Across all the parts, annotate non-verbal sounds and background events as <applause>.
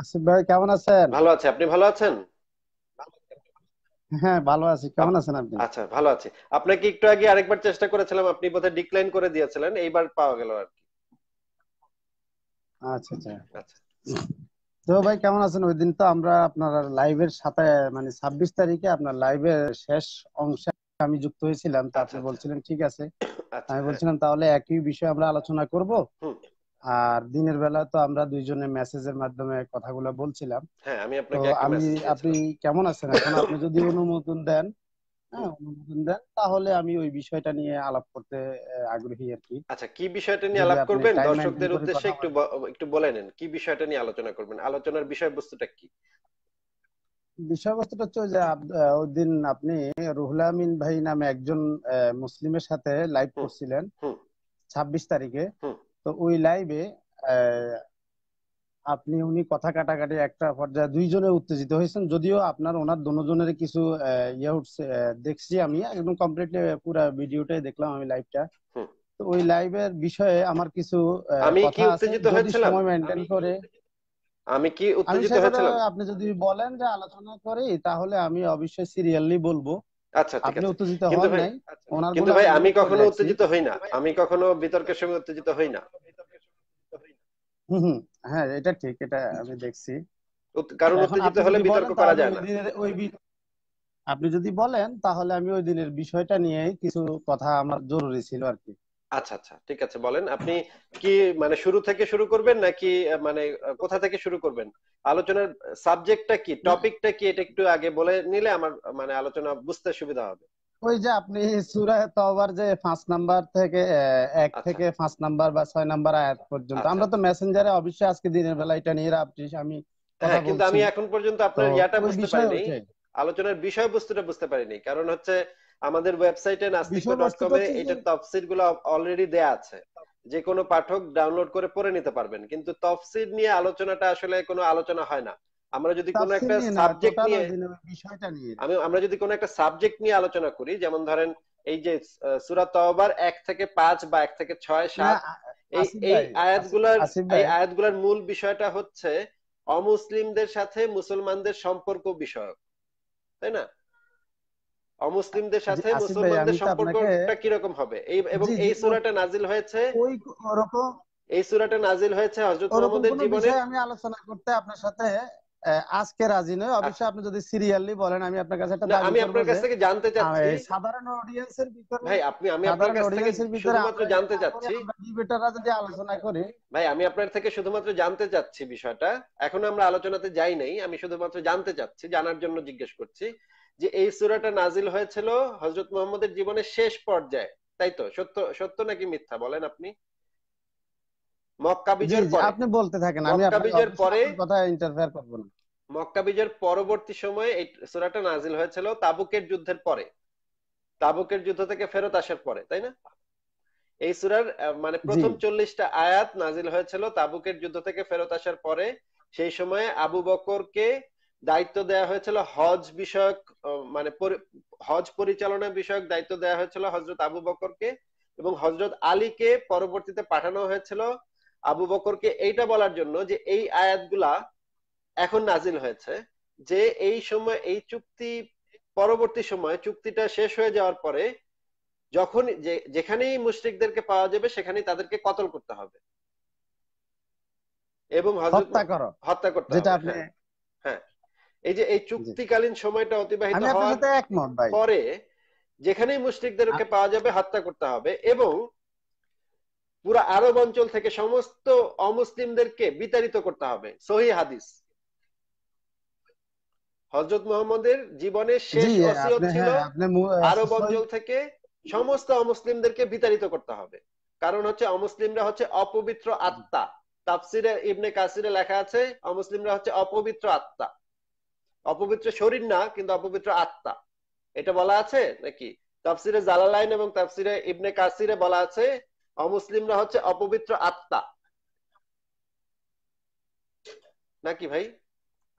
আসিফ ভাই কেমন আছেন ভালো আপনি ভালো আছেন হ্যাঁ ভালো আছি কেমন আছেন আপনি আচ্ছা ভালো আছি আপনাকে একটু আগে আরেকবার চেষ্টা করেছিলাম আপনি বোধহয় ডিক্লাইন করে দিয়েছিলেন এইবার পাওয়া গেল আর কি আচ্ছা, আচ্ছা আচ্ছা তো ভাই কেমন আছেন ওই দিন তো আমরা আপনার লাইভের সাথে মানে ছাব্বিশ তারিখে আপনার লাইভের শেষ অংশে আমি যুক্ত হয়েছিলাম তা আপনি আচ্ছা, আচ্ছা। বলছিলেন ঠিক আছে আমি হ্যাঁ। বলছিলাম তাহলে একই বিষয়ে আমরা আলোচনা করব আর দিনের বেলা তো আমরা দুইজনে মেসেজের মাধ্যমে কথাগুলো বলছিলাম হ্যাঁ আমি আমি আপনি কেমন আছেন এখন আপনি যদি অনুমোদন দেন হ্যাঁ, অনুমোদন দেন তাহলে আমি ওই বিষয়টা নিয়ে আলাপ করতে আগ্রহী আর কি আচ্ছা কি বিষয়টা নিয়ে আলাপ করবেন দর্শকদের উদ্দেশ্যে একটু একটু বলে নেন কি বিষয়টা নিয়ে আলোচনা করবেন আলোচনার বিষয়বস্তুটা কি বিষয়বস্তুটা হচ্ছে যে ওই দিন আপনি রুহুল আমিন ভাই নামে একজন মুসলিমের সাথে লাইভ করছিলেন ছাব্বিশ তারিখে তো ওই লাইভে আপনি উনি কথা কাটাকাটি একটা পর্যায়ে দুইজনে উত্তেজিত হয়েছেন যদিও আপনার ওনার দুজনের কিছু ইয়ে উঠছে দেখছি আমি একদম কমপ্লিটলি পুরো ভিডিওটাই দেখলাম আমি লাইভটা তো ওই লাইভের বিষয়ে আমার কিছু আমি কি উত্তেজিত হয়েছিলাম সময় মেইনটেইন করে আমি কি উত্তেজিত হয়েছিলাম আপনি যদি বলেন যে আলোচনা করি তাহলে আমি অবশ্যই সিরিয়ালি বলবো আচ্ছা ঠিক আপনি উত্তেজিত হন নাই আচ্ছা। ওনার কিন্তু ভাই আমি কখনো উত্তেজিত হই না আমি কখনো বিতর্কের সময় উত্তেজিত হই না হুম হ্যাঁ এটা ঠিক এটা আমি দেখছি কারণ উত্তেজিত হলে বিতর্ক করা যায় না আপনি যদি বলেন তাহলে আমি ওই দিনের বিষয়টা নিয়ে কিছু কথা আমার জরুরি ছিল আর কি আচ্ছা আচ্ছা ঠিক আছে বলেন আপনি কি মানে শুরু থেকে শুরু করবেন নাকি মানে কোথা থেকে শুরু করবেন আলোচনার সাবজেক্টটা কি টপিকটা কি এটা একটু আগে বলে নিলে আমার মানে আলোচনা বুঝতে সুবিধা হবে ওই যে আপনি সূরা তওবার যে পাঁচ নাম্বার থেকে এক আচ্ছা। থেকে পাঁচ নাম্বার বা ছয় নাম্বার আয়াত পর্যন্ত আচ্ছা। আমরা তো মেসেঞ্জারে অবশ্যই আজকে দিনের বেলা এটা নিয়ে আপনি আমি হ্যাঁ, কিন্তু আমি এখন পর্যন্ত আপনার ইয়াটা বুঝতে পারিনি আলোচনার বিষয়বস্তুটা বুঝতে পারিনি কারণ হচ্ছে আমাদের ওয়েবসাইটে নাস্তিক.com এ এটার তাফসীরগুলো অলরেডি দেয়া আছে যে কোনো পাঠক ডাউনলোড করে পড়ে নিতে পারবেন কিন্তু তাফসীর নিয়ে আলোচনাটা আসলে কোনো আলোচনা হয় না আমরা যদি কোনো একটা সাবজেক্ট নিয়ে বিষয়টা নিয়ে আমি আমরা যদি কোনো একটা সাবজেক্ট নিয়ে আলোচনা করি যেমন ধরেন এই যে সূরা তওবার 1 থেকে 5 বা 1 থেকে 6 7 এই এই আয়াতগুলোর এই আয়াতগুলোর মূল বিষয়টা হচ্ছে অমুসলিমদের সাথে মুসলমানদের সম্পর্ক বিষয়ক তাই না অমুসলিমদের সাথে মুসলমানদের সম্পর্কটা কি রকম হবে এই এবং এই সূরাটা নাজিল হয়েছে ওই রকম এই সূরাটা নাজিল হয়েছে হযরত মুহাম্মদের জীবনে আমি আলোচনা করতে আপনার সাথে আজকে রাজি নয় অবশ্য আচ্ছা। আপনি যদি সিরিয়ালি বলেন আমি আপনার কাছে একটা দাবি আমি আপনার কাছ থেকে জানতে চাচ্ছি সাধারণ অডিয়েন্সের ভিতরে ভাই আপনি আমি আপনার কাছ থেকে শুধুমাত্র জানতে চাচ্ছি ডিবেটাররা যদি আলোচনা করে ভাই আমি আপনার থেকে শুধুমাত্র জানতে চাচ্ছি বিষয়টা এখন আমরা আলোচনাতে যাই নাই আমি শুধুমাত্র জানতে চাচ্ছি জানার জন্য জিজ্ঞেস করছি যে এই সুরাটা নাজিল হয়েছিল হজরত মোহাম্মদের জীবনের শেষ পর্যায়ে তাই তো সত্য সত্য নাকি মিথ্যা বলেন আপনি মক্কা বিজয়ের পরে আপনি বলতে থাকেন আমি মক্কা বিজয়ের পরে কথা ইন্টারফেয়ার করব না মক্কা বিজয়ের পরবর্তী সময়ে এই সুরাটা নাজিল হয়েছিল তাবুকের যুদ্ধের পরে তাবুকের যুদ্ধ থেকে ফেরত আসার পরে তাই না এই সুরার মানে প্রথম চল্লিশটা আয়াত নাজিল হয়েছিল তাবুকের যুদ্ধ থেকে ফেরত আসার পরে সেই সময়ে আবু বকরকে দায়িত্ব দেয়া হয়েছিল হজ বিষয়ক মানে হজ পরিচালনা বিষয়ক দায়িত্ব দেয়া হয়েছিল হজরত আবু বকরকে এবং হজরত আলীকে পরবর্তীতে পাঠানো হয়েছিল আবু বকরকে এইটা বলার জন্য যে এই আয়াতগুলা এখন নাজিল হয়েছে যে এই সময় এই চুক্তি পরবর্তী সময় চুক্তিটা শেষ হয়ে যাওয়ার পরে যখন যেখানেই মুশ্রিকদেরকে পাওয়া যাবে সেখানেই তাদেরকে কতল করতে হবে এবং হত্যা করো হত্যা করতে হবে হ্যাঁ, হ্যাঁ। এই যে এই চুক্তিকালীন সময়টা অতিবাহিত হওয়ার পরে যেখানেই মুশরিকদেরকে পাওয়া যাবে হত্যা করতে হবে এবং পুরো আরব অঞ্চল থেকে সমস্ত অমুসলিমদেরকে বিতাড়িত করতে হবে সহি হাদিস হজরত মোহাম্মদের জীবনের শেষ হ্যাঁ, ওসিয়ত ছিল হ্যাঁ, আরব অঞ্চল থেকে সমস্ত অমুসলিমদেরকে বিতাড়িত করতে হবে কারণ হচ্ছে অমুসলিমরা হচ্ছে অপবিত্র আত্মা তাফসিরে ইবনে কাসিরে লেখা আছে অমুসলিমরা হচ্ছে অপবিত্র আত্মা অপবিত্র শরীর না কিন্তু অপবিত্র আত্মা এটা বলা আছে নাকি তাফসিরে জালালাইন এবং তাফসিরে ইবনে কাসিরে বলা আছে অমুসলিমরা হচ্ছে অপবিত্র আত্মা নাকি ভাই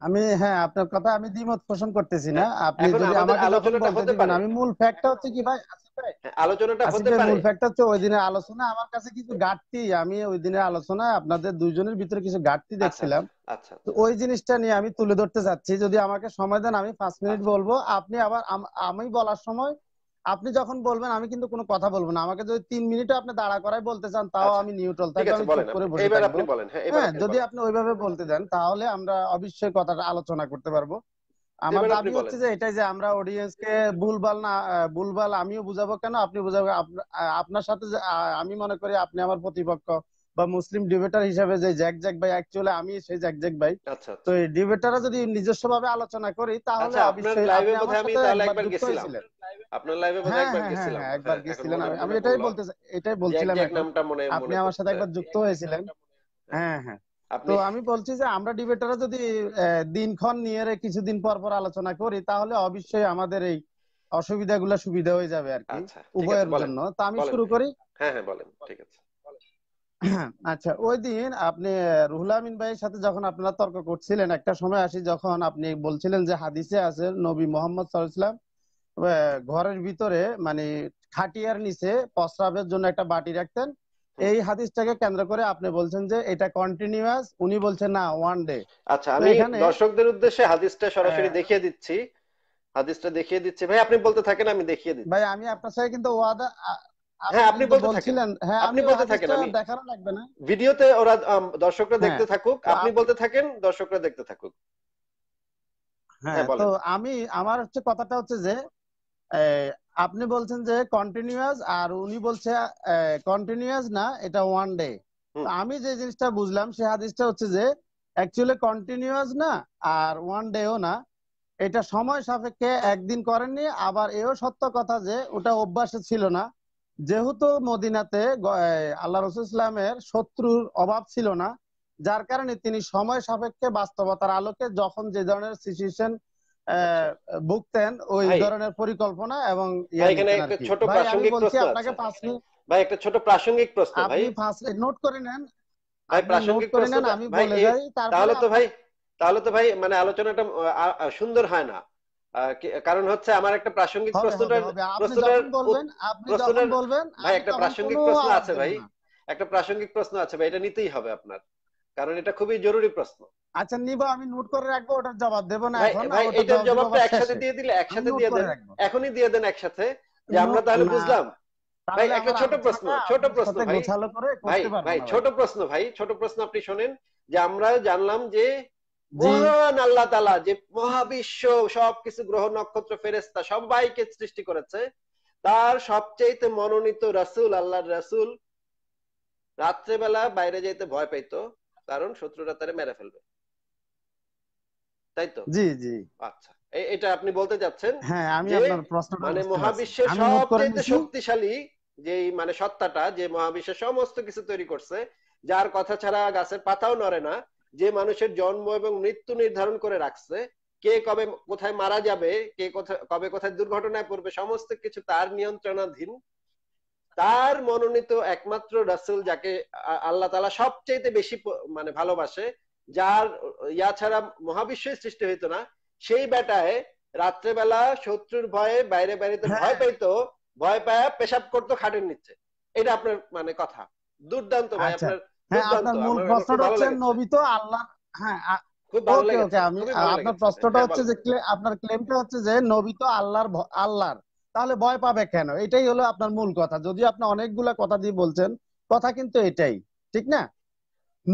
আমি হ্যাঁ আপনার কথা আমি দ্বিমত পোষণ করতেছি না হ্যাঁ, আপনি যদি আমাকে আলোচনাটা হতে পারে আমি মূল ফ্যাক্টটা হচ্ছে কি ভাই হ্যাঁ, আলোচনাটা হতে পারে মূল ফ্যাক্টটা হচ্ছে ওই দিনের আলোচনা আমার কাছে কিছু ঘাটতি আমি ওই দিনের আলোচনায় আপনাদের দুইজনের ভিতরে কিছু ঘাটতি আচ্ছা, দেখছিলাম আচ্ছা, আচ্ছা তো ওই জিনিসটা নিয়ে আমি তুলে ধরতে চাচ্ছি যদি আমাকে সময় দেন আমি 5 মিনিট বলবো আপনি আবার আমি বলার সময় আপনি যখন বলবেন আমি কিন্তু কোনো কথা বলবো না আমাকে যদি তিন মিনিট আপনি দাঁড়া করাই বলতে চান তাও আচ্ছা। আমি নিউট্রাল থাকি আমি চুপ করে বসে হ্যাঁ, হ্যাঁ যদি আপনি ওইভাবে বলতে দেন তাহলে আমরা অবশ্যই কথাটা আলোচনা করতে পারবো আমার দাবি হচ্ছে যে এটাই যে আমরা অডিয়েন্স কে ভুলভাল না ভুলভাল আমিও বুঝাবো কেন আপনি বুঝাবো আপনার সাথে আমি মনে করি আপনি আমার প্রতিপক্ষ বা মুসলিম ডিবেটার হিসাবে যে জ্যাক জ্যাক ভাই অ্যাকচুয়ালি আমি সেই জ্যাক জ্যাক ভাই আচ্ছা, আচ্ছা। তো এই ডিবেটাররা যদি নিজস্ব ভাবে আলোচনা করি তাহলে আচ্ছা, আপনার লাইভে একবার হ্যাঁ, হ্যাঁ, হ্যাঁ, গেছিলাম একবার গেছিলেন আমি এটাই বলতে এটাই বলছিলাম আপনি আমার সাথে একবার যুক্ত হয়েছিলেন হ্যাঁ হ্যাঁ তো আমি বলছি যে আমরা ডিবেটাররা যদি দিনক্ষণ নিয়ে কিছুদিন পর পর আলোচনা করি তাহলে অবশ্যই আমাদের এই অসুবিধাগুলো সুবিধা হয়ে যাবে আর কি উভয়ের জন্য তো আমি শুরু করি হ্যাঁ হ্যাঁ বলেন ঠিক আছে আচ্ছা ওই দিন আপনি রুহুল আমিন ভাইয়ের সাথে যখন আপনারা তর্ক করছিলেন একটা সময় আসি যখন আপনি বলছিলেন যে হাদিসে আছে নবী মোহাম্মদ সাল্লাম ঘরের ভিতরে মানে খাটিয়ার নিচে প্রস্রাবের জন্য একটা বাটি রাখতেন এই হাদিসটাকে কেন্দ্র করে আপনি বলছেন যে এটা কন্টিনিউয়াস উনি বলছেন না ওয়ান ডে আচ্ছা আমি দর্শকদের উদ্দেশ্যে হাদিসটা সরাসরি হ্যাঁ। দেখিয়ে দিচ্ছি হাদিসটা দেখিয়ে দিচ্ছি ভাই আপনি বলতে থাকেন আমি দেখিয়ে দিচ্ছি ভাই আমি আপনার সাথে কিন্তু ওয়াদা হ্যাঁ আপনি বলতে থাকেন হ্যাঁ আপনি বলতে থাকেন আমি দেখানো লাগবে না ভিডিওতে ওরা দর্শকরা হ্যাঁ, দেখতে থাকুক আপনি বলতে থাকেন দর্শকরা দেখতে থাকুক হ্যাঁ, হ্যাঁ তো আমি আমার হচ্ছে কথাটা হচ্ছে যে আপনি বলছেন যে কন্টিনিউয়াস আর উনি বলছে কন্টিনিউয়াস না এটা ওয়ান ডে আমি যে জিনিসটা বুঝলাম সে হাদিসটা হচ্ছে যে অ্যাকচুয়ালি কন্টিনিউয়াস না আর ওয়ান ডেও না এটা সময় সাপেক্ষে একদিন করেননি আবার এও সত্য কথা যে ওটা অভ্যাসে ছিল না যেহেতু মদিনাতে আল্লাহ রসুল ইসলামের শত্রুর অভাব ছিল না যার কারণে তিনি সময় সাপেক্ষে বাস্তবতার আলোকে যখন যে ধরনের সিচুয়েশন ভুগতেন ওই ধরনের পরিকল্পনা এবং আপনাকে পাঁচ মিনিট ভাই একটা ছোট প্রাসঙ্গিক প্রশ্ন ভাই আপনি নোট করে নেন ভাই প্রাসঙ্গিক প্রশ্ন আমি বলে যাই তাহলে তো ভাই তাহলে তো ভাই মানে আলোচনাটা সুন্দর হয় না কারণ হচ্ছে আমার একটা প্রাসঙ্গিক একটা প্রাসঙ্গিক প্রশ্ন আছে ভাই একটা প্রাসঙ্গিক প্রশ্ন আছে ভাই এটা নিতেই হবে আপনার কারণ এটা খুবই জরুরি প্রশ্ন আচ্ছা নিব আমি নোট করে রাখবো ওটার জবাব না এখন এটার জবাবটা একসাথে দিয়ে দিলে একসাথে দিয়ে দেন এখনই দিয়ে দেন একসাথে যে আমরা তাহলে বুঝলাম ভাই একটা ছোট প্রশ্ন ছোট প্রশ্ন ভাই ভাই ছোট প্রশ্ন ভাই ছোট প্রশ্ন আপনি শোনেন যে আমরা জানলাম যে মহান আল্লাহ তালা যে মহাবিশ্ব সবকিছু গ্রহ নক্ষত্র ফেরেস্তা সবাইকে সৃষ্টি করেছে তার সবচেয়ে মনোনীত রাসুল আল্লাহর রাসুল রাত্রেবেলা বাইরে যেতে ভয় পাইত কারণ শত্রুরা তারে মেরে ফেলবে তাইতো জি জি আচ্ছা এটা আপনি বলতে যাচ্ছেন হ্যাঁ, মানে মহাবিশ্বের সবচেয়ে শক্তিশালী যে মানে সত্তাটা যে মহাবিশ্বের সমস্ত কিছু তৈরি করছে যার কথা ছাড়া গাছের পাতাও নড়ে না যে মানুষের জন্ম এবং মৃত্যু নির্ধারণ করে রাখছে কে কবে কোথায় মারা যাবে কে কবে কোথায় দুর্ঘটনায় পড়বে সমস্ত কিছু তার নিয়ন্ত্রণাধীন তার মনোনীত একমাত্র রাসুল যাকে আল্লাহ তালা সবচেয়ে বেশি মানে ভালোবাসে যার ইয়া ছাড়া মহাবিশ্বের সৃষ্টি হইতো না সেই বেটায় রাত্রেবেলা শত্রুর ভয়ে বাইরে বাইরেতে হ্যাঁ। ভয় পাইতো ভয় পায় পেশাব করতো খাটের নিচে এটা আপনার মানে কথা দুর্দান্ত ভাই আচ্ছা। আপনার হ্যাঁ আপনার প্রশ্নটা আল্লাহ তাহলে ভয় পাবে কেন এটাই হলো আপনার মূল কথা যদি আপনি অনেকগুলা কথা দিয়ে বলছেন কথা কিন্তু এটাই ঠিক না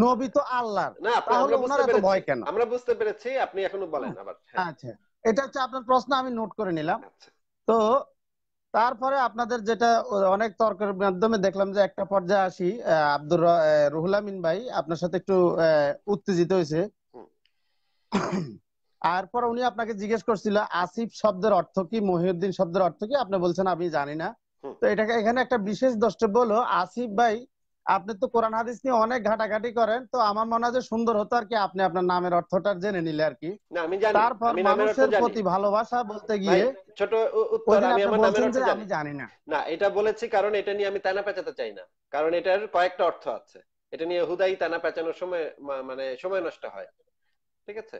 নবী তো আল্লাহর তাহলে ওনার এত ভয় কেন আমরা বুঝতে পেরেছি আপনি এখনো বলেন আবার হ্যাঁ। আচ্ছা এটা হচ্ছে আপনার প্রশ্ন আমি নোট করে নিলাম আচ্ছা। তো তারপরে আপনাদের যেটা অনেক তর্কের মাধ্যমে দেখলাম যে একটা পর্যায়ে আসি আব্দুর রুহুল আমিন ভাই আপনার সাথে একটু উত্তেজিত হয়েছে আর পর উনি আপনাকে জিজ্ঞেস করছিল আসিফ শব্দের অর্থ কি মহিউদ্দিন শব্দের অর্থ কি আপনি বলছেন আমি জানি না তো এটাকে এখানে একটা বিশেষ দ্রষ্টব্য হলো আসিফ ভাই আপনি তো কোরআন হাদিস নিয়ে অনেক ঘাটাঘাটি করেন তো আমার মনে হয় যে সুন্দর হতো আর কি আপনি আপনার নামের অর্থটা জেনে নিলে আর কি তারপর মানুষের প্রতি ভালোবাসা বলতে গিয়ে ছোট উত্তর আমি আমার নামের অর্থ জানি না না এটা বলেছি কারণ এটা নিয়ে আমি টানা পেঁচাতে চাই না কারণ এটার কয়েকটা অর্থ আছে এটা নিয়ে হুদাই টানা পেঁচানোর সময় মানে সময় নষ্ট হয় ঠিক আছে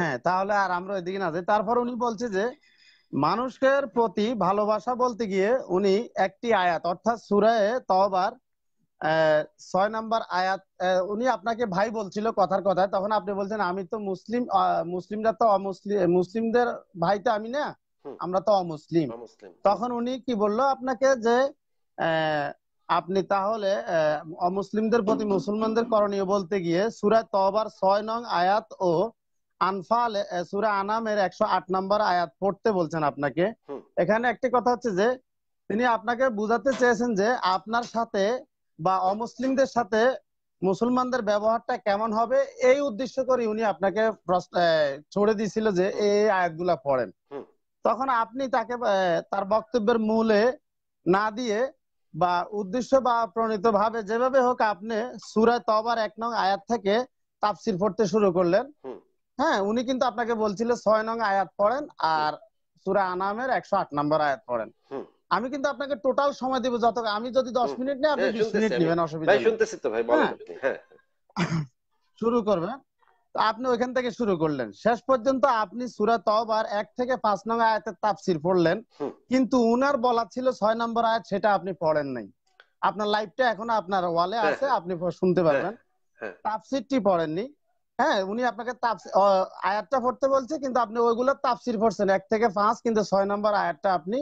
হ্যাঁ তাহলে আর আমরা ওইদিকে না যাই তারপর উনি বলছে যে মানুষের প্রতি ভালোবাসা বলতে গিয়ে উনি একটি আয়াত অর্থাৎ সুরায় তবার ছয় নাম্বার আয়াত উনি আপনাকে ভাই বলছিল কথার কথা তখন আপনি বলছেন আমি তো মুসলিম মুসলিমরা তো অমুসলিম মুসলিমদের ভাই তো আমি না আমরা তো অমুসলিম তখন উনি কি বললো আপনাকে যে আপনি তাহলে অমুসলিমদের প্রতি <coughs> মুসলমানদের করণীয় বলতে গিয়ে সুরায় তবার ছয় নং আয়াত ও আনফাল সুরা আনামের একশো আট নম্বর আয়াত পড়তে বলছেন আপনাকে এখানে একটি কথা হচ্ছে যে তিনি আপনাকে বুঝাতে চেয়েছেন যে আপনার সাথে বা অমুসলিমদের সাথে মুসলমানদের ব্যবহারটা কেমন হবে এই উদ্দেশ্য করে উনি আপনাকে ছড়ে দিয়েছিল যে এই আয়াতগুলা পড়েন তখন আপনি তাকে তার বক্তব্যের মূলে না দিয়ে বা উদ্দেশ্য বা প্রণীত ভাবে যেভাবে হোক আপনি সুরায় তবার এক নং আয়াত থেকে তাফসির পড়তে শুরু করলেন হ্যাঁ উনি কিন্তু আপনাকে বলছিল ছয় নং আয়াত পড়েন আর সুরা আনামের একশো আট নম্বর আয়াত পড়েন আমি কিন্তু আপনাকে টোটাল সময় দেবো যত আমি যদি দশ মিনিট নেই আপনি বিশ মিনিট নেবেন অসুবিধা শুনতেছি তো ভাই হ্যাঁ। হ্যাঁ। <laughs> শুরু করবেন আপনি ওইখান থেকে শুরু করলেন শেষ পর্যন্ত আপনি সুরা তবার এক থেকে পাঁচ নং আয়াতের তাফসির পড়লেন কিন্তু উনার বলা ছিল ছয় নম্বর আয়াত সেটা আপনি পড়েন নাই আপনার লাইভটা এখন আপনার ওয়ালে হ্যাঁ, আছে আপনি শুনতে পারবেন তাফসিরটি পড়েননি হ্যাঁ উনি আপনাকে আয়াতটা পড়তে বলছে কিন্তু আপনি ওইগুলো তাফসির পড়ছেন এক থেকে পাঁচ কিন্তু ছয় নম্বর আয়াতটা আপনি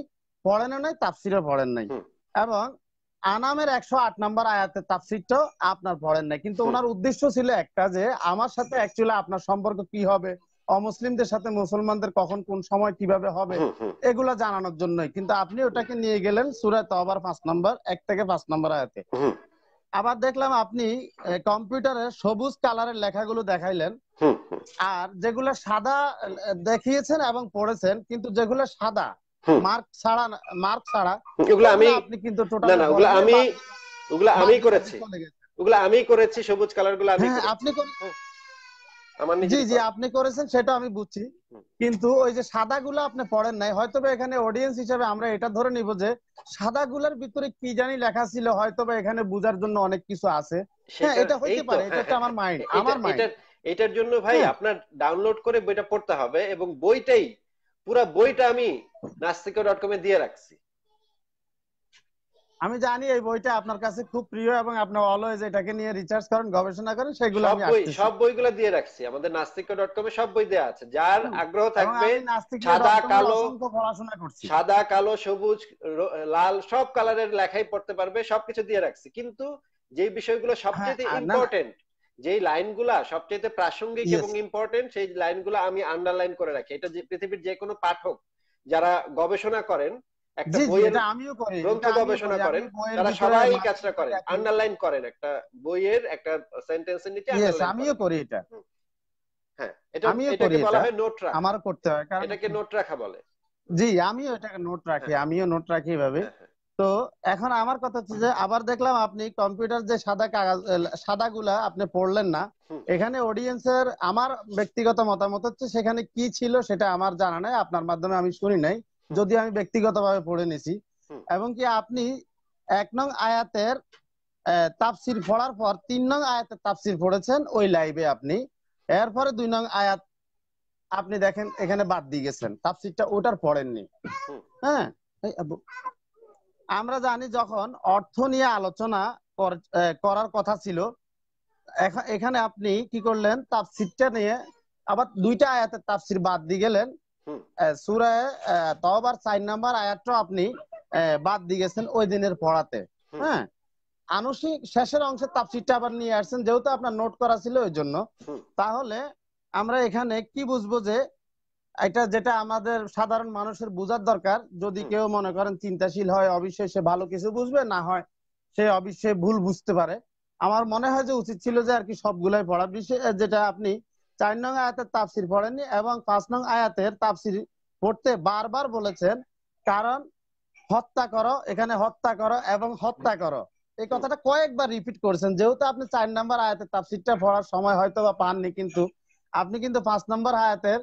পড়েন নাই তাফসিরও পড়েন নাই এবং আনামের একশো আট নম্বর আয়াতের তাফসিরটা আপনার পড়েন নাই কিন্তু ওনার উদ্দেশ্য ছিল একটা যে আমার সাথে অ্যাকচুয়ালি আপনার সম্পর্ক কি হবে অমুসলিমদের সাথে মুসলমানদের কখন কোন সময় কিভাবে হবে এগুলা জানানোর জন্যই কিন্তু আপনি ওটাকে নিয়ে গেলেন সুরায় আবার পাঁচ নম্বর এক থেকে পাঁচ নম্বর আয়াতে আবার দেখলাম আপনি কম্পিউটারে সবুজ কালারের লেখাগুলো দেখাইলেন আর যেগুলো সাদা দেখিয়েছেন এবং পড়েছেন কিন্তু যেগুলো সাদা মার্ক ছাড়া মার্ক ছাড়া ওগুলো আমি আপনি কিন্তু টোটাল না ওগুলো আমি ওগুলো আমি করেছি ওগুলো আমি করেছি সবুজ কালারগুলো আমি হ্যাঁ, আপনি জি জি আপনি করেছেন সেটা আমি বুঝছি কিন্তু ওই যে আপনি পড়েন নাই হয়তো এখানে অডিয়েন্স আমরা এটা ধরে নিব যে ভিতরে কি জানি লেখা ছিল হয়তো এখানে বুঝার জন্য অনেক কিছু আছে হ্যাঁ এটা হইতে পারে এটা হ্যাঁ, আমার মাইন্ড আমার মাইন্ড এটার জন্য ভাই হ্যাঁ। আপনার ডাউনলোড করে বইটা পড়তে হবে এবং বইটাই পুরা বইটা আমি নাস্তিকা ডট এ দিয়ে রাখছি আমি জানি এই বইটা আপনার কাছে খুব প্রিয় এবং আপনি অলওয়েজ এটাকে নিয়ে রিসার্চ করেন গবেষণা করেন সেগুলো আমি সব বইগুলো দিয়ে রাখছি আমাদের nastika.com এ সব বই দেয়া আছে যার আগ্রহ থাকবে সাদা কালো পড়াশোনা করছি সাদা কালো সবুজ লাল সব কালারের লেখাই পড়তে পারবে সবকিছু দিয়ে রাখছি কিন্তু যে বিষয়গুলো সবচেয়ে ইম্পর্টেন্ট যে লাইনগুলা সবচেয়ে প্রাসঙ্গিক এবং ইম্পর্টেন্ট সেই লাইনগুলো আমি আন্ডারলাইন করে রাখি এটা যে পৃথিবীর যে কোনো পাঠক যারা গবেষণা করেন আমিও নোট হ্যাঁ, হ্যাঁ। রাখি এভাবে হ্যাঁ, তো এখন আমার কথা হচ্ছে যে আবার দেখলাম আপনি কম্পিউটার যে সাদা কাগজ সাদা গুলা আপনি পড়লেন না এখানে অডিয়েন্সের আমার ব্যক্তিগত মতামত হচ্ছে সেখানে কি ছিল সেটা আমার জানা নাই আপনার মাধ্যমে আমি শুনি নাই যদি আমি ব্যক্তিগতভাবে পড়ে নিছি এবং কি আপনি এক নং আয়াতের তাফসির পড়ার পর তিন নং আয়াতের তাফসির পড়েছেন ওই লাইভে আপনি এরপরে দুই নং আয়াত আপনি দেখেন এখানে বাদ দিয়ে গেছেন তাফসিরটা ওটার পড়েননি হ্যাঁ আমরা জানি যখন অর্থ নিয়ে আলোচনা করার কথা ছিল এখানে আপনি কি করলেন তাফসিরটা নিয়ে আবার দুইটা আয়াতের তাফসির বাদ দিয়ে গেলেন আপনি বাদ দিয়ে গেছেন ওই দিনের পড়াতে হ্যাঁ আনুষিক শেষের অংশে তাপসিরটা আবার নিয়ে আসছেন যেহেতু আপনার নোট করা ছিল ওই জন্য তাহলে আমরা এখানে কি বুঝবো যে এটা যেটা আমাদের সাধারণ মানুষের বোঝার দরকার যদি কেউ মনে করেন চিন্তাশীল হয় অবশ্যই সে ভালো কিছু বুঝবে না হয় সে অবশ্যই ভুল বুঝতে পারে আমার মনে হয় যে উচিত ছিল যে আর কি সবগুলাই পড়া বিশেষ যেটা আপনি চার নং আয়াতের তাফসির পড়েননি এবং পাঁচ নং আয়াতের তাফসির পড়তে বারবার বলেছেন কারণ হত্যা করো এখানে হত্যা করো এবং হত্যা করো এই কথাটা কয়েকবার রিপিট করেছেন যেহেতু আপনি চার নাম্বার আয়াতের তাফসিরটা পড়ার সময় হয়তো বা পাননি কিন্তু আপনি কিন্তু পাঁচ নাম্বার আয়াতের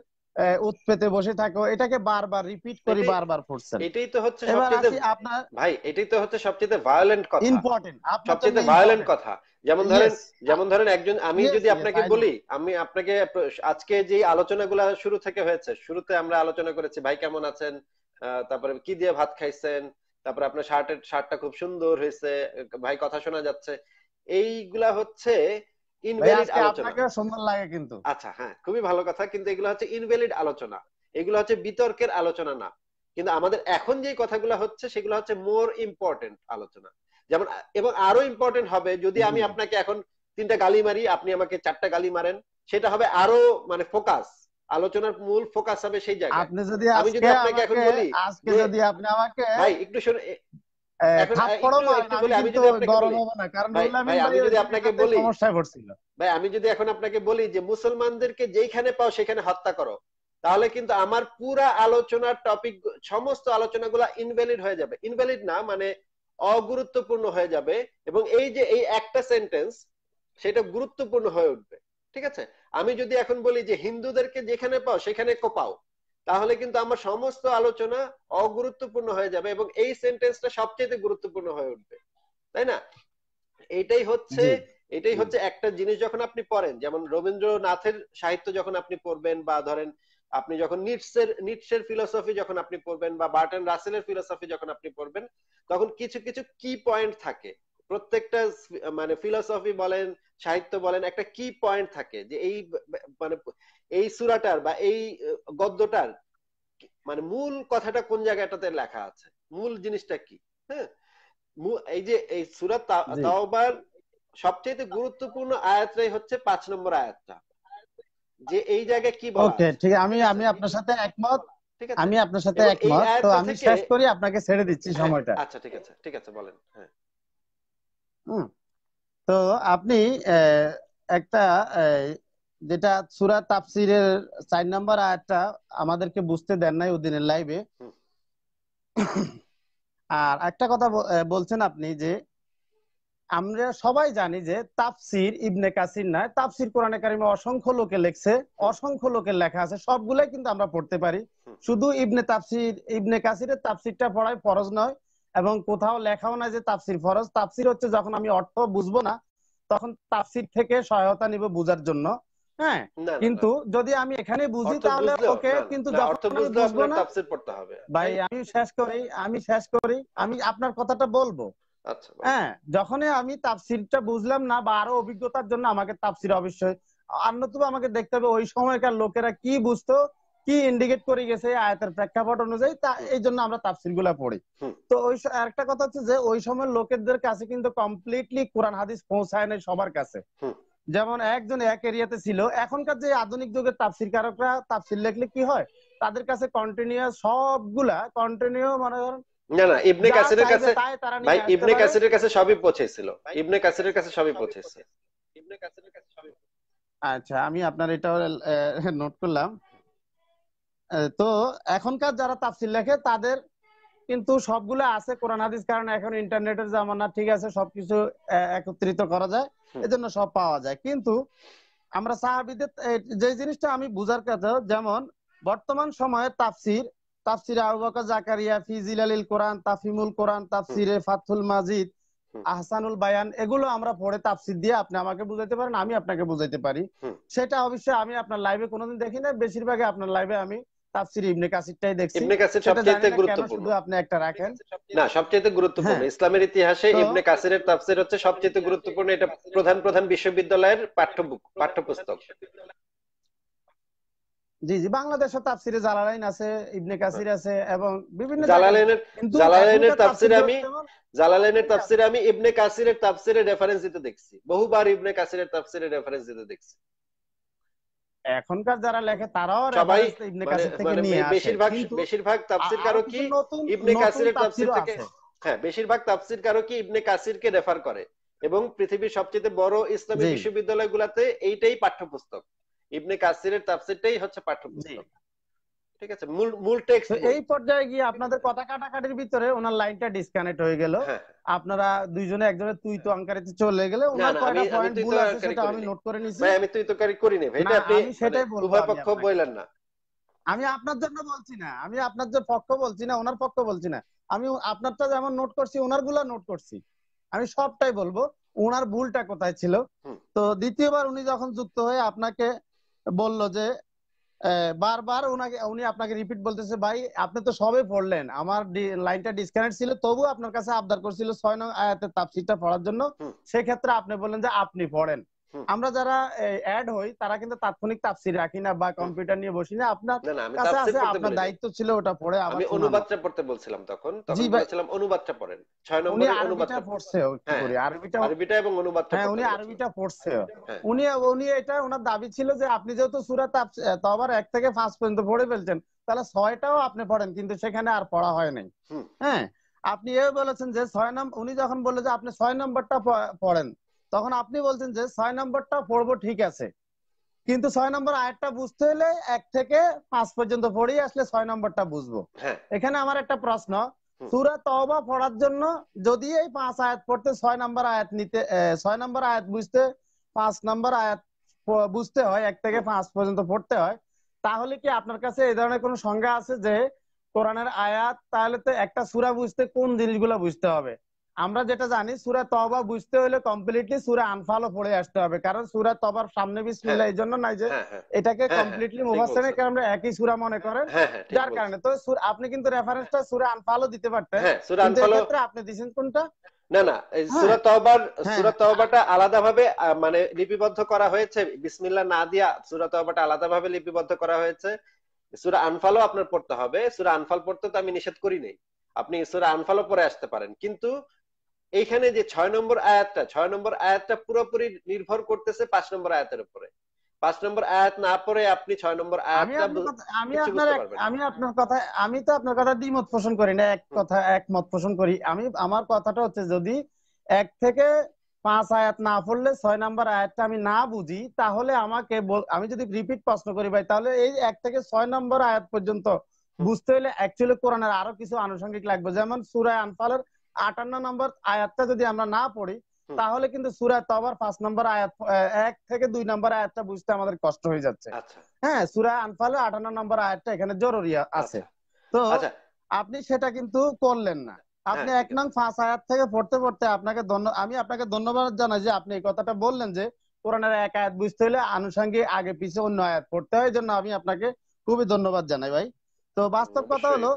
উৎপেতে বসে থাকো এটাকে বারবার রিপিট করি বারবার পড়ছেন এটাই তো হচ্ছে সবচেয়ে আপনার ভাই এটাই তো হচ্ছে সবচেয়ে ভায়োলেন্ট কথা ইম্পর্টেন্ট সবচেয়ে ভায়োলেন্ট কথা যেমন ধরেন যেমন ধরেন একজন আমি যদি আপনাকে বলি আমি আপনাকে আজকে যে আলোচনাগুলো শুরু থেকে হয়েছে শুরুতে আমরা আলোচনা করেছি ভাই কেমন আছেন তারপরে কি দিয়ে ভাত খাইছেন তারপরে আপনার শার্টের শার্টটা খুব সুন্দর হয়েছে ভাই কথা শোনা যাচ্ছে এইগুলা হচ্ছে ইনভ্যালিড আলোচনা সুন্দর লাগে কিন্তু আচ্ছা হ্যাঁ খুবই ভালো কথা কিন্তু এগুলো হচ্ছে ইনভ্যালিড আলোচনা এগুলো হচ্ছে বিতর্কের আলোচনা না কিন্তু আমাদের এখন যে কথাগুলো হচ্ছে সেগুলো হচ্ছে মোর ইম্পর্টেন্ট আলোচনা যেমন এবং আরো ইম্পর্টেন্ট হবে যদি আমি আপনাকে এখন তিনটা গালি মারি আপনি আমাকে চারটা গালি মারেন সেটা হবে আরো মানে ফোকাস আলোচনার মূল ফোকাস হবে সেই জায়গায় আপনি যদি আমি যদি আপনাকে এখন বলি আজকে যদি আপনি আমাকে ভাই একটু শুনে আমি যদি এখন আপনাকে বলি যে মুসলমানদেরকে যেখানে পাও সেখানে হত্যা করো তাহলে কিন্তু আমার পুরা আলোচনার টপিক সমস্ত আলোচনাগুলো ইনভ্যালিড হয়ে যাবে ইনভ্যালিড না মানে অগুরুত্বপূর্ণ হয়ে যাবে এবং এই যে এই একটা সেন্টেন্স সেটা গুরুত্বপূর্ণ হয়ে উঠবে ঠিক আছে আমি যদি এখন বলি যে হিন্দুদেরকে যেখানে পাও সেখানে কোপাও তাহলে কিন্তু আমার সমস্ত আলোচনা অগুরুত্বপূর্ণ হয়ে যাবে এবং এই সেন্টেন্সটা সবচেয়ে গুরুত্বপূর্ণ হয়ে উঠবে তাই না এটাই হচ্ছে এটাই হচ্ছে একটা জিনিস যখন আপনি পড়েন যেমন রবীন্দ্রনাথের সাহিত্য যখন আপনি পড়বেন বা ধরেন আপনি যখন নিটসের নিটসের ফিলোসফি যখন আপনি পড়বেন বা বার্টন রাসেলের ফিলোসফি যখন আপনি পড়বেন তখন কিছু কিছু কি পয়েন্ট থাকে প্রত্যেকটা মানে ফিলোসফি বলেন সাহিত্য বলেন একটা কি পয়েন্ট থাকে যে এই মানে এই সুরাটার বা এই গদ্যটার মানে মূল কথাটা কোন জায়গাটাতে লেখা আছে মূল জিনিসটা কি হ্যাঁ এই যে এই সুরা তাওবার সবচেয়ে গুরুত্বপূর্ণ আয়াতটাই হচ্ছে পাঁচ নম্বর আয়াতটা যে এই জায়গায় কি বলা ওকে ঠিক আমি আমি আপনার সাথে একমত ঠিক আছে আমি আপনার সাথে একমত তো আমি শেষ করি আপনাকে ছেড়ে দিচ্ছি হ্যাঁ, সময়টা আচ্ছা ঠিক আছে ঠিক আছে বলেন হ্যাঁ তো আপনি একটা যেটা সুরা তাফসিরের চার নাম্বার আয়াতটা আমাদেরকে বুঝতে দেন নাই ওদিনের লাইভে আর একটা কথা বলছেন আপনি যে আমরা সবাই জানি যে তাফসির ইবনে কাসির নয় তাফসির কোরআনে কারিমে অসংখ্য লোকে লেখছে অসংখ্য লোকের লেখা আছে সবগুলাই কিন্তু আমরা পড়তে পারি শুধু ইবনে তাফসির ইবনে কাসিরের তাফসিরটা পড়াই ফরজ নয় এবং কোথাও লেখাও না যে তাফসির ফরজ তাফসির হচ্ছে যখন আমি অর্থ বুঝবো না তখন তাফসির থেকে সহায়তা নিব বুঝার জন্য হ্যাঁ কিন্তু যদি আমি এখানে বুঝি তাহলে ওকে কিন্তু যখন বুঝবো না তাফসির পড়তে হবে ভাই আমি শেষ করি আমি শেষ করি আমি আপনার কথাটা বলবো আচ্ছা, হ্যাঁ যখনই আমি তাফসিরটা বুঝলাম না বা আরো অভিজ্ঞতার জন্য আমাকে তাফসির অবশ্যই আর নতুবা আমাকে দেখতে হবে ওই সময়কার লোকেরা কি বুঝতো কি ইন্ডিকেট করে গেছে আয়াতের প্রেক্ষাপট অনুযায়ী তা এই জন্য আমরা তাফসিল গুলা পড়ি তো ওই একটা কথা হচ্ছে যে ওই সময় লোকেদের কাছে কিন্তু কমপ্লিটলি কোরআন হাদিস পৌঁছায় নাই সবার কাছে যেমন একজন এক এরিয়াতে ছিল এখনকার যে আধুনিক যুগের তাফসির কারকরা তাফসির লেখলে কি হয় তাদের কাছে কন্টিনিউ সবগুলা কন্টিনিউ মনে করেন না না ইবনে কাসিরের কাছে ভাই ইবনে কাসিরের কাছে সবই পৌঁছেছিল ইবনে কাসিরের কাছে সবই পৌঁছেছে ইবনে কাসিরের কাছে সবই আচ্ছা আমি আপনার এটা নোট করলাম তো এখনকার যারা তাফসিল লেখে তাদের কিন্তু সবগুলো আছে কোরআন হাদিস কারণ এখন ইন্টারনেটের জামানা ঠিক আছে সবকিছু একত্রিত করা যায় এজন্য সব পাওয়া যায় কিন্তু আমরা সাহাবিদের যে জিনিসটা আমি বুঝার কথা যেমন বর্তমান সময়ে তাফসির তাফসিরে আবু জাকারিয়া ফিজিল আলিল কোরআন তাফিমুল কোরআন তাফসিরে ফাতুল মাজিদ আহসানুল বায়ান এগুলো আমরা পড়ে তাফসির দিয়ে আপনি আমাকে বুঝাইতে পারেন আমি আপনাকে বুঝাইতে পারি সেটা অবশ্যই আমি আপনার লাইভে কোনোদিন দেখি না বেশিরভাগই আপনার লাইভে আমি তাফসির ইবনে কাসিরটাই দেখছি ইবনে কাসির সবচেয়ে গুরুত্বপূর্ণ শুধু আপনি একটা রাখেন না সবচেয়ে গুরুত্বপূর্ণ হ্যাঁ। ইসলামের ইতিহাসে ইবনে কাসিরের তাফসির হচ্ছে সবচেয়ে গুরুত্বপূর্ণ এটা প্রধান প্রধান বিশ্ববিদ্যালয়ের পাঠ্যবুক পাঠ্যপুস্তক জি জি বাংলাদেশে তাফসিরে জালালাইন আছে ইবনে কাসির আছে এবং বিভিন্ন জালালাইনের জালালাইনের তাফসিরে আমি জালালাইনের তাফসিরে আমি ইবনে কাসিরের তাফসিরে রেফারেন্স দিতে দেখছি বহুবার ইবনে কাসিরের তাফসিরে রেফারেন্স দিতে দেখছি এখনকার যারা লেখে তারাও সবাই মানে ইবনে কাসির থেকে মানে নিয়ে আসে বেশিরভাগ বেশিরভাগ তাফসীরকারও কি ইবনে কাসিরের তাফসীর থেকে হ্যাঁ বেশিরভাগ তাফসীরকারও কি ইবনে কাসিরকে রেফার করে এবং পৃথিবীর সবচেয়ে বড় ইসলামী বিশ্ববিদ্যালয়গুলোতে এইটাই পাঠ্যপুস্তক ইবনে কাসিরের তাফসীরটাই হচ্ছে পাঠ্যপুস্তক ঠিক আছে মূল মূল টেক্সট এই পর্যায়ে গিয়ে আপনাদের কথা কাটাকাটির ভিতরে ওনার লাইনটা ডিসকানেক্ট হয়ে গেল হ্যাঁ। আপনারা দুইজনে তুই তো চলে গেলে ওনার কয়টা পয়েন্ট ভুল আছে সেটা আমি নোট করে নিছি ভাই আমি তুই তো কারি করি আপনি মানে উভয় পক্ষ না আমি আপনার জন্য বলছি না আমি আপনার যে পক্ষ বলছি না ওনার পক্ষ বলছি না আমি আপনারটা যেমন নোট করছি ওনার গুলা নোট করছি আমি সবটাই বলবো ওনার ভুলটা কোথায় ছিল তো দ্বিতীয়বার উনি যখন যুক্ত হয়ে আপনাকে বলল যে বারবার ওনাকে উনি আপনাকে রিপিট বলতেছে ভাই আপনি তো সবে পড়লেন আমার লাইনটা ডিসকানেক্ট ছিল তবু আপনার কাছে আবদার করছিল ছয় নং আয়াতের তাফসিরটা পড়ার জন্য সেক্ষেত্রে আপনি বললেন যে আপনি পড়েন আমরা যারা অ্যাড হই তারা কিন্তু তাৎক্ষণিক তাফসির রাখি না বা কম্পিউটার নিয়ে বসি না আপনার কাছে আছে আপনার দায়িত্ব ছিল ওটা পড়ে আমি অনুবাদটা পড়তে বলছিলাম তখন তখন বলেছিলাম অনুবাদটা পড়েন 6 নম্বরে অনুবাদটা পড়ছে হ্যাঁ, করি আরবিটা আরবিটা এবং অনুবাদটা হ্যাঁ উনি আরবিটা পড়ছে হ্যাঁ। উনি উনি এটা ওনার দাবি ছিল যে আপনি যেহেতু সূরা তাওবার 1 থেকে 5 পর্যন্ত পড়ে ফেলছেন তাহলে 6টাও আপনি পড়েন কিন্তু সেখানে আর পড়া হয় নাই হ্যাঁ আপনি এও বলেছেন যে 6 নম্বর উনি যখন বলে যে আপনি 6 নম্বরটা পড়েন তখন আপনি বলছেন যে ছয় নম্বরটা পড়বো ঠিক আছে কিন্তু ছয় নম্বর আয়াতটা বুঝতে হলে এক থেকে পাঁচ পর্যন্ত পড়ি আসলে ছয় নম্বরটা বুঝবো হ্যাঁ। এখানে আমার একটা প্রশ্ন সুরা তওবা পড়ার জন্য যদি এই পাঁচ আয়াত পড়তে ছয় নম্বর আয়াত নিতে ছয় নম্বর আয়াত বুঝতে পাঁচ নম্বর আয়াত বুঝতে হয় এক থেকে পাঁচ পর্যন্ত পড়তে হয় তাহলে কি আপনার কাছে এই ধরনের কোনো সংজ্ঞা আছে যে কোরআনের আয়াত তাহলে তো একটা সুরা বুঝতে কোন জিনিসগুলো বুঝতে হবে আমরা যেটা জানি সুরা তবা বুঝতে হলে কমপ্লিটলি সুরা আনফালও পড়ে আসতে হবে কারণ সুরা তবার সামনে বিসমিল্লাহ হ্যাঁ। এই জন্য নাই যে হ্যাঁ, হ্যাঁ। এটাকে কমপ্লিটলি মুফাসসিরের কারণ আমরা একই সুরা মনে করেন যার কারণে তো আপনি কিন্তু রেফারেন্সটা সুরা আনফালও দিতে পারতেন সুরা কিন্তু ক্ষেত্রে আপনি দিছেন কোনটা না না সুরা তওবার সুরা তওবাটা আলাদাভাবে মানে লিপিবদ্ধ করা হয়েছে বিসমিল্লাহ না দিয়া সুরা তওবাটা আলাদাভাবে লিপিবদ্ধ করা হয়েছে সুরা আনফালও আপনার পড়তে হবে সুরা আনফাল পড়তে তো আমি নিষেধ করি নাই আপনি সুরা আনফালও পরে আসতে পারেন কিন্তু এইখানে যে ছয় নম্বর আয়াতটা ছয় নম্বর আয়াতটা পুরোপুরি নির্ভর করতেছে পাঁচ নম্বর আয়াতের উপরে পাঁচ নম্বর আয়াত না আপনি ছয় নম্বর আমি আপনার কথা আমি তো আপনার কথা দ্বিমত পোষণ করি না এক কথা পোষণ করি আমি আমার কথাটা হচ্ছে যদি এক থেকে পাঁচ আয়াত না পড়লে ছয় নম্বর আয়াতটা আমি না বুঝি তাহলে আমাকে আমি যদি রিপিট প্রশ্ন করি ভাই তাহলে এই এক থেকে ছয় নম্বর আয়াত পর্যন্ত বুঝতে হলে অ্যাকচুয়ালি কোরআনের আরো কিছু আনুষঙ্গিক লাগবে যেমন সুরায় আনফালের আটান্ন নম্বর আয়াতটা যদি আমরা না পড়ি তাহলে কিন্তু সুরা তবার পাঁচ নম্বর আয়াত এক থেকে দুই নম্বর আয়াতটা বুঝতে আমাদের কষ্ট হয়ে যাচ্ছে আচ্ছা। হ্যাঁ সুরা আনফালে আটান্ন নম্বর আয়াতটা এখানে জরুরি আচ্ছা। আছে তো আচ্ছা। আপনি সেটা কিন্তু করলেন না আপনি হ্যাঁ, এক নং পাঁচ আয়াত থেকে পড়তে পড়তে আপনাকে আমি আপনাকে ধন্যবাদ জানাই যে আপনি এই কথাটা বললেন যে কোরআনের এক আয়াত বুঝতে হলে আনুষঙ্গিক আগে পিছিয়ে অন্য আয়াত পড়তে হয় জন্য আমি আপনাকে খুবই ধন্যবাদ জানাই ভাই তো বাস্তব কথা হলো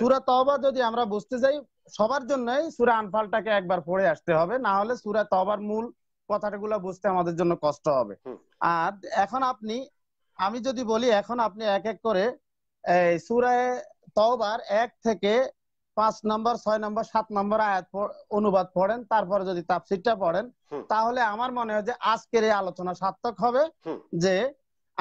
সুরা তবা যদি আমরা বুঝতে যাই সবার জন্যই সুরা আনফালটাকে একবার পড়ে আসতে হবে না হলে সুরা তবার মূল কথাগুলো বুঝতে আমাদের জন্য কষ্ট হবে আর এখন আপনি আমি যদি বলি এখন আপনি এক এক করে সুরায় তওবার এক থেকে পাঁচ নম্বর ছয় নম্বর সাত নম্বর আয়াত অনুবাদ পড়েন তারপর যদি তাপসিরটা পড়েন তাহলে আমার মনে হয় যে আজকের এই আলোচনা সার্থক হবে যে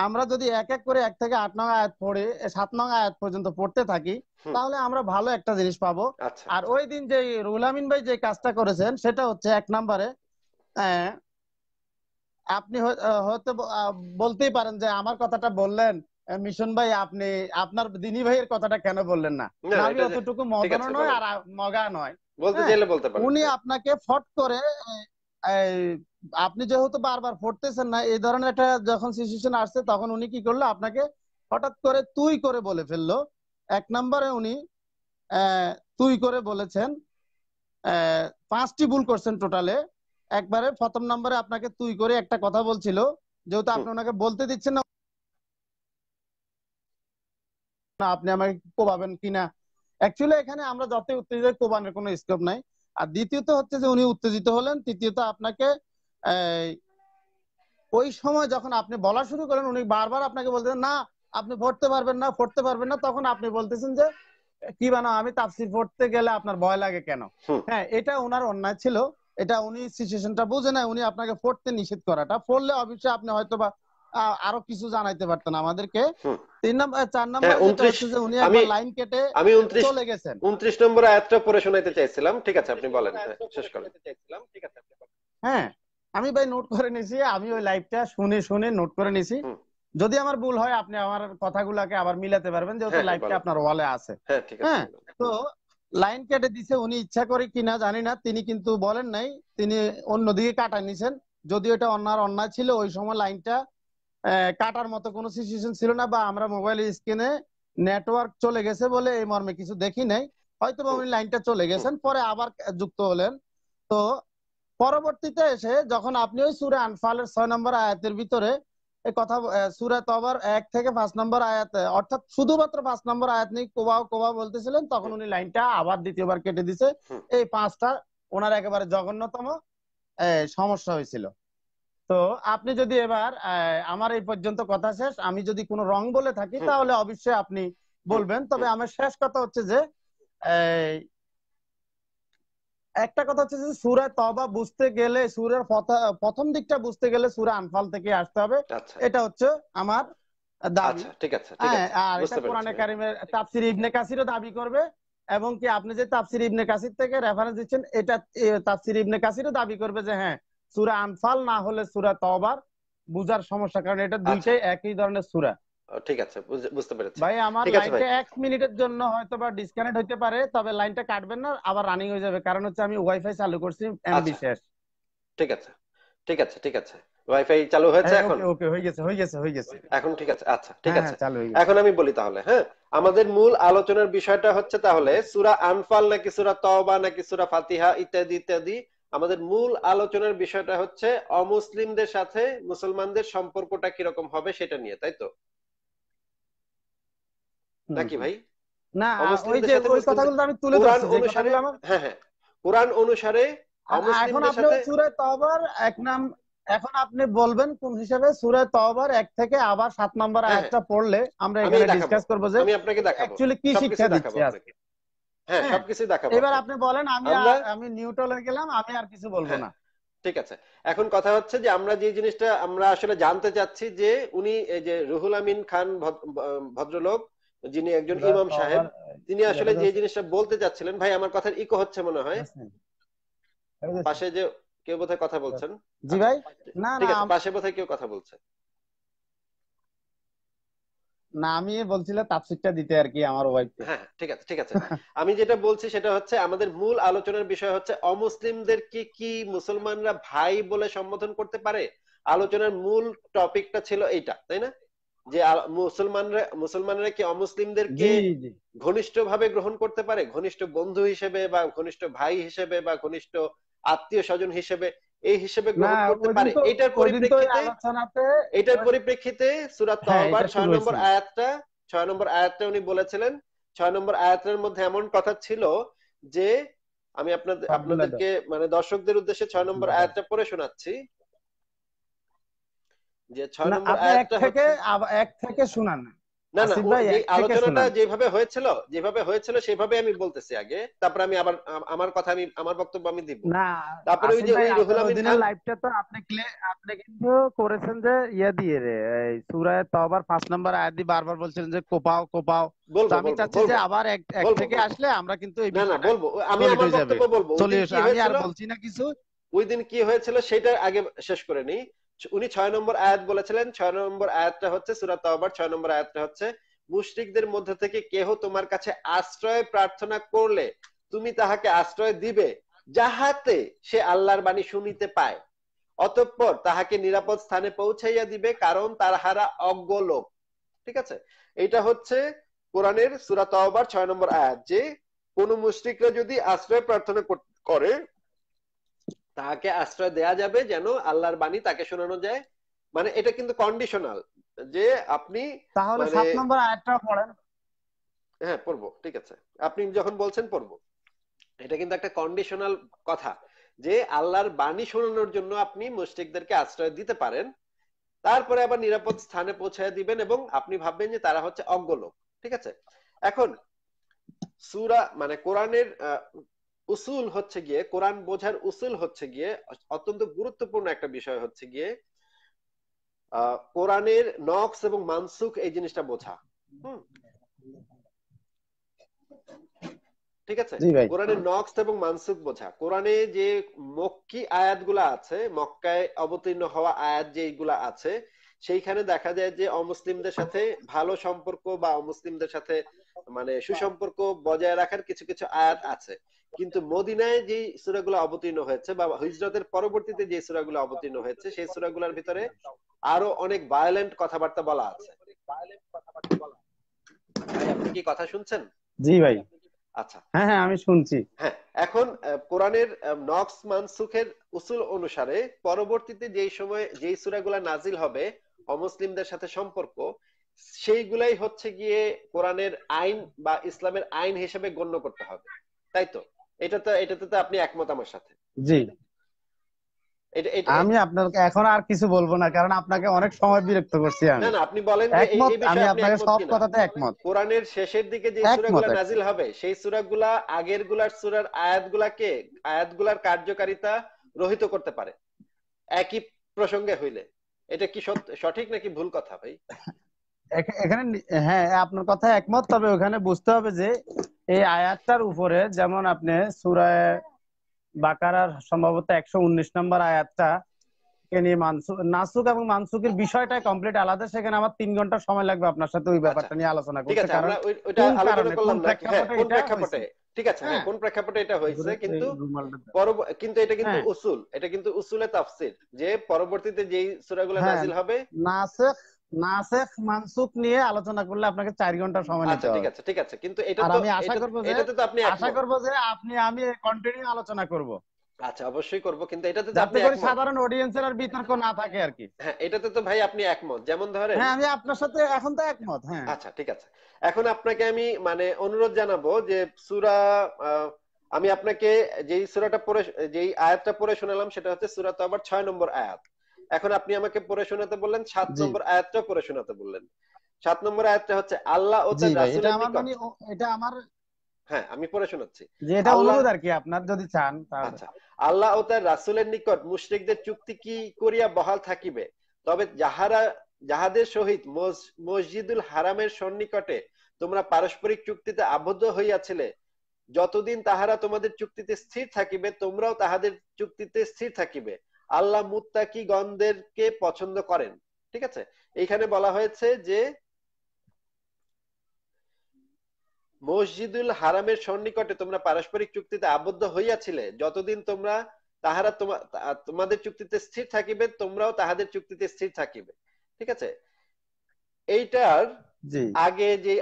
আমরা যদি এক এক করে এক থেকে আট নং আয়াত পড়ে সাত নং আয়াত পর্যন্ত পড়তে থাকি তাহলে আমরা ভালো একটা জিনিস পাবো আচ্ছা, আর আচ্ছা। ওই দিন যে রুলামিন ভাই যে কাজটা করেছেন সেটা হচ্ছে এক নম্বরে আপনি হয়তো বলতেই পারেন যে আমার কথাটা বললেন মিশন ভাই আপনি আপনার দিনী ভাইয়ের কথাটা কেন বললেন না আমি অতটুকু মগা নয় আর মগা নয় উনি আপনাকে ফট করে আপনি যেহেতু বারবার পড়তেছেন না এই ধরনের একটা যখন সিচুয়েশন আসছে তখন উনি কি করলো আপনাকে হঠাৎ করে তুই করে বলে ফেললো এক নম্বরে উনি তুই করে বলেছেন পাঁচটি ভুল করছেন টোটালে একবারে প্রথম নম্বরে আপনাকে তুই করে একটা কথা বলছিল যেহেতু আপনি ওনাকে বলতে দিচ্ছেন না আপনি আমাকে কোবাবেন কিনা অ্যাকচুয়ালি এখানে আমরা যতই উত্তেজিত কোবানের কোনো স্কোপ নাই আর দ্বিতীয়ত হচ্ছে যে উনি উত্তেজিত হলেন তৃতীয়ত আপনাকে ওই সময় যখন আপনি বলা শুরু করেন উনি বারবার আপনাকে বলতেন না আপনি পড়তে পারবেন না পড়তে পারবেন না তখন আপনি বলতেছেন যে কি বানা আমি তাফসির পড়তে গেলে আপনার ভয় লাগে কেন হ্যাঁ এটা ওনার অন্যায় ছিল এটা উনি সিচুয়েশনটা বুঝে নাই উনি আপনাকে পড়তে নিষেধ করাটা পড়লে অবশ্যই আপনি হয়তো বা আরো কিছু জানাইতে পারতেন আমাদেরকে তিন নম্বর চার নম্বর হ্যাঁ, যে উনি একবার লাইন কেটে আমি 29 চলে গেছেন 29 নম্বর আয়াতটা পড়ে শোনাইতে চাইছিলাম ঠিক আছে আপনি বলেন হ্যাঁ, শেষ করে হ্যাঁ আমি ভাই নোট করে নিছি আমি ওই লাইভটা শুনে শুনে নোট করে নিছি যদি আমার ভুল হয় আপনি আমার কথাগুলোকে আবার মিলাতে পারবেন যেহেতু লাইভটা হ্যাঁ, আপনার ওয়ালে আছে হ্যাঁ তো লাইন কেটে দিছে উনি ইচ্ছা করে কিনা জানি না তিনি কিন্তু বলেন নাই তিনি অন্যদিকে কাটা নিছেন যদি এটা অন্যার অন্যায় ছিল ওই সময় লাইনটা কাটার মতো কোনো সিচুয়েশন ছিল না বা আমরা মোবাইল স্ক্রিনে নেটওয়ার্ক চলে গেছে বলে এই মর্মে কিছু দেখি নাই হয়তো বা উনি লাইনটা চলে গেছেন পরে আবার যুক্ত হলেন তো পরবর্তীতে এসে যখন আপনি ওই সুরে আনফালের ছয় নম্বর আয়াতের ভিতরে এই কথা সুরে তবর এক থেকে পাঁচ নম্বর আয়াত অর্থাৎ শুধুমাত্র পাঁচ নম্বর আয়াত নিয়ে কোবাও কোবা বলতেছিলেন তখন উনি লাইনটা আবার দ্বিতীয়বার কেটে দিছে এই পাঁচটা ওনার একেবারে জঘন্যতম সমস্যা হয়েছিল তো আপনি যদি এবার আমার এই পর্যন্ত কথা শেষ আমি যদি কোনো রং বলে থাকি তাহলে অবশ্যই আপনি বলবেন তবে আমার শেষ কথা হচ্ছে যে একটা কথা হচ্ছে যে সুরায় তবা বুঝতে গেলে সুরের প্রথম দিকটা বুঝতে গেলে সুরা আনফাল থেকে আসতে হবে আচ্ছা। এটা হচ্ছে আমার আচ্ছা, হ্যাঁ, দাবি করবে এবং কি আপনি যে তাপসির ইবনে কাসির থেকে রেফারেন্স দিচ্ছেন এটা তাপসির ইবনে কাসিরও দাবি করবে যে হ্যাঁ সুরা আনফাল না হলে সুরা তবার বুঝার সমস্যা কারণ এটা আচ্ছা। দুইটাই একই ধরনের সুরা ঠিক আছে বুঝতে পেরেছি ভাই আমার লাইনটা 1 মিনিটের জন্য হয়তো বা ডিসকানেক্ট হতে পারে তবে লাইনটা কাটবেন না আবার রানিং হয়ে যাবে কারণ হচ্ছে আমি ওয়াইফাই চালু করছি এমবি আচ্ছা। শেষ ঠিক আছে ঠিক আছে ঠিক আছে ওয়াইফাই চালু হয়েছে হ্যাঁ, এখন ওকে হয়ে গেছে হয়ে গেছে হয়ে গেছে এখন ঠিক আছে আচ্ছা ঠিক হ্যাঁ, আছে হ্যাঁ, চালু হয়ে এখন আমি বলি তাহলে হ্যাঁ আমাদের মূল আলোচনার বিষয়টা হচ্ছে তাহলে সূরা আনফাল নাকি সূরা তওবা নাকি সূরা ফাতিহা ইত্যাদি ইত্যাদি আমাদের মূল আলোচনার বিষয়টা হচ্ছে অমুসলিমদের সাথে মুসলমানদের সম্পর্কটা কিরকম হবে সেটা নিয়ে তাই তো নাকি ভাই না আমি তুলে হ্যাঁ হ্যাঁ কোরআন অনুসারে এখন আপনি সূরা তওবার এক নাম এখন আপনি বলবেন কোন হিসাবে সূরা তওবার এক থেকে আবার সাত নাম্বার হ্যাঁ, আয়াতটা হ্যাঁ। পড়লে আমরা এখানে ডিসকাস করব যে আমি আপনাকে দেখাবো অ্যাকচুয়ালি কি শিক্ষা দিচ্ছে আজকে হ্যাঁ, হ্যাঁ। দেখাবো এবার আপনি বলেন আমি আমি গেলাম আমি আর কিছু বলবো হ্যাঁ, না ঠিক আছে এখন কথা হচ্ছে যে আমরা যে জিনিসটা আমরা আসলে জানতে চাচ্ছি যে উনি এই যে রুহুল আমিন খান ভদ্রলোক যিনি একজন ইমাম সাহেব তিনি আসলে যে জিনিসটা বলতে চাচ্ছিলেন ভাই আমার কথার ইকো হচ্ছে মনে হয় হ্যাঁ, পাশে যে কেউ বোধহয় কথা বলছেন জি ভাই আচ্ছা, না না পাশে বোধহয় কেউ কথা বলছে না আমি বলছিলাম তাফসিরটা দিতে আর কি আমার হ্যাঁ ঠিক আছে ঠিক আছে আমি যেটা বলছি সেটা হচ্ছে আমাদের মূল আলোচনার বিষয় হচ্ছে অমুসলিমদের কি কি মুসলমানরা ভাই বলে সম্বোধন করতে পারে আলোচনার মূল টপিকটা ছিল এইটা তাই না যে মুসলমানরা মুসলমানরা কি অমুসলিমদেরকে ঘনিষ্ঠভাবে গ্রহণ করতে পারে ঘনিষ্ঠ বন্ধু হিসেবে বা ঘনিষ্ঠ ভাই হিসেবে বা ঘনিষ্ঠ আত্মীয় স্বজন হিসেবে এই হিসেবে গ্রহণ করতে পারে এটার পরিপ্রেক্ষিতে এটার পরিপ্রেক্ষিতে সূরা হ্যাঁ, তাওবার 6 নম্বর আয়াতটা 6 নম্বর আয়াতটা উনি বলেছিলেন 6 নম্বর আয়াতের মধ্যে এমন কথা ছিল যে আমি আপনাদের আপনাদেরকে মানে দর্শকদের উদ্দেশ্যে 6 নম্বর আয়াতটা পড়ে শোনাচ্ছি যে 6 নম্বর আয়াতটা থেকে এক থেকে শুনান না না এই আলোচনাটা যেভাবে হয়েছিল যেভাবে হয়েছিল সেভাবে আমি বলতেছি আগে তারপরে আমি আবার আমার কথা আমি আমার বক্তব্য আমি দিব না তারপরে ওই যে ওই রুহুল আমিন লাইভটা তো আপনি আপনি কিন্তু করেছেন যে ইয়া দিয়ে রে সূরা 5 নম্বর বারবার বলছিলেন যে কোপাও কোপাও আমি চাচ্ছি যে আবার এক থেকে আসলে আমরা কিন্তু না না বলবো আমি আমার বক্তব্য বলবো আমি আর বলছি না কিছু ওই দিন কি হয়েছিল সেটা আগে শেষ করে নিই উনি ছয় নম্বর আয়াত বলেছিলেন ছয় নম্বর আয়াতটা হচ্ছে সুরাত আবার ছয় নম্বর আয়াতটা হচ্ছে মুশরিকদের মধ্যে থেকে কেহ তোমার কাছে আশ্রয় প্রার্থনা করলে তুমি তাহাকে আশ্রয় দিবে যাহাতে সে আল্লাহর বাণী শুনিতে পায় অতঃপর তাহাকে নিরাপদ স্থানে পৌঁছাইয়া দিবে কারণ তার হারা অজ্ঞ লোক ঠিক আছে এটা হচ্ছে কোরআনের সুরাত আবার ছয় নম্বর আয়াত যে কোন মুশরিকরা যদি আশ্রয় প্রার্থনা করে তাকে আশ্রয় দেয়া যাবে যেন আল্লাহর বাণী তাকে শোনানো যায় মানে এটা কিন্তু কন্ডিশনাল যে আপনি তাহলে মানে সাত নম্বর আয়াতটা পড়েন হ্যাঁ পড়বো ঠিক আছে আপনি যখন বলছেন পড়বো এটা কিন্তু একটা কন্ডিশনাল কথা যে আল্লাহর বাণী শোনানোর জন্য আপনি মুশরিকদেরকে আশ্রয় দিতে পারেন তারপরে আবার নিরাপদ স্থানে পৌঁছায় দিবেন এবং আপনি ভাববেন যে তারা হচ্ছে অজ্ঞ লোক ঠিক আছে এখন সুরা মানে কোরআনের উসুল হচ্ছে গিয়ে কোরআন বোঝার উসুল হচ্ছে গিয়ে অত্যন্ত গুরুত্বপূর্ণ একটা বিষয় হচ্ছে গিয়ে কোরআনের নক্স এবং মানসুক এই জিনিসটা বোঝা ঠিক আছে কোরআনের নক্স এবং মানসুক বোঝা কোরআনে যে মক্কি আয়াতগুলা আছে মক্কায় অবতীর্ণ হওয়া আয়াত যেগুলা আছে সেইখানে দেখা যায় যে অমুসলিমদের সাথে ভালো সম্পর্ক বা অমুসলিমদের সাথে মানে সুসম্পর্ক বজায় রাখার কিছু কিছু আয়াত আছে কিন্তু মদিনায় যে সুরাগুলো অবতীর্ণ হয়েছে বা হিজরতের পরবর্তীতে যে সুরাগুলো অবতীর্ণ হয়েছে সেই সুরাগুলোর ভিতরে আরো অনেক ভায়োলেন্ট কথাবার্তা বলা আছে আপনি কি কথা শুনছেন জি ভাই আচ্ছা হ্যাঁ হ্যাঁ আমি শুনছি হ্যাঁ এখন কোরআনের নক্স মানসুখের উসুল অনুসারে পরবর্তীতে যেই সময় যেই সুরাগুলা নাজিল হবে অমুসলিমদের সাথে সম্পর্ক সেইগুলাই হচ্ছে গিয়ে কোরআনের আইন বা ইসলামের আইন হিসেবে গণ্য করতে হবে তাই তো এটা তো এটাতে তো আপনি একমত আমার সাথে জি আমি আপনাকে এখন আর কিছু বলবো না কারণ আপনাকে অনেক সময় বিরক্ত করছি আমি না না আপনি বলেন যে এই বিষয়ে আমি আপনাকে সব কথাতে একমত কোরআনের শেষের দিকে যে সূরাগুলো নাজিল হবে সেই সূরাগুলা আগের গুলার সূরার আয়াতগুলাকে আয়াতগুলার কার্যকারিতা রহিত করতে পারে একই প্রসঙ্গে হইলে এটা কি সঠিক নাকি ভুল কথা ভাই এখানে হ্যাঁ আপনার কথা একমত তবে ওখানে বুঝতে হবে যে এই আয়াতটার উপরে যেমন আপনি সুরায় বাকারার সম্ভবত একশো উনিশ নম্বর আয়াতটা নাসুক এবং মানসুকের বিষয়টা কমপ্লিট আলাদা সেখানে আমার তিন ঘন্টা সময় লাগবে আপনার সাথে ওই ব্যাপারটা নিয়ে আলোচনা করতে কারণ ঠিক আছে কোন প্রেক্ষাপটে এটা হয়েছে কিন্তু কিন্তু এটা কিন্তু হ্যাঁ। উসুল এটা কিন্তু উসুলে তাফসির যে পরবর্তীতে যেই সুরাগুলো হ্যাঁ। নাজিল হবে নাসিক নাসেখ মানসুখ নিয়ে আলোচনা করলে আপনাকে ঘন্টা সময় আচ্ছা, নিতে ঠিক আছে ঠিক আছে কিন্তু এটা আমি আশা এটাতে তো আপনি আশা যে আপনি আমি কন্টিনিউ আলোচনা করব আচ্ছা অবশ্যই করব কিন্তু এটাতে তো আপনি সাধারণ অডিয়েন্সের আর বিতর্ক না থাকে আর কি হ্যাঁ এটাতে তো ভাই আপনি একমত যেমন ধরেন হ্যাঁ আমি আপনার সাথে এখন তো একমত হ্যাঁ আচ্ছা ঠিক আছে এখন আপনাকে আমি মানে অনুরোধ জানাবো যে সূরা আমি আপনাকে যেই সূরাটা পড়ে যেই আয়াতটা পড়ে শুনালাম সেটা হচ্ছে সূরা আবার ছয় নম্বর আয়াত এখন আপনি আমাকে পড়ে শোনাতে বললেন সাত নম্বর আয়াতটা পড়ে শোনাতে বললেন সাত নম্বর আয়াতটা হচ্ছে আল্লাহ ও তার রাসূলের এটা আমার মানে এটা আমার হ্যাঁ আমি পড়ে শোনাচ্ছি যে এটা অনুরোধ আর কি আপনার যদি চান আচ্ছা আল্লাহ ও তার রাসূলের নিকট মুশরিকদের চুক্তি কি করিয়া বহাল থাকিবে তবে যাহারা যাহাদের সহিত মসজিদুল হারামের সন্নিকটে তোমরা পারস্পরিক চুক্তিতে আবদ্ধ হইয়াছিলে যতদিন তাহারা তোমাদের চুক্তিতে স্থির থাকিবে তোমরাও তাহাদের চুক্তিতে স্থির থাকিবে আল্লাহ মুত্তাকি গন্ধেরকে পছন্দ করেন ঠিক আছে এখানে বলা হয়েছে যে মসজিদুল হারামের সন্নিকটে তোমরা পারস্পরিক চুক্তিতে আবদ্ধ হইয়াছিলে যতদিন তোমরা তাহারা তোমার তোমাদের চুক্তিতে স্থির থাকিবে তোমরাও তাহাদের চুক্তিতে স্থির থাকিবে ঠিক আছে এইটার আগে যে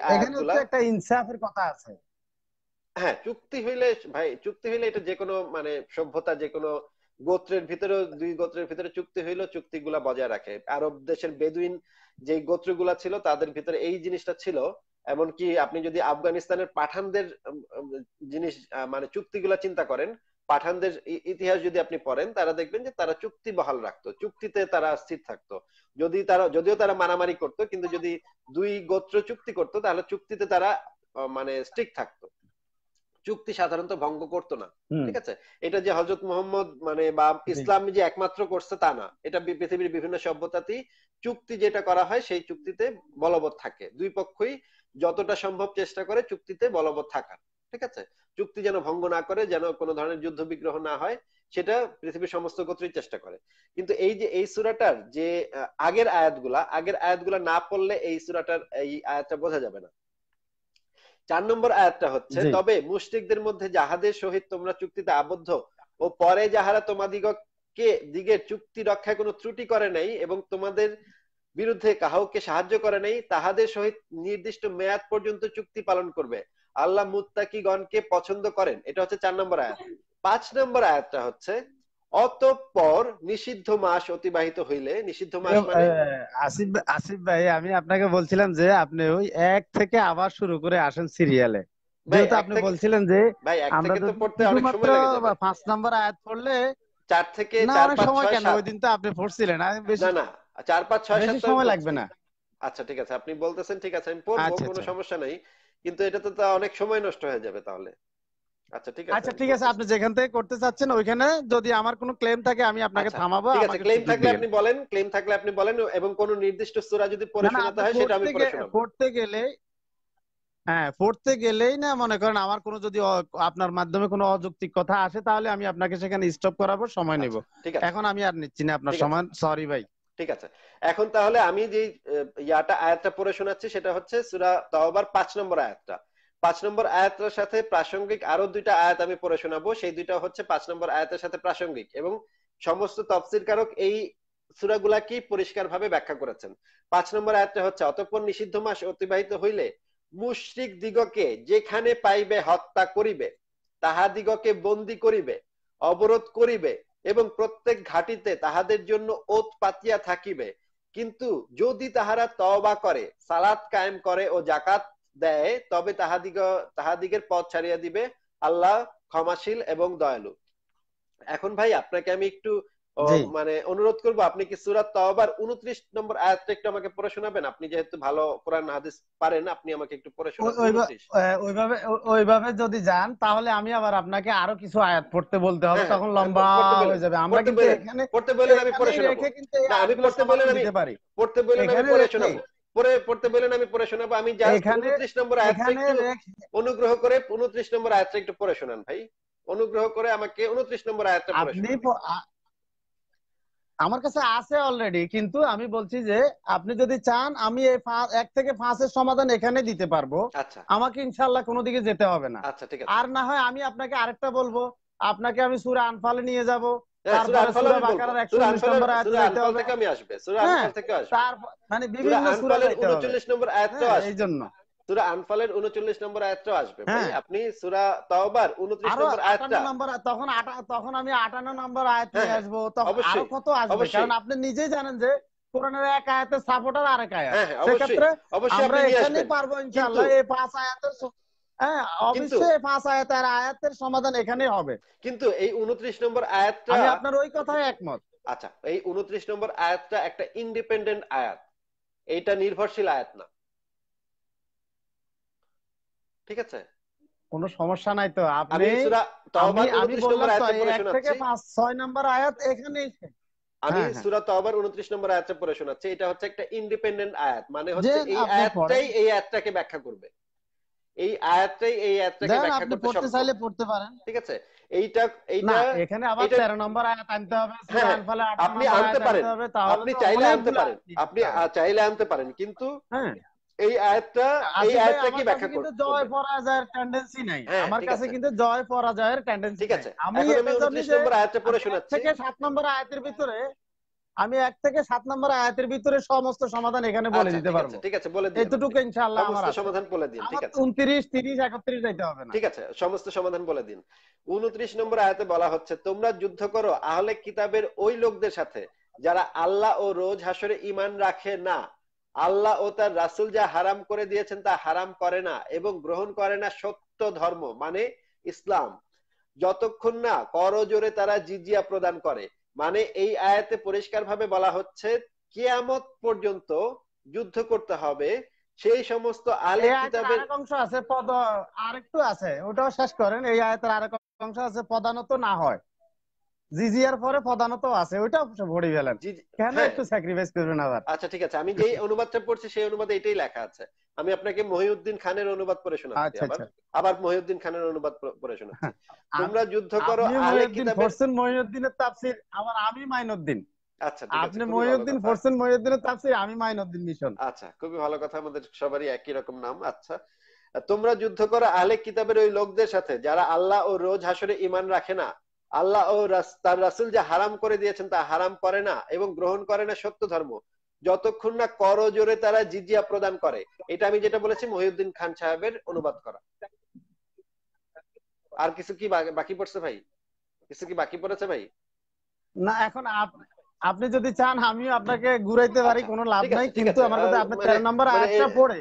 একটা ইনসাফের কথা আছে হ্যাঁ চুক্তি হইলে ভাই চুক্তি হইলে এটা যে কোনো মানে সভ্যতা যে কোনো গোত্রের ভিতরে দুই গোত্রের ভিতরে চুক্তি হইলো চুক্তিগুলা বজায় রাখে আরব দেশের বেদুইন যে গোত্রগুলা ছিল তাদের ভিতরে এই জিনিসটা ছিল এমনকি আপনি যদি আফগানিস্তানের পাঠানদের জিনিস মানে চুক্তিগুলা চিন্তা করেন পাঠানদের ইতিহাস যদি আপনি পড়েন তারা দেখবেন যে তারা চুক্তি বহাল রাখতো চুক্তিতে তারা স্থির থাকতো যদি তারা যদিও তারা মারামারি করতো কিন্তু যদি দুই গোত্র চুক্তি করতো তাহলে চুক্তিতে তারা মানে স্ট্রিক থাকতো চুক্তি সাধারণত ভঙ্গ করত না ঠিক আছে এটা যে হজরত মোহাম্মদ মানে বা ইসলাম যে একমাত্র করছে তা না এটা পৃথিবীর বিভিন্ন সভ্যতাতেই চুক্তি যেটা করা হয় সেই চুক্তিতে বলবৎ থাকে দুই পক্ষই যতটা সম্ভব চেষ্টা করে চুক্তিতে বলবৎ থাকার ঠিক আছে চুক্তি যেন ভঙ্গ না করে যেন কোনো ধরনের যুদ্ধ বিগ্রহ না হয় সেটা পৃথিবীর সমস্ত গোত্রই চেষ্টা করে কিন্তু এই যে এই সুরাটার যে আগের আয়াতগুলা আগের আয়াতগুলা না পড়লে এই সুরাটার এই আয়াতটা বোঝা যাবে না চার নম্বর আয়াতটা হচ্ছে তবে মুশরিকদের মধ্যে যাহাদের সহিত তোমরা চুক্তিতে আবদ্ধ ও পরে যাহারা তোমাদিগকে দিগের চুক্তি রক্ষায় কোনো ত্রুটি করে নাই এবং তোমাদের বিরুদ্ধে কাহকে সাহায্য করে নাই তাহাদের সহিত নির্দিষ্ট মেয়াদ পর্যন্ত চুক্তি পালন করবে আল্লাহ মুত্তাকিগণকে পছন্দ করেন এটা হচ্ছে চার নম্বর আয়াত পাঁচ নম্বর আয়াতটা হচ্ছে অতঃপর নিষিদ্ধ মাস অতিবাহিত হইলে নিষিদ্ধ মাস মানে আসিফ আসিফ ভাই আমি আপনাকে বলছিলাম যে আপনি ওই এক থেকে আবার শুরু করে আসেন সিরিয়ালে যেহেতু আপনি বলছিলেন যে আমরা তো পড়তে অনেক সময় লাগে পাঁচ নম্বর আয়াত পড়লে চার থেকে চার পাঁচ সময় কেন ওই দিন তো আপনি পড়ছিলেন না না চার পাঁচ ছয় সাত সময় লাগবে না আচ্ছা ঠিক আছে আপনি বলতেছেন ঠিক আছে আমি পড়বো আচ্ছা, কোনো আচ্ছা। সমস্যা নাই কিন্তু এটা তো অনেক সময় নষ্ট হয়ে যাবে তাহলে আচ্ছা ঠিক আচ্ছা, আছে আচ্ছা ঠিক আছে আপনি যেখান থেকে করতে চাচ্ছেন ওইখানে যদি আমার কোনো ক্লেম থাকে আমি আপনাকে আচ্ছা, থামাবো ঠিক আছে ক্লেম থাকলে আপনি বলেন ক্লেম থাকলে আপনি বলেন এবং কোন নির্দিষ্ট সূরা যদি পড়ে শোনাতে হয় সেটা আমি পড়ে শোনাবো পড়তে গেলে হ্যাঁ পড়তে গেলেই না মনে করেন আমার কোনো যদি আপনার মাধ্যমে কোনো অযৌক্তিক কথা আসে তাহলে আমি আপনাকে সেখানে স্টপ করাবো সময় আচ্ছা, নেব এখন আমি আর নিচ্ছি না আপনার সমান সরি ভাই ঠিক আছে এখন তাহলে আমি যে ইয়াটা আয়াতটা পড়ে শোনাচ্ছি সেটা হচ্ছে সূরা তাওবার পাঁচ নম্বর আয়াতটা পাঁচ নম্বর আয়াতের সাথে প্রাসঙ্গিক আরো দুইটা আয়াত আমি পড়ে শোনাবো সেই দুইটা হচ্ছে পাঁচ নম্বর আয়াতের সাথে প্রাসঙ্গিক এবং সমস্ত তফসির কারক এই কি পরিষ্কার ভাবে ব্যাখ্যা করেছেন পাঁচ নম্বর আয়াতটা হচ্ছে অতঃপর নিষিদ্ধ মাস অতিবাহিত হইলে মুশরিক দিগকে যেখানে পাইবে হত্যা করিবে তাহা দিগকে বন্দি করিবে অবরোধ করিবে এবং প্রত্যেক ঘাটিতে তাহাদের জন্য ওত পাতিয়া থাকিবে কিন্তু যদি তাহারা তওবা করে সালাত কায়েম করে ও জাকাত দেয় তবে তাহাদিগ তাহাদিগের পথ ছাড়িয়া দিবে আল্লাহ ক্ষমাশীল এবং দয়ালু এখন ভাই আপনাকে আমি একটু মানে অনুরোধ করবো আপনি কি সুরাত তাওবার উনত্রিশ নম্বর আয়াতটা একটু আমাকে পড়ে শোনাবেন আপনি যেহেতু ভালো কোরআন হাদিস পারেন আপনি আমাকে একটু পড়ে শোনাবেন ওইভাবে ওইভাবে যদি যান তাহলে আমি আবার আপনাকে আরো কিছু আয়াত পড়তে বলতে হবে হ্যাঁ, তখন হ্যাঁ, লম্বা হয়ে যাবে আমরা কিন্তু এখানে পড়তে বলেন আমি পড়ে শোনাবো আমি পড়তে বলেন আমি পড়তে বলেন আমি পড়ে শোনাবো পরে পড়তে বলেন আমি পড়ে শোনাবো আমি উনত্রিশ নম্বর অনুগ্রহ করে উনত্রিশ নম্বর আয়াতটা একটু পড়ে শোনান ভাই অনুগ্রহ করে আমাকে উনত্রিশ নম্বর আয়াতটা আপনি আমার কাছে আছে অলরেডি কিন্তু আমি বলছি যে আপনি যদি চান আমি এই এক থেকে পাঁচের সমাধান এখানে দিতে পারবো আচ্ছা। আমাকে ইনশাল্লাহ কোনো দিকে যেতে হবে না আচ্ছা, আর না হয় আমি আপনাকে আরেকটা বলবো আপনাকে আমি সুরা আনফালে নিয়ে যাব হ্যাঁ, মানে হ্যাঁ, হ্যাঁ। আপনি তখন আমি আটান্ন নম্বর আসবো কত আপনি নিজেই জানেন যে কোরআনের এক আয়াতের সাপোর্টার আরেক আয়াত সেক্ষেত্রে আমরা এখানে পারবো ইনশাআল্লাহ এই পাঁচ আয়াতের হ্যাঁ, আচ্ছা, সমস্যা নাই পাঁচ ছয় নম্বর আয়াত এখানে আমি হ্যাঁ, হ্যাঁ। পড়ে শোনাচ্ছি এটা হচ্ছে একটা মানে হচ্ছে এই এই ব্যাখ্যা করবে এই আয়াতটাই এই আয়াতটাকে ব্যাখ্যা করতে পড়তে চাইলে পড়তে পারেন ঠিক আছে এইটা এইটা না এখানে আবার 13 নম্বর আয়াত আনতে হবে হ্যাঁ, সূরা আনফালে আপনি আনতে পারেন আপনি চাইলে আনতে পারেন আপনি চাইলে আনতে পারেন কিন্তু হ্যাঁ এই আয়াতটা এই আয়াতটা কি ব্যাখ্যা করতে জয় পরাজয়ের টেন্ডেন্সি নাই হ্যাঁ, আমার কাছে কিন্তু জয় পরাজয়ের টেন্ডেন্সি ঠিক আছে আমি 29 নম্বর আয়াতটা পড়ে শোনাচ্ছি থেকে 7 নম্বর আয়াতের ভিতরে আমি এক থেকে সাত নম্বর আয়াতের ভিতরে সমস্ত সমাধান এখানে বলে আচ্ছা, দিতে পারবো ঠিক আছে বলে এতটুকু ইনশাআল্লাহ আমার সমাধান বলে দিন ঠিক আছে উনত্রিশ তিরিশ একত্রিশ যাইতে হবে না ঠিক আছে সমস্ত সমাধান বলে দিন উনত্রিশ নম্বর আয়াতে বলা হচ্ছে তোমরা যুদ্ধ করো আহলে কিতাবের ওই লোকদের সাথে যারা আল্লাহ ও রোজ হাসরে ইমান রাখে না আল্লাহ ও তার রাসুল যা হারাম করে দিয়েছেন তা হারাম করে না এবং গ্রহণ করে না সত্য ধর্ম মানে ইসলাম যতক্ষণ না করজোরে তারা জিজিয়া প্রদান করে মানে এই আয়াতে পরিষ্কারভাবে বলা হচ্ছে কেয়ামত পর্যন্ত যুদ্ধ করতে হবে সেই সমস্ত আলে কিতাবের অংশ আছে পদ আরেকটু আছে ওটাও শেষ করেন এই আয়াতের আরেক অংশ আছে প্রধানত না হয় পরে প্রধানত আছে ওইটা ভরে কেন হ্যাঁ। একটু স্যাক্রিফাইস করবেন আবার আচ্ছা ঠিক আছে আমি অনুবাদটা পড়ছি সেই অনুবাদে এটাই লেখা আছে আমি আপনাকে মহিউদ্দিন খানের অনুবাদ পড়ে শোনাচ্ছি আচ্ছা, আবার আচ্ছা। আবার মহিউদ্দিন খানের অনুবাদ পড়ে শোনাচ্ছি তোমরা যুদ্ধ করো মহিউদ্দিনের তাফসীর আবার আমি আচ্ছা আপনি মহিউদ্দিন ফরসেন মহিউদ্দিনের তাফসীর আমি মাইনুদ্দিন মিশন আচ্ছা খুবই ভালো কথা আমাদের সবারই একই রকম নাম আচ্ছা তোমরা যুদ্ধ করো আহলে কিতাবের ওই লোকদের সাথে যারা আল্লাহ ও রোজ হাসরে ইমান রাখে না আল্লাহ ও তার রাসুল যে হারাম করে দিয়েছেন তা হারাম করে না এবং গ্রহণ করে না সত্য ধর্ম যতক্ষণ না কর জোরে তারা জিজিয়া প্রদান করে এটা আমি যেটা বলেছি মহিউদ্দিন খান সাহেবের অনুবাদ করা আর কিছু কি বাকি পড়ছে ভাই কিছু কি বাকি পড়েছে ভাই না এখন আপনি যদি চান আমিও আপনাকে ঘুরাইতে পারি আচ্ছা, কোনো লাভ নাই কিন্তু আমার কাছে আপনি 13 মানে নম্বর মানে আয়াতটা পড়ে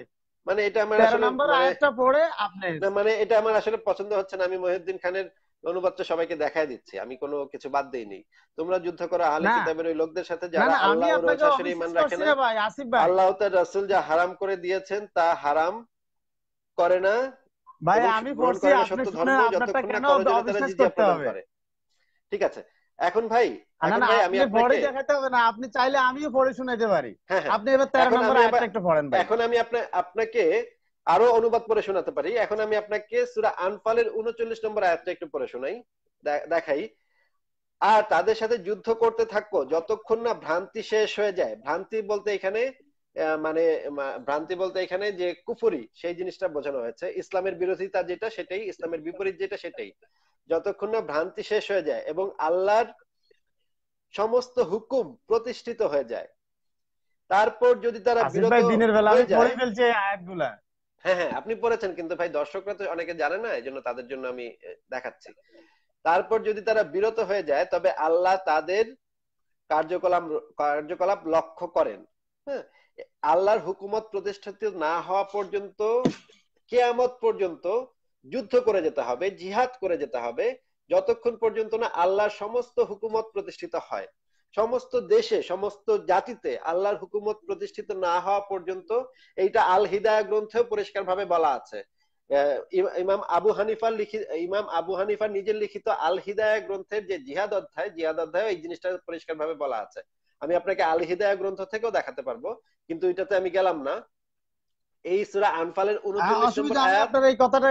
মানে এটা আমার 13 নম্বর মানে আয়াতটা পড়ে আপনি মানে এটা আমার আসলে পছন্দ হচ্ছে না আমি মহিউদ্দিন খানের অনুবাদটা সবাইকে দেখায় দিচ্ছি আমি কোনো কিছু বাদ দেইনি তোমরা যুদ্ধ করো আহলে কিতাবের ওই লোকদের সাথে যারা আল্লাহ ও রাসূলের ঈমান রাখে না ভাই ভাই আসিফ আল্লাহ তার রাসূল যা হারাম করে দিয়েছেন তা হারাম করে না ভাই আমি বলছি আপনি শুনেন আপনারটা কেন অবিশ্বাস করতে হবে ঠিক আছে এখন ভাই এখন ভাই আমি আপনাকে পড়ে দেখাতে হবে না আপনি চাইলে আমিও পড়ে শোনাতে পারি হ্যাঁ, হ্যাঁ। আপনি এবার 13 নম্বর আয়াতটা একটু পড়েন ভাই এখন আমি আপনাকে আপনাকে আরো অনুবাদ পরে শোনাতে পারি এখন আমি আপনাকে সুরা আনফালের উনচল্লিশ নম্বর আয়াতটা একটু পরে শোনাই দেখাই আর তাদের সাথে যুদ্ধ করতে থাকো যতক্ষণ না ভ্রান্তি শেষ হয়ে যায় ভ্রান্তি বলতে এখানে মানে ভ্রান্তি বলতে এখানে যে কুফুরি সেই জিনিসটা বোঝানো হয়েছে ইসলামের বিরোধিতা যেটা সেটাই ইসলামের বিপরীত যেটা সেটাই যতক্ষণ না ভ্রান্তি শেষ হয়ে যায় এবং আল্লাহর সমস্ত হুকুম প্রতিষ্ঠিত হয়ে যায় তারপর যদি তারা দিনের বেলা পড়ে ফেলছে আয়াতগুলা হ্যাঁ হ্যাঁ আপনি পড়েছেন কিন্তু ভাই দর্শকরা তো অনেকে জানে না এই জন্য তাদের জন্য আমি দেখাচ্ছি তারপর যদি তারা বিরত হয়ে যায় তবে আল্লাহ তাদের কার্যকলাপ কার্যকলাপ লক্ষ্য করেন হ্যাঁ আল্লাহর হুকুমত প্রতিষ্ঠিত না হওয়া পর্যন্ত কেয়ামত পর্যন্ত যুদ্ধ করে যেতে হবে জিহাদ করে যেতে হবে যতক্ষণ পর্যন্ত না আল্লাহর সমস্ত হুকুমত প্রতিষ্ঠিত হয় সমস্ত দেশে সমস্ত জাতিতে আল্লাহর হুকুমত প্রতিষ্ঠিত না হওয়া পর্যন্ত এইটা আল হিদায়া গ্রন্থে ভাবে বলা আছে ইমাম আবু হানিফার লিখিত ইমাম আবু হানিফার নিজের লিখিত আল হিদায়া গ্রন্থের যে জিহাদ অধ্যায় জিহাদ অধ্যায় এই জিনিসটা পরিষ্কার ভাবে বলা আছে আমি আপনাকে আল হিদায়া গ্রন্থ থেকেও দেখাতে পারবো কিন্তু এটাতে আমি গেলাম না এই সূরা আনফালের 39 হ্যাঁ, নম্বর আয়াত আপনার এই কথাটা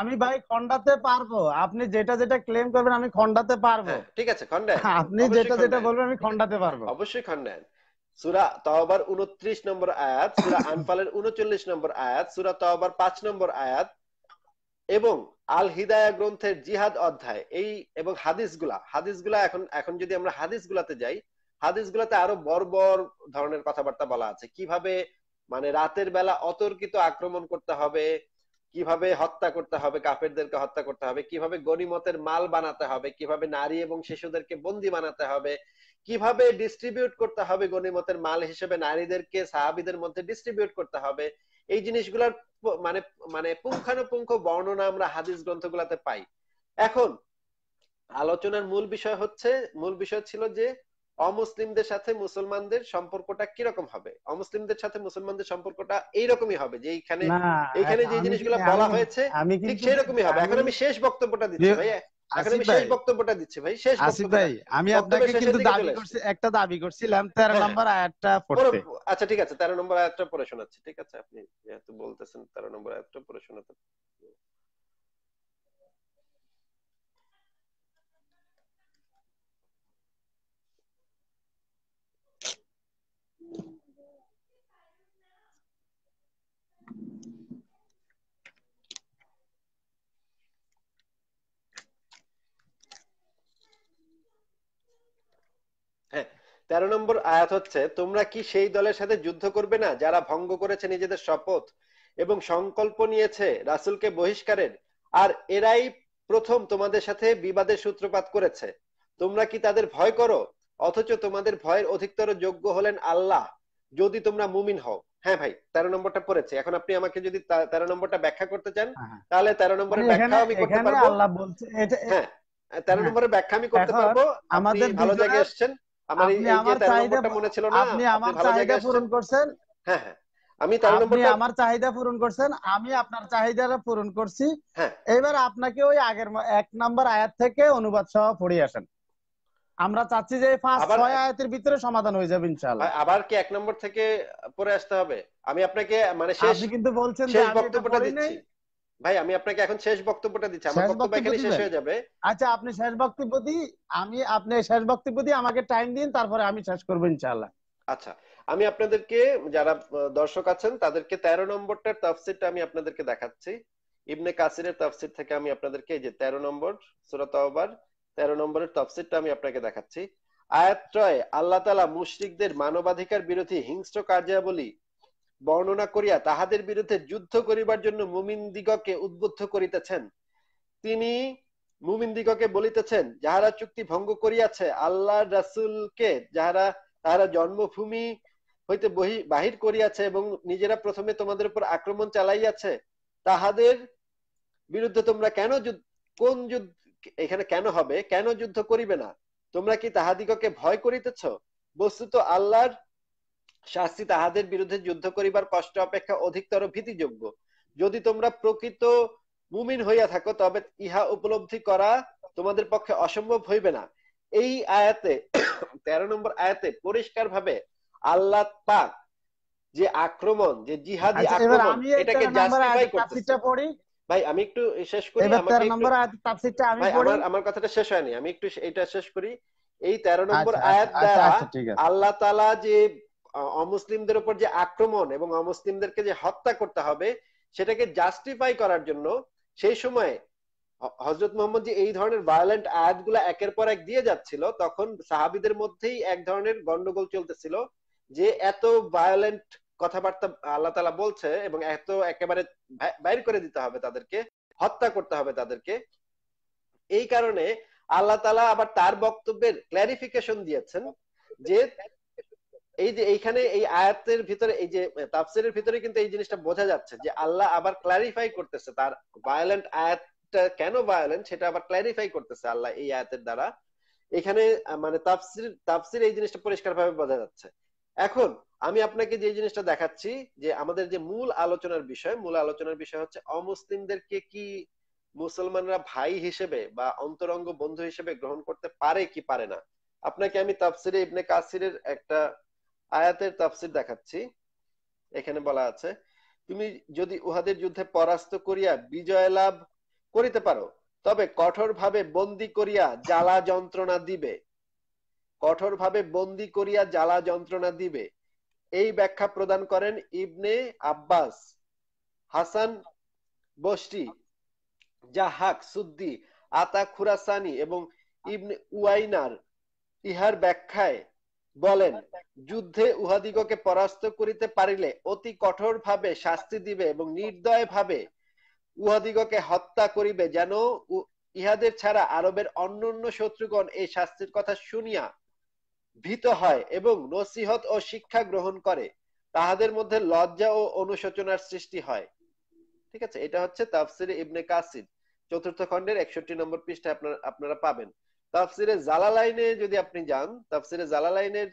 আমি ভাই খন্ডাতে পারবো আপনি যেটা যেটা ক্লেম করবেন আমি খন্ডাতে পারবো হ্যাঁ, ঠিক আছে খন্ডান আপনি যেটা যেটা বলবেন আমি খন্ডাতে পারবো অবশ্যই খন্ডান সূরা তাওবার 29 নম্বর আয়াত সূরা আনফালের 39 নম্বর আয়াত সূরা তাওবার 5 নম্বর আয়াত এবং আল হিদায়া গ্রন্থের জিহাদ অধ্যায় এই এবং হাদিসগুলা হাদিসগুলা এখন এখন যদি আমরা হাদিসগুলাতে যাই হাদিসগুলাতে আরো বর্বর ধরনের কথাবার্তা বলা আছে কিভাবে মানে রাতের বেলা অতর্কিত আক্রমণ করতে হবে কিভাবে হত্যা করতে হবে কাফেরদেরকে হত্যা করতে হবে কিভাবে গণিমতের মাল বানাতে হবে কিভাবে নারী এবং শিশুদেরকে বন্দী বানাতে হবে কিভাবে ডিস্ট্রিবিউট করতে হবে গণিমতের মাল হিসেবে নারীদেরকে সাহাবিদের মধ্যে ডিস্ট্রিবিউট করতে হবে এই জিনিসগুলোর মানে মানে পুঙ্খানুপুঙ্খ বর্ণনা আমরা হাদিস গ্রন্থগুলাতে পাই এখন আলোচনার মূল বিষয় হচ্ছে মূল বিষয় ছিল যে অমুসলিমদের সাথে মুসলমানদের সম্পর্কটা কিরকম হবে অমুসলিমদের সাথে মুসলমানদের সম্পর্কটা এইরকমই হবে যে এইখানে এইখানে যে জিনিসগুলো বলা হয়েছে ঠিক সেরকমই হবে এখন আমি শেষ বক্তব্যটা দিচ্ছি ভাই আচ্ছা ঠিক আছে তেরো নম্বর আয়াতটা পড়ে শোনাচ্ছি ঠিক আছে আপনি যেহেতু বলতেছেন তেরো নম্বর আয়াতটা পড়ে শোনাতে হ্যাঁ, তেরো নম্বর আয়াত হচ্ছে তোমরা কি সেই দলের সাথে যুদ্ধ করবে না যারা ভঙ্গ করেছে নিজেদের শপথ এবং সংকল্প নিয়েছে রাসুলকে বহিষ্কারের আর এরাই প্রথম তোমাদের সাথে বিবাদের সূত্রপাত করেছে তোমরা কি তাদের ভয় করো অথচ তোমাদের ভয়ের অধিকতর যোগ্য হলেন আল্লাহ যদি তোমরা মুমিন হও হ্যাঁ ভাই তেরো নম্বরটা পড়েছে এখন আপনি আমাকে যদি তেরো নম্বরটা ব্যাখ্যা করতে চান হ্যাঁ, হ্যাঁ। তাহলে তেরো হ্যাঁ, নম্বরের ব্যাখ্যা আমি করতে পারবো আল্লাহ বলছে হ্যাঁ তেরো নম্বরের ব্যাখ্যা আমি করতে পারবো আমাদের ভালো জায়গায় এসছেন আমার এই যে তেরো নম্বরটা মনে ছিল না আপনি আমার ভালো জায়গায় পূরণ করছেন হ্যাঁ হ্যাঁ আমি তেরো নম্বরটা আমার চাহিদা পূরণ করছেন আমি আপনার চাহিদাটা পূরণ করছি এবার আপনাকে ওই আগের এক নাম্বার আয়াত থেকে অনুবাদ সহ পড়িয়ে আসেন আমরা চাচ্ছি যে পাঁচ ছয় আয়াতের ভিতরে সমাধান হয়ে যাবে ইনশাআল্লাহ আবার কি এক নম্বর থেকে পরে আসতে হবে আমি আপনাকে মানে শেষ কিন্তু বলছেন যে বক্তব্যটা দিচ্ছি ভাই আমি আপনাকে এখন শেষ বক্তব্যটা দিচ্ছি আমার বক্তব্য এখানে শেষ হয়ে যাবে আচ্ছা আপনি শেষ বক্তব্য দি আমি আপনি শেষ বক্তব্য দি আমাকে টাইম দিন তারপরে আমি শেষ করব ইনশাআল্লাহ আচ্ছা আমি আপনাদেরকে যারা দর্শক আছেন তাদেরকে 13 নম্বরটার তাফসিরটা আমি আপনাদেরকে দেখাচ্ছি ইবনে কাসিরের তাফসির থেকে আমি আপনাদেরকে এই যে 13 নম্বর সূরা তাওবার তেরো নম্বরের তফসিরটা আমি আপনাকে দেখাচ্ছি আয়াত্রয় আল্লাহ তালা মুশরিকদের মানবাধিকার বিরোধী হিংস্র কার্যাবলী বর্ণনা করিয়া তাহাদের বিরুদ্ধে যুদ্ধ করিবার জন্য মুমিন দিগকে উদ্বুদ্ধ করিতেছেন তিনি মুমিন দিগকে বলিতেছেন যাহারা চুক্তি ভঙ্গ করিয়াছে আল্লাহ রাসুলকে যাহারা তাহারা জন্মভূমি হইতে বহি বাহির করিয়াছে এবং নিজেরা প্রথমে তোমাদের উপর আক্রমণ চালাইয়াছে তাহাদের বিরুদ্ধে তোমরা কেন কোন যুদ্ধ এখানে কেন হবে কেন যুদ্ধ করিবে না তোমরা কি তাহাদিগকে ভয় করিতেছ বস্তুত আল্লাহর শাস্তি তাহাদের বিরুদ্ধে যুদ্ধ করিবার কষ্ট অপেক্ষা অধিকতর ভীতিযোগ্য যদি তোমরা প্রকৃত মুমিন হইয়া থাকো তবে ইহা উপলব্ধি করা তোমাদের পক্ষে অসম্ভব হইবে না এই আয়াতে তেরো নম্বর আয়াতে পরিষ্কার ভাবে আল্লাহ পাক যে আক্রমণ যে জিহাদি আচ্ছা, আক্রমণ এটাকে জাস্টিফাই করতেছে ভাই আমি একটু শেষ করি আমার আয়াত তাফসীরটা আমি পড়ি আমার আমার কথাটা শেষ হয়নি আমি একটু এটা শেষ করি এই 13 আচ্ছা, নম্বর আচ্ছা, আয়াত দ্বারা আচ্ছা, আল্লাহ তাআলা যে অমুসলিমদের উপর যে আক্রমণ এবং অমুসলিমদেরকে যে হত্যা করতে হবে সেটাকে জাস্টিফাই করার জন্য সেই সময়ে হযরত মুহাম্মদ যে এই ধরনের ভায়োলেন্ট আয়াতগুলো একের পর এক দিয়ে যাচ্ছিল তখন সাহাবীদের মধ্যেই এক ধরনের গন্ডগোল চলতেছিল যে এত ভায়োলেন্ট কথাবার্তা আল্লাহ তালা বলছে এবং এত একেবারে বাইর করে দিতে হবে তাদেরকে হত্যা করতে হবে তাদেরকে এই কারণে আল্লাহ তালা আবার তার বক্তব্যের ক্ল্যারিফিকেশন দিয়েছেন যে এই যে এইখানে এই আয়াতের ভিতরে এই যে তাফসিরের ভিতরে কিন্তু এই জিনিসটা বোঝা যাচ্ছে যে আল্লাহ আবার ক্লারিফাই করতেছে তার ভায়োলেন্ট আয়াতটা কেন ভায়োলেন্ট সেটা আবার ক্লারিফাই করতেছে আল্লাহ এই আয়াতের দ্বারা এখানে মানে তাফসির তাফসির এই জিনিসটা পরিষ্কার ভাবে বোঝা যাচ্ছে এখন আমি আপনাকে যে জিনিসটা দেখাচ্ছি যে আমাদের যে মূল আলোচনার বিষয় মূল আলোচনার বিষয় হচ্ছে অমুসলিমদেরকে কি মুসলমানরা ভাই হিসেবে বা অন্তরঙ্গ বন্ধু হিসেবে গ্রহণ করতে পারে কি পারে না আপনাকে আমি তাফসিরে ইবনে কাসিরের একটা আয়াতের তাফসির দেখাচ্ছি এখানে বলা আছে তুমি যদি উহাদের যুদ্ধে পরাস্ত করিয়া বিজয় লাভ করিতে পারো তবে কঠোরভাবে বন্দী করিয়া জ্বালা যন্ত্রণা দিবে কঠোরভাবে বন্দী করিয়া জ্বালা যন্ত্রণা দিবে এই ব্যাখ্যা প্রদান করেন ইবনে আব্বাস হাসান বস্তি জাহাক সুদ্দি আতা খুরাসানি এবং ইবনে উয়াইনার ইহার ব্যাখ্যায় বলেন যুদ্ধে উহাদিগকে পরাস্ত করিতে পারিলে অতি কঠোর ভাবে শাস্তি দিবে এবং নির্দয় ভাবে উহাদিগকে হত্যা করিবে যেন ইহাদের ছাড়া আরবের অন্যান্য শত্রুগণ এই শাস্তির কথা শুনিয়া ভীত হয় এবং নসিহত ও শিক্ষা গ্রহণ করে তাহাদের মধ্যে লজ্জা ও অনুশোচনার সৃষ্টি হয় ঠিক আছে এটা হচ্ছে তাফসিরে ইবনে কাসিদ চতুর্থ খণ্ডের একষট্টি নম্বর পৃষ্ঠা আপনার আপনারা পাবেন তাফসিরে জালালাইনে যদি আপনি যান তাফসিরে জালালাইনের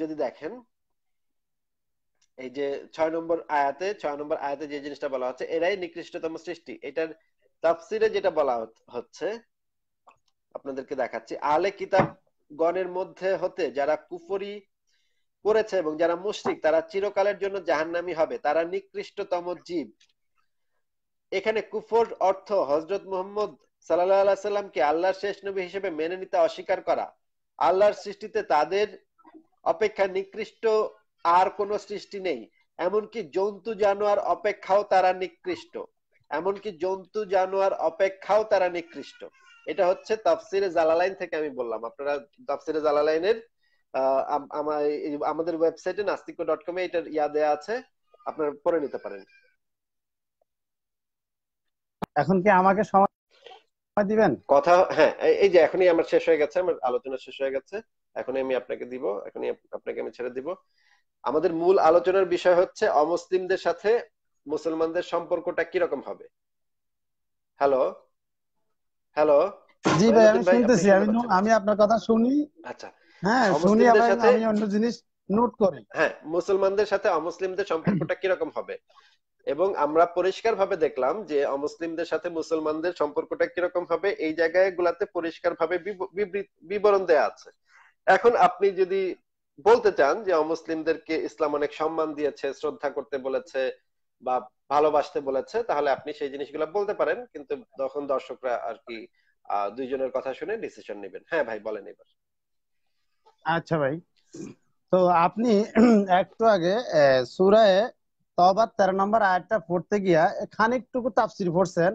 যদি দেখেন এই যে ছয় নম্বর আয়াতে ছয় নম্বর আয়াতে যে জিনিসটা বলা হচ্ছে এরাই নিকৃষ্টতম সৃষ্টি এটার তাফসিরে যেটা বলা হচ্ছে আপনাদেরকে দেখাচ্ছি আলে কিতাব গণের মধ্যে হতে যারা কুফরি করেছে এবং যারা মুশরিক তারা চিরকালের জন্য জাহান্নামি হবে তারা নিকৃষ্টতম জীব এখানে কুফর অর্থ হজরত মোহাম্মদ সাল্লামকে আল্লাহর শেষ নবী হিসেবে মেনে নিতে অস্বীকার করা আল্লাহর সৃষ্টিতে তাদের অপেক্ষা নিকৃষ্ট আর কোন সৃষ্টি নেই এমনকি জন্তু জানোয়ার অপেক্ষাও তারা নিকৃষ্ট এমনকি জন্তু জানোয়ার অপেক্ষাও তারা নিকৃষ্ট এটা হচ্ছে তাফসিরে জালালাইন থেকে আমি বললাম আপনারা তাফসিরে জালালাইনের আমাদের ওয়েবসাইটে নাস্তিক ডট কমে এটার ইয়া দেয়া আছে আপনারা পড়ে নিতে পারেন এখন কি আমাকে সময় দিবেন কথা হ্যাঁ এই যে এখনই আমার শেষ হয়ে গেছে আমার আলোচনা শেষ হয়ে গেছে এখনই আমি আপনাকে দিব এখনই আপনাকে আমি ছেড়ে দিব আমাদের মূল আলোচনার বিষয় হচ্ছে অমুসলিমদের সাথে মুসলমানদের সম্পর্কটা কিরকম হবে হ্যালো হ্যালো জি ভাই আমি শুনতেছি আমি আমি আপনার কথা শুনি আচ্ছা হ্যাঁ শুনি আমি অন্য জিনিস নোট করি হ্যাঁ মুসলমানদের সাথে অমুসলিমদের সম্পর্কটা কিরকম হবে এবং আমরা পরিষ্কারভাবে দেখলাম যে অমুসলিমদের সাথে মুসলমানদের সম্পর্কটা কিরকম হবে এই জায়গায় গুলাতে পরিষ্কারভাবে বিবরণ দেয়া আছে এখন আপনি যদি বলতে চান যে অমুসলিমদেরকে ইসলাম অনেক সম্মান দিয়েছে শ্রদ্ধা করতে বলেছে বা ভালোবাসতে বলেছে তাহলে আপনি সেই জিনিসগুলো বলতে পারেন কিন্তু তখন দর্শকরা আর কি দুইজনের কথা শুনে ডিসিশন নেবেন হ্যাঁ ভাই বলেন এবার আচ্ছা ভাই তো আপনি একটু আগে সুরায় তবা তেরো নম্বর আয়াতটা পড়তে গিয়া খানিকটুকু তাফসির পড়ছেন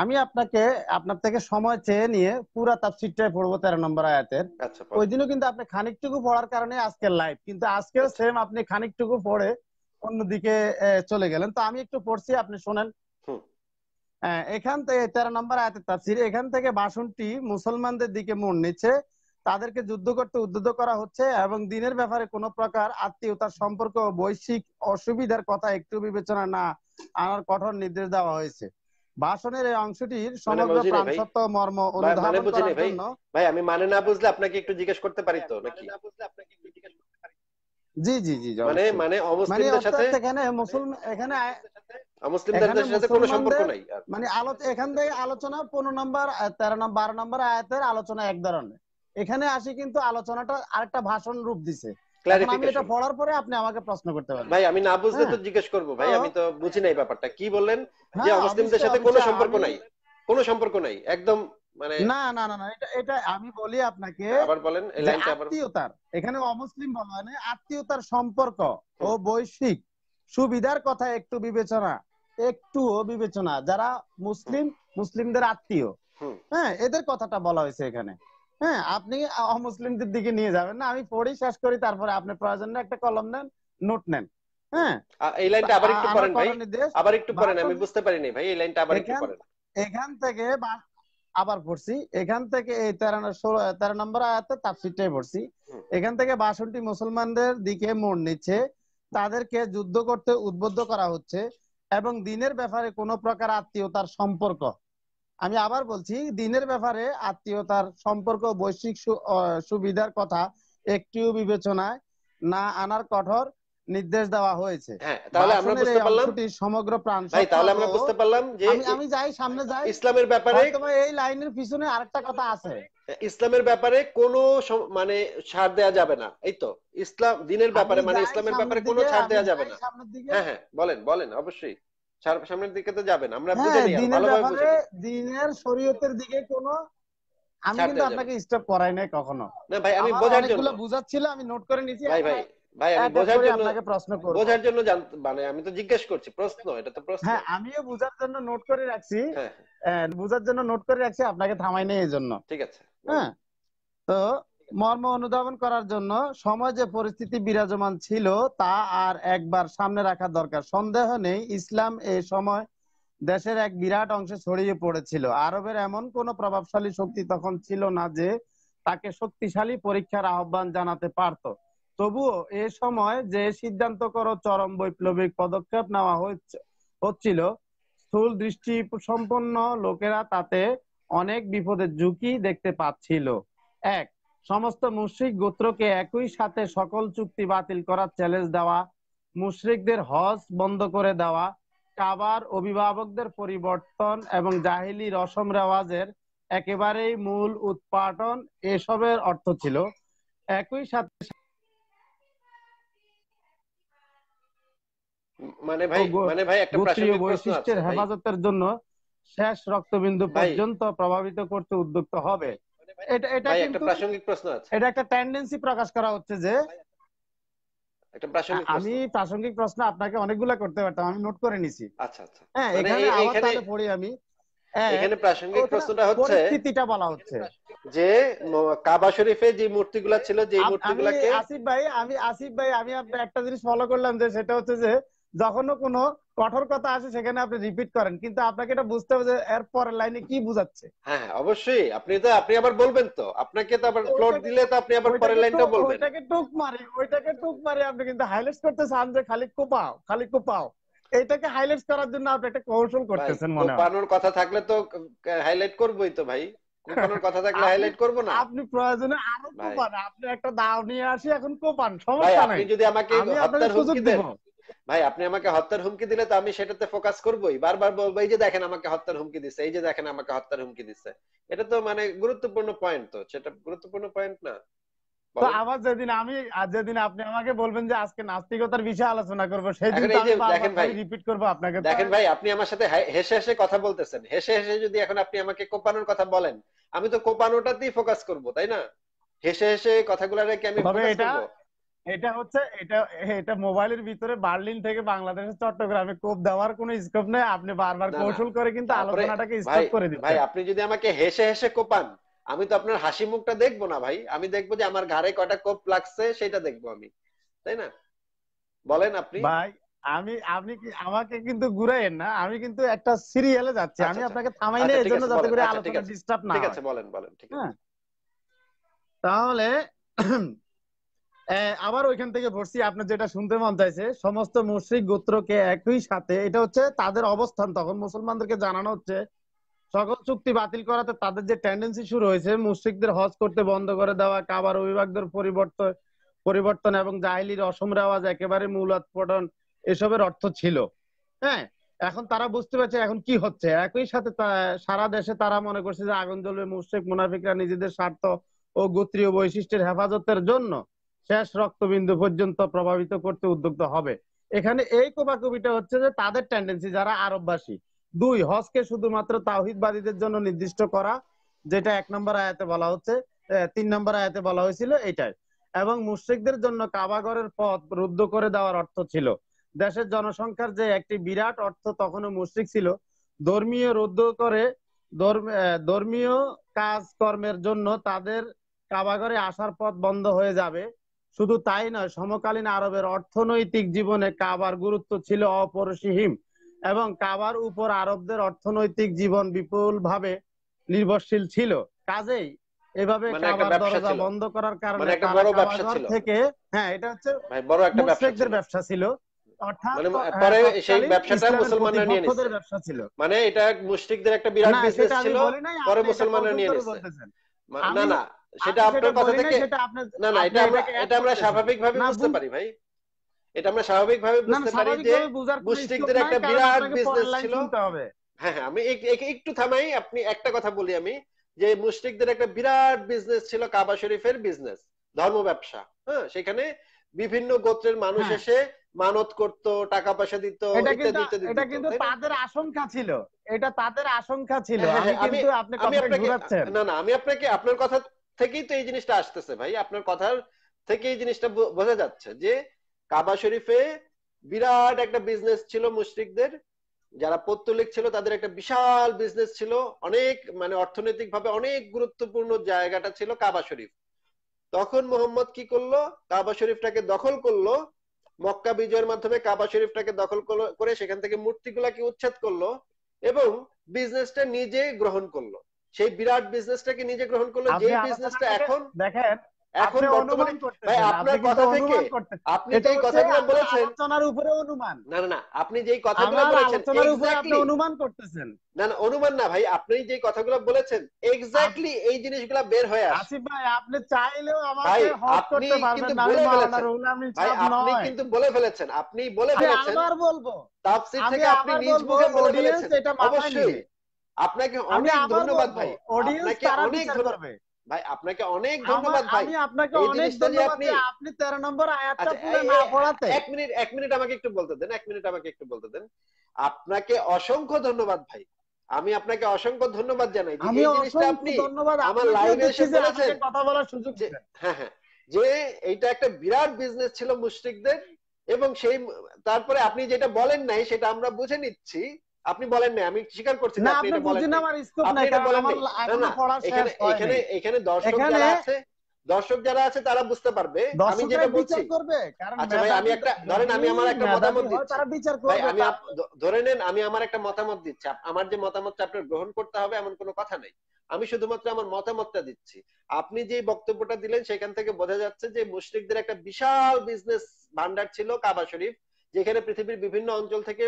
আমি আপনাকে আপনার থেকে সময় চেয়ে নিয়ে পুরো তাফসিরটাই পড়বো তেরো নম্বর আয়াতের আচ্ছা, ওই দিনও কিন্তু আপনি খানিকটুকু পড়ার কারণে আজকের লাইভ কিন্তু আজকেও সেম আপনি খানিকটুকু পড়ে অন্যদিকে চলে গেলেন তো আমি একটু পড়ছি আপনি শোনেন এখান থেকে তেরো নম্বর আয়াতের তাফসির এখান থেকে বাসনটি মুসলমানদের দিকে মন নিচ্ছে তাদেরকে যুদ্ধ করতে উদ্যত করা হচ্ছে এবং দিনের ব্যাপারে কোন প্রকার আত্মীয়তার সম্পর্ক বৈশ্বিক অসুবিধার কথা একটু বিবেচনা না আনার কঠোর নির্দেশ দেওয়া হয়েছে ভাষণের এই অংশটির মানে সমগ্র মানে প্রাণসত্য মর্ম মানে অনুধাবন করার জন্য ভাই আমি মানে না বুঝলে আপনাকে একটু জিজ্ঞেস করতে পারি তো হ্যাঁ, নাকি জি জি জি মানে মানে অমুসলিমদের মানে সাথে এখানে মুসলিম এখানে মুসলিমদের সাথে কোনো সম্পর্ক নাই মানে এখান থেকে আলোচনা 15 নম্বর 13 নম্বর 12 নম্বর আয়াতের আলোচনা এক ধরনের এখানে আসি কিন্তু আলোচনাটা আরেকটা ভাষণ রূপ দিছে আমি এটা পড়ার পরে আপনি আমাকে প্রশ্ন করতে পারেন ভাই আমি না বুঝলে হ্যাঁ। তো জিজ্ঞেস করব ভাই আমি তো বুঝি নাই ব্যাপারটা কি বললেন হ্যাঁ, যে অমুসলিমদের সাথে কোনো সম্পর্ক নাই কোনো সম্পর্ক নাই একদম মানে এখানে সুবিধার কথা একটু বিবেচনা বিবেচনা যারা মুসলিম মুসলিমদের আত্মীয় হ্যাঁ এদের কথাটা বলা হয়েছে এখানে হ্যাঁ আপনি অমুসলিমদের দিকে নিয়ে যাবেন না আমি পড়ি শেষ করি তারপরে আপনি প্রয়োজন একটা কলম নেন নোট নেন হ্যাঁ একটু বুঝতে এখান থেকে আবার পড়ছি এখান থেকে এই তেরো তেরো নম্বর আয়াতে তাফসিরটাই পড়ছি এখান থেকে বাসনটি মুসলমানদের দিকে মোড় নিচ্ছে তাদেরকে যুদ্ধ করতে উদ্বুদ্ধ করা হচ্ছে এবং দিনের ব্যাপারে কোনো প্রকার আত্মীয়তার সম্পর্ক আমি আবার বলছি দিনের ব্যাপারে আত্মীয়তার সম্পর্ক বৈশ্বিক সুবিধার কথা একটিও বিবেচনায় না আনার কঠোর নির্দেশ দেওয়া হয়েছে হ্যাঁ তাহলে আমরা বুঝতে পারলাম সমগ্র প্রাণ ভাই তাহলে আমরা বুঝতে পারলাম যে আমি যাই সামনে যাই ইসলামের ব্যাপারে এই লাইনের পিছনে আরেকটা কথা আছে ইসলামের ব্যাপারে কোনো মানে ছাড় দেয়া যাবে না এই তো ইসলাম দিনের ব্যাপারে মানে ইসলামের ব্যাপারে কোনো ছাড় দেয়া যাবে না হ্যাঁ হ্যাঁ বলেন বলেন অবশ্যই সামনের দিকে তো যাবেন আমরা হ্যাঁ, বুঝে নিই ভালোভাবে বুঝে দিনের শরীয়তের দিকে কোনো আমি কিন্তু আপনাকে স্টপ করাই নাই কখনো না ভাই আমি বোঝার জন্য বুঝাচ্ছিলাম আমি নোট করে নিয়েছি ভাই ভাই ভাই আমি বোঝার জন্য আপনাকে প্রশ্ন করব বোঝার জন্য মানে আমি তো জিজ্ঞেস করছি প্রশ্ন এটা তো প্রশ্ন হ্যাঁ আমিও বোঝার জন্য নোট করে রাখছি হ্যাঁ, হ্যাঁ। বোঝার জন্য নোট করে রাখছি আপনাকে থামাই নেই এই জন্য ঠিক আছে হ্যাঁ তো মর্ম অনুধাবন করার জন্য সময় যে পরিস্থিতি বিরাজমান ছিল তা আর একবার সামনে রাখা দরকার সন্দেহ নেই ইসলাম এই সময় দেশের এক বিরাট অংশে ছড়িয়ে পড়েছিল আরবের এমন কোন প্রভাবশালী শক্তি তখন ছিল না যে তাকে শক্তিশালী পরীক্ষার আহ্বান জানাতে পারতো তবুও এ সময় যে সিদ্ধান্ত করো চরম বৈপ্লবিক পদক্ষেপ নেওয়া হচ্ছিল স্থূল দৃষ্টি সম্পন্ন লোকেরা তাতে অনেক বিপদের ঝুঁকি দেখতে পাচ্ছিল এক সমস্ত মুশ্রিক গোত্রকে একই সাথে সকল চুক্তি বাতিল করার চ্যালেঞ্জ দেওয়া মুশ্রিকদের হজ বন্ধ করে দেওয়া কাবার অভিভাবকদের পরিবর্তন এবং জাহিলি রসম রেওয়াজের একেবারেই মূল উৎপাটন এসবের অর্থ ছিল একই সাথে মানে ভাই মানে ভাই একটা প্রাসঙ্গিক বৈশিষ্ট্যের হেফাজতের জন্য শেষ রক্তবিন্দু পর্যন্ত প্রভাবিত করতে উদ্যুক্ত হবে মানে এটা এটা একটা প্রাসঙ্গিক প্রশ্ন আছে এটা একটা টেন্ডেন্সি প্রকাশ করা হচ্ছে যে আমি প্রাসঙ্গিক প্রশ্ন আপনাকে অনেকগুলা করতে পারতাম আমি নোট করে নিছি আচ্ছা আচ্ছা হ্যাঁ মানে এখানে পড়ি আমি হ্যাঁ, এখানে প্রাসঙ্গিক প্রশ্নটা হচ্ছে পরিস্থিতিটা বলা হচ্ছে যে কাবা শরীফে যে মূর্তিগুলা ছিল যে মূর্তিগুলাকে আসিফ ভাই আমি আসিফ ভাই আমি একটা জিনিস ফলো করলাম যে সেটা হচ্ছে যে যখনও কোনো কঠোর কথা আসে সেখানে আপনি রিপিট করেন কিন্তু আপনাকে এটা বুঝতে হবে যে এর পরের লাইনে কি বুঝাচ্ছে হ্যাঁ, হ্যাঁ অবশ্যই আপনি তো আপনি আবার বলবেন তো আপনাকে তো আবার প্লট দিলে তো আপনি আবার পরের লাইনটা বলবেন ওইটাকে টুক মারি ওইটাকে টুক মারি আপনি কিন্তু হাইলাইট করতে চান যে খালি কোপাও খালি কোপাও এটাকে হাইলাইট করার জন্য আপনি একটা কৌশল করতেছেন মনে হয় কোপানোর কথা থাকলে তো হাইলাইট করবই তো ভাই কোপানোর কথা থাকলে হাইলাইট করব না আপনি প্রয়োজনে আরো কোপান আপনি একটা দাও নিয়ে আসি এখন কোপান সমস্যা নাই আপনি যদি আমাকে হত্যার হুমকি দেন ভাই আপনি আমাকে হত্যার হুমকি দিলে তো আমি সেটাতে ফোকাস করবোই বারবার বলবো এই যে দেখেন আমাকে হত্যার হুমকি দিচ্ছে এই যে দেখেন আমাকে হত্যার হুমকি দিচ্ছে এটা তো মানে গুরুত্বপূর্ণ পয়েন্ট তো সেটা গুরুত্বপূর্ণ পয়েন্ট না তো যেদিন আমি যেদিন আপনি আমাকে বলবেন যে আজকে নাস্তিকতার বিষয়ে আলোচনা দেখেন ভাই রিপিট আপনাকে দেখেন ভাই আপনি আমার সাথে হেসে হেসে কথা বলতেছেন হেসে হেসে যদি এখন আপনি আমাকে কোপানোর কথা বলেন আমি তো কোপানোটাতেই ফোকাস করব তাই না হেসে হেসে কথাগুলো রেখে আমি ফোকাস এটা হচ্ছে এটা এটা মোবাইলের ভিতরে বার্লিন থেকে বাংলাদেশের চট্টগ্রামে কোপ দেওয়ার কোনো স্কোপ নেই আপনি বারবার কৌশল করে কিন্তু আলোচনাটাকে স্টপ করে দিন ভাই আপনি যদি আমাকে হেসে হেসে কোপান আমি তো আপনার হাসি মুখটা দেখবো না ভাই আমি দেখবো যে আমার ঘাড়ে কটা কোপ লাগছে সেটা দেখবো আমি তাই না বলেন আপনি ভাই আমি আপনি কি আমাকে কিন্তু ঘুরাইয়েন না আমি কিন্তু একটা সিরিয়ালে যাচ্ছি আচ্ছা, আমি আচ্ছা। আপনাকে থামাই না আচ্ছা, এজন্য যাতে করে আলোচনা ডিস্টার্ব না ঠিক আছে বলেন বলেন ঠিক আছে হ্যাঁ। তাহলে আবার ওইখান থেকে পড়ছি আপনার যেটা শুনতে মন চাইছে সমস্ত মুশ্রিক গোত্রকে একই সাথে এটা হচ্ছে তাদের অবস্থান তখন মুসলমানদেরকে জানানো হচ্ছে সকল চুক্তি বাতিল করাতে তাদের যে টেন্ডেন্সি শুরু হয়েছে মুশ্রিকদের হজ করতে বন্ধ করে দেওয়া কাবার অভিভাবকদের পরিবর্তন পরিবর্তন এবং জাহিলির অসম রেওয়াজ একেবারে মূল উৎপাদন এসবের অর্থ ছিল হ্যাঁ এখন তারা বুঝতে পারছে এখন কি হচ্ছে একই সাথে সারা দেশে তারা মনে করছে যে আগুন জ্বলবে মুশ্রিক মুনাফিকরা নিজেদের স্বার্থ ও গোত্রীয় বৈশিষ্ট্যের হেফাজতের জন্য শেষ রক্তবিন্দু পর্যন্ত প্রভাবিত করতে উদ্যুক্ত হবে এখানে এই কোপাকুপিটা হচ্ছে যে তাদের টেন্ডেন্সি যারা আরববাসী দুই হজকে শুধুমাত্র তাওহিদবাদীদের জন্য নির্দিষ্ট করা যেটা এক নম্বর আয়াতে বলা হচ্ছে তিন নম্বর আয়াতে বলা হয়েছিল এটাই এবং মুশ্রিকদের জন্য কাবাগরের পথ রুদ্ধ করে দেওয়ার অর্থ ছিল দেশের জনসংখ্যার যে একটি বিরাট অর্থ তখনও মুশ্রিক ছিল ধর্মীয় রুদ্ধ করে ধর্মীয় কাজ কর্মের জন্য তাদের কাবাগরে আসার পথ বন্ধ হয়ে যাবে শুধু তাই নয় সমকালীন আরবের অর্থনৈতিক জীবনে কাবার গুরুত্ব ছিল অপরিসীম এবং কাবার উপর আরবদের অর্থনৈতিক জীবন ভাবে নির্ভরশীল ছিল কাজেই এভাবে মানে কাবার দরজা বন্ধ করার মানে কারণে থেকে হ্যাঁ এটা হচ্ছে মানে বড় একটা ব্যবসা ছিল মানে এটা একটা বিরাট বিজনেস ছিল পরে মুসলমানরা নিয়ে নিয়েছে না না সেটা আপনার কথা থেকে না না এটা আমরা এটা আমরা স্বাভাবিকভাবে বুঝতে পারি ভাই এটা আমরা স্বাভাবিকভাবে বুঝতে পারি যে মুশরিকদের একটা বিরাট বিজনেস ছিল হ্যাঁ হ্যাঁ আমি একটু থামাই আপনি একটা কথা বলি আমি যে মুশরিকদের একটা বিরাট বিজনেস ছিল কাবা শরীফের বিজনেস ধর্ম ব্যবসা হ্যাঁ সেখানে বিভিন্ন গোত্রের মানুষ হ্যাঁ। এসে মানত করত টাকা পয়সা দিত এটা কিন্তু তাদের আশঙ্কা ছিল এটা তাদের আশঙ্কা ছিল হ্যাঁ, হ্যাঁ, আমি কিন্তু আপনি না না আমি আপনাকে আপনার কথা থেকেই তো এই জিনিসটা আসতেছে ভাই আপনার কথার থেকে এই জিনিসটা বোঝা যাচ্ছে যে কাবা শরীফে বিরাট একটা বিজনেস ছিল মুশরিকদের যারা পত্তলিক ছিল তাদের একটা বিশাল বিজনেস ছিল অনেক মানে অর্থনৈতিক ভাবে অনেক গুরুত্বপূর্ণ জায়গাটা ছিল কাবা শরীফ তখন মোহাম্মদ কি করলো কাবা শরীফটাকে দখল করলো মক্কা বিজয়ের মাধ্যমে কাবা শরীফটাকে দখল করে সেখান থেকে মূর্তিগুলাকে উচ্ছেদ করলো এবং বিজনেসটা নিজে গ্রহণ করলো সেই বিরাট বিজনেসটাকে নিজে গ্রহণ করলো যে বিজনেসটা এখন দেখেন এখন বর্তমানে ভাই আপনার কথা থেকে আপনি যেই কথাগুলো বলেছেন আলোচনার উপরে অনুমান না না না আপনি যেই কথাগুলো বলেছেন আলোচনার উপরে আপনি অনুমান করতেছেন না না অনুমান না ভাই আপনি যেই কথাগুলো বলেছেন এক্স্যাক্টলি এই জিনিসগুলো বের হয়ে আসিফ ভাই আপনি চাইলেও আমাকে হট করতে পারবেন না আপনি কিন্তু বলে ফেলেছেন আপনি বলে ফেলেছেন আবার বলবো তাফসীর থেকে আপনি নিজ মুখে বলে ফেলেছেন অবশ্যই আপনাকে অনেক ধন্যবাদ ভাই আপনাকে অনেক ধন্যবাদ ভাই আপনাকে অনেক ধন্যবাদ ভাই আমি আপনাকে অনেক ধন্যবাদ আপনি আপনি 13 নম্বর আয়াতটা পুরো আচ্ছা, না পড়াতে এক মিনিট এক মিনিট আমাকে একটু বলতে দেন এক মিনিট আমাকে একটু বলতে দেন আপনাকে অসংখ্য ধন্যবাদ ভাই আমি আপনাকে অসংখ্য ধন্যবাদ জানাই এই জিনিসটা আপনি আমার লাইভে এসে বলেছেন কথা বলার সুযোগ হ্যাঁ হ্যাঁ যে এইটা একটা বিরাট বিজনেস ছিল মুশরিকদের এবং সেই তারপরে আপনি যেটা বলেন নাই সেটা আমরা বুঝে নিচ্ছি আপনি বলেন না আমি স্বীকার করছি না আপনি বুঝেন আমার স্কোপ নাই কারণ আমার এখনো পড়া শেষ হয় এখানে এখানে দর্শক যারা আছে দর্শক যারা আছে তারা বুঝতে পারবে আমি যেটা বলছি করবে আচ্ছা ভাই আমি একটা ধরেন আমি আমার একটা মতামত দিচ্ছি তারা বিচার করবে আমি ধরে নেন আমি আমার একটা মতামত দিচ্ছি আমার যে মতামতটা আপনার গ্রহণ করতে হবে এমন কোনো কথা নাই আমি শুধুমাত্র আমার মতামতটা দিচ্ছি আপনি যে বক্তব্যটা দিলেন সেখান থেকে বোঝা যাচ্ছে যে মুশরিকদের একটা বিশাল বিজনেস ভান্ডার ছিল কাবা শরীফ যেখানে পৃথিবীর বিভিন্ন অঞ্চল থেকে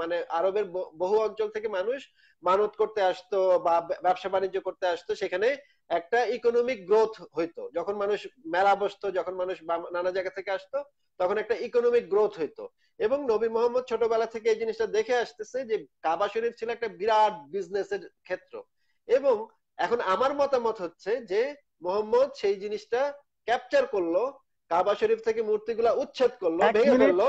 মানে আরবের বহু অঞ্চল থেকে মানুষ মানত করতে আসতো বা ব্যবসা বাণিজ্য করতে আসতো সেখানে একটা ইকোনমিক গ্রোথ হইতো যখন মানুষ মেলা বসতো যখন মানুষ নানা জায়গা থেকে আসতো তখন একটা ইকোনমিক গ্রোথ হইতো এবং নবী মোহাম্মদ ছোটবেলা থেকে এই জিনিসটা দেখে আসতেছে যে কাবা শরীফ ছিল একটা বিরাট বিজনেসের ক্ষেত্র এবং এখন আমার মতামত হচ্ছে যে মোহাম্মদ সেই জিনিসটা ক্যাপচার করলো কাবা শরীফ থেকে মূর্তিগুলা উচ্ছেদ করলো ভেঙে ফেললো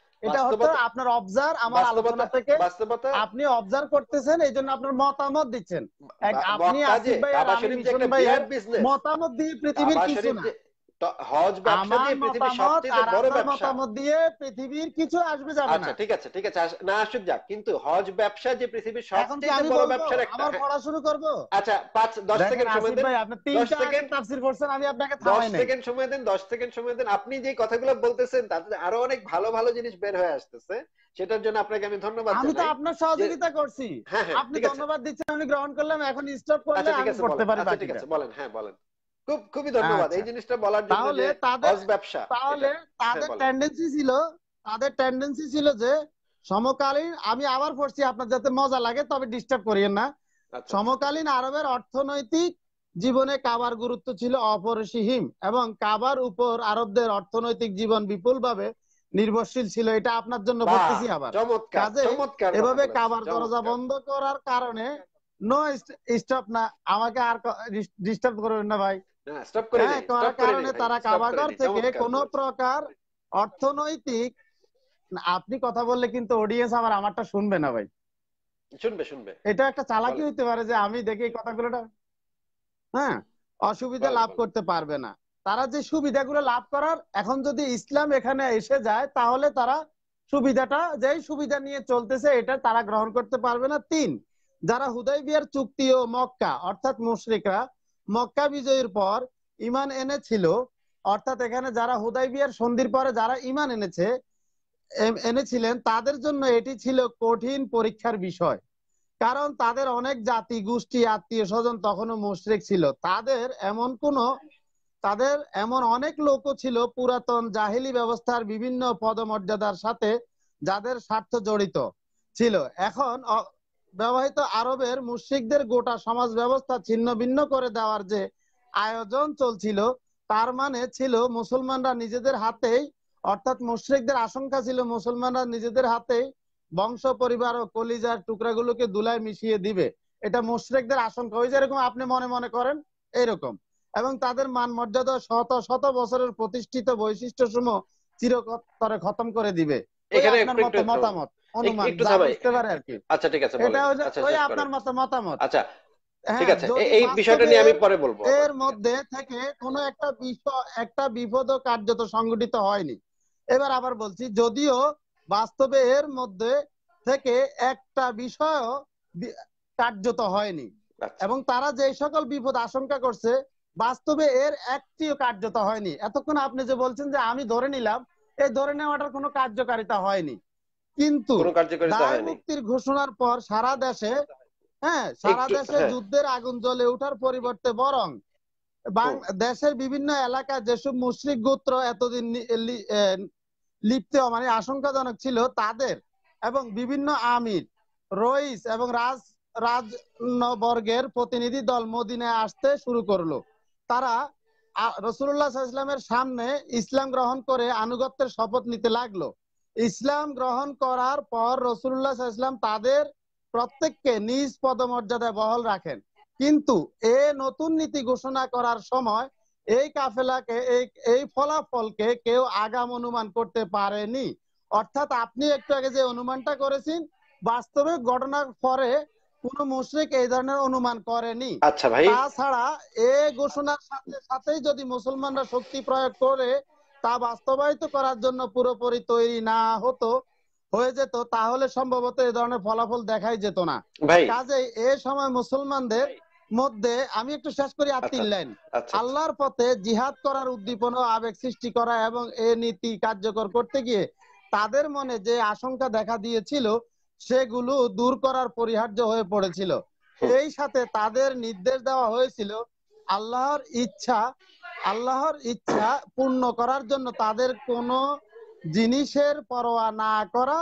এটা হচ্ছে আপনার অবজার আমার আলোচনা থেকে আপনি অবজার করতেছেন এই জন্য আপনার মতামত দিচ্ছেন আপনি আসিফ ভাই আর আমি ভাই মতামত দিয়ে পৃথিবীর কিছু না হজ ব্যবসা দিয়ে পৃথিবীর সবচেয়ে বড় ব্যবসা দিয়ে পৃথিবীর কিছু আসবে যাবে আচ্ছা, না ঠিক আছে ঠিক আছে না আসুক যাক কিন্তু হজ ব্যবসা যে পৃথিবীর সবচেয়ে বড় একটা আমার পড়া শুরু করব আচ্ছা 5 10 সেকেন্ড সময় দেন ভাই আপনি 3 সেকেন্ড তাফসীর করছেন আমি আপনাকে থামাই না 10 সেকেন্ড সময় দেন 10 সেকেন্ড সময় দেন আপনি যে কথাগুলো বলতেছেন তাতে আরো অনেক ভালো ভালো জিনিস বের হয়ে আসতেছে সেটার জন্য আপনাকে আমি ধন্যবাদ আমি তো আপনার সহযোগিতা করছি হ্যাঁ, হ্যাঁ, আপনি ধন্যবাদ দিচ্ছেন আমি গ্রহণ করলাম এখন স্টপ করলে আমি আচ্ছা, করতে পারি আচ্ছা, ঠিক আছে বলেন হ্যাঁ বলেন খুব খুবই ধন্যবাদ আচ্ছা। এই জিনিসটা বলার জন্য তাহলে তাদের ব্যবসা তাহলে তাদের টেন্ডেন্সি ছিল তাদের টেন্ডেন্সি ছিল যে সমকালীন আমি আবার পড়ছি আপনার যাতে মজা লাগে তবে ডিস্টার্ব করিয়েন না আচ্ছা। সমকালীন আরবের অর্থনৈতিক জীবনে কাবার গুরুত্ব ছিল অপরিসীম এবং কাবার উপর আরবদের অর্থনৈতিক জীবন বিপুলভাবে নির্ভরশীল ছিল এটা আপনার জন্য বলতেছি আবার কাজে এভাবে কাবার দরজা বন্ধ করার কারণে নো স্টপ না আমাকে আর ডিস্টার্ব করবেন না ভাই হ্যাঁ, অর্থনৈতিক আপনি কথা বললে কিন্তু অডিয়েন্স আবার আমারটা শুনবে না ভাই শুনবে শুনবে এটা একটা চালাকি হইতে পারে যে আমি দেখি এই হ্যাঁ অসুবিধা লাভ করতে পারবে না তারা যে সুবিধাগুলো লাভ করার এখন যদি ইসলাম এখানে এসে যায় তাহলে তারা সুবিধাটা যেই সুবিধা নিয়ে চলতেছে এটা তারা গ্রহণ করতে পারবে না তিন যারা হুদাইবিয়ার চুক্তি ও মক্কা অর্থাৎ মুশরিকরা মক্কা বিজয়ের পর ইমান এনেছিল অর্থাৎ এখানে যারা হুদাইবিয়ার সন্ধির পরে যারা ইমান এনেছে এনেছিলেন তাদের জন্য এটি ছিল কঠিন পরীক্ষার বিষয় কারণ তাদের অনেক জাতি গোষ্ঠী আত্মীয় স্বজন তখনও মুশ্রিক ছিল তাদের এমন কোন তাদের এমন অনেক লোকও ছিল পুরাতন জাহিলি ব্যবস্থার বিভিন্ন পদমর্যাদার সাথে যাদের স্বার্থ জড়িত ছিল এখন ব্যবহৃত আরবের মুশিকদের গোটা সমাজ ব্যবস্থা ছিন্ন ভিন্ন করে দেওয়ার যে আয়োজন চলছিল তার মানে ছিল মুসলমানরা নিজেদের হাতেই অর্থাৎ মুশ্রিকদের আশঙ্কা ছিল মুসলমানরা নিজেদের হাতেই বংশ পরিবার ও কলিজার টুকরাগুলোকে দুলায় মিশিয়ে দিবে এটা মুশ্রিকদের আশঙ্কা ওই যে এরকম আপনি মনে মনে করেন এরকম এবং তাদের মান মর্যাদা শত শত বছরের প্রতিষ্ঠিত বৈশিষ্ট্য সমূহ চিরতরে খতম করে দিবে মতামত আচ্ছা, আচ্ছা, আচ্ছা, হ্যাঁ, একটা বিষয় কার্যত হয়নি এবার আবার বলছি যদিও বাস্তবে এর মধ্যে থেকে একটা বিষয় কার্যত হয়নি এবং তারা যে সকল বিপদ আশঙ্কা করছে বাস্তবে এর একটিও কার্যত হয়নি এতক্ষণ আপনি যে বলছেন যে আমি ধরে নিলাম এই ধরে নেওয়াটার কোনো কার্যকারিতা হয়নি কিন্তু মুক্তির ঘোষণার পর সারা দেশে হ্যাঁ সারা হ্যাঁ। দেশে যুদ্ধের আগুন জ্বলে ওঠার পরিবর্তে বরং দেশের বিভিন্ন এলাকা যেসব মুশ্রিক গোত্র এতদিন লিপ্ত মানে আশঙ্কাজনক ছিল তাদের এবং বিভিন্ন আমির রইস এবং রাজ রাজবর্গের প্রতিনিধি দল মদিনায় আসতে শুরু করলো তারা রসুল্লাহ ইসলামের সামনে ইসলাম গ্রহণ করে আনুগত্যের শপথ নিতে লাগলো ইসলাম গ্রহণ করার পর রসুল্লাহাম তাদের প্রত্যেককে নিজ পদমর্যাদায় বহল রাখেন কিন্তু এ নতুন নীতি ঘোষণা করার সময় এই কাফেলাকে এই ফলাফলকে কেউ আগাম অনুমান করতে পারেনি অর্থাৎ আপনি একটু আগে যে অনুমানটা করেছেন বাস্তবে ঘটনার পরে কোন মুশ্রিক এই ধরনের অনুমান করেনি আচ্ছা তাছাড়া এ ঘোষণার সাথে সাথেই যদি মুসলমানরা শক্তি প্রয়োগ করে তা বাস্তবায়িত করার জন্য পুরোপুরি তৈরি না হতো হয়ে যেত তাহলে সম্ভবত এ ধরনের ফলাফল দেখাই যেত না কাজে এ সময় মুসলমানদের মধ্যে আমি একটু শেষ করি আর আচ্ছা, লাইন আচ্ছা, আচ্ছা। আল্লাহর পথে জিহাদ করার উদ্দীপনা আবেগ সৃষ্টি করা এবং এ নীতি কার্যকর করতে গিয়ে তাদের মনে যে আশঙ্কা দেখা দিয়েছিল সেগুলো দূর করার পরিহার্য হয়ে পড়েছিল এই সাথে তাদের নির্দেশ দেওয়া হয়েছিল আল্লাহর ইচ্ছা আল্লাহর ইচ্ছা পূর্ণ করার জন্য তাদের কোন জিনিসের পরোয়া না করা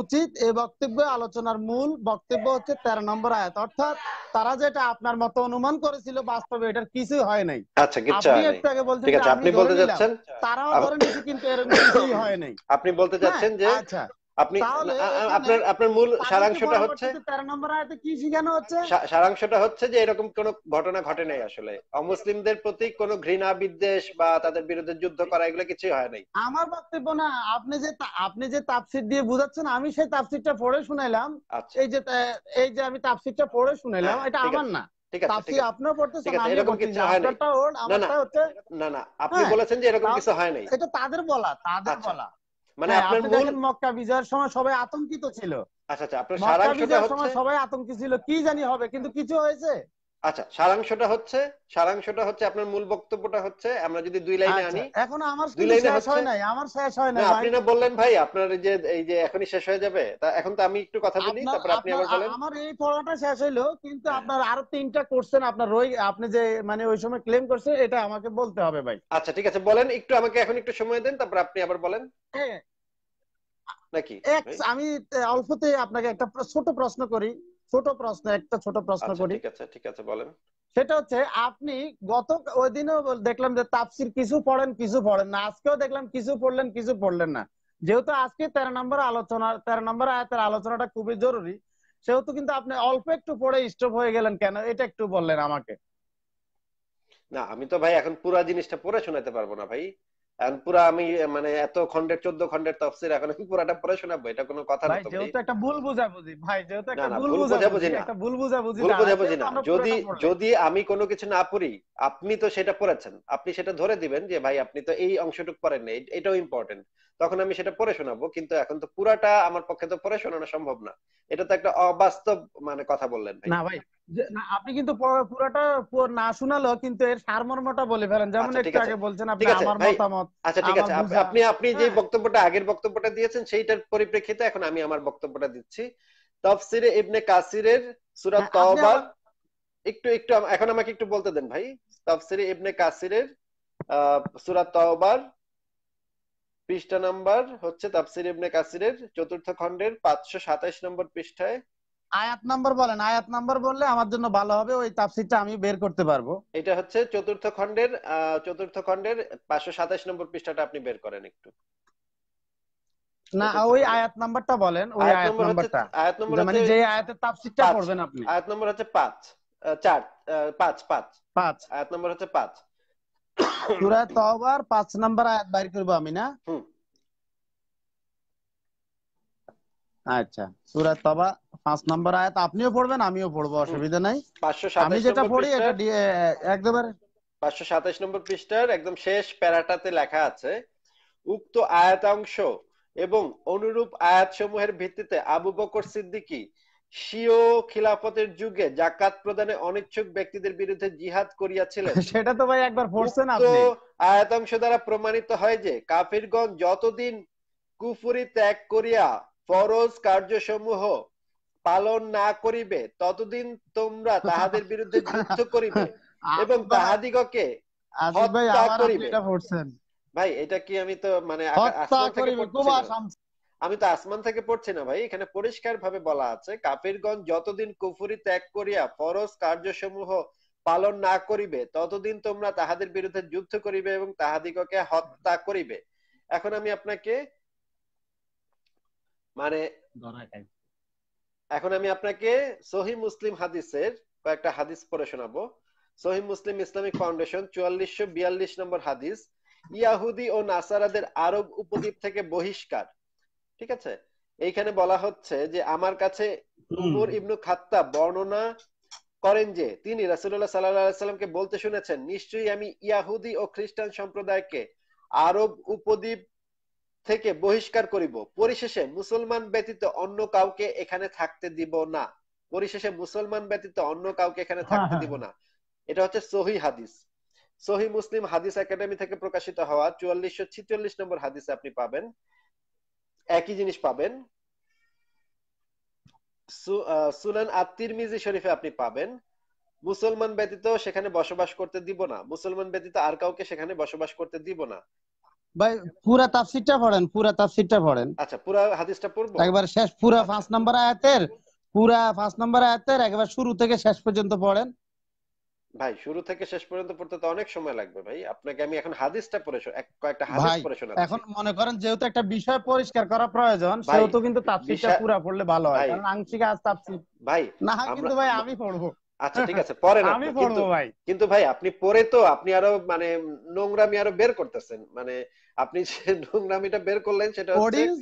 উচিত এই বক্তব্য আলোচনার মূল বক্তব্য হচ্ছে তেরো নম্বর আয়াত অর্থাৎ তারা যেটা আপনার মতো অনুমান করেছিল বাস্তবে এটার কিছুই হয় নাই আচ্ছা আপনি আগে বলতে আপনি বলতে যাচ্ছেন তারাও ধরে নিয়েছে কিন্তু এরকম কিছুই হয় নাই আপনি বলতে যাচ্ছেন হ্যাঁ, যে আচ্ছা আপনি আপনার আপনার মূল সারাংশটা হচ্ছে কি শিখানো হচ্ছে সারাংশটা হচ্ছে যে এরকম কোন ঘটনা ঘটে নাই আসলে অমুসলিমদের প্রতি কোন ঘৃণা বিদ্বেষ বা তাদের বিরুদ্ধে যুদ্ধ করা এগুলো কিছু হয় নাই আমার বক্তব্য না আপনি যে আপনি যে তাফসির দিয়ে বুঝাচ্ছেন আমি সেই তাফসিরটা পড়ে শুনাইলাম আচ্ছা। এই যে এই যে আমি তাফসিরটা পড়ে শুনাইলাম হ্যাঁ, এটা আমার না ঠিক আছে আপনার হয় না না না আপনি হ্যাঁ, বলেছেন যে এরকম কিছু হয় নাই এটা তাদের বলা তাদের আচ্ছা। বলা মানে হ্যাঁ, আপনার মূল মক্কা বিজয়ের সময় সবাই আতঙ্কিত ছিল আচ্ছা আচ্ছা আপনার সারাংশটা হচ্ছে সময় সবাই আতঙ্কিত ছিল কি জানি হবে কিন্তু কিছু হয়েছে আচ্ছা সারাংশটা হচ্ছে সারাংশটা হচ্ছে আপনার মূল বক্তব্যটা হচ্ছে আমরা যদি দুই লাইনে আচ্ছা, আনি এখন আমার দুই লাইনে শেষ হয় নাই আমার শেষ হয় নাই আপনি না বললেন ভাই আপনার যে এই যে এখনি শেষ হয়ে যাবে তা এখন তো আমি একটু কথা বলি তারপর আপনি আবার বলেন আমার এই পড়াটা শেষ হলো কিন্তু হ্যাঁ। আপনার আরো তিনটা করছেন আপনার রই আপনি যে মানে ওই সময় ক্লেম করছেন এটা আমাকে বলতে হবে ভাই আচ্ছা ঠিক আছে বলেন একটু আমাকে এখন একটু সময় দেন তারপর আপনি আবার বলেন হ্যাঁ নাকি আমি অল্পতে আপনাকে একটা ছোট প্রশ্ন করি ছোট প্রশ্ন একটা ছোট প্রশ্ন আচ্ছা, করি ঠিক আছে ঠিক আছে বলেন সেটা হচ্ছে আপনি গত ওই দিনও দেখলাম যে তাফসির কিছু পড়েন কিছু পড়েন না আজকেও দেখলাম কিছু পড়লেন কিছু পড়লেন না যেহেতু আজকে তেরো নম্বর আলোচনা তেরো নম্বর আয়াতের আলোচনাটা খুবই জরুরি সেহেতু কিন্তু আপনি অল্প একটু পড়ে স্টপ হয়ে গেলেন কেন এটা একটু বললেন আমাকে না আমি তো ভাই এখন পুরা জিনিসটা পড়ে শোনাতে পারবো না ভাই পুরো আমি মানে এত খন্ডের চোদ্দ খন্ডের তফসির এখন আমি পুরাটা পড়ে শোনাবো এটা কোনো কথা না যেহেতু একটা ভুল বুঝাবুঝি ভাই যেহেতু একটা ভুল বুঝাবুঝি না একটা ভুল বুঝাবুঝি ভুল বুঝাবুঝি না যদি যদি আমি কোনো কিছু না পড়ি আপনি তো সেটা পড়েছেন আপনি সেটা ধরে দিবেন যে ভাই আপনি তো এই অংশটুক পড়েন না এটাও ইম্পর্টেন্ট তখন আমি সেটা পড়ে শোনাবো কিন্তু এখন তো পুরাটা আমার পক্ষে তো পড়ে শোনানো সম্ভব না এটা তো একটা অবাস্তব মানে কথা বললেন না ভাই না আপনি কিন্তু পুরাটা না শোনালো কিন্তু এর সারমর্মটা বলে ফেলেন যেমন আচ্ছা, একটু আগে বলছেন আপনি আমার মতামত আচ্ছা ঠিক আছে আপনি আপনি যে হ্যাঁ। বক্তব্যটা আগের বক্তব্যটা দিয়েছেন সেইটার পরিপ্রেক্ষিতে এখন আমি আমার বক্তব্যটা দিচ্ছি তফসিরে ইবনে কাসিরের সূরা হ্যাঁ, তওবা একটু একটু এখন আমাকে একটু বলতে দেন ভাই তফসিরে ইবনে কাসিরের সূরা তওবার পৃষ্ঠা নাম্বার হচ্ছে তাফসির ইবনে কাসিরের চতুর্থ খণ্ডের পাঁচশো সাতাশ নম্বর পৃষ্ঠায় আয়াত নাম্বার বলেন আয়াত নাম্বার বললে আমার জন্য ভালো হবে ওই তাফসিরটা আমি বের করতে পারবো এটা হচ্ছে চতুর্থ খণ্ডের চতুর্থ খণ্ডের নম্বর পৃষ্ঠাটা আপনি বের করেন একটু না ওই আয়াত নাম্বারটা বলেন ওই আয়াত নাম্বারটা আয়াত নম্বর মানে যে আয়াতের তাফসিরটা পড়বেন আপনি আয়াত নম্বর হচ্ছে পাঁচ চার পাঁচ পাঁচ পাঁচ আয়াত নম্বর হচ্ছে পাঁচ তওবার 5 নম্বর আয়াত বাইর করব আমি না আচ্ছা তওবা 5 নম্বর আয়াত আপনিও পড়বেন আমিও অসুবিধা নাই আমি যেটা পড়ি এটা একদমই 527 নম্বর পৃষ্ঠার একদম শেষ প্যারাটাতে লেখা আছে উক্ত আয়াতাংশ এবং অনুরূপ আয়াতসমূহের ভিত্তিতে আবু বকর সিদ্দিকী সিও খিলাফতের যুগে জাকাত প্রদানে অনিচ্ছুক ব্যক্তিদের বিরুদ্ধে জিহাদ করিয়াছিলেন <laughs> সেটা তো ভাই একবার পড়ছেন আপনি আয়াত অংশ দ্বারা প্রমাণিত হয় যে কাফিরগণ যতদিন কুফুরি ত্যাগ করিয়া ফরজ কার্যসমূহ পালন না করিবে ততদিন তোমরা তাহাদের বিরুদ্ধে যুদ্ধ করিবে এবং তাহাদিগকে হত্যা করিবে ভাই এটা কি আমি তো মানে হত্যা করিবে আমি তো আসমান থেকে পড়ছি না ভাই এখানে পরিষ্কার ভাবে বলা আছে কাফিরগণ যতদিন কুফুরি ত্যাগ করিয়া ফরজ কার্যসমূহ পালন না করিবে ততদিন তোমরা তাহাদের বিরুদ্ধে যুদ্ধ করিবে এবং তাহাদিগকে হত্যা করিবে এখন আমি আপনাকে মানে এখন আমি আপনাকে সহি মুসলিম হাদিসের কয়েকটা হাদিস পড়ে শোনাবো সহি মুসলিম ইসলামিক ফাউন্ডেশন চুয়াল্লিশশো বিয়াল্লিশ নম্বর হাদিস ইয়াহুদি ও নাসারাদের আরব উপদ্বীপ থেকে বহিষ্কার ঠিক আছে এইখানে বলা হচ্ছে যে আমার কাছে উমর ইবনু খাত্তা বর্ণনা করেন যে তিনি রাসুল্লাহ সাল্লাহ সাল্লামকে বলতে শুনেছেন নিশ্চয়ই আমি ইয়াহুদি ও খ্রিস্টান সম্প্রদায়কে আরব উপদ্বীপ থেকে বহিষ্কার করিব পরিশেষে মুসলমান ব্যতীত অন্য কাউকে এখানে থাকতে দিব না পরিশেষে মুসলমান ব্যতীত অন্য কাউকে এখানে হ্যাঁ, থাকতে হ্যাঁ। দিব না এটা হচ্ছে সহি হাদিস সহি মুসলিম হাদিস একাডেমি থেকে প্রকাশিত হওয়া চুয়াল্লিশশো ছিচল্লিশ নম্বর হাদিস আপনি পাবেন একই জিনিস পাবেন সুনান আত্মিরমিজি শরীফে আপনি পাবেন মুসলমান ব্যতীত সেখানে বসবাস করতে দিব না মুসলমান ব্যতীত আর কাউকে সেখানে বসবাস করতে দিব না ভাই পুরা তাফসীরটা পড়েন পুরা তাফসীরটা পড়েন আচ্ছা পুরা হাদিসটা একবার শেষ পুরা পাঁচ নম্বর আয়াতের পুরা 5 নম্বর আয়াতের একবার শুরু থেকে শেষ পর্যন্ত পড়েন ভাই শুরু থেকে শেষ পর্যন্ত পড়তে তো অনেক সময় লাগবে ভাই আপনাকে আমি এখন হাদিসটা পড়ে কয়েকটা হাদিস পড়ে শোনাচ্ছি এখন মনে করেন যেহেতু একটা বিষয় পরিষ্কার করা প্রয়োজন সেহেতু কিন্তু তাফসীরটা পুরো পড়লে ভালো হয় কারণ আংশিক আজ তাফসীর ভাই না কিন্তু ভাই আমি পড়বো আচ্ছা ঠিক আছে পরেন আমি পড়বো ভাই কিন্তু ভাই আপনি পরে তো আপনি আরো মানে নোংরামি আরো বের করতেছেন মানে আপনি যে নোংরামিটা বের করলেন সেটা অডিয়েন্স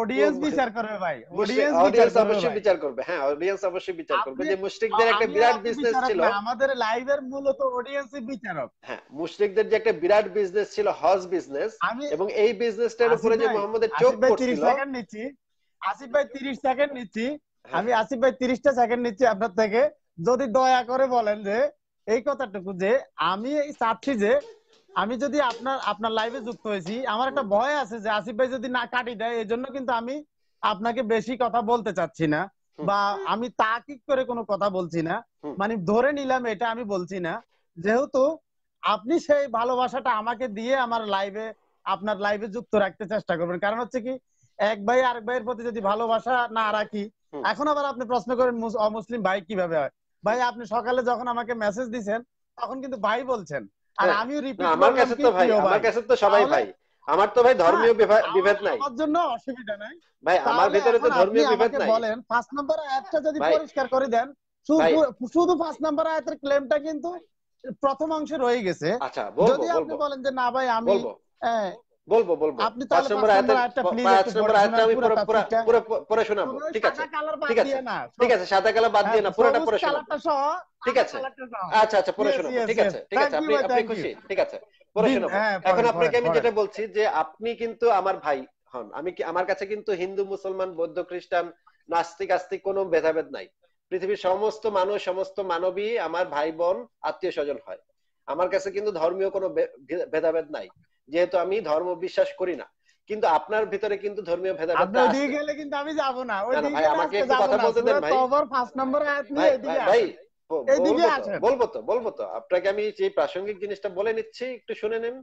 অডিয়েন্স বিচার করবে ভাই অডিয়েন্স অডিয়েন্স হ্যাঁ, অবশ্যই বিচার করবে হ্যাঁ অডিয়েন্স অবশ্যই বিচার করবে যে মুশরিকদের একটা বিরাট বিজনেস ছিল আমাদের লাইভের মূলত অডিয়েন্সই বিচারক হ্যাঁ মুশরিকদের যে একটা বিরাট বিজনেস ছিল হজ বিজনেস এবং এই বিজনেসটার উপরে যে মোহাম্মদের চোখ পড়ছিল 30 সেকেন্ড নিচ্ছি আসিফ ভাই 30 সেকেন্ড নিচ্ছি হ্যাঁ। আমি আসিফ ভাই 30টা সেকেন্ড নিচ্ছি আপনার থেকে যদি দয়া করে বলেন যে এই কথাটুকু যে আমি চাচ্ছি যে আমি যদি আপনার আপনার লাইভে যুক্ত হয়েছি আমার একটা ভয় আছে যে আসিফ ভাই যদি না কাটি দেয় এই জন্য কিন্তু আমি আপনাকে বেশি কথা বলতে চাচ্ছি না বা আমি তাকি করে কোনো কথা বলছি না মানে ধরে নিলাম এটা আমি বলছি না যেহেতু আপনি সেই ভালোবাসাটা আমাকে দিয়ে আমার লাইভে আপনার লাইভে যুক্ত রাখতে চেষ্টা করবেন কারণ হচ্ছে কি এক ভাই আরেক ভাইয়ের প্রতি যদি ভালোবাসা না রাখি এখন আবার আপনি প্রশ্ন করেন অমুসলিম ভাই কিভাবে হয় ভাই আপনি সকালে যখন আমাকে মেসেজ দিছেন তখন কিন্তু ভাই বলছেন আর হ্যাঁ। আমিও রিপিট আমার কাছে তো ভাই আমার কাছে তো সবাই ভাই আমার তো ভাই ধর্মীয় হ্যাঁ, বিভেদ নাই আমার জন্য অসুবিধা নাই ভাই আমার ভিতরে তো ধর্মীয় বিভেদ নাই বলেন পাঁচ নাম্বার আয়াতটা যদি পরিষ্কার করে দেন শুধু পাঁচ নাম্বার আয়াতের ক্লেমটা কিন্তু প্রথম অংশে রয়ে গেছে আচ্ছা যদি আপনি বলেন যে না ভাই আমি বলবো বলবো আপনি পাঁচ নম্বর আয়াতের পাঁচ নম্বর আয়াতটা আমি পুরো পুরো পুরো শোনাবো ঠিক আছে ঠিক আছে ঠিক আছে সাদা কালো বাদ দিয়ে না হ্যাঁ, পুরোটা পুরো শোনাবো ঠিক আছে আচ্ছা আচ্ছা পুরো শোনাবো ঠিক আছে ঠিক আছে আপনি আপনি খুশি ঠিক আছে পুরো শোনাবো হ্যাঁ, এখন আপনাকে আমি যেটা বলছি যে আপনি কিন্তু আমার ভাই হন আমি কি আমার কাছে কিন্তু হিন্দু মুসলমান বৌদ্ধ খ্রিস্টান নাস্তিক আস্তিক কোনো ভেদাভেদ নাই পৃথিবীর সমস্ত মানুষ সমস্ত মানবী আমার ভাই বোন আত্মীয় স্বজন হয় আমার কাছে কিন্তু ধর্মীয় কোনো ভেদাভেদ নাই যেহেতু আমি ধর্ম বিশ্বাস করি না কিন্তু আপনার ভিতরে কিন্তু ধর্মীয় ভেদাভেদ গেলে কিন্তু আমি যাব না ভাই আমাকে একটু কথা বলতে দেন ভাই ভাই বলবো তো বলবো তো আপনাকে আমি যে প্রাসঙ্গিক জিনিসটা বলে নিচ্ছি একটু শুনে নেন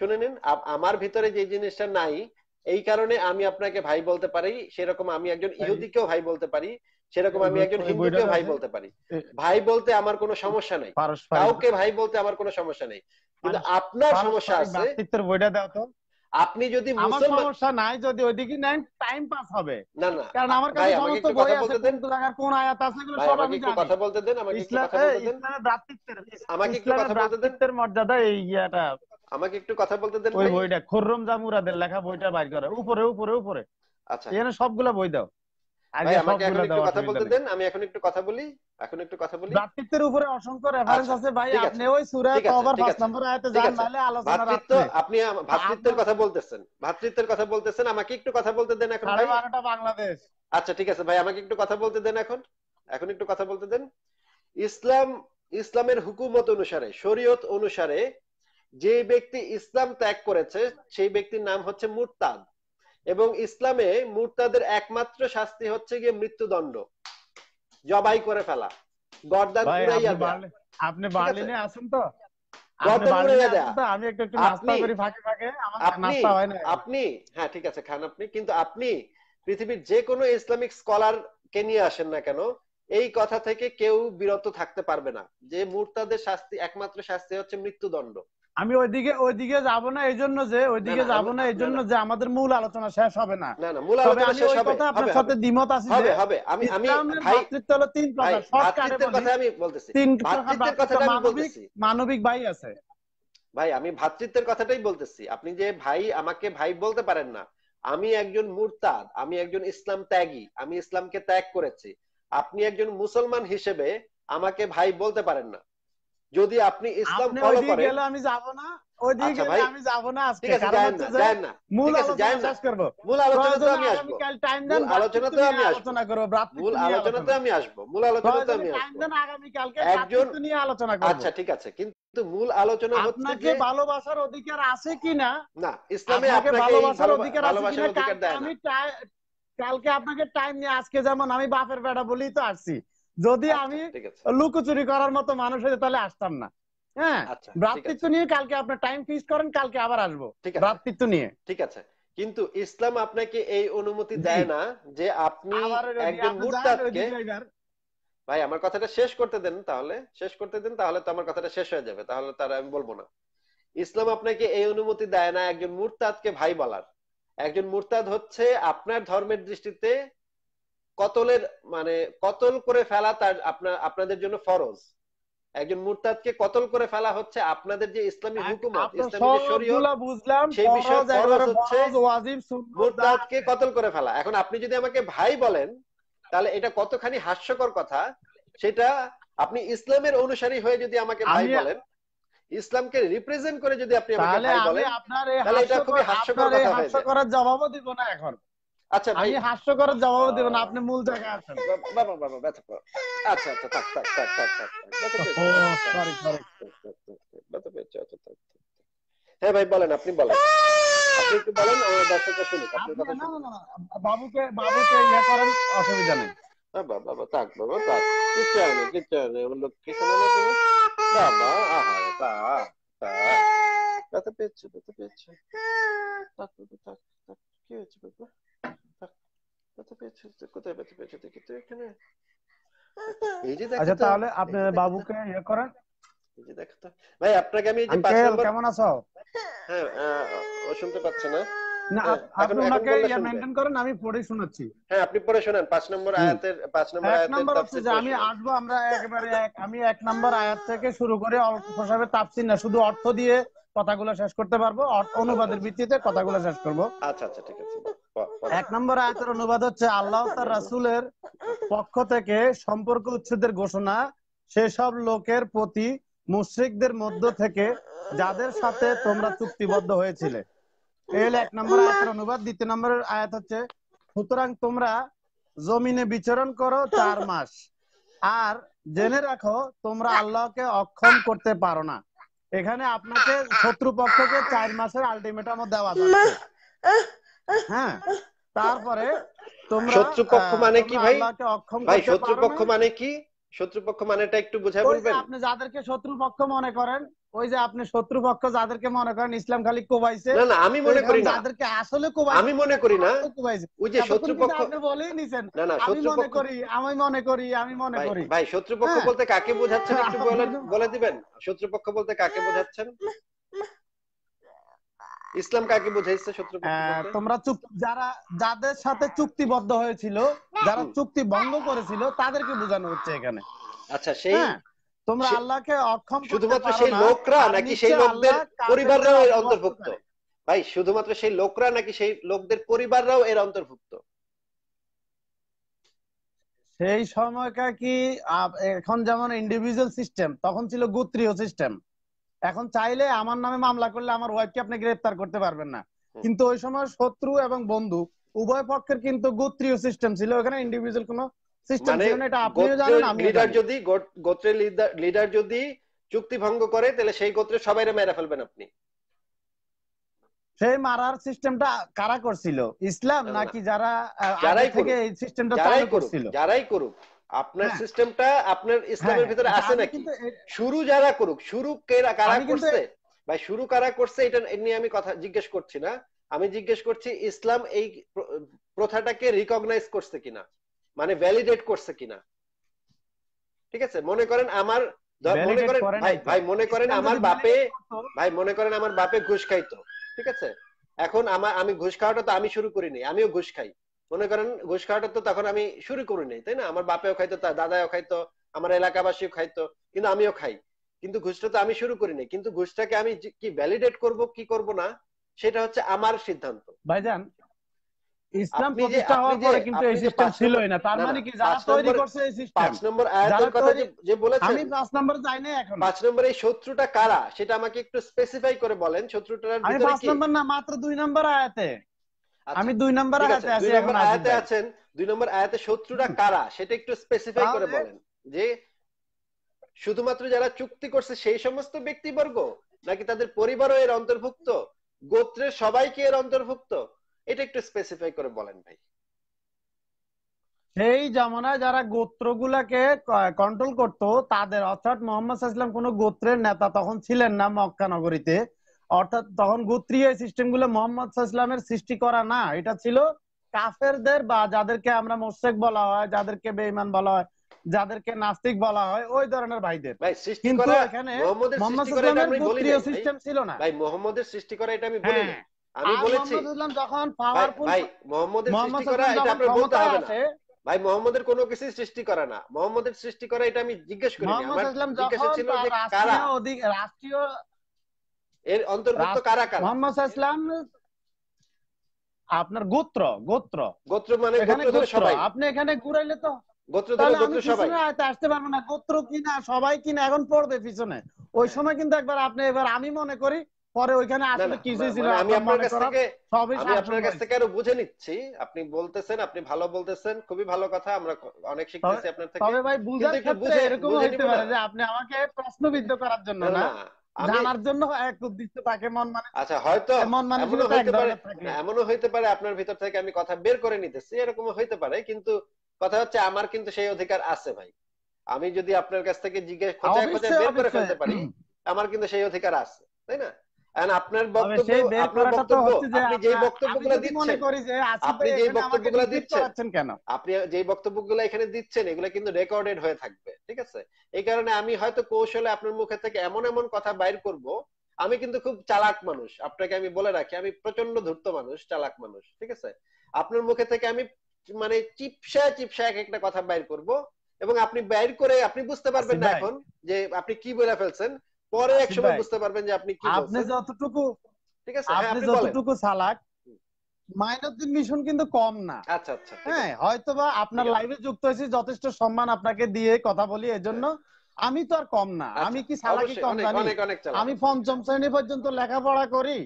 শুনে নিন আমার ভিতরে যে জিনিসটা নাই এই কারণে আমি আপনাকে ভাই বলতে পারি সেরকম আমি একজন ইহুদিকেও ভাই বলতে পারি সেরকম আমি একজন হিন্দুকেও ভাই বলতে পারি ভাই বলতে আমার কোনো সমস্যা নাই কাউকে ভাই বলতে আমার কোনো সমস্যা নেই কিন্তু আপনার সমস্যা আছে বইটা দাও তো আপনি যদি সমস্যা নাই যদি ওইদিকে নেন টাইম পাস হবে না না কারণ আমার কাছে সমস্ত বই আছে কোন কোন আয়াত আছে সব আমি জানি কথা বলতে দেন আমাকে একটু কথা বলতে দেন আমাকে একটু কথা বলতে দেন মর্যাদা এই ইয়াটা আমাকে একটু কথা বলতে দেন ওই বইটা খুররম জামুরাদের লেখা বইটা বাইর করে উপরে উপরে উপরে আচ্ছা এখানে সবগুলা বই দাও আগে আমাকে এখন একটু কথা বলতে দেন আমি এখন একটু কথা বলি এখন একটু কথা বলি ভ্রাতৃত্বের উপরে অসংখ্য রেফারেন্স আচ্ছা, আছে ভাই আপনি ওই সূরা 5 নম্বর আয়াতে যান নালে আলোচনা ভ্রাতৃত্ব আপনি ভ্রাতৃত্বের কথা বলতেছেন ভ্রাতৃত্বের কথা বলতেছেন আমাকে একটু কথা বলতে দেন এখন ভাই 12টা বাংলাদেশ আচ্ছা ঠিক আছে ভাই আমাকে একটু কথা বলতে দেন এখন এখন একটু কথা বলতে দেন ইসলাম ইসলামের হুকুমত অনুসারে শরীয়ত অনুসারে যে ব্যক্তি ইসলাম ত্যাগ করেছে সেই ব্যক্তির নাম হচ্ছে মুরতাদ এবং ইসলামে মুরতাদের একমাত্র শাস্তি হচ্ছে গিয়ে মৃত্যুদণ্ড জবাই করে ফেলা গর্দান উড়াইয়া আপনি বার্লিনে আছেন তো আপনি হ্যাঁ ঠিক আছে খান আপনি কিন্তু আপনি পৃথিবীর যে কোনো ইসলামিক স্কলার কে নিয়ে আসেন না কেন এই কথা থেকে কেউ বিরত থাকতে পারবে না যে মুরতাদের শাস্তি একমাত্র শাস্তি হচ্ছে মৃত্যুদণ্ড আমি ওইদিকে ওইদিকে যাব না এই জন্য যে ওইদিকে যাব না এই জন্য যে আমাদের মূল আলোচনা শেষ হবে না মূল আলোচনা শেষ হবে আপনার সাথে দ্বিমত আছে হবে হবে আমি আমি ভাতৃত্ব হলো তিন প্রকার ভাতৃত্বের কথা আমি বলতেছি তিন কথা আমি বলতেছি মানবিক ভাই আছে ভাই আমি ভাতৃত্বের কথাটাই বলতেছি আপনি যে ভাই আমাকে ভাই বলতে পারেন না আমি একজন মুরতাদ আমি একজন ইসলাম ত্যাগী আমি ইসলামকে ত্যাগ করেছি আপনি একজন মুসলমান হিসেবে আমাকে ভাই বলতে পারেন না যদি আপনি ইসলাম ফলো করেন গেলে আমি যাব না ওইদিকে আচ্ছা আমি যাব না আজকে কারণ হচ্ছে যে মূল আলোচনা শেষ করব মূল আমি আসব কাল টাইম দেন আমি আলোচনা করব মূল আমি আসব মূল আমি আসব টাইম দেন আগামী কালকে নিয়ে আলোচনা করব আচ্ছা ঠিক আছে কিন্তু মূল আলোচনা হচ্ছে আপনাকে ভালোবাসার অধিকার আছে কিনা না ইসলামে আপনাকে ভালোবাসার অধিকার আছে কিনা আমি কালকে আপনাকে টাইম নিয়ে আজকে যেমন আমি বাপের বেটা বলেই তো আসছি যদি আচ্ছা, আমি লুকোচুরি করার মতো মানুষ হইতে তাহলে আসতাম না হ্যাঁ আচ্ছা, ভ্রাতৃত্ব নিয়ে কালকে আপনার টাইম ফিক্স করেন কালকে আবার আসবো ভ্রাতৃত্ব নিয়ে ঠিক আছে কিন্তু ইসলাম আপনাকে এই অনুমতি দেয় না যে আপনি একজন মুরতাদকে ভাই আমার কথাটা শেষ করতে দেন তাহলে শেষ করতে দেন তাহলে তো আমার কথাটা শেষ হয়ে যাবে তাহলে তার আমি বলবো না ইসলাম আপনাকে এই অনুমতি দেয় না একজন মুরতাদকে ভাই বলার একজন মুরতাদ হচ্ছে আপনার ধর্মের দৃষ্টিতে কতলের মানে কতল করে ফেলা তার আপনার আপনাদের জন্য ফরজ একজন মুরতাদকে কতল করে ফেলা হচ্ছে আপনাদের যে ইসলামী হুকুমত ইসলামী শরীয়ত বুঝলাম সেই বিষয়ে ফরজ হচ্ছে মুরতাদকে কতল করে ফেলা এখন আপনি যদি আমাকে ভাই বলেন তাহলে এটা কতখানি হাস্যকর কথা সেটা আপনি ইসলামের অনুসারী হয়ে যদি আমাকে ভাই বলেন ইসলামকে রিপ্রেজেন্ট করে যদি আপনি আমাকে ভাই বলেন তাহলে এটা খুবই হাস্যকর কথা হয়ে যায় জবাবও দিব না এখন আচ্ছা আমি হাস্যকর জবাব দেব না আপনি মূল জায়গায় আসেন বাবা বাবা ব্যথা আচ্ছা আচ্ছা থাক থাক থাক থাক থাক সরি সরি ব্যথা পেয়েছে আচ্ছা থাক হ্যাঁ ভাই বলেন আপনি বলেন আপনি একটু বলেন আমার দর্শকরা শুনুক বাবুকে বাবুকে ইয়া করেন অসুবিধা নেই বাবা বাবা থাক বাবা থাক কিছু আমি কিছু বাবা আহা তা ব্যথা পেয়েছে ব্যথা থাক কি হয়েছে বাবা কোথায় দেখি তো এখানে এই যে আচ্ছা তাহলে আপনি বাবুকে ইয়ে করেন এই যে দেখো তো ভাই আপনাকে আমি এই যে পাঁচ নম্বর কেমন আছো হ্যাঁ শুনতে না হ্যাঁ, ইয়ে হ্যাঁ, নম্বর নম্বর যে আমি আসবো আমরা একবারে এক আমি এক নম্বর আয়াত থেকে শুরু করে অল্প না শুধু অর্থ দিয়ে কথাগুলো শেষ করতে পারবো অনুবাদের ভিত্তিতে কথাগুলো শেষ করবো আচ্ছা আচ্ছা ঠিক আছে এক নম্বর আয়াতের অনুবাদ হচ্ছে আল্লাহ তার রাসুলের পক্ষ থেকে সম্পর্ক উচ্ছেদের ঘোষণা সেসব লোকের প্রতি মুশ্রিকদের মধ্য থেকে যাদের সাথে তোমরা চুক্তিবদ্ধ হয়েছিলে এই এক নম্বর আয়াতের অনুবাদ দ্বিতীয় নম্বরের আয়াত হচ্ছে সুতরাং তোমরা জমিনে বিচরণ করো চার মাস আর জেনে রাখো তোমরা আল্লাহকে অক্ষম করতে পারো না এখানে আপনাকে শত্রুপক্ষকে চার মাসের আলটিমেটামও দেওয়া যাচ্ছে হ্যাঁ তারপরে শত্রুপক্ষ মানে কি ভাই ভাই শত্রুপক্ষ মানে কি শত্রুপক্ষ মানেটা একটু বুঝাই বলবেন আপনি যাদেরকে শত্রুপক্ষ মনে করেন ওই যে আপনি শত্রুপক্ষ যাদেরকে মনে করেন ইসলাম খালি কোবাইছে না না আমি মনে করি না যাদেরকে আসলে কোবাই আমি মনে করি না ওই যে শত্রুপক্ষ আপনি বলেই নিছেন না না আমি মনে করি আমি মনে করি আমি মনে করি ভাই শত্রুপক্ষ হ্যাঁ। বলতে কাকে বোঝাচ্ছেন একটু বলে <laughs> দিবেন শত্রুপক্ষ বলতে কাকে হ্যাঁ। বোঝাচ্ছেন ইসলাম কাকে বোঝাইছে শত্রু তোমরা চুপ যারা যাদের সাথে চুক্তিবদ্ধ হয়েছিল যারা চুক্তি ভঙ্গ করেছিল তাদেরকে বোঝানো হচ্ছে এখানে আচ্ছা সেই হ্যাঁ, তোমরা আল্লাহকে অক্ষম শুধুমাত্র সেই লোকরা নাকি সেই লোকদের পরিবাররাও এর অন্তর্ভুক্ত ভাই শুধুমাত্র সেই লোকরা নাকি সেই লোকদের পরিবাররাও এর অন্তর্ভুক্ত সেই সময়টা কি এখন যেমন ইন্ডিভিজুয়াল সিস্টেম তখন ছিল গোত্রীয় সিস্টেম এখন চাইলে আমার নামে মামলা করলে আমার ওয়াইফকে আপনি গ্রেফতার করতে পারবেন না কিন্তু ওই সময় শত্রু এবং বন্ধু উভয় পক্ষের কিন্তু গোত্রীয় সিস্টেম ছিল ওখানে ইন্ডিভিজুয়াল কোনো সিস্টেম মানে ছিল না এটা আপনিও জানেন আমি লিডার যদি গোত্রের লিডার যদি চুক্তি ভঙ্গ করে তাহলে সেই গোত্রের সবাইরে মেরে ফেলবেন আপনি সেই মারার সিস্টেমটা কারা করছিল ইসলাম নাকি যারা যারাই থেকে এই সিস্টেমটা চালু করছিল যারাই করুক আপনার সিস্টেমটা হ্যাঁ। আপনার হ্যাঁ, ইসলামের হ্যাঁ। ভিতরে আছে নাকি শুরু যারা করুক শুরু কারা করছে ভাই শুরু কারা করছে এটা নিয়ে আমি কথা জিজ্ঞেস করছি না আমি জিজ্ঞেস করছি ইসলাম এই প্রথাটাকে রিকগনাইজ করছে কিনা মানে ভ্যালিডেট করছে কিনা ঠিক আছে মনে করেন আমার মনে করেন ভাই ভাই মনে করেন আমার বাপে ভাই মনে করেন আমার বাপে ঘুষ খাইতো ঠিক আছে এখন আমার আমি ঘুষ খাওয়াটা তো আমি শুরু করিনি আমিও ঘুষ খাই মনে করেন ঘুষ খাওয়াটা তো তখন আমি শুরু করি নাই তাই না আমার বাপেও খাইতো তার দাদাও খাইতো আমার এলাকাবাসীও খাইতো কিন্তু আমিও খাই কিন্তু ঘুষটা তো আমি শুরু করি নাই কিন্তু ঘুষটাকে আমি কি ভ্যালিডেট করব কি করব না সেটা হচ্ছে আমার সিদ্ধান্ত ভাইজান ইসলাম প্রতিষ্ঠা হওয়ার পরে কিন্তু এই সিস্টেম ছিলই না তার মানে কি যারা তৈরি করছে এই সিস্টেম 5 নম্বর আয়াতের কথা যে বলেছেন আমি 5 যাই না এখন 5 এই শত্রুটা কারা সেটা আমাকে একটু স্পেসিফাই করে বলেন শত্রুটার ভিতরে কি আমি 5 নম্বর না মাত্র 2 নম্বর আয়াতে আচ্ছা, আমি দুই নাম্বার আয়াতে আছি এখন আয়াতে আছেন দুই নম্বর আয়াতে শত্রুরা কারা সেটা একটু স্পেসিফাই করে বলেন যে শুধুমাত্র যারা চুক্তি করছে সেই সমস্ত ব্যক্তিবর্গ নাকি তাদের পরিবারও এর অন্তর্ভুক্ত গোত্রের সবাইকে এর অন্তর্ভুক্ত এটা একটু স্পেসিফাই করে বলেন ভাই সেই জামানায় যারা গোত্রগুলাকে কন্ট্রোল করত তাদের অর্থাৎ মোহাম্মদ ইসলাম কোন গোত্রের নেতা তখন ছিলেন না মক্কা নগরীতে অর্থাৎ তখন সিস্টেম গুলো মোহাম্মদ ইসলামের সৃষ্টি করা না এটা ছিল কাফেরদের বা যাদেরকে আমরা মোশেক বলা হয় যাদেরকে বেইমান বলা হয় যাদেরকে নাস্তিক বলা হয় ওই ধরনের ভাইদের কিন্তু এখানে সিস্টেম ছিল না ভাই মোহাম্মদের সৃষ্টি করা এটা আমি বলি হ্যাঁ। আমি বলেছি যখন পাওয়ারফুল ভাই মোহাম্মদের সৃষ্টি করা এটা আপনার বলতে হবে না ভাই মোহাম্মদের কোনো কিছু সৃষ্টি করে না মোহাম্মদের সৃষ্টি করা এটা আমি জিজ্ঞেস করি আমার জিজ্ঞাসা রাষ্ট্রীয় এর অন্তর্ভুক্ত কারা কারা মোহাম্মদ ইসলাম আপনার গোত্র গোত্র গোত্র মানে গোত্র সবাই আপনি এখানে ঘুরাইলে তো গোত্র ধরে গোত্র সবাই আসতে না গোত্র কিনা সবাই কিনা এখন পড়বে পিছনে ওই হ্যাঁ। সময় কিন্তু একবার আপনি এবার আমি মনে করি পরে ওইখানে আসলে কি ছিল মানে আমি আপনার কাছ থেকে আমি আপনার কাছ থেকে আরো বুঝে নিচ্ছি আপনি বলতেছেন আপনি ভালো বলতেছেন খুবই ভালো কথা আমরা অনেক শিখতেছি আপনার থেকে তবে ভাই বুঝার ক্ষেত্রে এরকম পারে যে আপনি আমাকে প্রশ্নবিদ্ধ করার জন্য না জানার জন্য একটু দিচ্ছে তাকে মন মানে আচ্ছা হয়তো মন মানে হইতে পারে এমনও হইতে পারে আপনার ভিতর থেকে আমি কথা বের করে নিতেছি এরকম হইতে পারে কিন্তু কথা হচ্ছে আমার কিন্তু সেই অধিকার আছে ভাই আমি যদি আপনার কাছ থেকে জিজ্ঞেস খোঁজা খোঁজা বের করে ফেলতে পারি আমার কিন্তু সেই অধিকার আছে তাই না এন্ড আপনার বক্তব্য আপনার বক্তব্য আপনি যে বক্তব্যগুলো দিচ্ছেন আপনি যে বক্তব্যগুলো দিচ্ছেন কেন আপনি যে বক্তব্যগুলো এখানে দিচ্ছেন এগুলো কিন্তু রেকর্ডেড হয়ে থাকবে ঠিক আছে এই কারণে আমি হয়তো কৌশলে আপনার মুখে থেকে এমন এমন কথা বাইর করব আমি কিন্তু খুব চালাক মানুষ আপনাকে আমি বলে রাখি আমি প্রচন্ড ধূর্ত মানুষ চালাক মানুষ ঠিক আছে আপনার মুখে থেকে আমি মানে চিপসা চিপসা এক একটা কথা বাইর করব এবং আপনি বাইর করে আপনি বুঝতে পারবেন না এখন যে আপনি কি বলে ফেলছেন পরে একসময় বুঝতে পারবেন যে আপনি কি আপনি যতটুকু ঠিক আছে হ্যাঁ, আপনি যতটুকু চালাক মাইনউদ্দিন মিশন কিন্তু কম না আচ্ছা আচ্ছা হ্যাঁ হয়তোবা আপনার লাইভে যুক্ত হয়েছি যথেষ্ট সম্মান আপনাকে দিয়ে কথা বলি এজন্য আমি তো আর কম না আমি আচ্ছা, কি সালাকি কম জানি আমি পঞ্চম শ্রেণী পর্যন্ত লেখাপড়া করি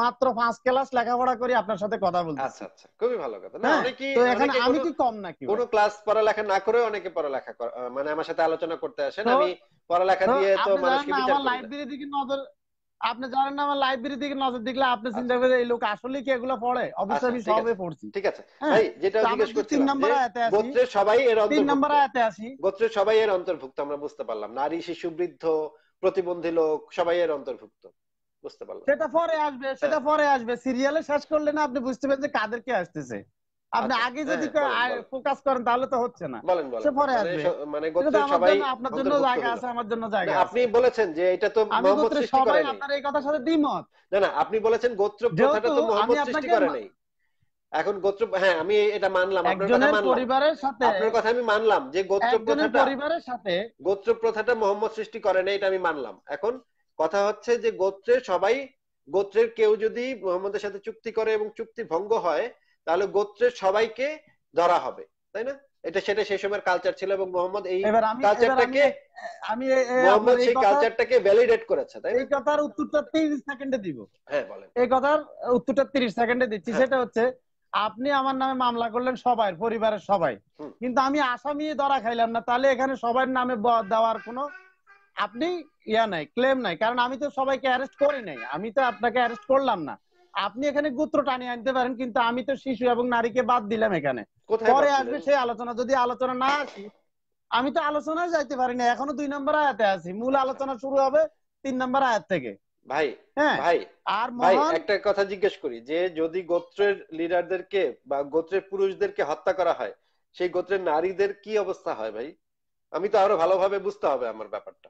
মাত্র পাঁচ ক্লাস লেখাপড়া করি আপনার সাথে কথা বলতে আচ্ছা আচ্ছা খুবই ভালো কথা না হ্যাঁ, অনেকে তো এখন আমি কি কম নাকি কোনো ক্লাস পড়ালেখা না করে অনেকে পড়ালেখা মানে আমার সাথে আলোচনা করতে আসেন আমি পড়ালেখা দিয়ে তো মানুষকে বিচার করি লাইব্রেরির দিকে নজর আপনি জানেন না আমার লাইব্রেরির দিকে নজর দিলে আপনি আচ্ছা। চিন্তা করেন এই লোক আসলে কি এগুলো পড়ে অবশ্যই আচ্ছা, আমি সবে পড়ছি ঠিক আছে হ্যাঁ, ভাই যেটা জিজ্ঞেস করছি তিন নম্বর আয়াতে আছে গোত্রের সবাই এর অন্তর্ভুক্ত তিন নম্বর আয়াতে আছে গোত্রের সবাই এর অন্তর্ভুক্ত আমরা বুঝতে পারলাম নারী শিশু বৃদ্ধ প্রতিবন্ধী লোক সবাই এর অন্তর্ভুক্ত বুঝতে পারলাম সেটা পরে আসবে সেটা হ্যাঁ। পরে আসবে সিরিয়ালে শেষ করলে না আপনি বুঝতে পারবেন যে আসতেছে আপনি আচ্ছা, আগে হ্যাঁ, যদি ফোকাস করেন তাহলে তো হচ্ছে না বলেন বলেন সে পরে মানে আসবে মানে গোত্রের সবাই আপনার জন্য জায়গা আছে আমার জন্য জায়গা আছে আপনি বলেছেন যে এটা তো মোহাম্মদ সৃষ্টি করে নাই আপনার এই কথার সাথে দ্বিমত না না আপনি বলেছেন গোত্র কথাটা তো মোহাম্মদ সৃষ্টি করে নাই এখন গোত্র হ্যাঁ আমি এটা মানলাম আপনার কথা মানলাম পরিবারের সাথে আপনার কথা আমি মানলাম যে গোত্র প্রথাটা পরিবারের সাথে গোত্র প্রথাটা মোহাম্মদ সৃষ্টি করে নাই এটা আমি মানলাম এখন কথা হচ্ছে যে গোত্রের সবাই গোত্রের কেউ যদি মোহাম্মদের সাথে চুক্তি করে এবং চুক্তি ভঙ্গ হয় তাহলে গোত্রের সবাইকে ধরা হবে তাই না এটা সেটা সেই সময়ের কালচার ছিল এবং মোহাম্মদ এই কালচারটাকে আমি মোহাম্মদ সেই কালচারটাকে ভ্যালিডেট করেছে তাই এই কথার উত্তরটা 30 সেকেন্ডে দিব হ্যাঁ বলেন এই কথার উত্তরটা 30 সেকেন্ডে দিচ্ছি হ্যাঁ। সেটা হচ্ছে আপনি আমার নামে মামলা করলেন সবাই পরিবারের সবাই কিন্তু আমি আসামি ধরা খাইলাম না তাহলে এখানে সবার নামে দেওয়ার কোনো আপনি ইয়া নাই ক্লেম নাই কারণ আমি তো সবাইকে অ্যারেস্ট করি নাই আমি তো আপনাকে অ্যারেস্ট করলাম না আপনি এখানে গুত্র টানি আনতে পারেন কিন্তু আমি তো শিশু এবং নারীকে বাদ দিলাম এখানে পরে আসবে সেই আলোচনা যদি আলোচনা না আসি আমি তো আলোচনায় যাইতে পারি না এখনো দুই নম্বর আয়াতে আছি মূল আলোচনা শুরু হবে তিন নম্বর আয়াত থেকে ভাই হ্যাঁ, ভাই আর ভাই একটা কথা জিজ্ঞেস করি যে যদি গোত্রের লিডারদেরকে বা গোত্রের পুরুষদেরকে হত্যা করা হয় সেই গোত্রের নারীদের কি অবস্থা হয় ভাই আমি তো আরো ভালোভাবে বুঝতে হবে আমার ব্যাপারটা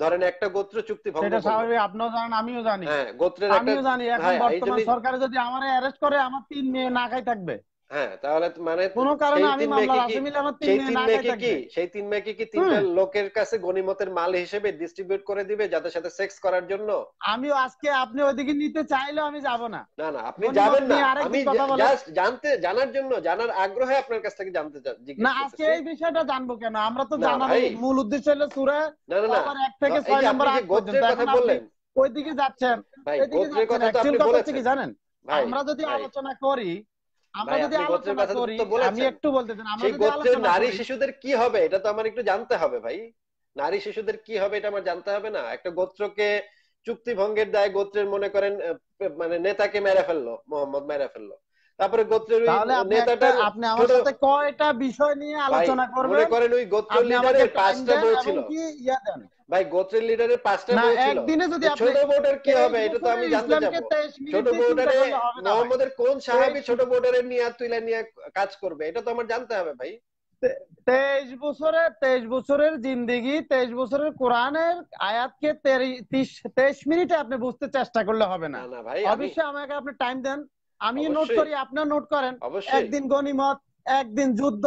ধরেন একটা গোত্র চুক্তি ভঙ্গ সেটা স্বাভাবিক আপনিও জানেন আমিও জানি হ্যাঁ গোত্রের একটা আমিও জানি এখন হ্যাঁ, বর্তমান সরকার যদি আমারে অ্যারেস্ট করে আমার তিন মেয়ে না খাই থাকবে হ্যাঁ তাহলে মানে কোনো কারণে আমি মামলা আসামি আমার তিন মেয়েকে কি সেই তিন মেয়েকে কি তিনটা লোকের কাছে গনিমতের মাল হিসেবে ডিস্ট্রিবিউট করে দিবে যাদের সাথে সেক্স করার জন্য আমি আজকে আপনি ওইদিকে নিতে চাইলেও আমি যাব না না না আপনি যাবেন না আমি জাস্ট জানতে জানার জন্য জানার আগ্রহে আপনার কাছ থেকে জানতে চাই না আজকে এই বিষয়টা জানবো কেন আমরা তো জানার মূল উদ্দেশ্য হলো সূরা না না না এক থেকে 6 নম্বর আগ পর্যন্ত কথা বললেন ওইদিকে যাচ্ছেন ওইদিকে যাচ্ছেন কথা তো আপনি বলেছেন কি জানেন আমরা যদি আলোচনা করি নারী শিশুদের কি হবে এটা তো আমার একটু জানতে হবে ভাই নারী শিশুদের কি হবে এটা আমার জানতে হবে না একটা গোত্রকে চুক্তি ভঙ্গের দায় গোত্রের মনে করেন মানে নেতাকে মেরে ফেললো মোহাম্মদ মেরে ফেললো তারপরে গোত্রের ওই নেতাটা আপনি আমার সাথে কয়টা বিষয় নিয়ে আলোচনা করবেন মনে করেন ওই গোত্রের লিডারের পাঁচটা বই বলেছিল ভাই গোত্রের লিডারের পাঁচটা বই বলেছিল একদিনে যদি আপনি ছোট ভোটার কি হবে এটা তো আমি জানতে চাই ছোট ভোটারে মোহাম্মদের কোন সাহাবী ছোট ভোটারের নিয়ে তুইলা নিয়ে কাজ করবে এটা তো আমার জানতে হবে ভাই তেইশ বছরের তেইশ বছরের জিন্দিগি তেইশ বছরের কোরআনের আয়াতকে তেইশ মিনিটে আপনি বুঝতে চেষ্টা করলে হবে না অবশ্যই আমাকে আপনি টাইম দেন আমি নোট করি আপনার নোট করেন একদিন গনিমত একদিন যুদ্ধ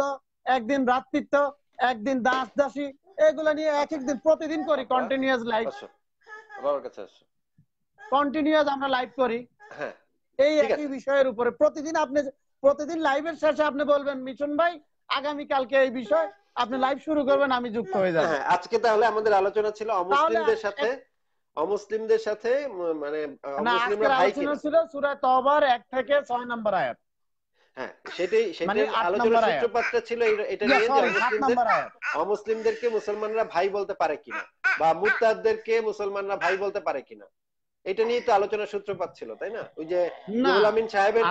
একদিন রাতৃত্ব একদিন দাস দাসী এগুলা নিয়ে এক একদিন প্রতিদিন করি কন্টিনিউয়াস লাইভ বাবার কাছে কন্টিনিউয়াস আমরা লাইভ করি হ্যাঁ এই একই বিষয়ের উপরে প্রতিদিন আপনি প্রতিদিন লাইভের শেষে আপনি বলবেন মিশন ভাই আগামী কালকে এই বিষয় আপনি লাইভ শুরু করবেন আমি যুক্ত হয়ে যাব হ্যাঁ, আজকে তাহলে আমাদের আলোচনা ছিল অমুসলিমদের সাথে অমুসলিমদের সাথে মানে মুসলিমরা ভাই কিনা ছিল সূরা 1 থেকে 6 নম্বর আয়াত হ্যাঁ সেটাই সেটাই মানে আলোচনার সূত্রপাতটা ছিল এটা নিয়ে যে অমুসলিমদের অমুসলিমদেরকে মুসলমানরা ভাই বলতে পারে কিনা বা মুসলমানরা ভাই বলতে পারে কিনা এটা নিয়ে তো আলোচনার সূত্রপাত ছিল তাই না ওই যে রুহুল আমিন সাহেবের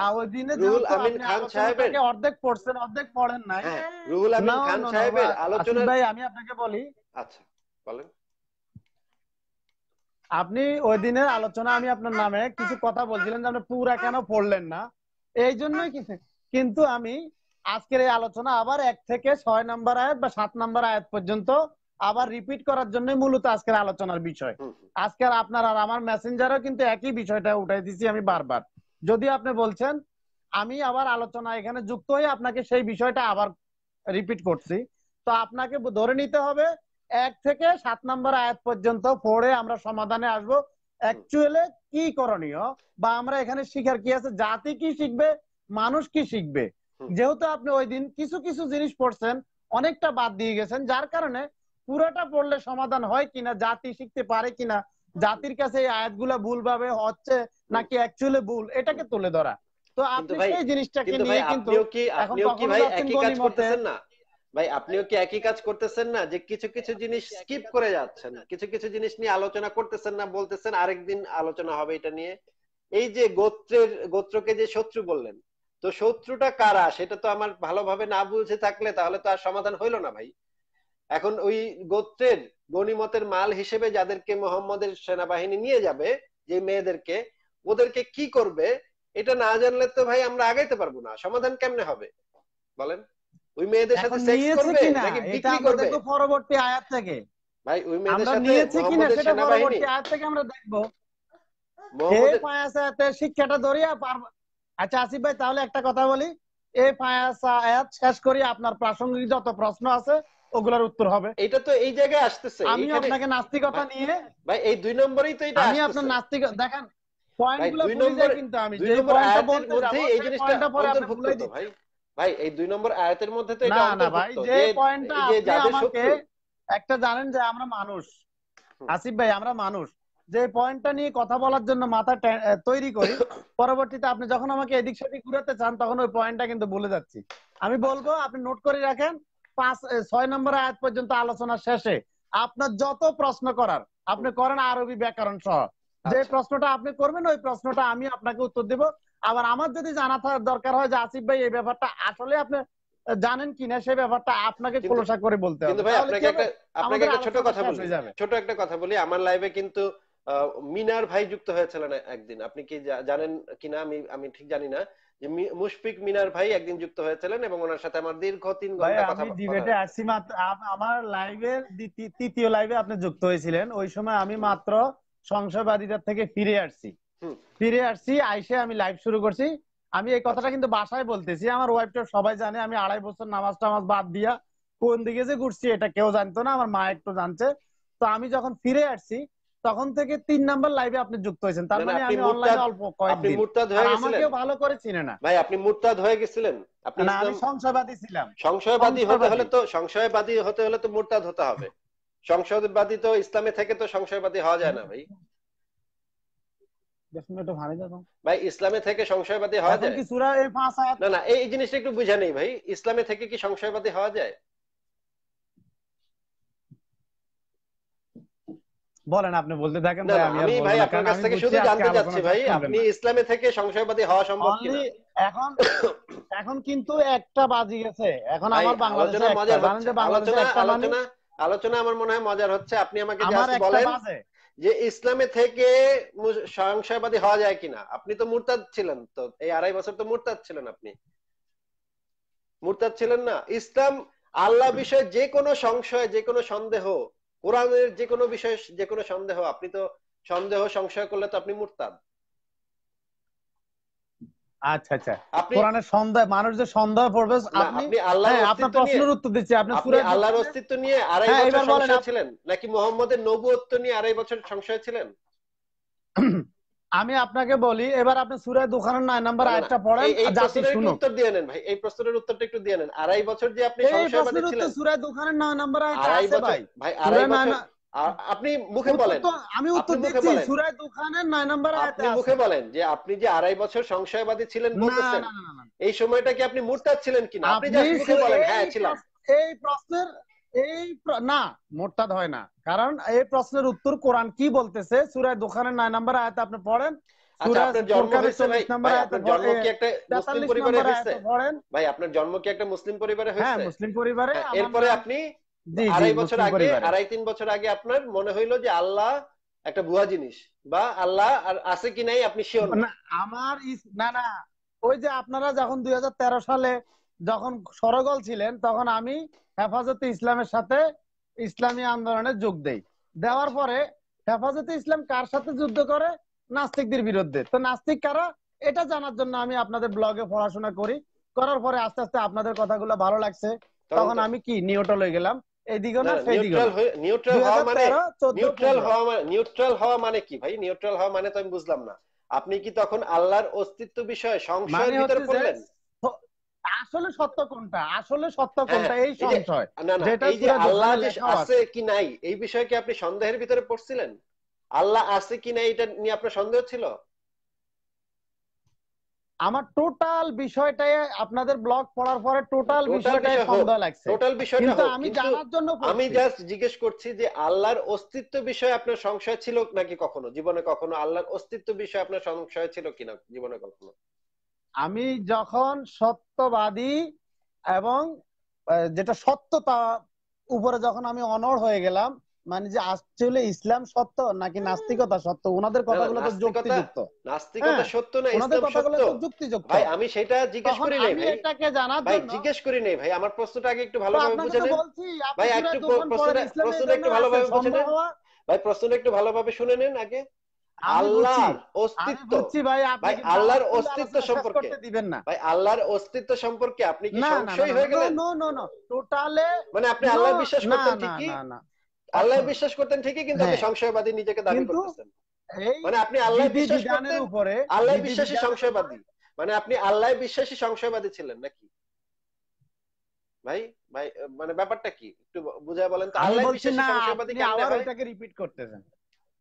রুহুল আমিন খান সাহেবের অর্ধেক পড়ছেন অর্ধেক পড়েন নাই হ্যাঁ, রুহুল আমিন খান সাহেবের আলোচনা ভাই আমি আপনাকে বলি আচ্ছা বলেন আপনি ওই দিনের আলোচনা আমি আপনার নামে কিছু কথা বলছিলেন যে আপনি পুরা কেন পড়লেন না এই জন্যই কিন্তু আমি আজকের এই আলোচনা আবার এক থেকে ছয় নাম্বার আয়াত বা সাত নাম্বার আয়াত পর্যন্ত আবার রিপিট করার জন্য মূলত আজকের আলোচনার বিষয় আজকের আপনার আর আমার মেসেঞ্জারও কিন্তু একই বিষয়টা উঠাই দিছি আমি বারবার যদি আপনি বলছেন আমি আবার আলোচনা এখানে যুক্ত হয়ে আপনাকে সেই বিষয়টা আবার রিপিট করছি তো আপনাকে ধরে নিতে হবে এক থেকে সাত নম্বর আয়াত পর্যন্ত পড়ে আমরা সমাধানে আসবো অ্যাকচুয়ালি কি করণীয় বা আমরা এখানে শিখার কি আছে জাতি কি শিখবে মানুষ কি শিখবে যেহেতু আপনি ওই দিন কিছু কিছু জিনিস পড়ছেন অনেকটা বাদ দিয়ে গেছেন যার কারণে পুরোটা পড়লে সমাধান হয় কিনা জাতি শিখতে পারে কিনা জাতির কাছে এই আয়াতগুলা ভুলভাবে হচ্ছে নাকি অ্যাকচুয়ালি ভুল এটাকে তুলে ধরা তো আপনি সেই জিনিসটাকে নিয়ে কিন্তু এখন কি ভাই একই কাজ করতেছেন না ভাই আপনিও কি একই কাজ করতেছেন না যে কিছু কিছু হ্যাঁ, জিনিস স্কিপ করে যাচ্ছেন হ্যাঁ। কিছু কিছু জিনিস নিয়ে আলোচনা করতেছেন না বলতেছেন আরেকদিন আলোচনা হবে এটা নিয়ে এই যে গোত্রের গোত্রকে যে শত্রু বললেন তো শত্রুটা কারা সেটা তো আমার ভালোভাবে না বুঝে থাকলে তাহলে তো আর সমাধান হইল না ভাই এখন ওই গোত্রের গণিমতের মাল হিসেবে যাদেরকে মোহাম্মদের সেনাবাহিনী নিয়ে যাবে যে মেয়েদেরকে ওদেরকে কি করবে এটা না জানলে তো ভাই আমরা আগাইতে পারবো না সমাধান কেমনে হবে বলেন ওই মেয়েদের সাথে সেক্স করবে নাকি বিক্রি করবে তো পরবর্তী আয়াত থেকে ভাই ওই মেয়েদের সাথে আমরা নিয়েছি কিনা সেটা পরবর্তী আয়াত থেকে আমরা দেখব এই পায়াসাতে শিক্ষাটা ধরিয়া পার আচ্ছা আসিফ ভাই তাহলে একটা কথা বলি এই পায়াসা আয়াত শেষ করি আপনার প্রাসঙ্গিক যত প্রশ্ন আছে ওগুলোর উত্তর হবে এটা তো এই জায়গায় আসতেছে আমি আপনাকে নাস্তিকতা নিয়ে ভাই এই দুই নম্বরেই তো এটা আমি আপনার নাস্তিক দেখেন পয়েন্টগুলো দুই নম্বর কিন্তু আমি যে পয়েন্টটা বলতে এই জিনিসটা পরে আপনি ভুলে দিই ভাই ভাই এই দুই নম্বর আয়াতের মধ্যে তো এটা না ভাই যে পয়েন্টটা যে যাদের আমাকে একটা জানেন যে আমরা মানুষ আসিফ ভাই আমরা মানুষ যে পয়েন্টটা নিয়ে কথা বলার জন্য মাথা তৈরি করি পরবর্তীতে আপনি যখন আমাকে এদিক সেদিক ঘুরাতে চান তখন ওই পয়েন্টটা কিন্তু বলে যাচ্ছি আমি বলবো আপনি নোট করে রাখেন পাঁচ ছয় নম্বর আয়াত পর্যন্ত আলোচনা শেষে আপনার যত প্রশ্ন করার আপনি করেন আরবি ব্যাকরণ সহ যে আচ্ছা। প্রশ্নটা আপনি করবেন ওই প্রশ্নটা আমি আপনাকে উত্তর দেব আবার আমার যদি জানা দরকার হয় যে আসিফ ভাই এই ব্যাপারটা আসলে আপনি জানেন কিনা সেই ব্যাপারটা আপনাকে খোলসা করে বলতে হবে ভাই আপনাকে একটা আপনাকে একটা ছোট কথা বলি ছোট একটা কথা বলি আমার লাইভে কিন্তু মিনার ভাই যুক্ত না একদিন আপনি কি জানেন কিনা আমি আমি ঠিক জানি না যে মুশফিক মিনার ভাই একদিন যুক্ত হয়েছিলেন এবং ওনার সাথে আমার দীর্ঘ তিন ঘন্টা কথা আমি ডিবেটে আসছি মাত্র আমার লাইভের তৃতীয় লাইভে আপনি যুক্ত হয়েছিলেন ওই সময় আমি মাত্র সংশয়বাদীদের থেকে ফিরে আসছি ফিরে আসছি আইসে আমি লাইভ শুরু করছি আমি এই কথাটা কিন্তু বাসায় বলতেছি আমার ওয়াইফটা সবাই জানে আমি আড়াই বছর নামাজ টামাজ বাদ দিয়া কোন দিকে যে ঘুরছি এটা কেউ জানতো না আমার মা একটু জানছে তো আমি যখন ফিরে আসছি তখন থেকে তিন নাম্বার লাইভে আপনি যুক্ত হয়েছেন তার মানে, মানে আমি অনলাইনে অল্প কয়েকদিন আমাকেও ভালো করে চিনে না ভাই আপনি মুরতাদ হয়ে গেছিলেন আপনি না আমি সংশয়বাদী ছিলাম সংশয়বাদী হতে হলে তো সংশয়বাদী হতে হলে তো মুরতাদ হতে হবে সংশয়বাদী তো ইসলামে থেকে তো সংশয়বাদী হওয়া যায় না ভাই ভাই ইসলামে থেকে সংশয়বাদী হওয়া যায় না না এই জিনিসটা একটু বুঝা নেই ভাই ইসলামে থেকে কি সংশয়বাদী হওয়া যায় বলেন আপনি বলতে থাকেন আমি ভাই আপনার কাছ থেকে শুধু জানতে যাচ্ছি ভাই আপনি ইসলামে থেকে সংশয়বাদী হওয়া সম্ভব এখন এখন কিন্তু একটা বাজি গেছে এখন আমার বাংলাদেশে একটা মানে আলোচনা আমার মনে হয় মজার হচ্ছে আপনি আমাকে বলেন যে ইসলামে থেকে সংশয়বাদী হওয়া যায় কিনা আপনি তো মুরতাদ ছিলেন তো এই আড়াই বছর তো মুরতাদ ছিলেন আপনি মুরতাদ ছিলেন না ইসলাম আল্লাহ বিষয়ে যে কোনো সংশয় যে কোনো সন্দেহ কোরআনের যে কোনো বিষয়ে যে কোনো সন্দেহ আপনি তো সন্দেহ সংশয় করলে তো আপনি মুরতাদ আচ্ছা আচ্ছা কোরআনের সন্ধ্যা পড়বে আপনি হ্যাঁ, আপনার প্রশ্নের উত্তর দিচ্ছি আপনি আল্লাহর অস্তিত্ব নিয়ে আড়াই হ্যাঁ, বছর সংশয় ছিলেন নাকি নবুয়ত্ব নিয়ে আড়াই বছর সংশয় ছিলেন আমি আপনাকে বলি এবার আপনি সুরায় দোকানের নয় নাম্বার আয়াতটা পড়েন উত্তর দিয়ে নেন ভাই এই প্রশ্নের উত্তরটা একটু দিয়ে নেন আড়াই বছর যে আপনি সংশয়বাদী ছিলেন এই দোকানের নয় নাম্বার আছে ভাই ভাই আড়াই বছর হ্যাঁ। আপনি মুখে বলেন আমি উত্তর দিচ্ছি সূরা দুখানের 9 নম্বর আয়াতে আপনি মুখে বলেন যে আপনি যে আড়াই বছর সংশয়বাদী ছিলেন বলতেছেন এই সময়টা কি আপনি মুরতাদ ছিলেন কিনা আপনি মুখে বলেন হ্যাঁ ছিলাম এই প্রশ্নের এই না হয় না কারণ এই প্রশ্নের উত্তর কোরআন কি বলতেছে সূরা দুখানের 9 নম্বর আয়াতে আপনি পড়েন আচ্ছা, এরপরে আপনি আড়াই বছর আগে আড়াই তিন বছর আগে আপনার মনে হইলো যে আল্লাহ একটা ভুয়া জিনিস বা আল্লাহ আর আছে কি নাই আপনি শিওর আমার না না ওই যে আপনারা যখন দুই সালে যখন সরগল ছিলেন তখন আমি হেফাজতে ইসলামের সাথে ইসলামী আন্দোলনে যোগ দেই দেওয়ার পরে হেফাজতে ইসলাম কার সাথে যুদ্ধ করে নাস্তিকদের বিরুদ্ধে তো নাস্তিক কারা এটা জানার জন্য আমি আপনাদের ব্লগে পড়াশোনা করি করার পরে আস্তে আস্তে আপনাদের কথাগুলো ভালো লাগছে তখন আমি কি নিহত হয়ে গেলাম আপনি কি তখন আল্লাহর অস্তিত্ব বিষয়ে সংশয়ের মানে ভিতরে পড়লেন আসলে সত্য কোনটা আসলে সত্য হ্যাঁ, কোনটা এই সংশয় আল্লাহ আছে কি নাই এই বিষয়ে কি আপনি সন্দেহের ভিতরে পড়ছিলেন আল্লাহ আছে কি নাই এটা নিয়ে আপনার সন্দেহ ছিল আমার টোটাল বিষয়টাই আপনাদের ব্লগ পড়ার পরে টোটাল বিষয়টাই সন্দেহ লাগছে টোটাল বিষয়টা কিন্তু আমি জানার জন্য আমি জাস্ট জিজ্ঞেস করছি যে আল্লাহর অস্তিত্ব বিষয়ে আপনার সংশয় ছিল নাকি কখনো জীবনে কখনো আল্লাহর অস্তিত্ব বিষয়ে আপনার সংশয় ছিল কিনা জীবনে কখনো আমি যখন সত্যবাদী এবং যেটা সত্যতা উপরে যখন আমি অনড় হয়ে গেলাম মানে যে আসলে ইসলাম সত্য নাকি নাস্তিকতা সত্য ওনাদের কথাগুলো তো যুক্তিযুক্ত নাস্তিকতা হ্যাঁ, সত্য না ইসলাম সত্য যুক্তিযুক্ত ভাই আমি সেটা জিজ্ঞেস করি নাই ভাই এটাকে জানার জন্য ভাই জিজ্ঞেস করি নাই ভাই আমার প্রশ্নটা আগে একটু ভালোভাবে বুঝে নেন ভাই একটু প্রশ্নটা প্রশ্নটা একটু ভালোভাবে বুঝে নেন ভাই প্রশ্নটা একটু ভালোভাবে শুনে নেন আগে আল্লাহর অস্তিত্ব ভাই আল্লাহর অস্তিত্ব সম্পর্কে দিবেন না ভাই আল্লাহর অস্তিত্ব সম্পর্কে আপনি কি সংশয় হয়ে গেলেন নো নো নো টোটালে মানে আপনি আল্লাহ বিশ্বাস করতে ঠিকই না না আল্লাহ আচ্ছা। বিশ্বাস করতেন ঠিকই কিন্তু আপনি হ্যাঁ। সংশয়বাদী নিজেকে দাবি করতেছেন মানে আপনি আল্লাহ বিশ্বাস করতেন আল্লাহ বিশ্বাসী সংশয়বাদী মানে আপনি আল্লাহ বিশ্বাসী সংশয়বাদী ছিলেন নাকি ভাই ভাই মানে ব্যাপারটা কি একটু বুঝায় বলেন তো আল্লাহ বিশ্বাসী সংশয়বাদী কেন আবার এটাকে রিপিট করতেছেন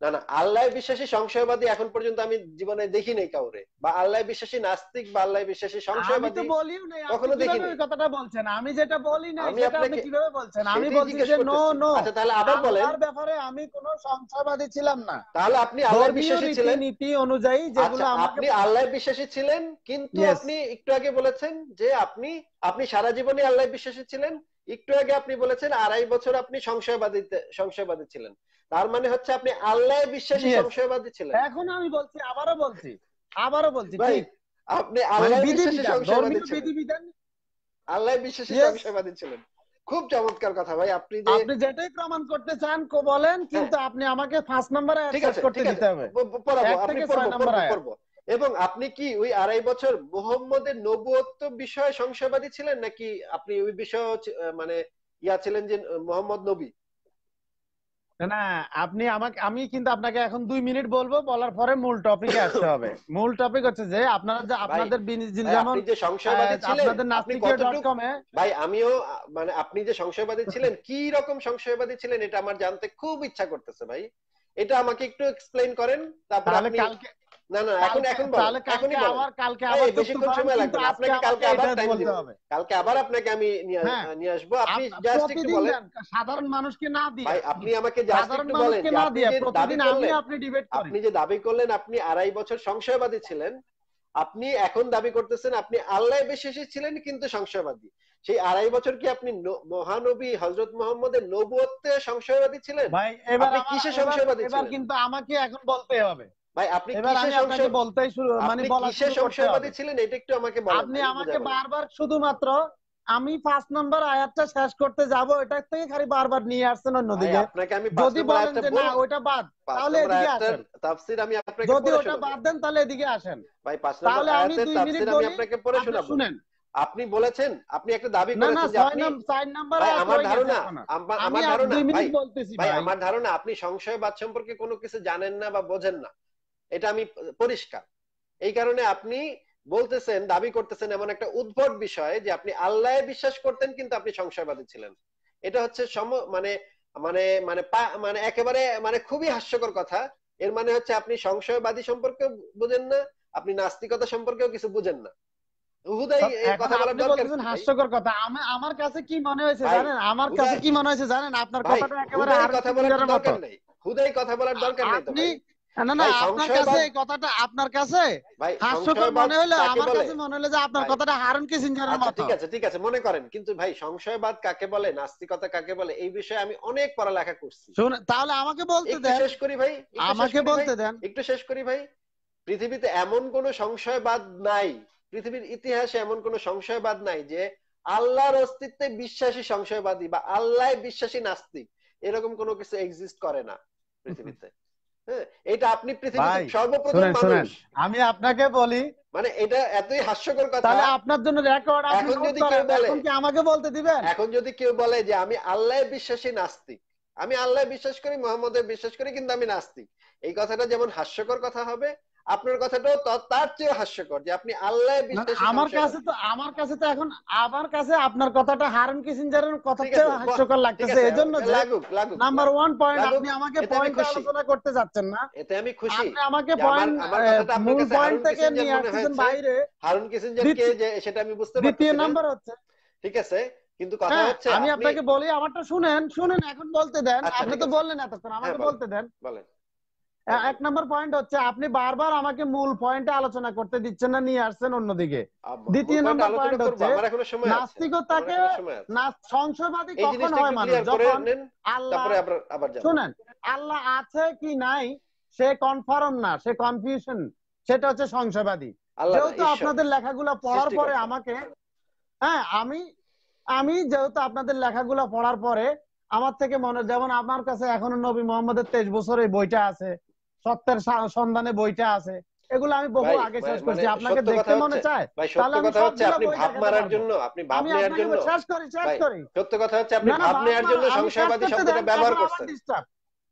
না না আল্লাহ বিশ্বাসী সংশয়বাদী এখন পর্যন্ত আমি জীবনে দেখি নাই কাউরে বা আল্লাহ বিশ্বাসী নাস্তিক বা আল্লাহ বিশ্বাসী সংশয়বাদী আমি তো বলিও নাই কখনো দেখি নাই কথাটা বলছেন আমি যেটা বলি না আমি আপনি কিভাবে বলছেন আমি বলছি যে নো নো আচ্ছা তাহলে আবার বলেন তার ব্যাপারে আমি কোন সংশয়বাদী ছিলাম না তাহলে আপনি আল্লাহ বিশ্বাসী ছিলেন নীতি অনুযায়ী যেগুলো আচ্ছা, আমাকে আপনি আল্লাহ বিশ্বাসী ছিলেন কিন্তু আপনি একটু আগে বলেছেন যে আপনি আপনি সারা জীবনে আল্লাহ বিশ্বাসী ছিলেন একটু আগে আপনি বলেছেন আড়াই বছর আপনি সংশয়বাদী সংশয়বাদী ছিলেন তার মানে হচ্ছে আপনি আল্লাহ বিশ্বাসী সংশয়বাদী ছিলেন এখন আমি বলছি আবারও বলছি আবারও বলছি ঠিক আপনি মানে আল্লাহ বিশ্বাসী সংশয়বাদী ছিলেন আল্লাহ বিশ্বাসী সংশয়বাদী ছিলেন খুব চমৎকার কথা ভাই আপনি যে আপনি যেটাই প্রমাণ করতে চান কো বলেন হ্যাঁ। কিন্তু আপনি আমাকে ফার্স্ট নম্বরে ঠিক আছে করতে দিতে হবে পড়াবো আপনি পড়বো এবং আপনি কি ওই আড়াই বছর মোহাম্মদের নবুয়ত্ব বিষয়ে সংশয়বাদী ছিলেন নাকি আপনি ওই বিষয়ে মানে ইয়া ছিলেন যে মোহাম্মদ নবী না আপনি আমাকে আমি কিন্তু আপনাকে এখন দুই মিনিট বলবো বলার পরে মূল টপিকে আসতে হবে মূল টপিক হচ্ছে যে আপনারা যে আপনাদের যেমন যে সংশয়বাদী ছিলেন আপনাদের ভাই আমিও মানে আপনি যে সংশয়বাদী ছিলেন কি রকম সংশয়বাদী ছিলেন এটা আমার জানতে খুব ইচ্ছা করতেছে ভাই এটা আমাকে একটু এক্সপ্লেইন করেন তারপর আপনি কালকে না না এখন এখন আবার কালকে আবার বেশিক্ষণ সময় লাগবে আপনাকে কালকে আবার টাইম কালকে আবার আপনাকে আমি নিয়ে হ্যাঁ। আসবো আপনি জাস্ট একটু বলেন সাধারণ মানুষকে না দিয়ে ভাই আপনি আমাকে জাস্ট একটু বলেন প্রতিদিন আমি আপনি ডিবেট করেন আপনি যে দাবি করলেন আপনি আড়াই বছর সংশয়বাদী ছিলেন আপনি এখন দাবি করতেছেন আপনি আল্লাহ বিশ্বাসী ছিলেন কিন্তু সংশয়বাদী সেই আড়াই বছর কি আপনি মহানবী হযরত মোহাম্মদের নবুয়তে সংশয়বাদী ছিলেন ভাই এবার কিসে সংশয়বাদী ছিলেন কিন্তু আমাকে এখন বলতে হবে মানে আপনি আমি আয়াতটা শেষ করতে যাব এটা থেকে খালি বারবার নিয়ে আসছেন অন্যদিকে যদি বলেন যে না বাদ তাহলে এদিকে আসেন তাফসীর আমি আপনাকে যদি ওটা বাদ দেন তাহলে এদিকে আসেন ভাই আপনাকে পড়ে শোনাবো শুনেন আপনি বলেছেন আপনি একটা দাবি করেছেন যে আপনি আমার ধারণা আমার ধারণা ভাই আমার ধারণা আপনি সংশয়বাদ সম্পর্কে কোনো কিছু জানেন না বা বোঝেন না এটা আমি পরিষ্কার এই কারণে আপনি বলতেছেন দাবি করতেছেন এমন একটা উদ্ভট বিষয় যে আপনি আল্লাহ বিশ্বাস করতেন কিন্তু আপনি সংশয়বাদী ছিলেন এটা হচ্ছে সম মানে মানে মানে মানে একেবারে মানে খুবই হাস্যকর কথা এর মানে হচ্ছে আপনি সংশয়বাদী সম্পর্কে বুঝেন না আপনি নাস্তিকতা সম্পর্কেও কিছু বুঝেন না হুদাই কথা বলার দরকার নেই না না আপনার কাছে এই কথাটা আপনার কাছে হাস্যকর মনে হলো আমার কাছে মনে হলো যে আপনার কথাটা হারুন আচ্ছা, ঠিক আছে ঠিক আছে মনে করেন কিন্তু ভাই সংশয়বাদ কাকে বলে নাস্তিকতা কাকে বলে এই বিষয়ে আমি অনেক করছি তাহলে আমাকে বলতে দেন শেষ করি ভাই আমাকে বলতে দেন একটু শেষ করি ভাই পৃথিবীতে এমন কোন সংশয়বাদ নাই পৃথিবীর ইতিহাসে এমন কোন সংশয়বাদ নাই যে আল্লাহর অস্তিত্বে বিশ্বাসী সংশয়বাদী বা আল্লাহ বিশ্বাসী নাস্তিক এরকম কোনো কিছু এক্সিস্ট করে না পৃথিবীতে হ্যাঁ, এটা আপনি পৃথিবীর সর্বপ্রথম মানুষ আমি আপনাকে বলি মানে এটা এতই হাস্যকর কথা তাহলে আপনার জন্য রেকর্ড এখন যদি কেউ বলে এখন কি আমাকে বলতে দিবেন এখন যদি কেউ বলে যে আমি আল্লাহে বিশ্বাসী নাস্তিক আমি আল্লাহ বিশ্বাস করি মোহাম্মদে বিশ্বাস করি কিন্তু আমি নাস্তিক এই কথাটা যেমন হাস্যকর কথা হবে আপনার কথাটাও তার চেয়ে হাস্যকর যে আপনি আল্লাহ আমার কাছে তো আমার কাছে তো এখন আমার কাছে আপনার কথাটা হারুন কিসিঞ্জারের কথা চেয়ে হাস্যকর লাগতেছে এজন্য লাগুক লাগুক নাম্বার পয়েন্ট আপনি আমাকে পয়েন্ট আলোচনা করতে যাচ্ছেন না এতে আমি খুশি আপনি আমাকে পয়েন্ট মূল পয়েন্ট থেকে নিয়ে আসছেন বাইরে হারুন কিসিঞ্জারকে যে সেটা আমি বুঝতে পারছি দ্বিতীয় নাম্বার হচ্ছে ঠিক আছে কিন্তু কথা হ্যাঁ, হচ্ছে আমি আপনাকে বলি আমারটা শুনেন শুনেন এখন বলতে দেন আচ্ছা, আপনি তো বললেন এতক্ষণ আমাকে হ্যাঁ, বলতে দেন বলেন এক নম্বর পয়েন্ট হচ্ছে আপনি বারবার আমাকে মূল পয়েন্টে আলোচনা করতে দিচ্ছেন না নিয়ে আসছেন অন্যদিকে দ্বিতীয় নম্বর পয়েন্ট হচ্ছে নাস্তিকতাকে সংশয়বাদী কখন হয় মানুষ যখন আল্লাহ শুনেন আল্লাহ আছে কি নাই সে কনফার্ম না সে কনফিউশন সেটা হচ্ছে সংশয়বাদী যেহেতু আপনাদের লেখাগুলো পড়ার পরে আমাকে হ্যাঁ আমি আমি যেহেতু আপনাদের লেখাগুলো পড়ার পরে আমার থেকে মনে যেমন আমার কাছে এখনো নবী মোহাম্মদের তেইশ বছর এই বইটা আছে সত্যের সন্ধানে বইটা আছে এগুলো আমি বহু আগে শেষ মানে করছি আপনাকে দেখতে মনে চায় তাহলে আমি সব হচ্ছে আপনি ভাব মারার জন্য আপনি ভাব নেওয়ার জন্য শেষ করি শেষ করি সত্য কথা হচ্ছে আপনি ভাব নেওয়ার জন্য সংশয়বাদী শব্দটা ব্যবহার করছেন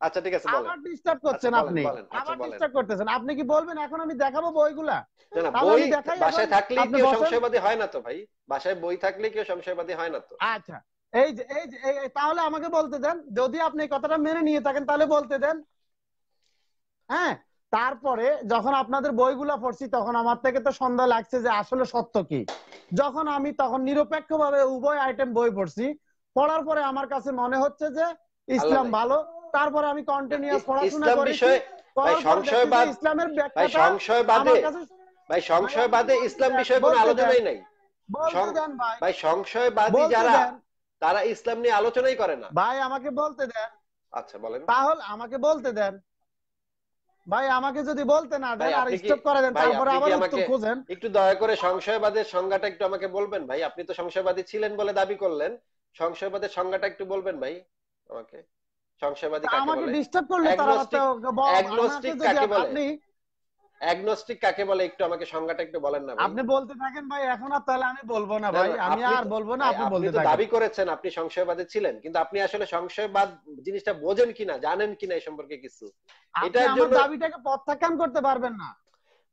আচ্ছা ঠিক আছে বলেন আবার ডিস্টার্ব আচ্ছা, করছেন আপনি আবার আচ্ছা, ডিস্টার্ব করতেছেন আপনি কি বলবেন এখন আমি দেখাবো বইগুলা না বই বাসায় থাকলে কি সংশয়বাদী হয় না তো ভাই বাসায় বই থাকলে কি সংশয়বাদী হয় না তো আচ্ছা এই যে এই তাহলে আমাকে বলতে দেন যদি আপনি কথাটা মেনে নিয়ে থাকেন তাহলে বলতে দেন হ্যাঁ তারপরে যখন আপনাদের বইগুলা পড়ছি তখন আমার থেকে তো সন্দেহ লাগছে যে আসলে সত্য কি যখন আমি তখন নিরপেক্ষভাবে উভয় আইটেম বই পড়ছি পড়ার পরে আমার কাছে মনে হচ্ছে যে ইসলাম ভালো তারপরে আমি কন্টিনিউয়াস পড়াশোনা করেছি ইসলামের ভাই সংশয়বাদে ইসলাম বিষয়ে কোনো আলোচনাই নাই ভাই সংশয়বাদী যারা তারা ইসলাম নিয়ে আলোচনাই করে না ভাই আমাকে বলতে দেন আচ্ছা বলেন তাহলে আমাকে বলতে দেন ভাই আমাকে যদি বলতেন আর আর স্টপ করে দেন তারপরে আবার একটু খোঁজেন একটু দয়া করে সংশয়বাদের সংজ্ঞাটা একটু আমাকে বলবেন ভাই আপনি তো সংশয়বাদী ছিলেন বলে দাবি করলেন সংশয়বাদের সংজ্ঞাটা একটু বলবেন ভাই আমাকে সংশয়বাদী কাকে বলে আমাকে ডিস্টার্ব করলে তারা তো অ্যাগনস্টিক কাকে বলে অ্যাগনস্টিক কাকে বলে একটু আমাকে সংজ্ঞাটা একটু বলেন না ভাই আপনি বলতে থাকেন ভাই এখন আর তাহলে আমি বলবো না ভাই আমি আর বলবো না আপনি বলতে থাকেন দাবি করেছেন আপনি সংশয়বাদী ছিলেন কিন্তু আপনি আসলে সংশয়বাদ জিনিসটা বোঝেন কিনা জানেন কিনা এই সম্পর্কে কিছু এটার জন্য দাবিটাকে প্রত্যাখ্যান করতে পারবেন না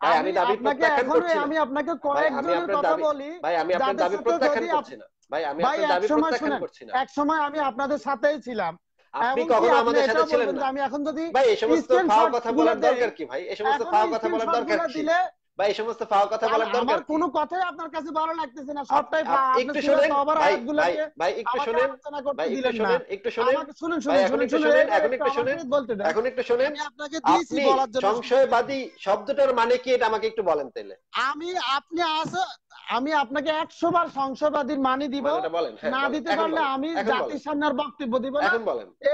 ভাই আমি দাবি প্রত্যাখ্যান করছি আমি আপনাকে কয়েকজনের কথা বলি ভাই আমি আপনার দাবি প্রত্যাখ্যান করছি না ভাই আমি আপনার দাবি প্রত্যাখ্যান করছি না এক সময় আমি আপনাদের সাথেই ছিলাম আপনি কখনো আমাদের সাথে ছিলেন না আমি এখন যদি ভাই এই সমস্ত ফাও কথা বলার দরকার কি ভাই এই সমস্ত ফাও কথা বলার দরকার কি এই সমস্ত ফাও কথা বলার দরকার আমার কোনো কথাই আপনার কাছে ভালো লাগতেছে না সবটাই একটু শুনেন ভাই ভাই একটু শুনেন ভাই একটু শুনেন একটু শুনেন শুনেন এখন একটু শুনেন এখন একটু শুনেন আপনাকে দিয়েছি বলার জন্য সংশয়বাদী শব্দটার মানে কি এটা আমাকে একটু বলেন তাহলে আমি আপনি আছে আমি আপনাকে একশো বার সংশয়বাদীর মানি দিব হ্যাঁ, না দিতে পারলে আমি জাতির সামনে আর বক্তব্য দিব না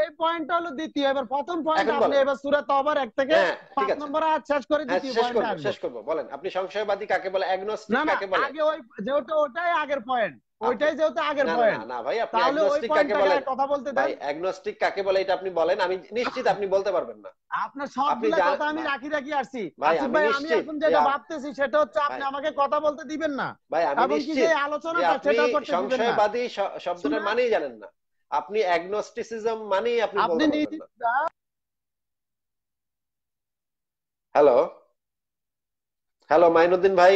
এই পয়েন্টটা হলো দ্বিতীয় এবার প্রথম পয়েন্ট আপনি এবার সুরাত তবার এক থেকে হ্যাঁ, পাঁচ নম্বর আজ শেষ করে হ্যাঁ, দ্বিতীয় পয়েন্ট শেষ করবো বলেন আপনি সংশয়বাদী কাকে বলে অ্যাগনোস্টিক কাকে বলে আগে ওই যেটা ওটাই আগের পয়েন্ট ওইটাই যেহেতু আগের পয়েন্ট না ভাই আপনি অ্যাগনস্টিক কাকে বলে কথা বলতে দেন ভাই অ্যাগনস্টিক কাকে বলে এটা আপনি বলেন আমি নিশ্চিত আপনি বলতে পারবেন না আপনার সবগুলা কথা আমি রাখি রাখি আসছি ভাই আমি এখন যেটা ভাবতেছি সেটা হচ্ছে আপনি আমাকে কথা বলতে দিবেন না ভাই আমি নিশ্চিত এই আলোচনাটা সেটা করতে দিবেন না সংশয়বাদী শব্দটার মানেই জানেন না আপনি অ্যাগনস্টিসিজম মানেই আপনি আপনি হ্যালো হ্যালো মাইনুদ্দিন ভাই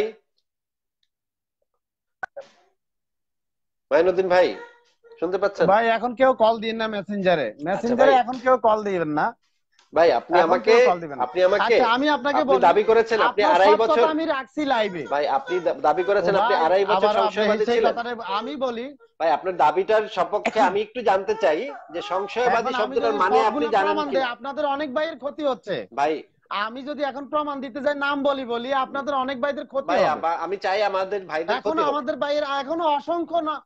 মাইনুদ্দিন ভাই শুনতে পাচ্ছেন ভাই এখন কেউ কল দিন না মেসেঞ্জারে আচ্ছা মেসেঞ্জারে এখন কেউ কল দিবেন না ভাই আপনি আমাকে আপনি আমাকে আচ্ছা, আমি আপনাকে বলি দাবি করেছেন আপনি আড়াই বছর আমি রাখছি লাইভে ভাই আপনি দাবি করেছেন আপনি আড়াই বছর সংশয়বাদী ছিলেন আমি বলি ভাই আপনার দাবিটার সপক্ষে আমি একটু জানতে চাই যে সংশয়বাদী শব্দটার মানে আপনি জানেন কি আপনাদের অনেক ভাইয়ের ক্ষতি হচ্ছে ভাই আমি যদি এখন প্রমাণ দিতে যাই নাম বলি বলি আপনাদের অনেক ভাইদের ক্ষতি হবে আমি চাই আমাদের ভাইদের এখন আমাদের ভাইয়ের এখনো অসংখ্য না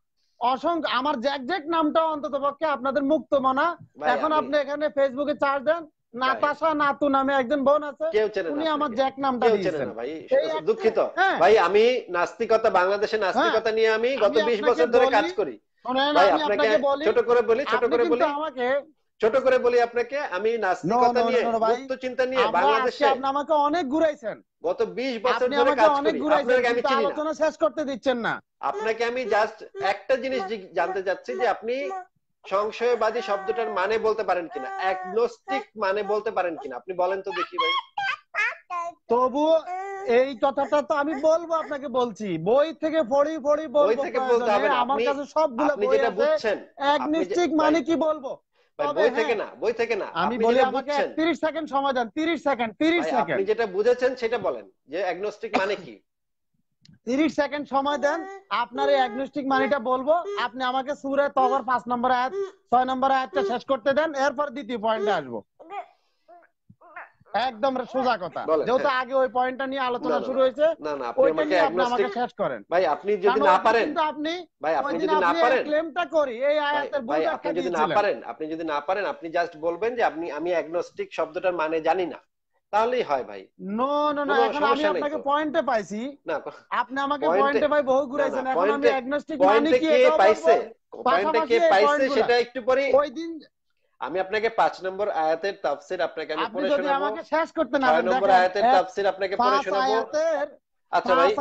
অসংখ্য আমার জ্যাক নামটা অন্তত পক্ষে আপনাদের মুক্ত মানা এখন আপনি এখানে ফেসবুকে চার্জ দেন নাতাশা নাতু নামে একজন বোন আছে উনি আমার জ্যাক নামটা দিয়েছেন ভাই দুঃখিত হ্যাঁ। ভাই আমি নাস্তিকতা বাংলাদেশে হ্যাঁ। নাস্তিকতা নিয়ে আমি গত 20 বছর ধরে কাজ করি ছোট করে বলি ছোট করে বলি আমাকে ছোট করে বলি আপনাকে আমি নাস্তিকতা নিয়ে মুক্ত চিন্তা নিয়ে বাংলাদেশে আপনি আমাকে অনেক ঘুরাইছেন গত 20 বছর ধরে কাজ করি আপনাকে আমি চিনি আলোচনা শেষ করতে দিচ্ছেন না আপনাকে আমি জাস্ট একটা জিনিস জানতে যাচ্ছি যে আপনি সংশয়বাদী শব্দটার মানে বলতে পারেন কিনা অ্যাগনস্টিক মানে বলতে পারেন কিনা আপনি বলেন তো দেখি ভাই তবু এই কথাটা তো আমি বলবো আপনাকে বলছি বই থেকে পড়ি পড়ি বলবো বই থেকে বলতে হবে আমার কাছে সবগুলো বই আছে অ্যাগনস্টিক মানে কি বলবো হ্যাঁ। আমাকে আপনি যেটা বুঝেছেন সেটা বলেন যে মানে কি সেকেন্ড সময় আপনার এই মানেটা বলবো আপনি আমাকে সুরে তওবার পাঁচ নম্বর আয়াত ছয় নম্বর আয়াতটা শেষ করতে দেন এরপর দ্বিতীয় পয়েন্টে আসবো একদম সোজা কথা যেহেতু হ্যাঁ। আগে ওই পয়েন্টটা নিয়ে আলোচনা শুরু হয়েছে না না আপনি আমাকে শেষ করেন ভাই আপনি যদি না পারেন কিন্তু আপনি ভাই আপনি যদি না পারেন ক্লেমটা করি এই আয়াতের ভুল আপনি যদি না পারেন আপনি যদি না পারেন আপনি জাস্ট বলবেন যে আপনি আমি অ্যাগনস্টিক শব্দটার মানে জানি না তাহলেই হয় ভাই নো নো না এখন আমি আপনাকে পয়েন্টে পাইছি না আপনি আমাকে পয়েন্টে ভাই বহু ঘুরাইছেন এখন আমি অ্যাগনস্টিক মানে কি এটা পাইছে পয়েন্টে কে পাইছে সেটা একটু পরে ওই দিন আমি আপনাকে পাঁচ নম্বর আয়াতের তাফসীর আপনাকে আমি পড়ে শোনাবো আপনি যদি আমাকে শেষ করতে না দেন নম্বর আয়াতের তাফসীর আপনাকে পড়ে শোনাবো আচ্ছা ভাই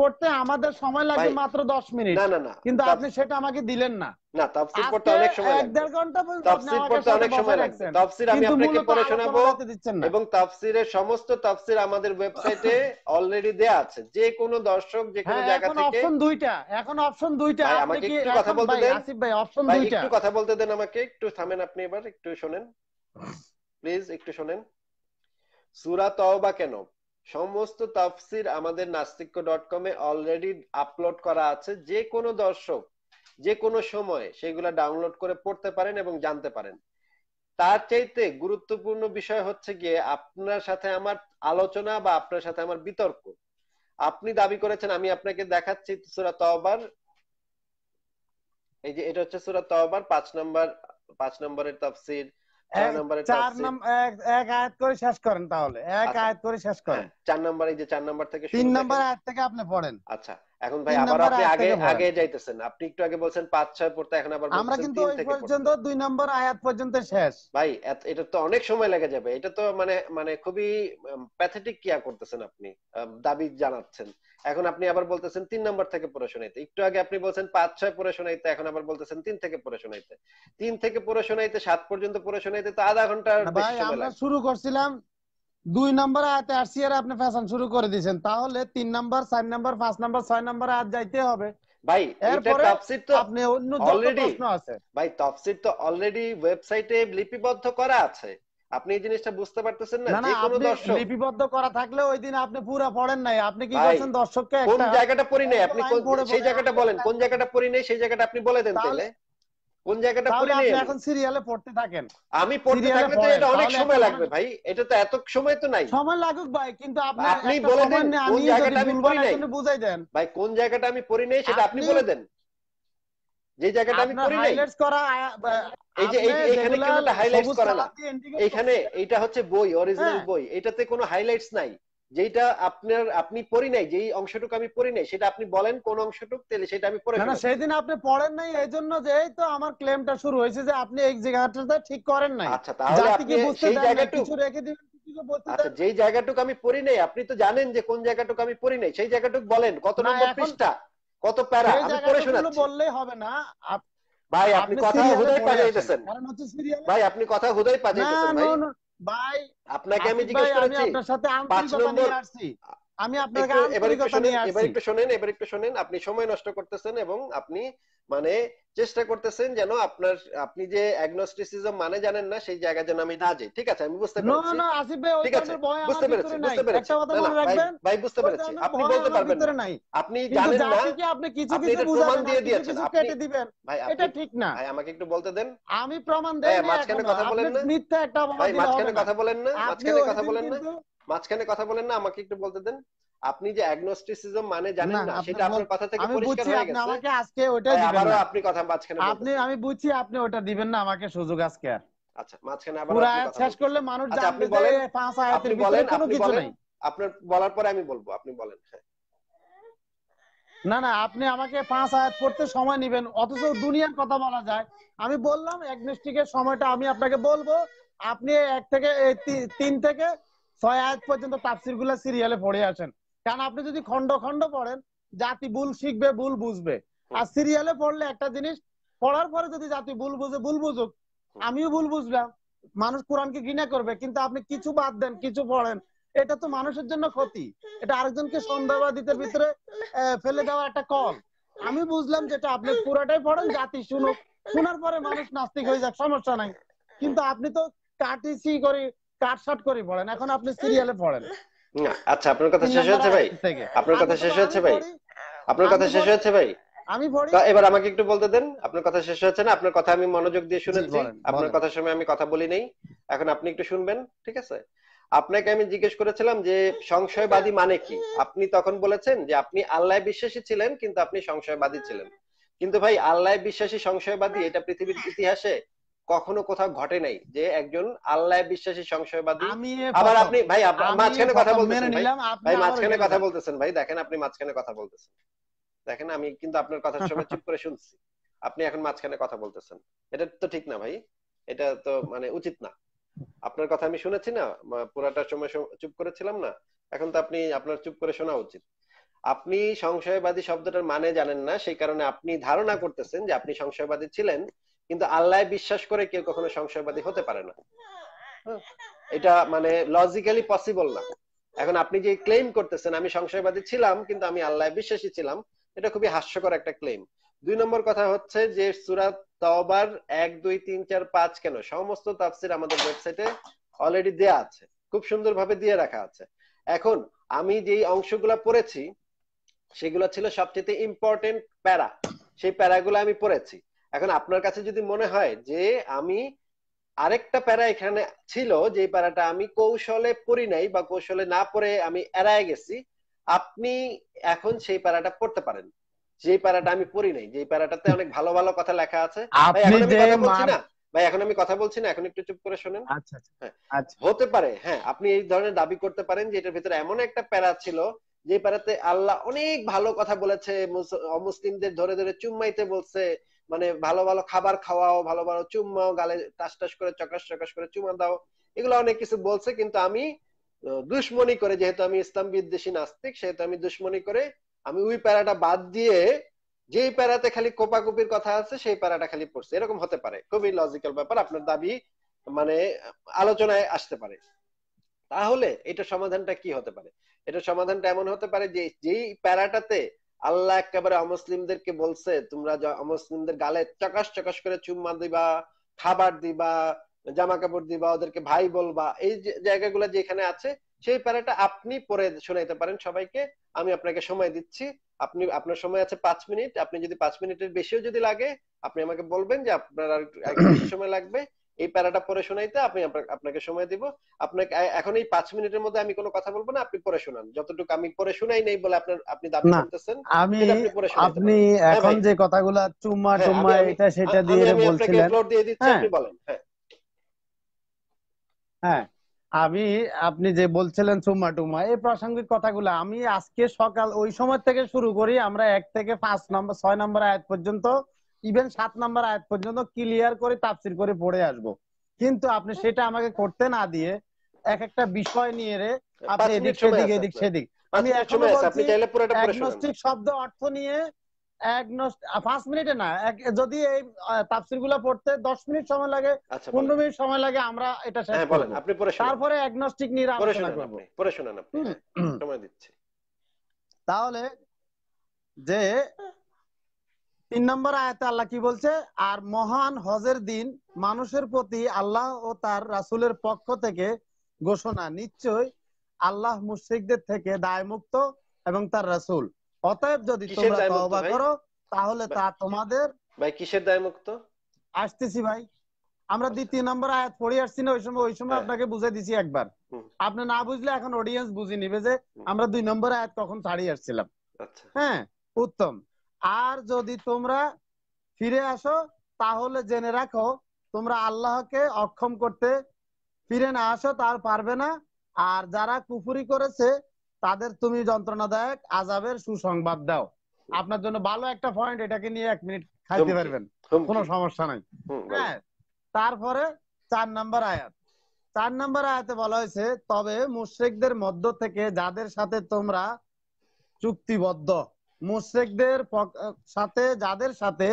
পড়তে আমাদের সময় লাগে মাত্র দশ মিনিট না না না কিন্তু আপনি সেটা আমাকে দিলেন না না তাফসীর পড়তে অনেক সময় লাগে 1.5 ঘন্টা তাফসীর পড়তে অনেক সময় লাগে তাফসীর আমি আপনাকে পড়ে শোনাবো এবং তাফসীরের সমস্ত তাফসীর আমাদের ওয়েবসাইটে অলরেডি দেয়া আছে যে কোনো দর্শক যে কোনো হ্যাঁ, জায়গা থেকে এখন অপশন দুইটা এখন অপশন দুইটা আমাকে একটু কথা বলতে দেন আসিফ ভাই অপশন দুইটা একটু কথা বলতে দেন আমাকে একটু থামেন আপনি এবার একটু শুনেন প্লিজ একটু শুনেন সূরা তওবা কেন সমস্ত তাফসির আমাদের নাস্তিক্য ডট কমে অলরেডি আপলোড করা আছে যে কোনো দর্শক যে কোনো সময় সেগুলো ডাউনলোড করে পড়তে পারেন এবং জানতে পারেন তার চাইতে গুরুত্বপূর্ণ বিষয় হচ্ছে গিয়ে আপনার সাথে আমার আলোচনা বা আপনার সাথে আমার বিতর্ক আপনি দাবি করেছেন আমি আপনাকে দেখাচ্ছি সুরা তবার এই যে এটা হচ্ছে সুরা তবার পাঁচ নম্বর পাঁচ নম্বরের তাফসির আপনি একটু আগে বলছেন পাঁচ ছয় পড়তে এখন আবার আমরা কিন্তু দুই নম্বর আয়াত পর্যন্ত শেষ ভাই এটা তো অনেক সময় লেগে যাবে এটা তো মানে মানে খুবই প্যাথেটিক কিয়া করতেছেন আপনি দাবি জানাচ্ছেন এখন আপনি আবার বলতেছেন তিন নম্বর থেকে পড়ে শোনাইতে একটু আগে আপনি বলছেন পাঁচ ছয় পড়ে শোনাইতে এখন আবার বলতেছেন তিন থেকে পড়ে শোনাইতে তিন থেকে পড়ে শোনাইতে সাত পর্যন্ত পড়ে শোনাইতে তো আধা ঘন্টা বেশি সময় শুরু করছিলাম দুই নাম্বার আয়াতে আসছি আর আপনি ফ্যাশন শুরু করে দিয়েছেন তাহলে তিন নাম্বার চার নাম্বার পাঁচ নাম্বার ছয় নাম্বার আয়াত যাইতে হবে ভাই এটা তাফসীর তো আপনি অন্য অলরেডি প্রশ্ন আছে ভাই তাফসীর তো অলরেডি ওয়েবসাইটে লিপিবদ্ধ করা আছে আপনি এই জিনিসটা বুঝতে পারতেছেন না যে কোনো দর্শক লিপিবদ্ধ করা থাকলে ওই দিন আপনি পুরো পড়েন নাই আপনি কি করছেন দর্শককে একটা কোন জায়গাটা পড়ি নাই আপনি কোন সেই জায়গাটা বলেন কোন জায়গাটা পড়ি নাই সেই জায়গাটা আপনি বলে দেন তাহলে কোন জায়গাটা পড়ি নাই আপনি এখন সিরিয়ালে পড়তে থাকেন আমি পড়তে থাকলে তো এটা অনেক সময় লাগবে ভাই এটা তো এত সময় তো নাই সময় লাগুক ভাই কিন্তু আপনি আপনি বলে দেন কোন জায়গাটা আমি পড়ি নাই বুঝাই দেন ভাই কোন জায়গাটা আমি পড়ি নাই সেটা আপনি বলে দেন যে জায়গাটা আমি করি নাই এই যে এখানে কেন একটা হাইলাইটস করা না এখানে এটা হচ্ছে বই অরিজিনাল হ্যাঁ। বই এটাতে কোনো হাইলাইটস নাই যেটা আপনার আপনি পড়ি নাই যেই অংশটুকু আমি পড়ি নাই সেটা আপনি বলেন কোন অংশটুকু তাহলে সেটা আমি পড়ে না সেদিন আপনি পড়েন নাই এই জন্য যে তো আমার ক্লেমটা শুরু হয়েছে যে আপনি এই জায়গাটাতে ঠিক করেন নাই আচ্ছা তাহলে আপনি সেই জায়গাটুকু কিছু রেখে দিবেন আচ্ছা যেই জায়গাটুকু আমি পড়ি নাই আপনি তো জানেন যে কোন জায়গাটুকু আমি পড়ি নাই সেই জায়গাটুকু বলেন কত নম্বর পৃষ্ঠা কত প্যারা আমি পড়ে শোনাচ্ছি বললেই হবে না ভাই আপনি কথা হুদাই পাজাইতেছেন ভাই আপনি কথা হুদাই পাজাইতেছেন ভাই ভাই আপনাকে আমি জিজ্ঞেস করেছি আমি আপনার সাথে আন্তরিকতা নিয়ে আসছি আমি আপনাকে এবার একটু শুনেন এবার একটু শুনেন এবার একটু শুনেন আপনি সময় নষ্ট করতেছেন এবং আপনি মানে চেষ্টা করতেছেন যেন আপনার আপনি যে অ্যাগনস্টিসিজম মানে জানেন না সেই জায়গা যেন আমি না যাই ঠিক আছে আমি বুঝতে পেরেছি না না আসিফ ভাই ঠিক আছে বুঝতে পেরেছি বুঝতে পেরেছি একটা কথা মনে রাখবেন ভাই বুঝতে পেরেছি আপনি বলতে পারবেন না আপনি জানেন না আপনি কি আপনি কিছু কিছু প্রমাণ দিয়ে দিয়েছেন আপনি কেটে দিবেন ভাই এটা ঠিক না ভাই আমাকে একটু বলতে দেন আমি প্রমাণ দেই মাঝখানে কথা বলেন না মিথ্যা একটা অপবাদ ভাই মাঝখানে কথা বলেন না মাঝখানে কথা বলেন না মাঝখানে কথা বলেন না আমাকে একটু বলতে দেন আপনি যে অ্যাগনোস্টিসিজম মানে জানেন না সেটা আপনার কথা থেকে পরিষ্কার হয়ে গেছে আমাকে আজকে ওটা দিবেন আবার আপনি কথা মাঝখানে আপনি আমি বুঝছি আপনি ওটা দিবেন না আমাকে সুযোগ আজকে আর আচ্ছা মাঝখানে আবার পুরো শেষ করলে মানুষ আচ্ছা, জানবে যে পাঁচ আয়াতের ভিতরে কোনো কিছু নাই আপনার বলার পরে আমি বলবো আপনি বলেন হ্যাঁ না না আপনি আমাকে পাঁচ আয়াত পড়তে সময় নেবেন অথচ দুনিয়ার কথা বলা যায় আমি বললাম অ্যাগনস্টিকের সময়টা আমি আপনাকে বলবো আপনি এক থেকে তিন থেকে ছয় আয়াত পর্যন্ত সিরিয়ালে পড়ে আসেন কারণ আপনি যদি খন্ড খন্ড পড়েন জাতি ভুল শিখবে ভুল বুঝবে আর সিরিয়ালে পড়লে একটা জিনিস পড়ার পরে যদি জাতি ভুল বুঝে ভুল বুঝুক আমিও ভুল বুঝলাম মানুষ কোরআনকে ঘৃণা করবে কিন্তু আপনি কিছু বাদ দেন কিছু পড়েন এটা তো মানুষের জন্য ক্ষতি এটা আরেকজনকে সন্দেহবাদীদের ভিতরে ফেলে দেওয়া একটা কল আমি বুঝলাম যেটা আপনি পুরাটাই পড়েন জাতি শুনুক শোনার পরে মানুষ নাস্তিক হয়ে যাক সমস্যা নাই কিন্তু আপনি তো কাটিসি করে কাট শর্ট করে পড়েন এখন আপনি সিরিয়ালে পড়েন আচ্ছা আপনার কথা শেষ হয়েছে ভাই আপনার কথা শেষ হয়েছে ভাই আপনার কথা শেষ হয়েছে ভাই আমি পড়ি এবার আমাকে একটু বলতে দেন আপনার কথা শেষ হয়েছে না আপনার কথা আমি মনোযোগ দিয়ে শুনেছি আপনার কথার সময় আমি কথা বলি নাই এখন আপনি একটু শুনবেন ঠিক আছে আপনাকে আমি জিজ্ঞেস করেছিলাম যে সংশয়বাদী মানে কি আপনি তখন বলেছেন যে আপনি আল্লাহ বিশ্বাসী ছিলেন কিন্তু আপনি সংশয়বাদী ছিলেন কিন্তু ভাই আল্লাহ বিশ্বাসী সংশয়বাদী এটা পৃথিবীর ইতিহাসে কখনো কোথাও ঘটে নাই যে একজন আল্লাহ বিশ্বাসী সংশয়বাদী আবার আপনি ভাই মাঝখানে কথা বলতেছেন ভাই মাঝখানে কথা বলতেছেন ভাই দেখেন আপনি মাঝখানে কথা বলতেছেন দেখেন আমি কিন্তু আপনার কথা <laughs> সময় চুপ করে শুনছি আপনি এখন মাঝখানে কথা বলতেছেন এটা তো ঠিক না ভাই এটা তো মানে উচিত না আপনার কথা আমি শুনেছি না পুরাটার সময় চুপ করেছিলাম না এখন তো আপনি আপনার চুপ করে শোনা উচিত আপনি সংশয়বাদী শব্দটার মানে জানেন না সেই কারণে আপনি ধারণা করতেছেন যে আপনি সংশয়বাদী ছিলেন কিন্তু আল্লাহ বিশ্বাস করে কেউ কখনো সংশয়বাদী হতে পারে না এটা মানে লজিক্যালি পসিবল না এখন আপনি যে ক্লেম করতেছেন আমি সংশয়বাদী ছিলাম কিন্তু আমি আল্লাহ বিশ্বাসী ছিলাম এটা খুবই হাস্যকর একটা ক্লেম দুই নম্বর কথা হচ্ছে যে সুরাত তাওবার এক দুই তিন চার পাঁচ কেন সমস্ত তাফসির আমাদের ওয়েবসাইটে অলরেডি দেয়া আছে খুব সুন্দরভাবে দিয়ে রাখা আছে এখন আমি যেই অংশগুলা পড়েছি সেগুলো ছিল সবচেয়ে ইম্পর্টেন্ট প্যারা সেই প্যারাগুলো আমি পড়েছি এখন আপনার কাছে যদি মনে হয় যে আমি আরেকটা প্যারা এখানে ছিল যে প্যারাটা আমি কৌশলে পড়ি নাই বা কৌশলে না পড়ে আমি এড়ায় গেছি আপনি এখন সেই প্যারাটা পড়তে পারেন যে প্যারাটা আমি পড়ি নাই যে প্যারাটাতে অনেক ভালো ভালো কথা লেখা আছে ভাই এখন আমি কথা বলছি না এখন একটু চুপ করে শোনেন আচ্ছা, আচ্ছা। হ্যাঁ, আচ্ছা। হতে পারে হ্যাঁ আপনি এই ধরনের দাবি করতে পারেন যে এটার ভিতরে এমন একটা প্যারা ছিল যে প্যারাতে আল্লাহ অনেক ভালো কথা বলেছে অমুসলিমদের ধরে ধরে চুম্মাইতে বলছে মানে ভালো ভালো খাবার খাওয়াও ভালো ভালো চুম্মাও গালে টাস টাস করে চকাশ চকাশ করে চুমা দাও এগুলো অনেক কিছু বলছে কিন্তু আমি দুশ্মনী করে যেহেতু আমি ইসলাম বিদ্বেষী নাস্তিক সেহেতু আমি দুশ্মনী করে আমি ওই প্যারাটা বাদ দিয়ে যে প্যারাতে খালি কোপাকুপির কথা আছে সেই প্যারাটা খালি পড়ছে এরকম হতে পারে খুবই লজিক্যাল ব্যাপার আপনার দাবি মানে আলোচনায় আসতে পারে তাহলে এটা সমাধানটা কি হতে পারে এটা সমাধানটা এমন হতে পারে যে যেই প্যারাটাতে আল্লাহ একেবারে অমুসলিমদেরকে বলছে তোমরা অমুসলিমদের গালে চকাশ চকাশ করে চুম্মা দিবা খাবার দিবা জামা কাপড় দিবা ওদেরকে ভাই বলবা এই জায়গাগুলো যেখানে আছে সেই প্যারাটা আপনি পরে শোনাইতে পারেন সবাইকে আমি আপনাকে সময় দিচ্ছি আপনি আপনার সময় আছে পাঁচ মিনিট আপনি যদি পাঁচ মিনিটের বেশিও যদি লাগে আপনি আমাকে বলবেন যে আপনার আর সময় লাগবে এই প্যারাটা পরে শোনাইতে আপনি আপনাকে সময় দিব আপনাকে এখন এই পাঁচ মিনিটের মধ্যে আমি কোনো কথা বলবো না আপনি পরে শোনান যতটুকু আমি পরে শোনাই নেই বলে আপনার আপনি দাবি করতেছেন আমি আপনি হ্যাঁ, এখন যে কথাগুলো চুম্মা হ্যাঁ, টুম্মা এটা সেটা দিয়ে বলছিলেন ফ্লোর দিয়ে দিচ্ছি হ্যাঁ। আপনি বলেন হ্যাঁ হ্যাঁ আমি আপনি যে বলছিলেন চুম্মা টুম্মা এই প্রাসঙ্গিক কথাগুলো আমি আজকে সকাল ওই সময় থেকে শুরু করি আমরা এক থেকে পাঁচ নম্বর ছয় নম্বর আয়াত পর্যন্ত ইভেন সাত নাম্বার আয়াত পর্যন্ত ক্লিয়ার করে তাফসির করে পড়ে আসব কিন্তু আপনি হ্যাঁ। সেটা আমাকে করতে না দিয়ে এক একটা বিষয় নিয়ে রে আপনি এদিক সেদিক এদিক সেদিক আমি এখনো আপনি চাইলে পুরোটা অ্যাগনস্টিক শব্দ অর্থ নিয়ে সময় লাগে আচ্ছা, পনেরো মিনিট সময় লাগে আমরা এটা শেষ হ্যাঁ, বলেন নিয়ে তাহলে যে তিন নম্বর আয়াতে আল্লাহ কি বলছে আর মহান হজের দিন মানুষের প্রতি আল্লাহ ও তার রাসুলের পক্ষ থেকে ঘোষণা নিশ্চয় আল্লাহ মুশ্রিকদের থেকে দায় মুক্ত এবং তার রাসুল অতএব যদি তোমরা তওবা করো তাহলে তা তোমাদের ভাই কিসের মুক্ত আসতেছি ভাই আমরা আচ্ছা। দ্বিতীয় নম্বর আয়াত পড়ে আসছি না ওই সময় ওই সময় হ্যাঁ। আপনাকে বুঝে দিছি একবার আপনি না বুঝলে এখন অডিয়েন্স বুঝে নিবে যে আমরা দুই নম্বর আয়াত কখন ছাড়িয়ে আসছিলাম আচ্ছা। হ্যাঁ উত্তম আর যদি তোমরা ফিরে আসো তাহলে জেনে রাখো তোমরা আল্লাহকে অক্ষম করতে ফিরে না আসো তার পারবে না আর যারা কুফুরি করেছে তাদের তুমি যন্ত্রণাদায়ক আজাবের সুসংবাদ দাও আপনার জন্য ভালো একটা পয়েন্ট এটাকে নিয়ে এক মিনিট খাইতে পারবেন কোনো সমস্যা নাই হ্যাঁ তারপরে চার নাম্বার আয়াত চার নাম্বার আয়াতে বলা হয়েছে তবে মুশ্রিকদের মধ্য থেকে যাদের সাথে তোমরা চুক্তিবদ্ধ মুসেকদের সাথে যাদের সাথে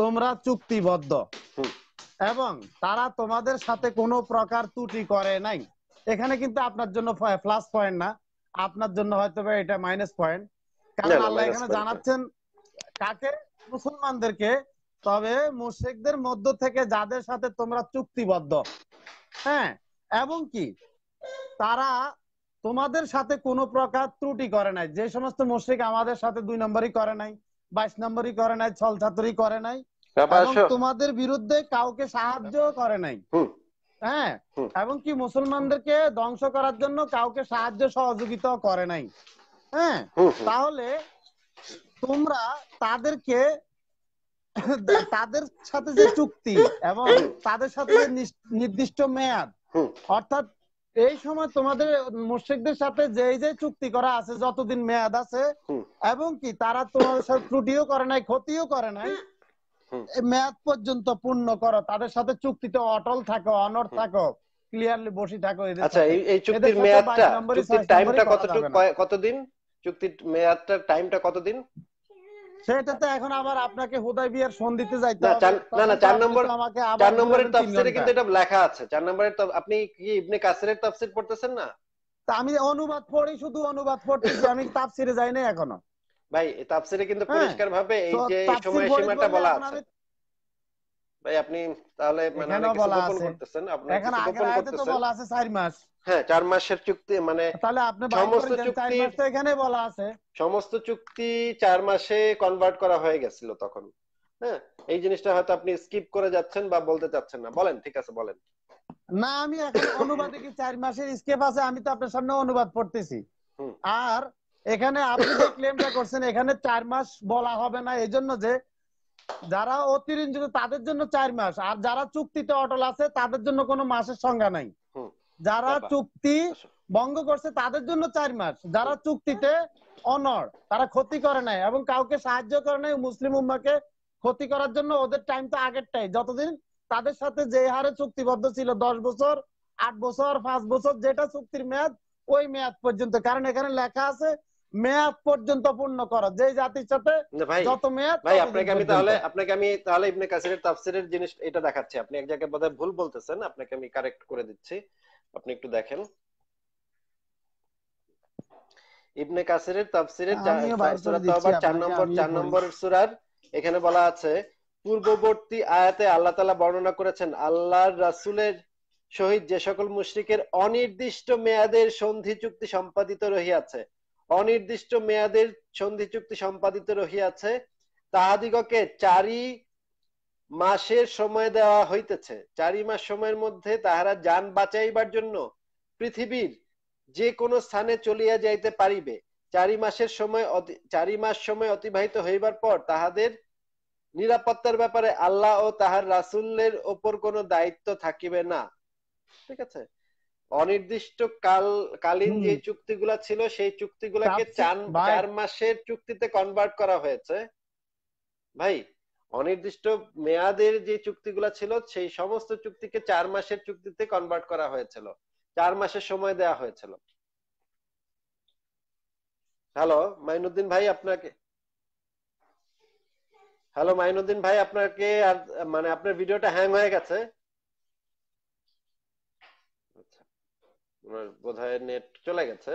তোমরা চুক্তিবদ্ধ এবং তারা তোমাদের সাথে কোনো প্রকার ত্রুটি করে নাই এখানে কিন্তু আপনার জন্য প্লাস পয়েন্ট না আপনার জন্য হয়তো এটা মাইনাস পয়েন্ট কারণ আল্লাহ এখানে জানাচ্ছেন কাকে মুসলমানদেরকে তবে মুশরিকদের মধ্য থেকে যাদের সাথে তোমরা চুক্তিবদ্ধ হ্যাঁ এবং কি তারা তোমাদের সাথে কোনো প্রকার ত্রুটি করে নাই যে সমস্ত মুশ্রিক আমাদের সাথে দুই নম্বরই করে নাই বাইশ নম্বরই করে নাই ছল ছাত্রই করে নাই তোমাদের বিরুদ্ধে কাউকে সাহায্য করে নাই হ্যাঁ এবং কি মুসলমানদেরকে ধ্বংস করার জন্য কাউকে সাহায্য সহযোগিতা করে নাই হ্যাঁ তাহলে তোমরা তাদেরকে <coughs> তাদের সাথে যে চুক্তি এবং তাদের সাথে নির্দিষ্ট মেয়াদ অর্থাৎ এই সময় তোমাদের মুর্শিকদের সাথে যেই যে চুক্তি করা আছে যতদিন মেয়াদ আছে এবং কি তারা তোমাদের সাথে ত্রুটিও করে নাই ক্ষতিও করে নাই মেয়াদ পর্যন্ত পূর্ণ করো তাদের সাথে চুক্তিতে অটল থাকো অনর থাকো ক্লিয়ারলি বসে থাকো আচ্ছা এই চুক্তির মেয়াদটা চুক্তির টাইমটা কতটুকু কতদিন চুক্তির মেয়াদটা টাইমটা কতদিন সেটা তো এখন আবার আপনাকে হুদাইবিয়ার বিয়ার সন্ধিতে যাইতে হবে না না চার নম্বর চার নম্বরের তাফসিরে কিন্তু এটা লেখা আছে চার নম্বরের তো আপনি কি ইবনে কাসিরের তাফসির পড়তেছেন না তা আমি অনুবাদ পড়ি শুধু অনুবাদ পড়তেছি আমি তাফসিরে যাই না এখনো ভাই এই তাফসিরে কিন্তু হ্যাঁ। পরিষ্কার ভাবে এই যে সময় সীমাটা বলা আছে ভাই আপনি তাহলে মানে কিছু গোপন করতেছেন আপনি আগে গোপন তো বলা আছে 4 মাস হ্যাঁ চার মাসের চুক্তি মানে তাহলে আপনি সমস্ত চুক্তি এখানে বলা আছে সমস্ত চুক্তি চার মাসে কনভার্ট করা হয়ে গেছিল তখন হ্যাঁ এই জিনিসটা হয়তো আপনি স্কিপ করে যাচ্ছেন বা বলতে চাচ্ছেন না বলেন ঠিক আছে বলেন না আমি এখন অনুবাদে কি চার মাসের আছে আমি তো আপনার সামনে অনুবাদ পড়তেছি আর এখানে আপনি যে ক্লেমটা করছেন এখানে চার মাস বলা হবে না এই জন্য যে যারা অতিরঞ্জিত তাদের জন্য চার মাস আর যারা চুক্তিতে অটল আছে তাদের জন্য কোনো মাসের সংজ্ঞা নাই যারা চুক্তি ভঙ্গ করছে তাদের জন্য চার মাস যারা চুক্তিতে অনর তারা ক্ষতি করে নাই এবং কাউকে সাহায্য করে নাই মুসলিম উম্মাকে ক্ষতি করার জন্য ওদের টাইম তো আগেরটাই যতদিন তাদের সাথে যে হারে চুক্তিবদ্ধ ছিল দশ বছর আট বছর পাঁচ বছর যেটা চুক্তির মেয়াদ ওই মেয়াদ পর্যন্ত কারণ এখানে লেখা আছে মেয়াদ পর্যন্ত পূর্ণ করা যে জাতির সাথে যত মেয়াদ ভাই আপনাকে আমি তাহলে আপনাকে আমি তাহলে ইবনে কাসিরের তাফসিরের জিনিস এটা দেখাচ্ছি আপনি এক জায়গায় বোধহয় ভুল বলতেছেন আপনাকে আমি কারেক্ট করে দিচ্ছি আপনি একটু দেখেন ইবনে কাসিরের তাফসিরের সূরা তাওবার 4 নম্বর 4 নম্বর সূরার এখানে বলা আছে পূর্ববর্তী আয়াতে আল্লাহ তাআলা বর্ণনা করেছেন আল্লাহর রাসূলের শহীদ যে সকল মুশরিকের অনির্দিষ্ট মেয়াদের সন্ধি চুক্তি সম্পাদিত রহিয়াছে অনির্দিষ্ট মেয়াদের সন্ধি চুক্তি সম্পাদিত রহিয়াছে তাহাদিগকে চারি মাসের সময় দেওয়া হইতেছে চারি মাস সময়ের মধ্যে তাহারা যান বাঁচাইবার জন্য পৃথিবীর যে কোনো স্থানে চলিয়া যাইতে পারিবে চারি মাসের সময় চারি মাস সময় অতিবাহিত হইবার পর তাহাদের নিরাপত্তার ব্যাপারে আল্লাহ ও তাহার রাসুলের ওপর কোনো দায়িত্ব থাকিবে না ঠিক আছে অনির্দিষ্ট কাল কালীন যে চুক্তিগুলো ছিল সেই চুক্তিগুলোকে চার চার মাসের চুক্তিতে কনভার্ট করা হয়েছে ভাই অনির্দিষ্ট মেয়াদের যে চুক্তিগুলো ছিল সেই সমস্ত চুক্তিকে চার মাসের চুক্তিতে কনভার্ট করা হয়েছিল চার মাসের সময় দেয়া হয়েছিল হ্যালো মাইনুদ্দিন ভাই আপনাকে হ্যালো মাইনুদ্দিন ভাই আপনাকে আর মানে আপনার ভিডিওটা হ্যাং হয়ে গেছে ওনার বোধহয় নেট চলে গেছে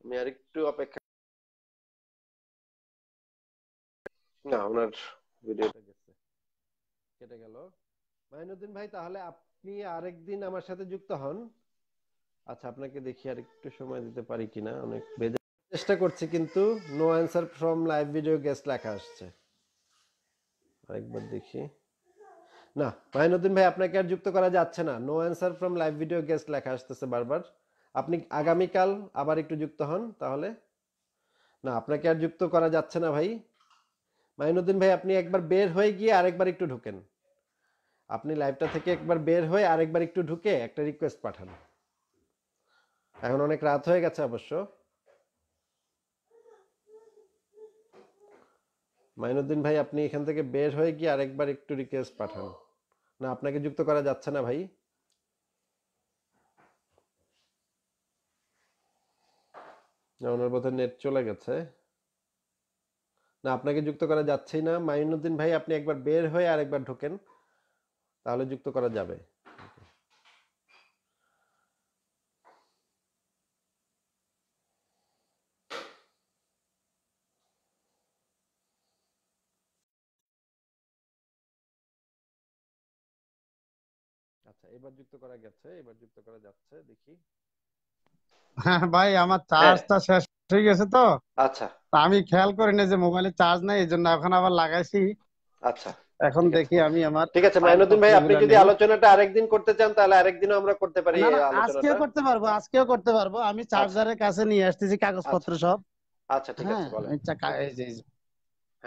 আমি আর একটু অপেক্ষা না ওনার ভিডিওটা গেছে কেটে গেল মাইনুদ্দিন ভাই তাহলে আপনি আরেকদিন আমার সাথে যুক্ত হন আচ্ছা আপনাকে দেখি আর একটু সময় দিতে পারি কিনা অনেক বেজে চেষ্টা করছি কিন্তু no answer from live video guest লেখা আসছে আরেকবার দেখি না মাহিনুদ্দিন ভাই আপনাকে আর যুক্ত করা যাচ্ছে না no answer from live video guest লেখা আসতেছে বারবার আপনি আগামীকাল আবার একটু যুক্ত হন তাহলে না আপনাকে আর যুক্ত করা যাচ্ছে না ভাই মাইনুদ্দিন ভাই আপনি একবার বের হয়ে গিয়ে আরেকবার একটু ঢুকেন আপনি লাইভটা থেকে একবার বের হয়ে আরেকবার একটু ঢুকে একটা রিকোয়েস্ট পাঠান এখন অনেক রাত হয়ে গেছে অবশ্য মাইনুদ্দিন ভাই আপনি এখান থেকে বের হয়ে গিয়ে আরেকবার একটু রিকোয়েস্ট পাঠান না আপনাকে যুক্ত করা যাচ্ছে না ভাই না ওনার বোধহয় নেট চলে গেছে না আপনাকে যুক্ত করা যাচ্ছেই না মাইনুদ্দিন ভাই আপনি একবার বের হয়ে আরেকবার ঢোকেন তাহলে যুক্ত করা যাবে একবার যুক্ত করা গেছে এবার যুক্ত করা যাচ্ছে দেখি হ্যাঁ, ভাই আমার হ্যাঁ। চার্জটা শেষ হয়ে গেছে তো আচ্ছা আমি খেয়াল করি না যে মোবাইলে চার্জ নাই এজন্য এখন আবার লাগাইছি আচ্ছা এখন দেখি আমি আমার ঠিক আছে মাইনুদ্দিন ভাই আপনি যদি আলোচনাটা আরেকদিন করতে চান তাহলে আরেকদিনও আমরা করতে পারি আজকেও করতে পারবো আজকেও করতে পারবো আমি আচ্ছা। চার্জারের কাছে নিয়ে আসতেছি কাগজপত্র আচ্ছা। সব আচ্ছা ঠিক আছে হ্যাঁ, বলেন এই যে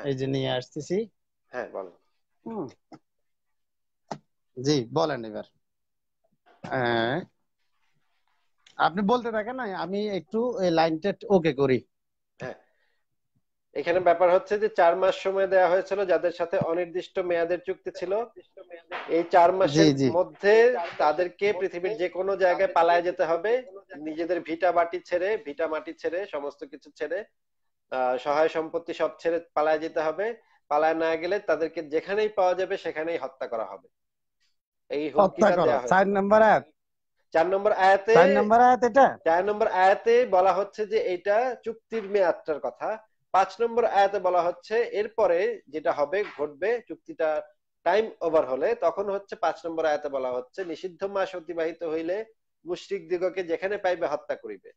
এই যে নিয়ে আসতেছি হ্যাঁ বলেন জি বলেন এবার হ্যাঁ। আপনি বলতে থাকেন না আমি একটু লাইনটা ওকে করি হ্যাঁ। এখানে ব্যাপার হচ্ছে যে চার মাস সময় দেয়া হয়েছিল যাদের সাথে অনির্দিষ্ট মেয়াদের চুক্তি ছিল এই চার মাসের মধ্যে তাদেরকে পৃথিবীর যে কোনো জায়গায় পালায় যেতে হবে নিজেদের ভিটা বাটি ছেড়ে ভিটা মাটি ছেড়ে সমস্ত কিছু ছেড়ে সহায় সম্পত্তি সব ছেড়ে পালায় যেতে হবে পালায় না গেলে তাদেরকে যেখানেই পাওয়া যাবে সেখানেই হত্যা করা হবে এই চার নম্বর আয়াত চার নম্বর আয়াতে চার নম্বর আয়াত এটা চার নম্বর আয়াতে বলা হচ্ছে যে এটা চুক্তির মেয়াদটার কথা পাঁচ নম্বর আয়াতে বলা হচ্ছে এরপরে যেটা হবে ঘটবে চুক্তিটা টাইম ওভার হলে তখন হচ্ছে পাঁচ নম্বর আয়াতে বলা হচ্ছে নিষিদ্ধ মাস অতিবাহিত হইলে মুশরিক দিগকে যেখানে পাইবে হত্যা করিবে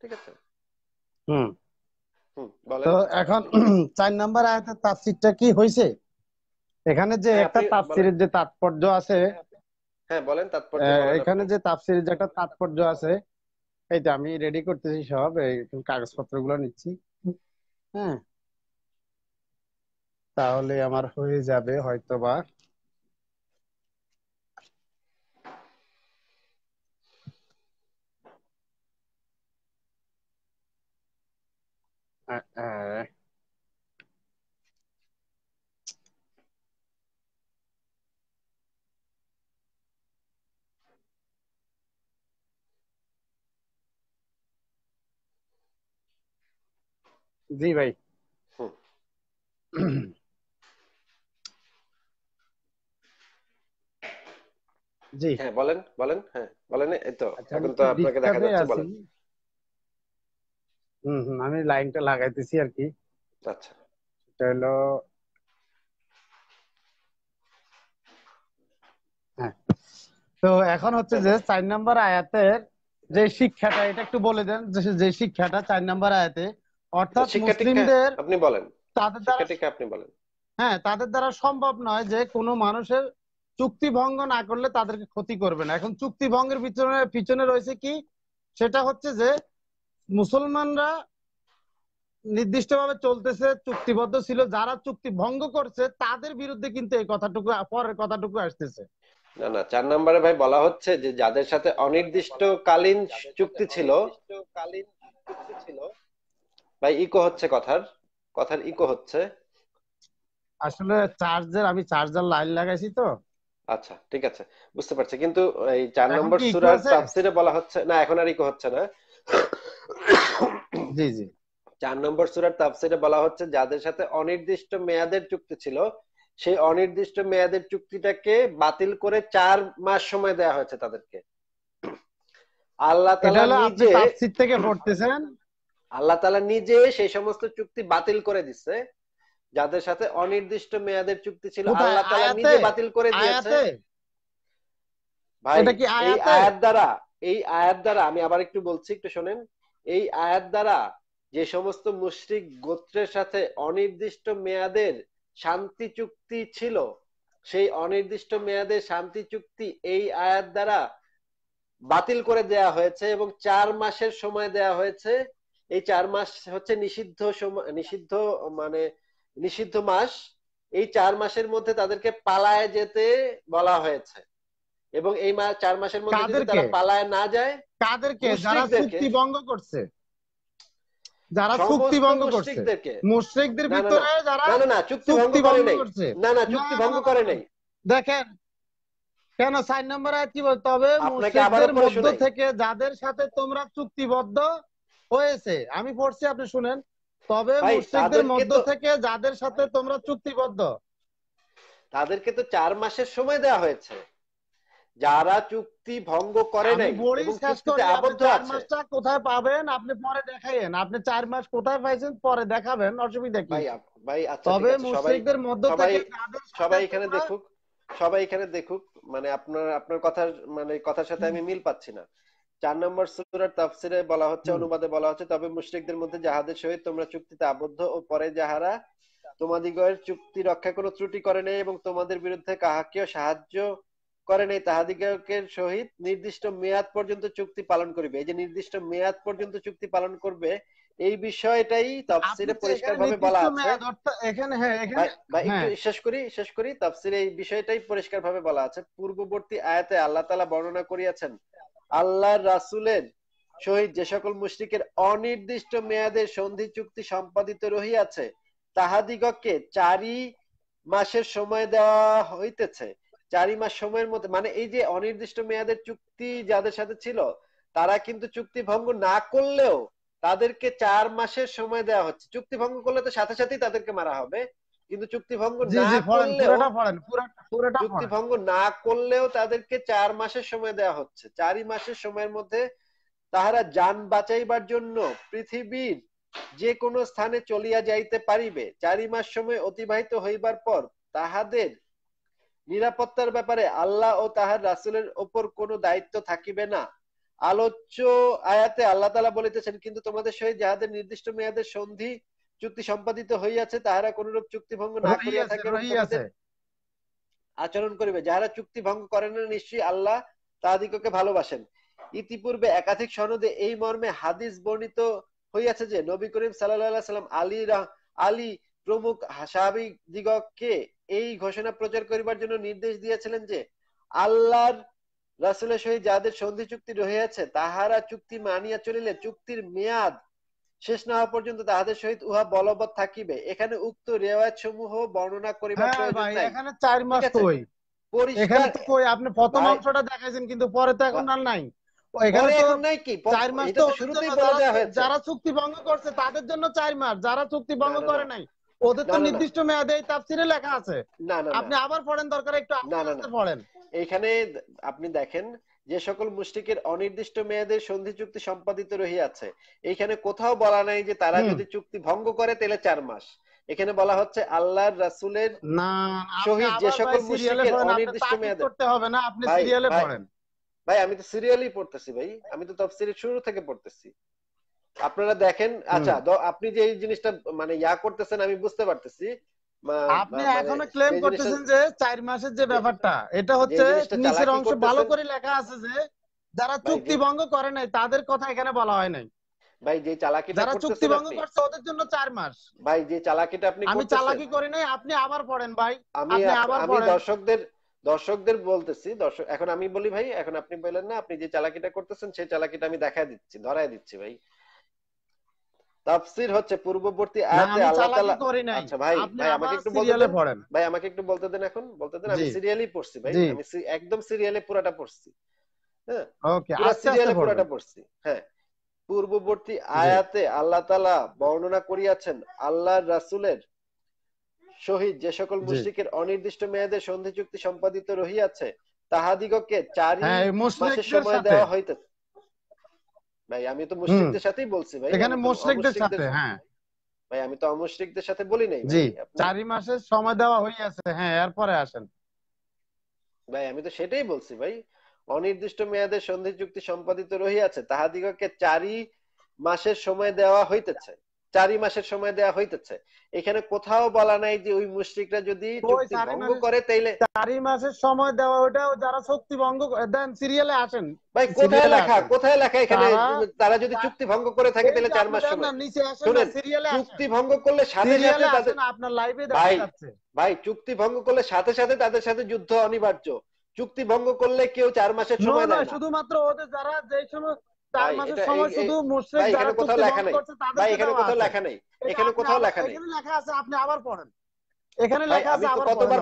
ঠিক আছে হুম তো এখন <clears throat> চার নম্বর আয়াতের তাফসিরটা কি হয়েছে এখানে যে হ্যাঁ, একটা তাফসিরের যে তাৎপর্য আছে হ্যাঁ বলেন তাৎপর্য এখানে যে তাফসিরের যে একটা তাৎপর্য আছে এই যে আমি রেডি করতেছি সব এই কাগজপত্রগুলো নিচ্ছি হ্যাঁ তাহলে আমার হয়ে যাবে হয়তো বা uh, uh জি ভাই জি হ্যাঁ বলেন বলেন হ্যাঁ বলেন এই তো আচ্ছা, এখন তো আপনাকে দেখা যাচ্ছে বলেন হুম হুম আমি লাইনটা লাগাইতেছি আর কি আচ্ছা এটা হলো হ্যাঁ তো এখন হচ্ছে যে চার নাম্বার আয়াতের যে শিক্ষাটা এটা একটু বলে দেন যে শিক্ষাটা চার নাম্বার আয়াতে অর্থাৎ মুসলিমদের আপনি বলেন তাদের দ্বারা আপনি বলেন হ্যাঁ তাদের দ্বারা সম্ভব নয় যে কোনো মানুষের চুক্তি ভঙ্গ না করলে তাদেরকে ক্ষতি করবে না এখন চুক্তি ভঙ্গের পিছনে পিছনে রয়েছে কি সেটা হচ্ছে যে মুসলমানরা নির্দিষ্টভাবে চলতেছে চুক্তিবদ্ধ ছিল যারা চুক্তি ভঙ্গ করছে তাদের বিরুদ্ধে কিন্তু এই কথাটুকু পরের কথাটুকু আসতেছে না না চার নম্বরে ভাই বলা হচ্ছে যে যাদের সাথে অনির্দিষ্টকালীন চুক্তি ছিল কালীন চুক্তি ছিল বা ইকো হচ্ছে কথার কথার ইকো হচ্ছে আসলে চার্জার আমি চার্জার লাইন লাগাইছি তো আচ্ছা ঠিক আছে বুঝতে পারছি কিন্তু এই চার নম্বর সূরার তাফসিরে বলা হচ্ছে না এখন আর ইকো হচ্ছে না জি জি চার নম্বর সুরার তাফসিরে বলা হচ্ছে যাদের সাথে অনির্দিষ্ট মেয়াদের চুক্তি ছিল সেই অনির্দিষ্ট মেয়াদের চুক্তিটাকে বাতিল করে চার মাস সময় দেয়া হয়েছে তাদেরকে আল্লাহ তাআলা নিজে তাফসির থেকে পড়তেছেন আল্লাহ তালা নিজে সেই সমস্ত চুক্তি বাতিল করে দিচ্ছে যাদের সাথে অনির্দিষ্ট মেয়াদের চুক্তি ছিল আল্লাহ তালা নিজে বাতিল করে দিয়েছে ভাই এই আয়াত দ্বারা এই আয়াত দ্বারা আমি আবার একটু বলছি একটু শোনেন এই আয়াত দ্বারা যে সমস্ত মুশরিক গোত্রের সাথে অনির্দিষ্ট মেয়াদের শান্তি চুক্তি ছিল সেই অনির্দিষ্ট মেয়াদের শান্তি চুক্তি এই আয়াত দ্বারা বাতিল করে দেয়া হয়েছে এবং চার মাসের সময় দেয়া হয়েছে এই চার মাস হচ্ছে নিষিদ্ধ সময় নিষিদ্ধ মানে নিষিদ্ধ মাস এই চার মাসের মধ্যে তাদেরকে পালায় যেতে বলা হয়েছে এবং এই চার মাসের মধ্যে তারা পালায় না যায় তাদেরকে যারা চুক্তি ভঙ্গ করছে যারা চুক্তি ভঙ্গ করছে মুশরিকদের ভিতরে যারা না না চুক্তি ভঙ্গ করে নাই না না চুক্তি ভঙ্গ করে নাই দেখেন কেন সাইন নাম্বার আয়াত কি বলতে হবে মুশরিকদের মধ্য থেকে যাদের সাথে তোমরা চুক্তিবদ্ধ হয়েছে আমি পড়ছি আপনি শুনেন তবে মুসলিমদের মধ্য থেকে যাদের সাথে তোমরা চুক্তিবদ্ধ তাদেরকে তো চার মাসের সময় দেওয়া হয়েছে যারা চুক্তি ভঙ্গ করে নাই আবদ্ধ আছে মাসটা কোথায় পাবেন আপনি পরে দেখাইয়েন আপনি চার মাস কোথায় পাইছেন পরে দেখাবেন অসুবিধা কি ভাই আচ্ছা, তবে মুসলিমদের মধ্য থেকে সবাই এখানে দেখুক সবাই এখানে দেখুক মানে আপনার আপনার কথার মানে কথার সাথে আমি মিল পাচ্ছি না চার নম্বর সুরার তাফসিরে বলা হচ্ছে অনুবাদে বলা হচ্ছে তবে মুশরিকদের মধ্যে যাহাদের সহিত তোমরা চুক্তিতে আবদ্ধ ও পরে যাহারা তোমাদিগের চুক্তি রক্ষা কোনো ত্রুটি করে নাই এবং তোমাদের বিরুদ্ধে কাহাকেও সাহায্য করে নাই তাহাদিগের সহিত নির্দিষ্ট মেয়াদ পর্যন্ত চুক্তি পালন করবে এই যে নির্দিষ্ট মেয়াদ পর্যন্ত চুক্তি পালন করবে এই বিষয়টাই তাফসিরে পরিষ্কারভাবে বলা আছে এখানে হ্যাঁ এখানে হ্যাঁ। শেষ করি শেষ করি তাফসিরে এই বিষয়টাই পরিষ্কারভাবে বলা আছে পূর্ববর্তী আয়াতে আল্লাহ তাআলা বর্ণনা করিয়াছেন আল্লাহর রাসুলের সহিত যে সকল মুশ্রিকের অনির্দিষ্ট মেয়াদের সন্ধি চুক্তি সম্পাদিত রহিয়াছে তাহাদিগকে চারি মাসের সময় দেওয়া হইতেছে চারি মাস সময়ের মধ্যে মানে এই যে অনির্দিষ্ট মেয়াদের চুক্তি যাদের সাথে ছিল তারা কিন্তু চুক্তি ভঙ্গ না করলেও তাদেরকে চার মাসের সময় দেওয়া হচ্ছে চুক্তি ভঙ্গ করলে তো সাথে সাথেই তাদেরকে মারা হবে কিন্তু চুক্তি ভঙ্গ চুক্তি ভঙ্গ না করলেও তাদেরকে চার মাসের সময় দেওয়া হচ্ছে চারি মাসের সময়ের মধ্যে তাহারা যান বাঁচাইবার জন্য পৃথিবীর যে কোনো স্থানে চলিয়া যাইতে পারিবে চারি মাস সময় অতিবাহিত হইবার পর তাহাদের নিরাপত্তার ব্যাপারে আল্লাহ ও তাহার রাসুলের ওপর কোনো দায়িত্ব থাকিবে না আলোচ্য আয়াতে আল্লাহ তালা বলিতেছেন কিন্তু তোমাদের সহিত যাহাদের নির্দিষ্ট মেয়াদের সন্ধি চুক্তি সম্পাদিত হইয়াছে তাহারা কোনরূপ চুক্তি ভঙ্গ না করিয়া থাকে আচরণ করিবে যাহারা চুক্তি ভঙ্গ করেন নিশ্চয়ই আল্লাহ তাহাদিগকে ভালোবাসেন ইতিপূর্বে একাধিক সনদে এই মর্মে হাদিস বর্ণিত হইয়াছে যে নবী করিম সাল্লাম আলী আলী প্রমুখ সাহাবিদিগকে এই ঘোষণা প্রচার করিবার জন্য নির্দেশ দিয়েছিলেন যে আল্লাহর রাসুলের সহিত যাদের সন্ধি চুক্তি রহিয়াছে তাহারা চুক্তি মানিয়া চলিলে চুক্তির মেয়াদ শেষ না হওয়া পর্যন্ত তাহাদের সহিত উহা বলবৎ থাকিবে এখানে উক্ত রেওয়াজ সমূহ বর্ণনা করিবার হ্যাঁ প্রয়োজন নাই এখানে চার মাস তো কই এখানে তো কই আপনি প্রথম অংশটা দেখাইছেন কিন্তু পরে তো এখন আর নাই এখানে তো নাই কি চার মাস তো শুরুতেই বলা দেয়া হয়েছে যারা চুক্তি ভঙ্গ করছে তাদের জন্য চার মাস যারা চুক্তি ভঙ্গ করে নাই ওদের তো নির্দিষ্ট মেয়াদে এই তাফসিরে লেখা আছে না না আপনি আবার পড়েন দরকার একটু আপনি পড়েন এখানে আপনি দেখেন যে সকল মুষ্টিকের অনির্দিষ্ট মেয়াদে সন্ধি চুক্তি সম্পাদিত রহিয়াছে এখানে কোথাও বলা নাই যে তারা যদি চুক্তি ভঙ্গ করে তাহলে চার মাস এখানে বলা হচ্ছে আল্লাহর রাসূলের না শহীদ যে সকল মুষ্টিকের অনির্দিষ্ট মেয়াদে করতে হবে না আপনি সিরিয়ালে পড়েন ভাই আমি তো সিরিয়ালই পড়তেছি ভাই আমি তো তাফসীরের শুরু থেকে পড়তেছি আপনারা দেখেন আচ্ছা আপনি যে এই জিনিসটা মানে ইয়া করতেছেন আমি বুঝতে পারতেছি আপনি মানে এখনো ক্লেম করতেছেন যে চার মাসের যে ব্যাপারটা এটা হচ্ছে নিচের অংশ ভালো করে লেখা আছে যে যারা চুক্তি ভঙ্গ করে নাই তাদের কথা এখানে বলা হয় নাই ভাই যে যারা চুক্তি ভঙ্গ করছে ওদের জন্য চার মাস ভাই যে চালাকিটা আপনি আমি চালাকি করি নাই আপনি আবার পড়েন ভাই আমি আবার আমি দর্শকদের দর্শকদের বলতেছি দর্শক এখন আমি বলি ভাই এখন আপনি বললেন না আপনি যে চালাকিটা করতেছেন সেই চালাকিটা আমি দেখা দিচ্ছি ধরায় দিচ্ছি ভাই তাফসির হচ্ছে পূর্ববর্তী আয়াতে আল্লাহ তাআলা আচ্ছা ভাই ভাই আমাকে একটু বলতে দেন ভাই আমাকে একটু বলতে দেন এখন বলতে দেন আমি সিরিয়ালি পড়ছি ভাই আমি একদম সিরিয়ালে পুরাটা পড়ছি হ্যাঁ ওকে সিরিয়ালে পুরাটা পড়ছি হ্যাঁ পূর্ববর্তী আয়াতে আল্লাহ তাআলা বর্ণনা করিয়াছেন আল্লাহর রাসূলের শহীদ যে সকল মুশরিকের অনির্দিষ্ট মেয়াদে সন্ধি চুক্তি সম্পাদিত রহিয়াছে তাহাদিগকে চারি হ্যাঁ, মাসের সময় দেওয়া হইতেছে ভাই আমি তো মুশরিকদের সাথেই বলছি ভাই এখানে মুশরিকদের সাথে হ্যাঁ ভাই আমি তো অমুশরিকদের সাথে বলি নাই জি চারি মাসে সময় দেওয়া হইয়াছে হ্যাঁ এরপরে আসেন ভাই আমি তো সেটাই বলছি ভাই অনির্দিষ্ট মেয়াদে সন্ধি চুক্তি সম্পাদিত রহিয়াছে তাহাদিগকে চারি মাসের সময় দেওয়া হইতেছে চারি মাসের সময় দেয়া হইতেছে এখানে কোথাও বলা নাই যে ওই মুশরিকরা যদি ভঙ্গ করে তাইলে চারি মাসের সময় দেওয়া ওটা যারা চুক্তি ভঙ্গ দেন সিরিয়ালে আসেন ভাই কোথায় লেখা কোথায় লেখা এখানে তারা যদি চুক্তি ভঙ্গ করে থাকে তাহলে চার মাস সময় চুক্তি ভঙ্গ করলে সাথে সাথে আপনার লাইভে ভাই ভাই চুক্তি ভঙ্গ করলে সাথে সাথে তাদের সাথে যুদ্ধ অনিবার্য চুক্তি ভঙ্গ করলে কেউ চার মাসের সময় দেয় শুধুমাত্র ওদের যারা যে সময় সময় শুধু যারা কোথাও লেখা ভাই এখানে কোথাও লেখা এখানে কোথাও লেখা এখানে লেখা আছে আপনি আবার পড়েন এখানে লেখা আছে কতবার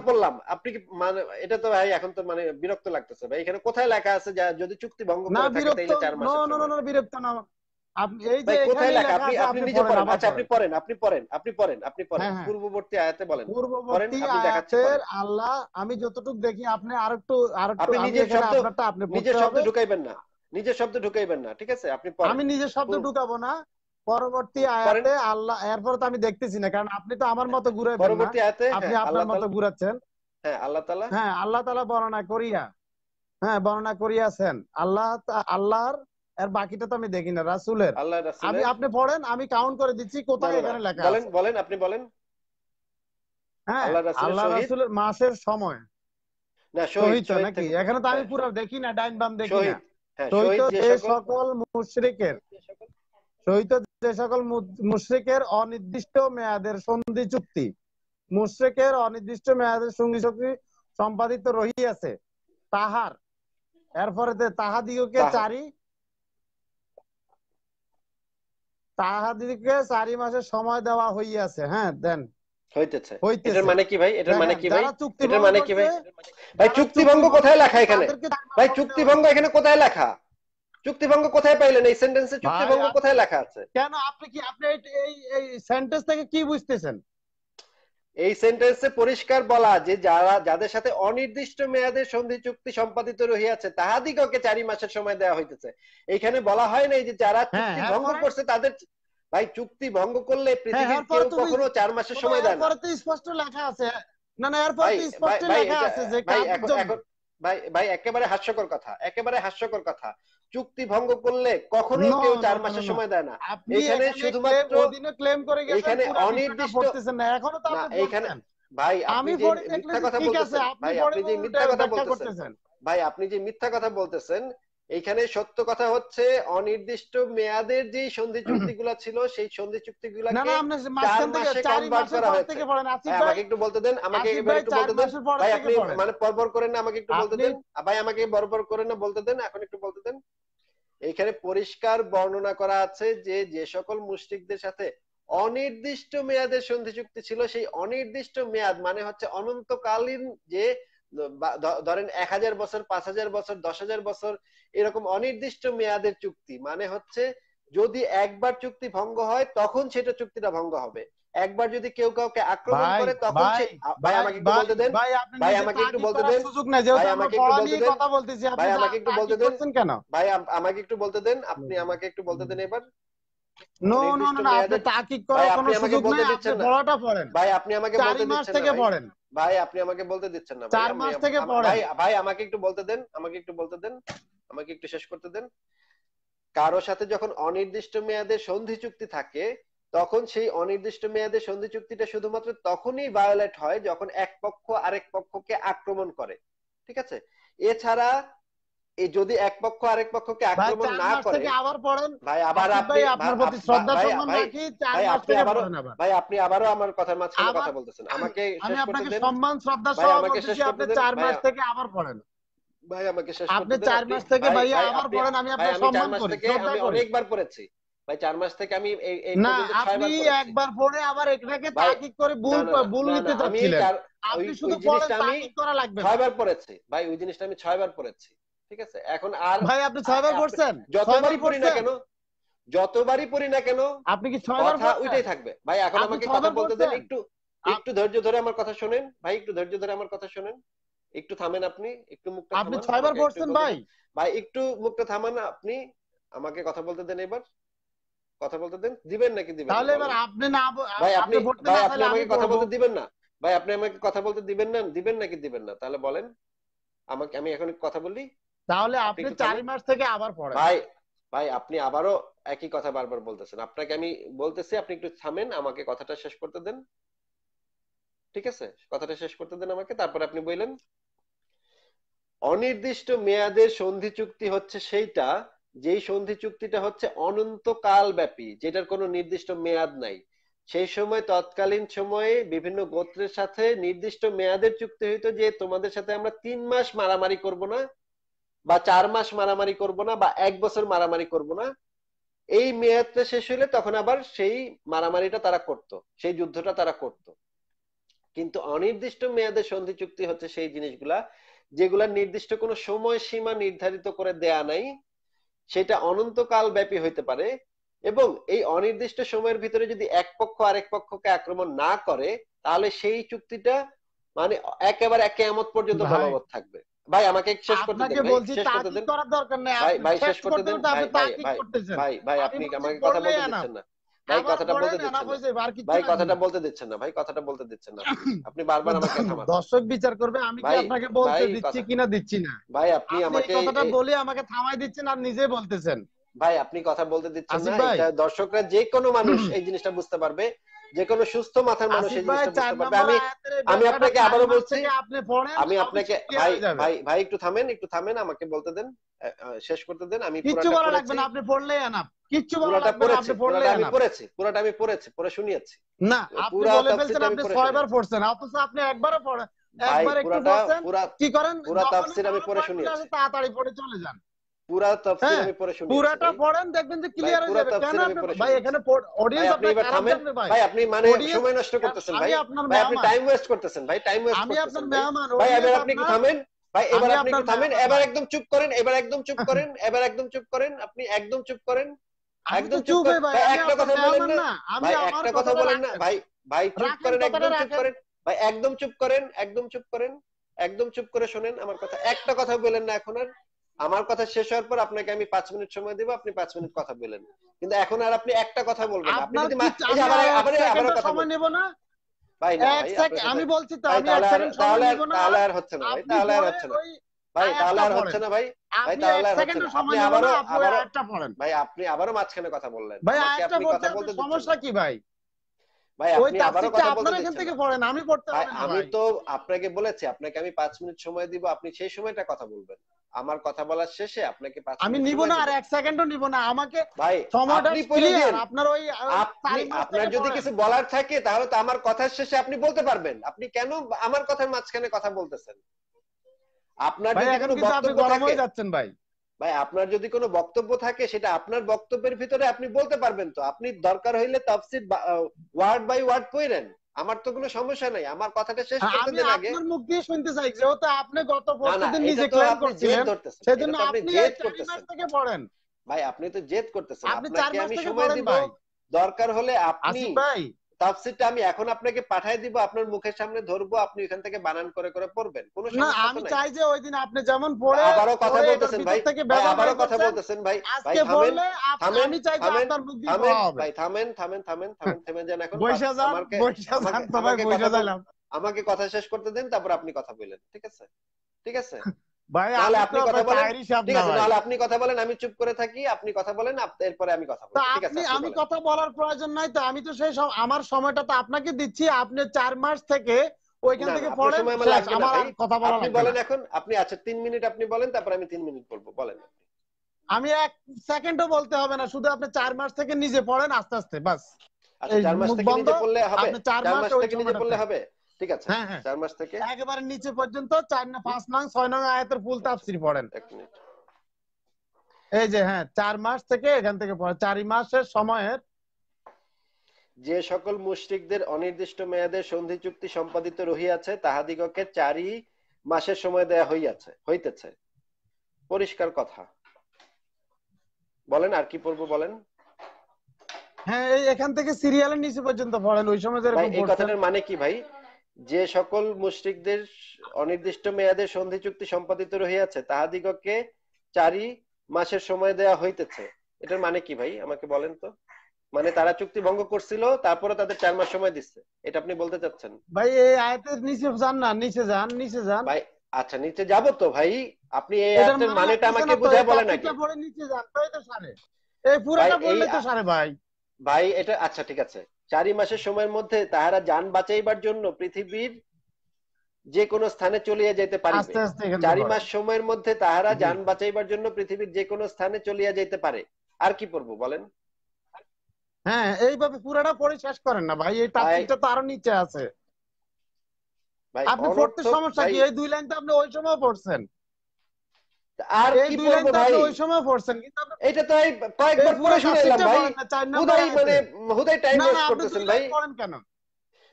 আপনি কি মানে এটা তো ভাই এখন তো মানে বিরক্ত লাগতেছে ভাই এখানে কোথায় লেখা আছে যদি চুক্তি ভঙ্গ করে থাকে তাহলে মাস না না না বিরক্ত না আপনি এই যে কোথায় লেখা আপনি আপনি নিজে পড়েন আচ্ছা আপনি পড়েন আপনি পড়েন আপনি পড়েন আপনি পড়েন হ্যাঁ, হ্যাঁ। পূর্ববর্তী আয়াতে বলেন পূর্ববর্তী আল্লাহ আমি যতটুকু দেখি আপনি আরেকটু আরেকটু আপনি নিজে শব্দ আপনি নিজে শব্দ ঢুকাইবেন না নিজের শব্দ ঢুকাইবেন না ঠিক আছে আপনি আমি নিজের শব্দ ঢুকাবো না পরবর্তী আয়াতে আল্লাহ এরপর তো আমি দেখতেছি না কারণ আপনি তো আমার হ্যাঁ, মতো ঘুরে পরবর্তী আয়াতে হ্যাঁ, আপনি আপনার মতো ঘুরাচ্ছেন হ্যাঁ আল্লাহ তাআলা হ্যাঁ আল্লাহ তাআলা বর্ণনা করিয়া হ্যাঁ বর্ণনা করিয়াছেন আল্লাহ আল্লাহর আর বাকিটা তো আমি দেখি না রাসূলের আল্লাহ রাসূলের আমি আপনি পড়েন আমি কাউন্ট করে দিচ্ছি কোথায় এখানে লেখা বলেন বলেন আপনি বলেন হ্যাঁ আল্লাহ রাসূলের মাসের সময় না শহীদ নাকি এখানে তো আমি হ্যাঁ। পুরো দেখি না ডাইন বাম দেখি না হ্যাঁ, অনির্দিষ্ট মেয়াদের সন্ধি চুক্তি অনির্দিষ্ট মেয়াদের চুক্তি সম্পাদিত রহিয়াছে তাহার এরপরে তাহাদিগকে চারি তাহাদিগকে চারি মাসের সময় দেওয়া হইয়াছে হ্যাঁ দেন হইতেছে এটার মানে কি ভাই এটার হ্যাঁ, মানে হ্যাঁ, কি ভাই এটার মানে কি ভাই ভাই কোথায় লেখা এখানে ভাই চুক্তি ভঙ্গ এখানে কোথায় লেখা চুক্তি ভঙ্গ কোথায় পাইলেন এই সেন্টেন্সে চুক্তি ভঙ্গ কোথায় লেখা আছে কেন আপনি কি আপনি এই এই সেন্টেন্স থেকে কি বুঝতেছেন এই সেন্টেন্সে পরিষ্কার বলা যে যারা যাদের সাথে অনির্দিষ্ট মেয়াদের সন্ধি চুক্তি সম্পাদিত রহিয়াছে তাহাদিগকে চারি মাসের সময় দেওয়া হইতেছে এইখানে বলা হয় নাই যে যারা হ্যাঁ, চুক্তি হ্যাঁ, ভঙ্গ করছে তাদের ভাই চুক্তি ভঙ্গ করলে হ্যাঁ, পৃথিবীর কেউ কখনো চার মাসের সময় দেয় না স্পষ্ট লেখা আছে না না এরপর স্পষ্ট লেখা আছে যে কাজজন ভাই ভাই একেবারে হাস্যকর কথা একেবারে হাস্যকর কথা চুক্তি ভঙ্গ করলে কখনো কেউ চার মাসের সময় দেয় না এখানে শুধুমাত্র ক্লেম করে এখানে অনির্দিষ্ট না এখনো তো এখানে ভাই আপনি মিথ্যা কথা বলতেছেন ভাই আপনি যে মিথ্যা কথা বলতেছেন ভাই আপনি যে মিথ্যা কথা বলতেছেন এইখানে সত্য কথা হচ্ছে অনির্দিষ্ট মেয়াদের যে সন্ধি চুক্তিগুলো ছিল সেই সন্ধি চুক্তিগুলো না না আপনি মাঝখান থেকে 4 মাসের পর থেকে পড়েন আসিফ ভাই আমাকে একটু বলতে দেন আমাকে একটু বলতে দেন ভাই আপনি মানে পরপর করেন না আমাকে একটু বলতে দেন ভাই আমাকে বরবর করেন না বলতে দেন এখন একটু বলতে দেন এইখানে পরিষ্কার বর্ণনা করা আছে যে যে সকল মুশরিকদের সাথে অনির্দিষ্ট মেয়াদের সন্ধি চুক্তি ছিল সেই অনির্দিষ্ট মেয়াদ মানে হচ্ছে অনন্তকালীন যে ধরেন এক হাজার বছর পাঁচ হাজার বছর দশ হাজার বছর এরকম অনির্দিষ্ট মেয়াদের চুক্তি মানে হচ্ছে যদি একবার চুক্তি ভঙ্গ হয় তখন সেটা চুক্তিটা ভঙ্গ হবে একবার যদি কেউ কাউকে আক্রমণ করে তখন ভাই আমাকে একটু বলতে দেন ভাই আমাকে একটু বলতে দেন সুযোগ আমাকে একটু বলতে দেন কথা বলতেছি ভাই আমাকে একটু বলতে দেন কেন ভাই আমাকে একটু বলতে দেন আপনি আমাকে একটু বলতে দেন এবার মানে নো নো না আপনি তাকিক করার কোনো সুযোগ নাই আপনি পড়েন ভাই আপনি আমাকে বলতে দিচ্ছেন থেকে পড়েন ভাই আপনি আমাকে বলতে দিচ্ছেন না চার মাস থেকে পড়ে ভাই আমাকে একটু বলতে দেন আমাকে একটু বলতে দেন আমাকে একটু শেষ করতে দেন কারো সাথে যখন অনির্দিষ্ট মেয়াদে সন্ধি চুক্তি থাকে তখন সেই অনির্দিষ্ট মেয়াদে সন্ধি চুক্তিটা শুধুমাত্র তখনই ভায়োলেট হয় যখন এক পক্ষ আরেক পক্ষকে আক্রমণ করে ঠিক আছে এছাড়া এই যদি এক পক্ষ আরেক পক্ষকে আক্রমণ না করে ভাই আবার আপনি আপনার প্রতি শ্রদ্ধা সম্মান রাখি ভাই আপনি আবার ভাই আপনি আবারো আমার কথার মাঝখানে কথা বলতেছেন আমাকে আমি আপনাকে সম্মান শ্রদ্ধা সহ আমাকে শেষ আপনি চার মাস থেকে আবার পড়েন ভাই আমাকে শেষ আপনি চার মাস থেকে ভাই আবার পড়েন আমি আপনাকে সম্মান করি আমি অনেকবার পড়েছি ভাই চার মাস থেকে আমি এই এই না আপনি একবার পড়ে আবার এটাকে তাকিক করে ভুল ভুল নিতে চাচ্ছিলেন আপনি শুধু পড়ে তাকিক করা লাগবে ছয়বার পড়েছি ভাই ওই জিনিসটা আমি ছয়বার পড়েছি ঠিক আছে এখন আর ভাই আপনি ছয়বার যতবারই পড়ি না কেন যতবারই পড়ি না কেন আপনি কি ছয়বার কথা থাকবে ভাই এখন আমাকে কথা বলতে দেন একটু একটু ধৈর্য ধরে আমার কথা শুনেন ভাই একটু ধৈর্য ধরে আমার কথা শুনেন একটু থামেন আপনি একটু আপনি ছয়বার ভাই ভাই একটু মুখটা থামান আপনি আমাকে কথা বলতে দেন এবার কথা বলতে দেন দিবেন নাকি দিবেন তাহলে এবার আপনি না ভাই আপনি ভাই আপনি আমাকে কথা বলতে দিবেন না ভাই আপনি আমাকে কথা বলতে দিবেন না দিবেন নাকি দিবেন না তাহলে বলেন আমাকে আমি এখন কথা বলি তাহলে আপনি চারি মাস থেকে আবার পড়েন ভাই ভাই আপনি আবারও একই কথা বারবার বলতেছেন আপনাকে আমি বলতেছি আপনি একটু থামেন আমাকে কথাটা শেষ করতে দেন ঠিক আছে কথাটা শেষ করতে দেন আমাকে তারপর আপনি বললেন অনির্দিষ্ট মেয়াদে সন্ধি চুক্তি হচ্ছে সেইটা যেই সন্ধি চুক্তিটা হচ্ছে অনন্তকাল ব্যাপী যেটার কোনো নির্দিষ্ট মেয়াদ নাই সেই সময় তৎকালীন সময়ে বিভিন্ন গোত্রের সাথে নির্দিষ্ট মেয়াদের চুক্তি হইতো যে তোমাদের সাথে আমরা তিন মাস মারামারি করব না বা চার মাস মারামারি করব না বা এক বছর মারামারি করব না এই মেয়াদটা শেষ হইলে তখন আবার সেই মারামারিটা তারা করত সেই যুদ্ধটা তারা করত কিন্তু অনির্দিষ্ট মেয়াদে সন্ধি চুক্তি হচ্ছে সেই জিনিসগুলা যেগুলা নির্দিষ্ট কোনো সময় সীমা নির্ধারিত করে দেয়া নাই সেটা অনন্তকাল ব্যাপী হইতে পারে এবং এই অনির্দিষ্ট সময়ের ভিতরে যদি এক পক্ষ আরেক পক্ষকে আক্রমণ না করে তাহলে সেই চুক্তিটা মানে একেবারে কেয়ামত পর্যন্ত বলবৎ থাকবে ভাই আমাকে শেষ করতে দেন বলছি তাকিদ করার দরকার নাই ভাই ভাই শেষ করতে দিন ভাই ভাই ভাই আপনি আমাকে কথা বলতে দিচ্ছেন না ভাই কথাটা বলতে দিচ্ছেন না ভাই কথাটা বলতে দিচ্ছেন না ভাই কথাটা বলতে দিচ্ছেন না আপনি বারবার আমাকে থামাচ্ছেন দর্শক বিচার করবে আমি কি আপনাকে বলতে দিচ্ছি কিনা দিচ্ছি না ভাই আপনি আমাকে কথাটা বলে আমাকে থামাই দিচ্ছেন আর নিজে বলতেছেন ভাই আপনি কথা বলতে দিচ্ছেন না দর্শকরা যে কোনো মানুষ <coughs> এই জিনিসটা বুঝতে পারবে যে কোনো সুস্থ মাথার মানুষ আমি আমি আপনাকে আবারও বলছি আমি আপনাকে ভাই ভাই ভাই একটু থামেন একটু থামেন আমাকে বলতে দেন শেষ করতে দেন আমি কিচ্ছু বলা লাগবে না আপনি পড়লেই না কিচ্ছু বলা লাগবে না আপনি পড়লেই আমি পড়েছি পুরোটা আমি পড়েছি পড়ে শুনিয়েছি না আপনি বলে ফেলছেন আপনি ছয়বার পড়ছেন অথচ আপনি একবারও পড়েন একবার একটু পড়ছেন কি করেন পুরো তাফসীর আমি পড়ে শুনিয়েছি তাড়াতাড়ি পড়ে চলে যান পুরা তাফসীর হ্যাঁ, আমি শুনি পুরাটা পড়েন দেখবেন যে ক্লিয়ার হয়ে যাবে কেন ভাই এখানে অডিয়েন্স আপনি এবার থামেন ভাই আপনি মানে সময় নষ্ট করতেছেন ভাই ভাই আপনি টাইম ওয়েস্ট করতেছেন ভাই টাইম ওয়েস্ট আমি আপনার মেহমান ভাই এবার আপনি কি থামেন ভাই এবার আপনি কি থামেন এবার একদম চুপ করেন এবার একদম চুপ করেন এবার একদম চুপ করেন আপনি একদম চুপ করেন একদম চুপ ভাই একটা কথা বলেন না ভাই একটা কথা বলেন না ভাই ভাই চুপ করেন একদম চুপ করেন ভাই একদম চুপ করেন একদম চুপ করেন একদম চুপ করে শোনেন আমার কথা একটা কথা বলেন না এখন আর আমার কথা শেষ হওয়ার পর আপনাকে আমি পাঁচ মিনিট সময় দেবো আপনি পাঁচ মিনিট কথা বলেন কিন্তু এখন আর আপনি একটা কথা বলবেন নেব না ভাই আমি বলছি তো আমি আর হচ্ছে না ভাই তাহলে আর হচ্ছে না ভাই তাহলে আর হচ্ছে না ভাই ভাই আপনি আবারও মাঝখানে কথা বললেন ভাই কথা বলতে সমস্যা কি ভাই ভাই আপনি কথা আমি তো আপনাকে বলেছি আপনাকে আমি পাঁচ মিনিট সময় দিব আপনি সেই সময়টা কথা বলবেন আমার কথা বলার শেষে আপনাকে আমি নিব না আর এক সেকেন্ডও নিব না আমাকে ভাই সময়টা ক্লিয়ার আপনার ওই আপনার যদি কিছু বলার থাকে তাহলে তো আমার কথার শেষে আপনি বলতে পারবেন আপনি কেন আমার কথার মাঝখানে কথা বলতেছেন আপনার যদি কোনো বক্তব্য থাকে যাচ্ছেন ভাই ভাই আপনার যদি কোনো বক্তব্য থাকে সেটা আপনার বক্তব্যের ভিতরে আপনি বলতে পারবেন তো আপনি দরকার হইলে তাফসীর ওয়ার্ড বাই ওয়ার্ড কইরেন আমার তো কোনো সমস্যা নাই আমার কথাটা শেষ হ্যাঁ, করতে দেন আগে আপনার মুখ দিয়ে শুনতে চাই যেহেতু আপনি গত পরশুদিন নিজে ক্লেম করছিলেন সেজন্য আপনি জেদ করতেছেন থেকে পড়েন ভাই আপনি তো জেদ করতেছেন আপনাকে আমি সময় দিব দরকার হলে আপনি ভাই তাফসিরটা আমি এখন আপনাকে পাঠিয়ে দিব আপনার মুখের সামনে ধরবো আপনি থেকে বানান করে করে পড়বেন কোনো না আমি চাই যে ওই দিন আপনি যেমন পড়ে কথা বলতেছেন ভাই কথা বলতেছেন ভাই আজকে বললে আমি চাই যে আপনার হবে ভাই থামেন থামেন থামেন থামেন থামেন যান এখন বৈশা যান বৈশা যান তোমায় বৈশা আমাকে কথা শেষ করতে দেন তারপর আপনি কথা বলেন ঠিক আছে ঠিক আছে আপনি কথা বলেন আমি চুপ করে থাকি আপনি কথা বলেন এরপরে আমি কথা বলি আমি কথা বলার প্রয়োজন নাই তো আমি তো সেই আমার সময়টা তো আপনাকে দিচ্ছি আপনি মাস থেকে আচ্ছা মিনিট আপনি বলেন আমি মিনিট বলেন আমি এক বলতে হবে না শুধু আপনি চার মাস থেকে নিজে পড়েন আস্তে আস্তে বাস আচ্ছা, চার মাস থেকে হবে মাস থেকে নিজে পড়লে হবে ঠিক আছে হ্যাঁ, হ্যাঁ। চার মাস থেকে একেবারে নিচে পর্যন্ত চার না পাঁচ নং ছয় নং আয়াতের ফুল তাফসির পড়েন এক মিনিট এই যে হ্যাঁ চার মাস থেকে এখান থেকে চারি মাসের সময়ের যে সকল মুশরিকদের অনির্দিষ্ট মেয়াদে সন্ধি চুক্তি সম্পাদিত রহিয়াছে তাহাদিগকে চারি মাসের সময় দেয়া হইয়াছে হইতেছে পরিষ্কার কথা বলেন আর কি পড়বো বলেন হ্যাঁ এখান থেকে সিরিয়ালের নিচে পর্যন্ত পড়েন ওই সময় এই কথাটার মানে কি ভাই যে সকল মুশ্রিকদের অনির্দিষ্ট মেয়াদে সন্ধি চুক্তি সম্পাদিত রহিয়াছে তাহাদিগকে চারি মাসের সময় দেয়া হইতেছে এটার মানে কি ভাই আমাকে বলেন তো মানে তারা চুক্তি ভঙ্গ করছিল তারপরে তাদের চার মাস সময় দিচ্ছে এটা আপনি বলতে চাচ্ছেন ভাই এই আয়াতের নিচে যান না নিচে যান নিচে যান ভাই আচ্ছা নিচে যাব তো ভাই আপনি এই আয়াতের মানে মানেটা আমাকে বুঝায় বলেন নাকি পড়ে নিচে যান তাই তো সারে এই পুরোটা বললে তো সারে ভাই ভাই এটা আচ্ছা ঠিক আছে চারি মাসের সময়ের মধ্যে তাহারা যান বাঁচাইবার জন্য পৃথিবীর যে কোন স্থানে চলিয়া যাইতে পারে চারি মাস সময়ের মধ্যে তাহারা যান বাঁচাইবার জন্য পৃথিবীর যে কোন স্থানে চলিয়া যাইতে পারে আর কি পড়বো বলেন হ্যাঁ এইভাবে পুরাটা পড়ে শেষ করেন না ভাই এই তাফসীরটা তো আরো নিচে আছে আপনি পড়তে সমস্যা কি এই দুই লাইন তো আপনি ওই সময় পড়ছেন আর কি বলবো ভাই ওই সময় পড়ছেন কিন্তু এটা তো এই কয়েকবার পরে শুনে ভাই হুদাই মানে হুদাই টাইম ওয়েস্ট করতেছেন ভাই কেন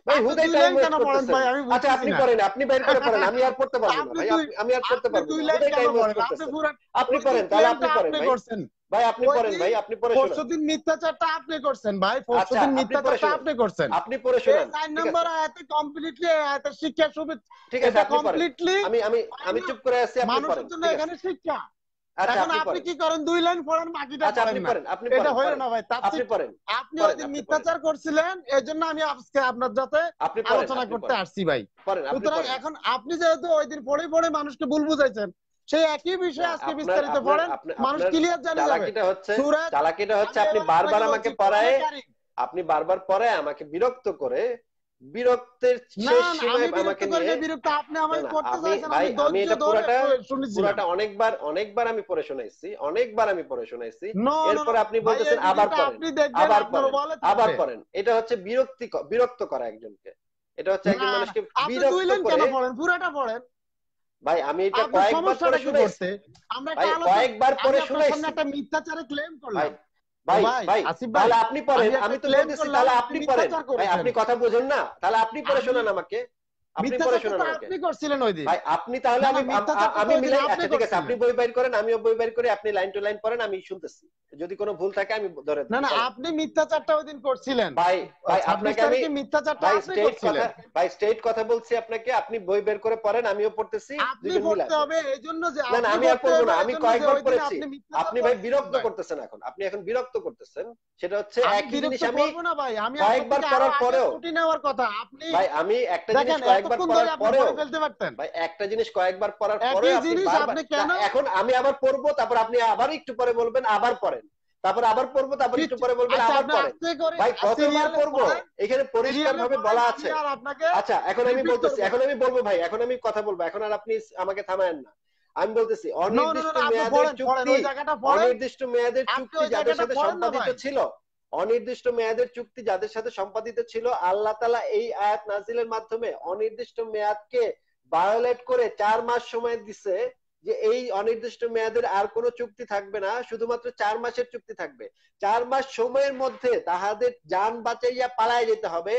ভাই হুদাই টাইম কেন পড়েন ভাই আমি আচ্ছা আপনি পড়েন আপনি বাইরে করে পড়েন আমি আর পড়তে পারবো না ভাই আমি আর পড়তে পারবো না হুদাই টাইম ওয়েস্ট করতেছেন আপনি পড়েন তাহলে আপনি পড়েন ভাই আচ্ছা, জন্য আচ্ছা, এখন আপনি কি করেন দুই লাইন পড়েন বাকিটা আচ্ছা, আপনি এটা হয় না ভাই আপনি ওই মিথ্যাচার করছিলেন আমি আজকে আপনার সাথে আলোচনা করতে আসছি ভাই সুতরাং এখন আপনি যেহেতু ওই দিন পড়ে পড়ে মানুষকে ভুল বুঝাইছেন সেই একই বিষয় আজকে বিস্তারিত পড়েন মানুষ ক্লিয়ার জানে যাবে চালাকিটা হচ্ছে আপনি বারবার আমাকে পড়ায় আপনি বারবার পড়ায় আমাকে বিরক্ত করে বিরক্তের শেষ সীমায় আমাকে নিয়ে বিরক্ত আপনি আমাকে করতে চাইছেন আমি আমি এটা পুরোটা পুরোটা অনেকবার অনেকবার আমি পড়ে শোনাইছি অনেকবার আমি পড়ে শোনাইছি এরপর আপনি বলতেছেন আবার পড়েন আবার পড়েন আবার পড়েন এটা হচ্ছে বিরক্তি বিরক্ত করা একজনকে এটা হচ্ছে একজন মানুষকে বিরক্ত করে পুরোটা পড়েন ভাই আমি এটা কয়েকবার পরে শুনাইছি আমরা কয়েকবার পরে আপনি একটা মিথ্যাচারে ক্লেম করলেন ভাই ভাই তাহলে আপনি পরে আমি তো দিয়েছি তাহলে আপনি পরে ভাই আপনি কথা বোঝেন না তাহলে আপনি পরে শোনান আমাকে আপনি আচ্ছা, বই আপনাকে আপনি বই বের করে পড়েন আমিও পড়তেছি আমি আমি কয়েকবার পড়েছি আপনি ভাই বিরক্ত করতেছেন এখন আপনি এখন বিরক্ত করতেছেন সেটা হচ্ছে একই জিনিস আমি কয়েকবার পড়ার পরেও নেওয়ার কথা আপনি ভাই আমি একটা জিনিস কয়েকবার পড়ার পরেও ফেলতে পারতেন ভাই একটা জিনিস কয়েকবার পড়ার পরে আপনি কেন এখন আমি আবার পড়বো তারপর আপনি আবার একটু পরে বলবেন আবার পড়েন তারপর আবার পড়বো তারপর একটু পরে বলবেন আচ্ছা, আবার পড়েন ভাই কতবার পড়বো এখানে পরিষ্কার ভাবে বলা আছে আচ্ছা এখন আমি বলতেছি এখন আমি বলবো ভাই এখন আমি কথা বলবো এখন আর আপনি আমাকে থামায়েন না আমি বলতেছি অনির্দিষ্ট মেয়াদের চুক্তি অনির্দিষ্ট মেয়াদের চুক্তি যাদের সাথে সম্পাদিত ছিল অনির্দিষ্ট মেয়াদের চুক্তি যাদের সাথে সম্পাদিত ছিল আল্লাহ তালা এই আয়াত নাজিলের মাধ্যমে অনির্দিষ্ট মেয়াদকে ভায়োলেট করে চার মাস সময় দিছে যে এই অনির্দিষ্ট মেয়াদের আর কোনো চুক্তি থাকবে না শুধুমাত্র চার মাসের চুক্তি থাকবে চার মাস সময়ের মধ্যে তাহাদের যান বাঁচাইয়া পালায় যেতে হবে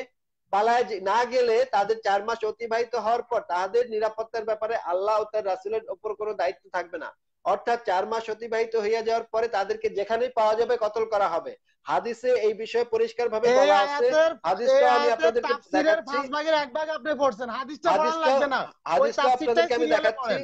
পালায় না গেলে তাদের চার মাস অতিবাহিত হওয়ার পর তাহাদের নিরাপত্তার ব্যাপারে আল্লাহ ও তার রাসুলের ওপর কোনো দায়িত্ব থাকবে না অর্থাৎ চার মাস অতিবাহিত হইয়া যাওয়ার পরে তাদেরকে যেখানেই পাওয়া যাবে কতল করা হবে হাদিসে এই বিষয়ে পরিষ্কার ভাবে বলা আছে হাদিসটা আমি আপনাদেরকে দেখাচ্ছি এক ভাগ আপনি পড়ছেন হাদিসটা পড়া লাগবে না হাদিসটা আপনাদেরকে আমি দেখাচ্ছি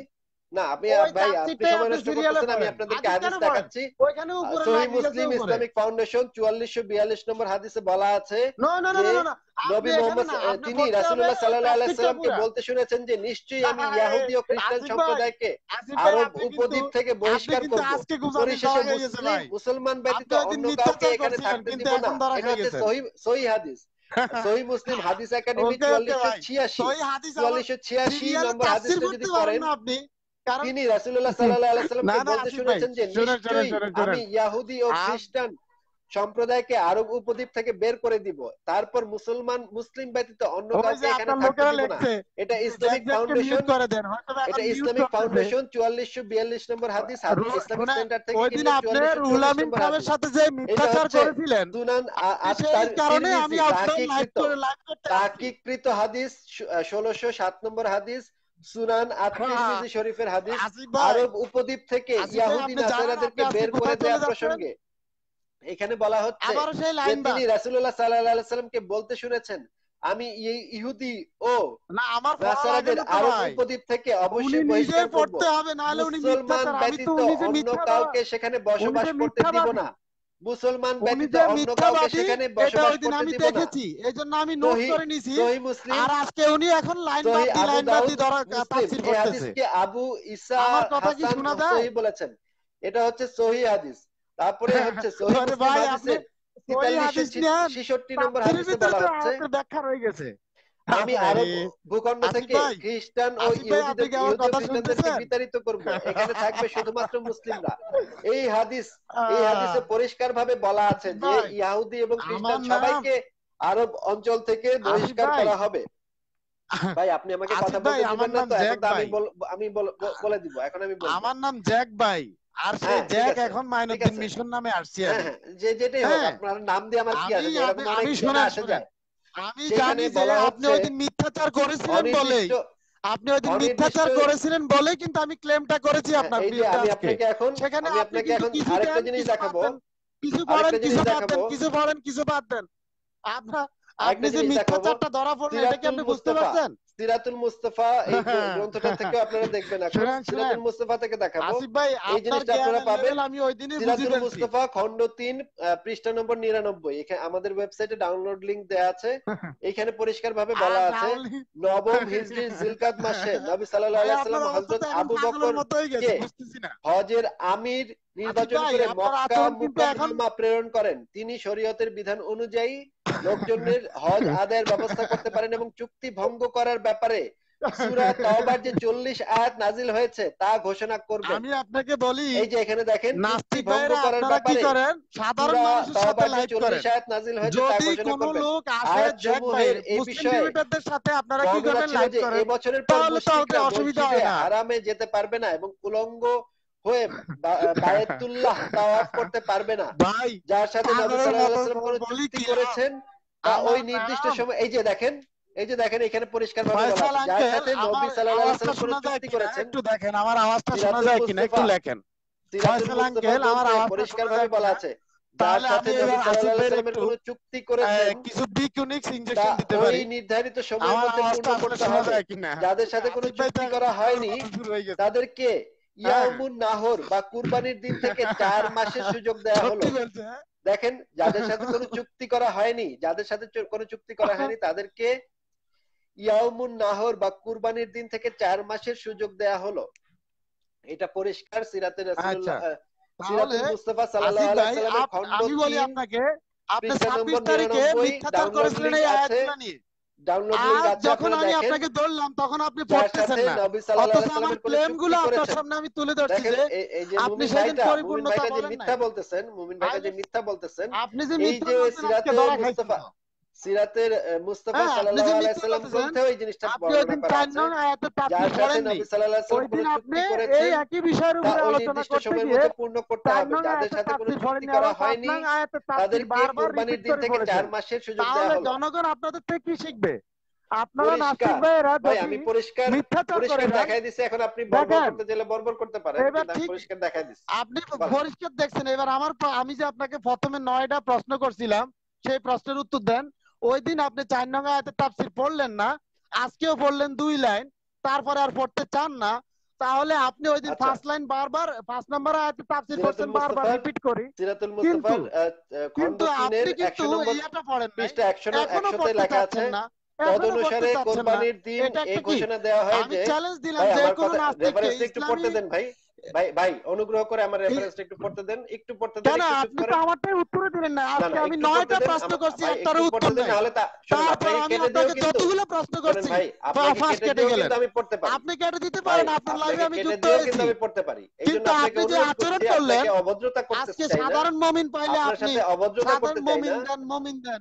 না ভাই আপনি সময় নষ্ট করতেছেন আমি আপনাদেরকে হাদিস দেখাচ্ছি ওইখানে উপরে মুসলিম ইসলামিক ফাউন্ডেশন 4442 নম্বর হাদিসে বলা আছে না না না না নবী মোহাম্মদ তিনি রাসূলুল্লাহ সাল্লাল্লাহু আলাইহি সাল্লামকে বলতে শুনেছেন যে নিশ্চয়ই আমি ইহুদি ও খ্রিস্টান সম্প্রদায়কে আরব উপদ্বীপ থেকে বহিষ্কার করব পরিশেষে মুসলিম মুসলমান ব্যতীত অন্য কাউকে এখানে থাকতে দিব না এটা হচ্ছে হাদিস সহি মুসলিম হাদিস একাডেমি 4486 <laughs> 4486 নম্বর হাদিসটা যদি করেন আপনি তিনি রাসূলুল্লাহ সাল্লাল্লাহু আলাইহি সম্প্রদায়কে আরব উপদ্বীপ থেকে বের করে দিব তারপর মুসলমান মুসলিম ব্যতীত অন্য কাউকে এখানে থাকতে না এটা ইসলামিক ফাউন্ডেশন করে দেন এটা ইসলামিক ফাউন্ডেশন 4442 নম্বর হাদিস ইসলামিক সেন্টার থেকে ওইদিন আপনি রুলামিন সাথে যে মিথ্যাচার করেছিলেন কারণে আমি আপনার লাইভ করে লাইভ করতে হাদিস 1607 নম্বর হাদিস সুনান আত্মীয় আচ্ছা, শরীফের হাদিস আরব উপদ্বীপ থেকে ইয়াহুদি নাসারাদেরকে বের করে দেওয়া প্রসঙ্গে এখানে বলা হচ্ছে তিনি রাসূলুল্লাহ সাল্লাল্লাহু আলাইহি সাল্লামকে বলতে শুনেছেন আমি এই ইহুদি ও না আমার নাসারাদের আরব উপদ্বীপ থেকে অবশ্যই বহিষ্কার করতে হবে না হলে উনি মিথ্যাচার আমি তো উনি যে মিথ্যা কাউকে সেখানে বসবাস করতে দিব না মুসলমান ব্যতীত অন্য কাউকে সেখানে বসবাস করতে আমি দেখেছি এইজন্য আমি নোট করে নিছি আর আজকে উনি এখন লাইন বাতি লাইন বাতি ধরা তাফসীর করতেছে আবু ঈসা আমার কথা কি শোনা যায় সহি বলেছেন এটা হচ্ছে সহি হাদিস তারপরে হচ্ছে <laughs> সহি মুসলিম হাদিসে 46 নম্বর হাদিসে বলা হচ্ছে ব্যাখ্যা রয়ে গেছে আমি আরব ভূখণ্ড থেকে খ্রিস্টান ও ইহুদিদেরকে বিতাড়িত করব এখানে থাকবে শুধুমাত্র মুসলিমরা এই হাদিস এই হাদিসে বলা আছে যে ইহুদি এবং খ্রিস্টান সবাইকে আরব অঞ্চল থেকে বহিষ্কার করা হবে ভাই আপনি আমাকে কথা বলতে দিবেন না তো এখন আমি আমি বলে দিব এখন আমি আমার নাম জ্যাক ভাই আর সেই হ্যাঁ, জ্যাক এখন মাইনুদ্দিন মিশন নামে আসছে হ্যাঁ, হ্যাঁ, যে যেটাই হোক আপনার নাম দিয়ে আমার কি আছে আমি শুনে আসে যায় আমি জানি যে আপনি ওইদিন মিথ্যাচার করেছিলেন বলে আপনি ওইদিন মিথ্যাচার করেছিলেন বলে কিন্তু আমি ক্লেমটা করেছি হ্যাঁ, আপনার বিরুদ্ধে সেখানে আমি আপনাকে এখন আরেকটা জিনিস দেখাবো কিছু বলেন কিছু বাদ দেন কিছু বলেন কিছু বাদ দেন আপনি যে মিথ্যাচারটা ধরা পড়লেন এটা কি আপনি বুঝতে পারছেন সিরাতুল মুস্তাফা এই হ্যাঁ। গ্রন্থটা থেকে আপনারা দেখবেন এখন সিরাতুল মুস্তাফা থেকে দেখাবো আসিফ ভাই এই জিনিসটা আপনারা পাবেন আমি ওই দিনই সিরাতুল মুস্তাফা খন্ড 3 পৃষ্ঠা নম্বর 99 এখানে আমাদের ওয়েবসাইটে ডাউনলোড লিংক দেয়া আছে <laughs> এখানে পরিষ্কারভাবে বলা আছে নবম <laughs> হিজরি জিলকাত মাসে নবী সাল্লাল্লাহু আলাইহি ওয়াসাল্লাম হযরত আবু বকর কে হজের আমির নির্বাচন করে মক্কা মুকাদ্দমা প্রেরণ করেন তিনি শরীয়তের বিধান অনুযায়ী লোকজনের <laughs> হজ আদায়ের ব্যবস্থা করতে পারেন এবং চুক্তি ভঙ্গ করার ব্যাপারে সূরা <laughs> যে 40 আয়াত নাজিল হয়েছে তা ঘোষণা করবে আমি আপনাকে বলি এই যে এখানে দেখেন নাস্তিক ভাইরা আপনারা কি করেন সাধারণ মানুষের সাথে লাইভ করেন আয়াত নাজিল তা ঘোষণা করবে লোক আসে এই বিষয়ে সাথে আপনারা কি করেন লাইভ করেন এই বছরের পর অসুবিধা হয় না আরামে যেতে পারবে না এবং কুলঙ্গ হয়ে <laughs> বায়তুল্লাহ তাওয়াফ করতে পারবে না ভাই যার সাথে নবী সাল্লাল্লাহু আলাইহি ওয়াসাল্লাম কোনো চুক্তি করেছেন ওই নির্দিষ্ট সময় এই যে দেখেন এই যে দেখেন এখানে পরিষ্কার নবী সাল্লাল্লাহু আলাইহি করেছেন একটু দেখেন আমার আওয়াজটা শোনা যায় কিনা একটু লেখেন ফয়সাল আঙ্কেল আমার আওয়াজ পরিষ্কার ভাবে বলা আছে সাথে নবী সাল্লাল্লাহু আলাইহি ওয়াসাল্লাম চুক্তি করেছেন কিছু ইনজেকশন দিতে পারি নির্ধারিত সময়ের মধ্যে পূর্ণ করতে হবে যাদের সাথে কোনো চুক্তি করা হয়নি তাদেরকে হ্যাঁ। ইয়াউমুন নাহর বা কুরবানির দিন থেকে চার মাসের সুযোগ দেওয়া হলো হ্যাঁ? দেখেন যাদের সাথে কোনো চুক্তি করা হয়নি যাদের সাথে কোনো চুক্তি করা হয়নি তাদেরকে ইয়াউমুন নাহর বা কুরবানির দিন থেকে চার মাসের সুযোগ দেয়া হলো এটা পরিষ্কার সিরাতের আচ্ছা। আপনাকে আপনি ধরলাম তখন আপনি তুলে ধরছি যে মিথ্যা বলতেছেন মুমিন ভাই যে মিথ্যা বলতেছেন আপনি যে মিথ্যা বলতেছেন সিরাতের মুস্তাফা হ্যাঁ, সাল্লাল্লাহু আলাইহি সাল্লাম গ্রন্থে ওই জিনিসটা বর্ণনা করা আছে আয়াতে তাফসীর করেন নবী সাল্লাল্লাহু আলাইহি আপনি এই একই বিষয়ের উপর আলোচনা করতে গিয়ে পূর্ণ করতে হবে যাদের সাথে কোনো চুক্তি করা হয়নি তাদের কুরবানির দিন থেকে 4 মাসের সুযোগ দেওয়া হলো জনগণ আপনাদের থেকে কি শিখবে আপনারা নাস্তিক ভাইরা যদি আমি পরিষ্কার পরিষ্কার দেখাই দিছি এখন আপনি বর্বর করতে গেলে বর্বর করতে পারেন এবার ঠিক পরিষ্কার দেখাই দিছি আপনি পরিষ্কার দেখছেন এবার আমার আমি যে আপনাকে প্রথমে 9টা প্রশ্ন করছিলাম সেই প্রশ্নের উত্তর দেন ওই দিন আপনি চার নং আয়াতের তাফসির পড়লেন না আজকেও পড়লেন দুই লাইন তারপরে আর পড়তে চান না তাহলে আপনি ওই দিন আচ্ছা। ফার্স্ট লাইন বারবার ফার্স্ট নাম্বার আয়াতে তাফসীর করছেন বারবার রিপিট করি সিরাতুল মুস্তাফা কিন্তু আপনি কিন্তু এটা পড়েন না পৃষ্ঠা 100 100 তে লেখা আছে না তদনুসারে কোরবানির দিন এই ঘোষণা দেওয়া হয় যে আমি চ্যালেঞ্জ দিলাম যে কোন নাস্তিককে একটু পড়তে দেন ভাই ভাই ভাই অনুগ্রহ করে আমার রেফারেন্সটা একটু পড়তে দেন একটু পড়তে দেন না আপনি তো আমারটাই উত্তর দিলেন না আজকে আমি প্রশ্ন করছি উত্তর দেন তাহলে তারপর আমি আপনাকে যতগুলো প্রশ্ন করছি ভাই আপনি কেটে গেলেন আমি পড়তে পারি আপনি কেটে দিতে পারেন আপনার লাইভে আমি যুক্ত হয়েছি আমি পড়তে পারি আপনি যে আচরণ করলেন অভদ্রতা আজকে সাধারণ মমিন পাইলে আপনি সাধারণ মমিন দেন মমিন দেন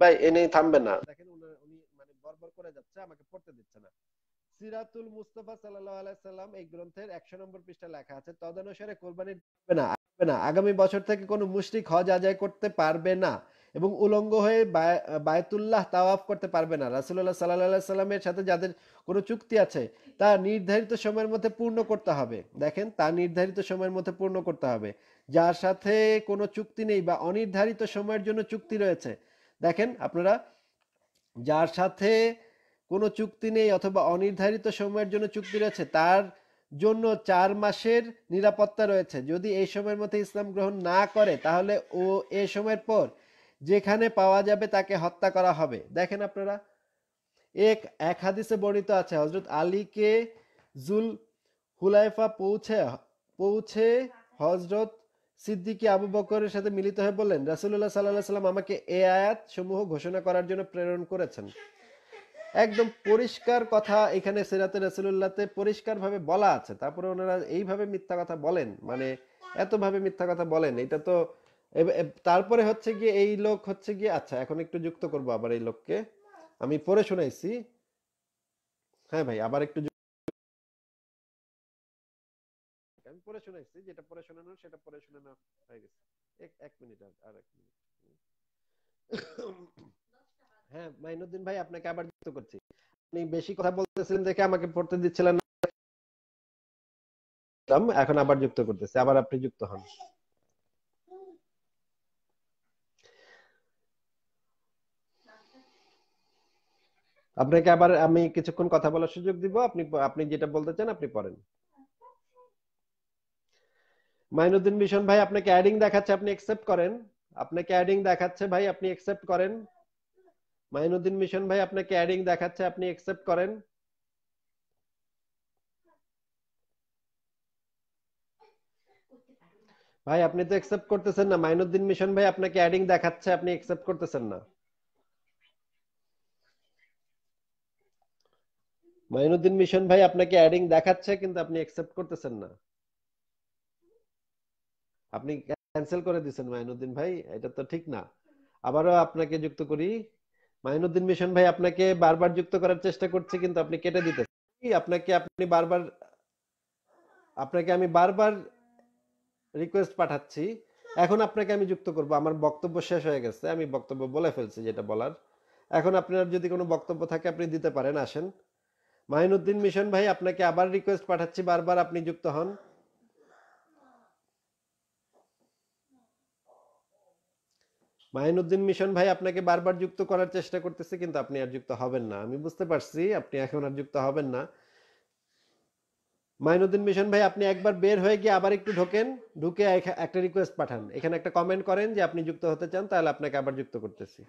ভাই এনেই থামবে না দেখেন উনি মানে করে যাচ্ছে আমাকে পড়তে দিচ্ছে না সিরাতুল মুস্তাফা সাল্লাল্লাহু আলাইহি সাল্লাম এই গ্রন্থের 100 নম্বর পৃষ্ঠা লেখা আছে তদনুসারে না না আগামী বছর থেকে কোনো মুশরিক হজ আদায় করতে পারবে না এবং উলঙ্গ হয়ে বায়তুল্লাহ তাওয়াফ করতে পারবে না রাসুল্লাহ সাল্লাহ সাল্লামের সাথে যাদের কোনো চুক্তি আছে তা নির্ধারিত সময়ের মধ্যে পূর্ণ করতে হবে দেখেন তা নির্ধারিত সময়ের মধ্যে পূর্ণ করতে হবে যার সাথে কোনো চুক্তি নেই বা অনির্ধারিত সময়ের জন্য চুক্তি রয়েছে দেখেন আপনারা যার সাথে কোনো চুক্তি নেই অথবা অনির্ধারিত সময়ের জন্য চুক্তি রয়েছে তার জন্য চার মাসের নিরাপত্তা রয়েছে যদি এই সময়ের মধ্যে ইসলাম গ্রহণ না করে তাহলে ও এ সময়ের পর যেখানে পাওয়া যাবে তাকে হত্যা করা হবে দেখেন আপনারা এক এক হাদিসে বর্ণিত আছে হজরত আলীকে জুল হুলাইফা পৌঁছে পৌঁছে হজরত সিদ্দিকি আবু বকরের সাথে মিলিত হয়ে বললেন রাসুল্লাহ সাল্লাহ সাল্লাম আমাকে এ আয়াত সমূহ ঘোষণা করার জন্য প্রেরণ করেছেন একদম পরিষ্কার কথা এখানে সেরাতে রাসুল্লাহতে পরিষ্কারভাবে বলা আছে তারপরে ওনারা এইভাবে মিথ্যা কথা বলেন মানে এতভাবে মিথ্যা কথা বলেন এটা তো তারপরে হচ্ছে গিয়ে এই লোক হচ্ছে গিয়ে আচ্ছা এখন একটু যুক্ত করব আবার এই লোককে আমি পড়ে শোনাইছি হ্যাঁ ভাই আবার একটু পরে শুনাইছি যেটা পরে শোনানো সেটা পরে শোনানো হয়ে গেছে এক মিনিট আর এক মিনিট হ্যাঁ মাইনুদ্দিন ভাই আপনাকে আবার যুক্ত করছি আপনি বেশি কথা বলতেছিলেন দেখে আমাকে পড়তে দিচ্ছিলেন এখন আবার যুক্ত করতেছে আবার আপনি যুক্ত হন আপনাকে আবার আমি কিছুক্ষণ কথা বলার সুযোগ দিব আপনি আপনি যেটা বলতে চান আপনি পড়েন মাইনুদ্দিন মিশন ভাই আপনাকে অ্যাডিং দেখাচ্ছে আপনি অ্যাকসেপ্ট করেন আপনাকে অ্যাডিং দেখাচ্ছে ভাই আপনি অ্যাকসেপ্ট করেন মাইনুদ্দিন মিশন ভাই আপনাকে অ্যাডিং দেখাচ্ছে আপনি অ্যাকসেপ্ট করেন ভাই আপনি তো অ্যাকসেপ্ট করতেছেন না মাইনুদ্দিন মিশন ভাই আপনাকে অ্যাডিং দেখাচ্ছে আপনি অ্যাকসেপ্ট করতেছেন না মাইনুদ্দিন মিশন ভাই আপনাকে অ্যাডিং দেখাচ্ছে কিন্তু আপনি অ্যাকসেপ্ট করতেছেন না আপনি ক্যান্সেল করে দিচ্ছেন মাইনুদ্দিন ভাই এটা তো ঠিক না আবারও আপনাকে যুক্ত করি মাইনুদ্দিন মিশন ভাই আপনাকে বারবার যুক্ত করার চেষ্টা করছি কিন্তু আপনি কেটে দিতে আপনাকে আপনি বারবার আপনাকে আমি বারবার রিকোয়েস্ট পাঠাচ্ছি এখন আপনাকে আমি যুক্ত করব আমার বক্তব্য শেষ হয়ে গেছে আমি বক্তব্য বলে ফেলছি যেটা বলার এখন আপনার যদি কোনো বক্তব্য থাকে আপনি দিতে পারেন আসেন মাহিনুদ্দিন মিশন ভাই আপনাকে আবার রিকোয়েস্ট পাঠাচ্ছি বারবার আপনি যুক্ত হন মাইনুদ্দিন মিশন ভাই আপনাকে বারবার যুক্ত করার চেষ্টা করতেছে কিন্তু আপনি আর যুক্ত হবেন না আমি বুঝতে পারছি আপনি এখন আর যুক্ত হবেন না মাইনুদ্দিন মিশন ভাই আপনি একবার বের হয়ে গিয়ে আবার একটু ঢোকেন ঢুকে একটা রিকোয়েস্ট পাঠান এখানে একটা কমেন্ট করেন যে আপনি যুক্ত হতে চান তাহলে আপনাকে আবার যুক্ত করতেছি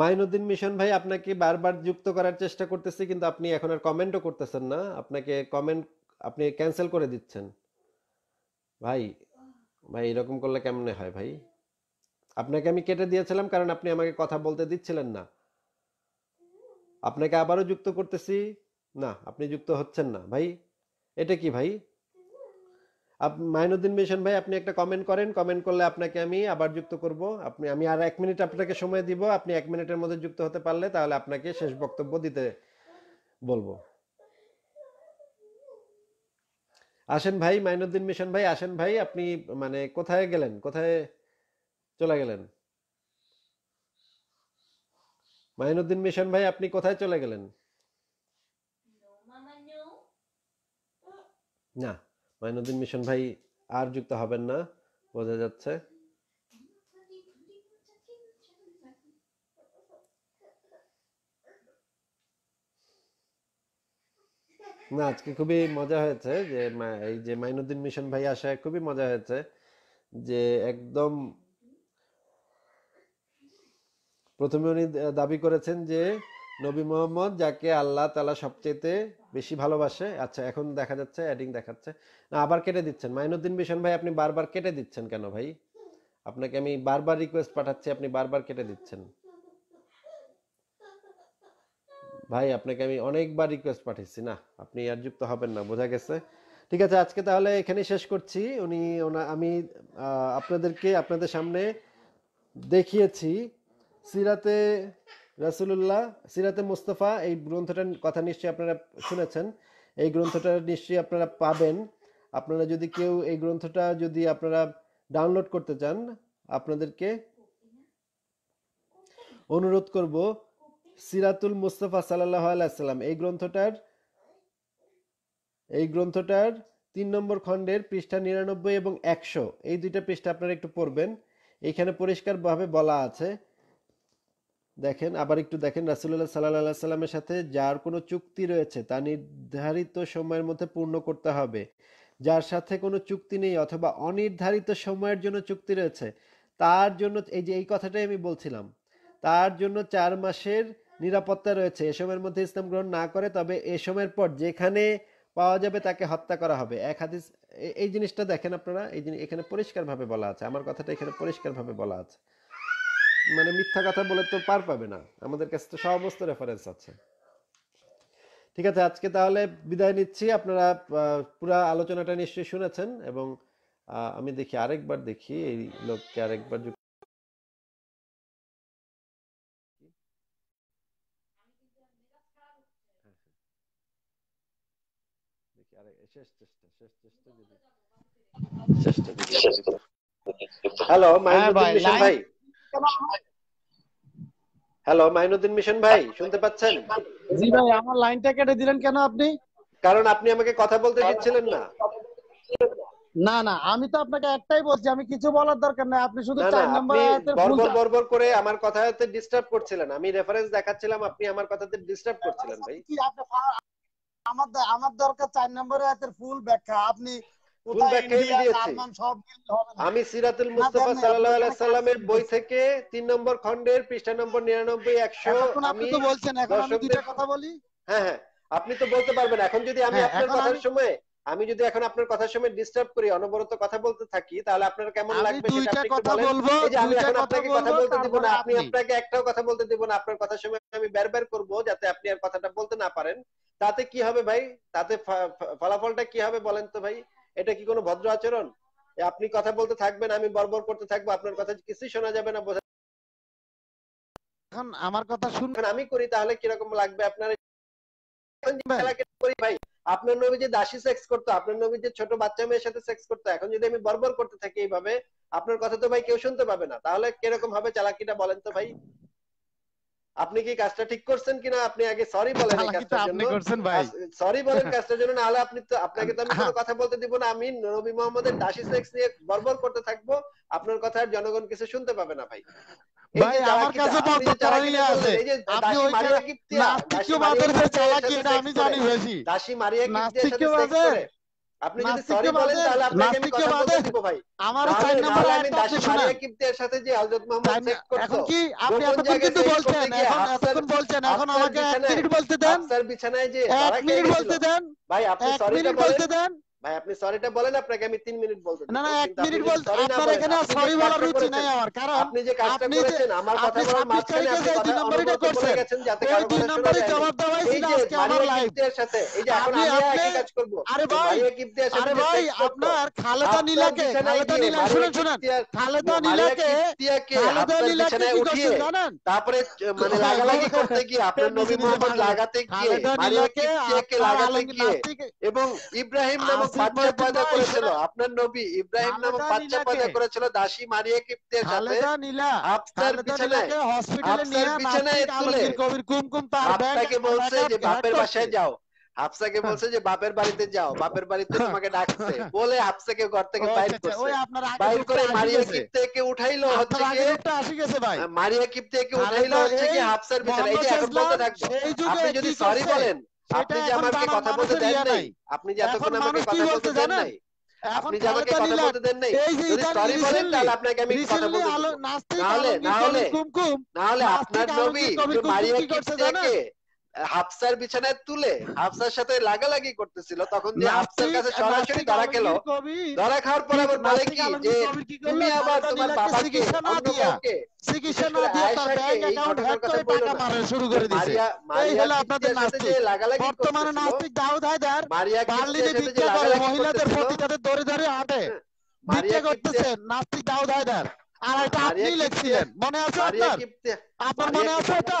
মাইনুদ্দিন মিশন ভাই আপনাকে বারবার যুক্ত করার চেষ্টা করতেছি কিন্তু আপনি এখন আর কমেন্টও করতেছেন না আপনাকে কমেন্ট আপনি ক্যান্সেল করে দিচ্ছেন ভাই ভাই এরকম করলে কেমনে হয় ভাই আপনাকে আমি কেটে দিয়েছিলাম কারণ আপনি আমাকে কথা বলতে দিচ্ছিলেন না আপনাকে আবারও যুক্ত করতেছি না আপনি যুক্ত হচ্ছেন না ভাই এটা কি ভাই মাইনুদ্দিন মিশন ভাই আপনি একটা কমেন্ট করেন কমেন্ট করলে আপনাকে আমি আবার যুক্ত করব আপনি আমি আর এক মিনিট আপনাকে সময় দিব আপনি এক মিনিটের মধ্যে যুক্ত হতে পারলে তাহলে আপনাকে শেষ বক্তব্য দিতে বলবো আসেন ভাই মাইনুদ্দিন মিশন ভাই আসেন ভাই আপনি মানে কোথায় গেলেন কোথায় চলে গেলেন মাইনুদ্দিন মিশন ভাই আপনি কোথায় চলে গেলেন না মাইনুদ্দিন মিশন ভাই আর যুক্ত হবেন না বোঝা যাচ্ছে না আজকে খুবই মজা হয়েছে যে এই যে মাইনুদ্দিন মিশন ভাই আসা খুবই মজা হয়েছে যে একদম প্রথমে উনি দাবি করেছেন যে নবী মোহাম্মদ যাকে আল্লাহ তালা সবচেয়েতে বেশি ভালোবাসে আচ্ছা এখন দেখা যাচ্ছে অ্যাডিং দেখাচ্ছে না আবার কেটে দিচ্ছেন মাইনুদ্দিন মিশন ভাই আপনি বারবার কেটে দিচ্ছেন কেন ভাই আপনাকে আমি বারবার রিকোয়েস্ট পাঠাচ্ছি আপনি বারবার কেটে দিচ্ছেন ভাই আপনাকে আমি অনেকবার রিকোয়েস্ট পাঠিয়েছি না আপনি আর যুক্ত হবেন না বোঝা গেছে ঠিক আছে আজকে তাহলে এখানে শেষ করছি উনি ওনা আমি আপনাদেরকে আপনাদের সামনে দেখিয়েছি সিরাতে রাসুলুল্লাহ সিরাতে মুস্তফা এই গ্রন্থটার কথা নিশ্চয়ই আপনারা শুনেছেন এই গ্রন্থটা নিশ্চয়ই আপনারা পাবেন আপনারা যদি কেউ এই গ্রন্থটা যদি আপনারা ডাউনলোড করতে চান আপনাদেরকে অনুরোধ করব সিরাতুল মুস্তাফা সাল্লাহ আলাইসাল্লাম এই গ্রন্থটার এই গ্রন্থটার তিন নম্বর খণ্ডের পৃষ্ঠা নিরানব্বই এবং একশো এই দুইটা পৃষ্ঠা আপনারা একটু পড়বেন এখানে পরিষ্কারভাবে বলা আছে দেখেন আবার একটু দেখেন রাসুল্লাহ সাল্লাহ সাল্লামের সাথে যার কোনো চুক্তি রয়েছে তা নির্ধারিত সময়ের মধ্যে পূর্ণ করতে হবে যার সাথে কোনো চুক্তি নেই অথবা অনির্ধারিত সময়ের জন্য চুক্তি রয়েছে তার জন্য এই যে এই কথাটাই আমি বলছিলাম তার জন্য চার মাসের নিরাপত্তা রয়েছে সময়ের মধ্যে ইসলাম গ্রহণ না করে তবে সময়ের পর যেখানে পাওয়া যাবে তাকে হত্যা করা হবে এক হাদিস এই জিনিসটা দেখেন আপনারা এই এখানে পরিষ্কারভাবে বলা আছে আমার কথাটা এখানে পরিষ্কারভাবে বলা আছে মানে মিথ্যা কথা বলে তো পার পাবে না আমাদের কাছে তো সমস্ত রেফারেন্স আছে ঠিক আছে আজকে তাহলে বিদায় নিচ্ছি আপনারা পুরা আলোচনাটা নিশ্চয়ই শুনেছেন এবং আমি দেখি আরেকবার দেখি এই লোককে আরেকবার হ্যালো মিশন ভাই হ্যালো মাইনুদ্দিন মিশন ভাই শুনতে পাচ্ছেন জি ভাই আমার লাইনটা কেটে দিলেন কেন আপনি কারণ আপনি আমাকে কথা বলতে দিচ্ছিলেন না না না আমি তো আপনাকে একটাই বলছি আমি কিছু বলার দরকার নাই আপনি শুধু চার বরবর বরবর করে আমার কথাতে ডিস্টার্ব করছিলেন আমি রেফারেন্স দেখাচ্ছিলাম আপনি আমার কথাতে ডিস্টার্ব করছিলেন আচ্ছা, ভাই আমার আমার দরকার চার নম্বরে আয়াতের ফুল ব্যাখ্যা আপনি আমি সিরাতুল মুস্তাফা সাল্লাল্লাহু আলাইহি সাল্লামের বই থেকে তিন নম্বর খণ্ডের পৃষ্ঠা নম্বর 99 100 আপনি তো বলছেন এখন আমি দুইটা কথা বলি হ্যাঁ হ্যাঁ আপনি তো বলতে পারবেন এখন যদি আমি হ্যাঁ, আপনার কথার সময় আমি যদি এখন আপনার কথার সময় ডিস্টার্ব করি অনবরত কথা বলতে থাকি তাহলে আপনার কেমন লাগবে সেটা আপনি কথা বলবো আমি এখন আপনাকে কথা বলতে দিব না আপনি আপনাকে একটাও কথা বলতে দিব না আপনার কথার সময় আমি বারবার করব যাতে আপনি আর কথাটা বলতে না পারেন তাতে কি হবে ভাই তাতে ফলাফলটা কি হবে বলেন তো ভাই এটা কি কোনো ভদ্র আচরণ আপনি কথা বলতে থাকবেন আমি বরবর করতে থাকবো আপনার কথা কিছুই শোনা যাবে না বোঝা এখন আমার কথা শুনবেন আমি করি তাহলে কিরকম লাগবে আপনার করি ভাই আপনার নবী যে দাসী সেক্স করতো আপনার নবী যে ছোট বাচ্চা মেয়ের সাথে সেক্স করতো এখন যদি আমি বর্বর করতে থাকি এইভাবে আপনার কথা তো ভাই কেউ শুনতে পাবে না তাহলে কিরকম হবে চালাকিটা বলেন তো ভাই আপনি কি কাজটা ঠিক করছেন কিনা আপনি আগে সরি বলেন আপনি করছেন ভাই সরি বলেন কাজটার জন্য নাহলে আপনি তো আপনাকে তো আমি কোনো হ্যাঁ। কথা বলতে দিব না আমি নবী মোহাম্মদের দাসী সেক্স নিয়ে বর্বর করতে থাকবো আপনার কথা আর জনগণ কিছু শুনতে পাবে না ভাই ভাই আমার কাছে তো অত আছে আপনি ওই নাস্তিক্যবাদের যে চালাকি এটা আমি জানি বেশি দাসী মারিয়া কি আপনি যদি সরি বলেন তাহলে আপনাকে আমি কথা বলতে দিব ভাই আমারও 4 নম্বর আয়াতটা আপনি শুনুন কিপ্তের সাথে যে হযরত মুহাম্মদ চেক করতে এখন কি আপনি এতক্ষণ কিন্তু বলছেন এখন এতক্ষণ বলছেন এখন আমাকে 1 মিনিট বলতে দেন স্যার বিছানায় যে 1 মিনিট বলতে দেন ভাই আপনি সরিটা বলতে দেন ভাই আপনি সরিটা বলেন আপনাকে আমি মিনিট বলতে না না মিনিট বলতে আপনার এখানে সরি বলার রুচি নাই আমার কারণ আপনি যে কাজটা করেছেন আমার কথা বলার মাঝখানে আপনি দুই নম্বরটা করছেন দুই নম্বরে জবাব আজকে আমার লাইভ এর সাথে এই যে কাজ করব আরে ভাই আরে ভাই আপনার খালেদা নীলাকে খালেদা নীলা শুনুন শুনুন খালেদা নীলাকে খালেদা নীলাকে জানেন তারপরে মানে লাগালাগি <laughs> করতে গিয়ে আপনার নবী মোহাম্মদ লাগাতে গিয়ে খালেদা নীলাকে লাগাতে গিয়ে এবং ইব্রাহিম নামক আপনার নবী ইব্রাহিম নামক বাচ্চা পয়দা করেছিল দাসী মারিয়া কিপ্তের সাথে আপনার পিছনে আপনার পিছনে তুলে আপনাকে বলছে যে বাপের বাসায় যাও হাফসাকে হ্যাঁ। বলছে যে বাপের বাড়িতে যাও বাপের বাড়িতে তোমাকে ডাকছে <laughs> বলে হাফসাকে ঘর থেকে বাইর আচ্ছা, আচ্ছা, করছে বাইর করে মারিয়া কিপ্তেকে উঠাইলো হচ্ছে কি মারিয়া কিপ্তেকে উঠাইলো হচ্ছে কি হাফসার বিচার এই যে এখন বলতে থাকবো আপনি যদি সরি বলেন আপনি যে আমাকে কথা বলতে দেন নাই আপনি যে এতক্ষণ আমাকে কথা বলতে দেন নাই আপনি যে আমাকে কথা বলতে দেন নাই যদি সরি বলেন তাহলে আপনাকে আমি কথা বলতে নাহলে না হলে আপনার নবী মারিয়া জানে হাফসার বিছানায় তুলে হাফসার সাথে লাগালাগি করতেছিল তখন যে হাফসার কাছে সরাসরি ধরা ধরা খাওয়ার পর আবার বলে কি যে তুমি আবার তোমার বাবাকে মারা নাস্তিক মহিলাদের প্রতি তাদের ধরে ধরে হাঁটে করতেছে নাস্তিক দাউদ হায়দার আর একটা আপনি লিখছিলেন মনে আছে আপনার আপনার মনে আছে এটা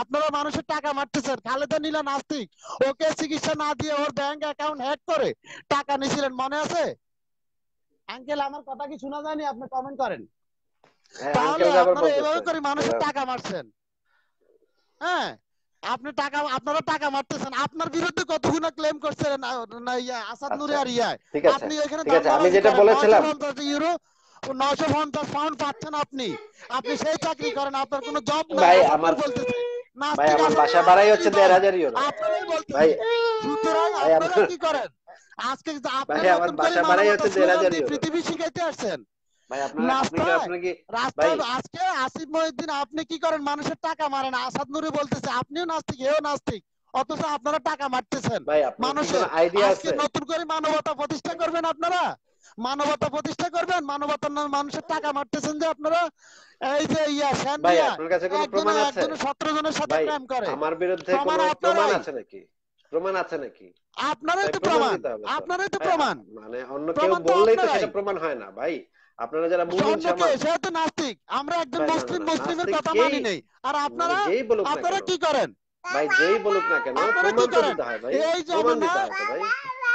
আপনারা মানুষের টাকা মারতেছেন খালেদা নীলা নাস্তিক ওকে চিকিৎসা না দিয়ে ওর ব্যাংক অ্যাকাউন্ট হ্যাক করে টাকা নিছিলেন মনে আছে আঙ্কেল আমার কথা কি শোনা যায়নি আপনি কমেন্ট করেন হ্যাঁ, তাহলে আপনারা এভাবে করে মানুষের হ্যাঁ। টাকা মারছেন হ্যাঁ আপনি টাকা আপনারা টাকা মারতেছেন আপনার বিরুদ্ধে কতগুলো ক্লেম করছেন না ইয়া আসাদ আচ্ছা, নুরি আর ইয়া আপনি এখানে আমি যেটা বলেছিলাম ইউরো নয়শো পঞ্চাশ পাউন্ড পাচ্ছেন আপনি আপনি সেই চাকরি করেন আপনার কোনো জব নাই আমার বলতেছেন ভাই আমার বাসা হচ্ছে দেড় ভাই সুতরাং আপনারা কি করেন আজকে আমার বাসা হচ্ছে দেড় পৃথিবী শিখাইতে আসছেন আজকে আসিফ মহিউদ্দিন আপনি কি করেন মানুষের টাকা মারেন আসাদ নুরি বলতেছে আপনিও নাস্তিক এও নাস্তিক অথচ আপনারা টাকা মারতেছেন মানুষের আজকে নতুন করে মানবতা প্রতিষ্ঠা করবেন আপনারা মানবতা প্রতিষ্ঠা করবেন মানবতার নামে মানুষের টাকা মারতেছেন যে আপনারা এই যে ইয়া শ্যাম ভাইয়া আপনার কাছে কোনো প্রমাণ আছে একজন 17 জনের সাথে প্রেম করে আমার বিরুদ্ধে কোনো প্রমাণ আছে নাকি প্রমাণ আছে নাকি আপনারাই তো প্রমাণ আপনারাই তো হ্যাঁ, প্রমাণ মানে অন্য কেউ বললেই তো সেটা প্রমাণ হয় না ভাই আপনারা যারা মুমিন সমাজ সেটা তো নাস্তিক আমরা একজন মুসলিম মুসলিমের কথা মানি নাই আর মানে আপনারা আপনারা কি করেন ভাই যেই বলুক না কেন প্রমাণ তো দিতে হয় ভাই প্রমাণ দিতে হয় ভাই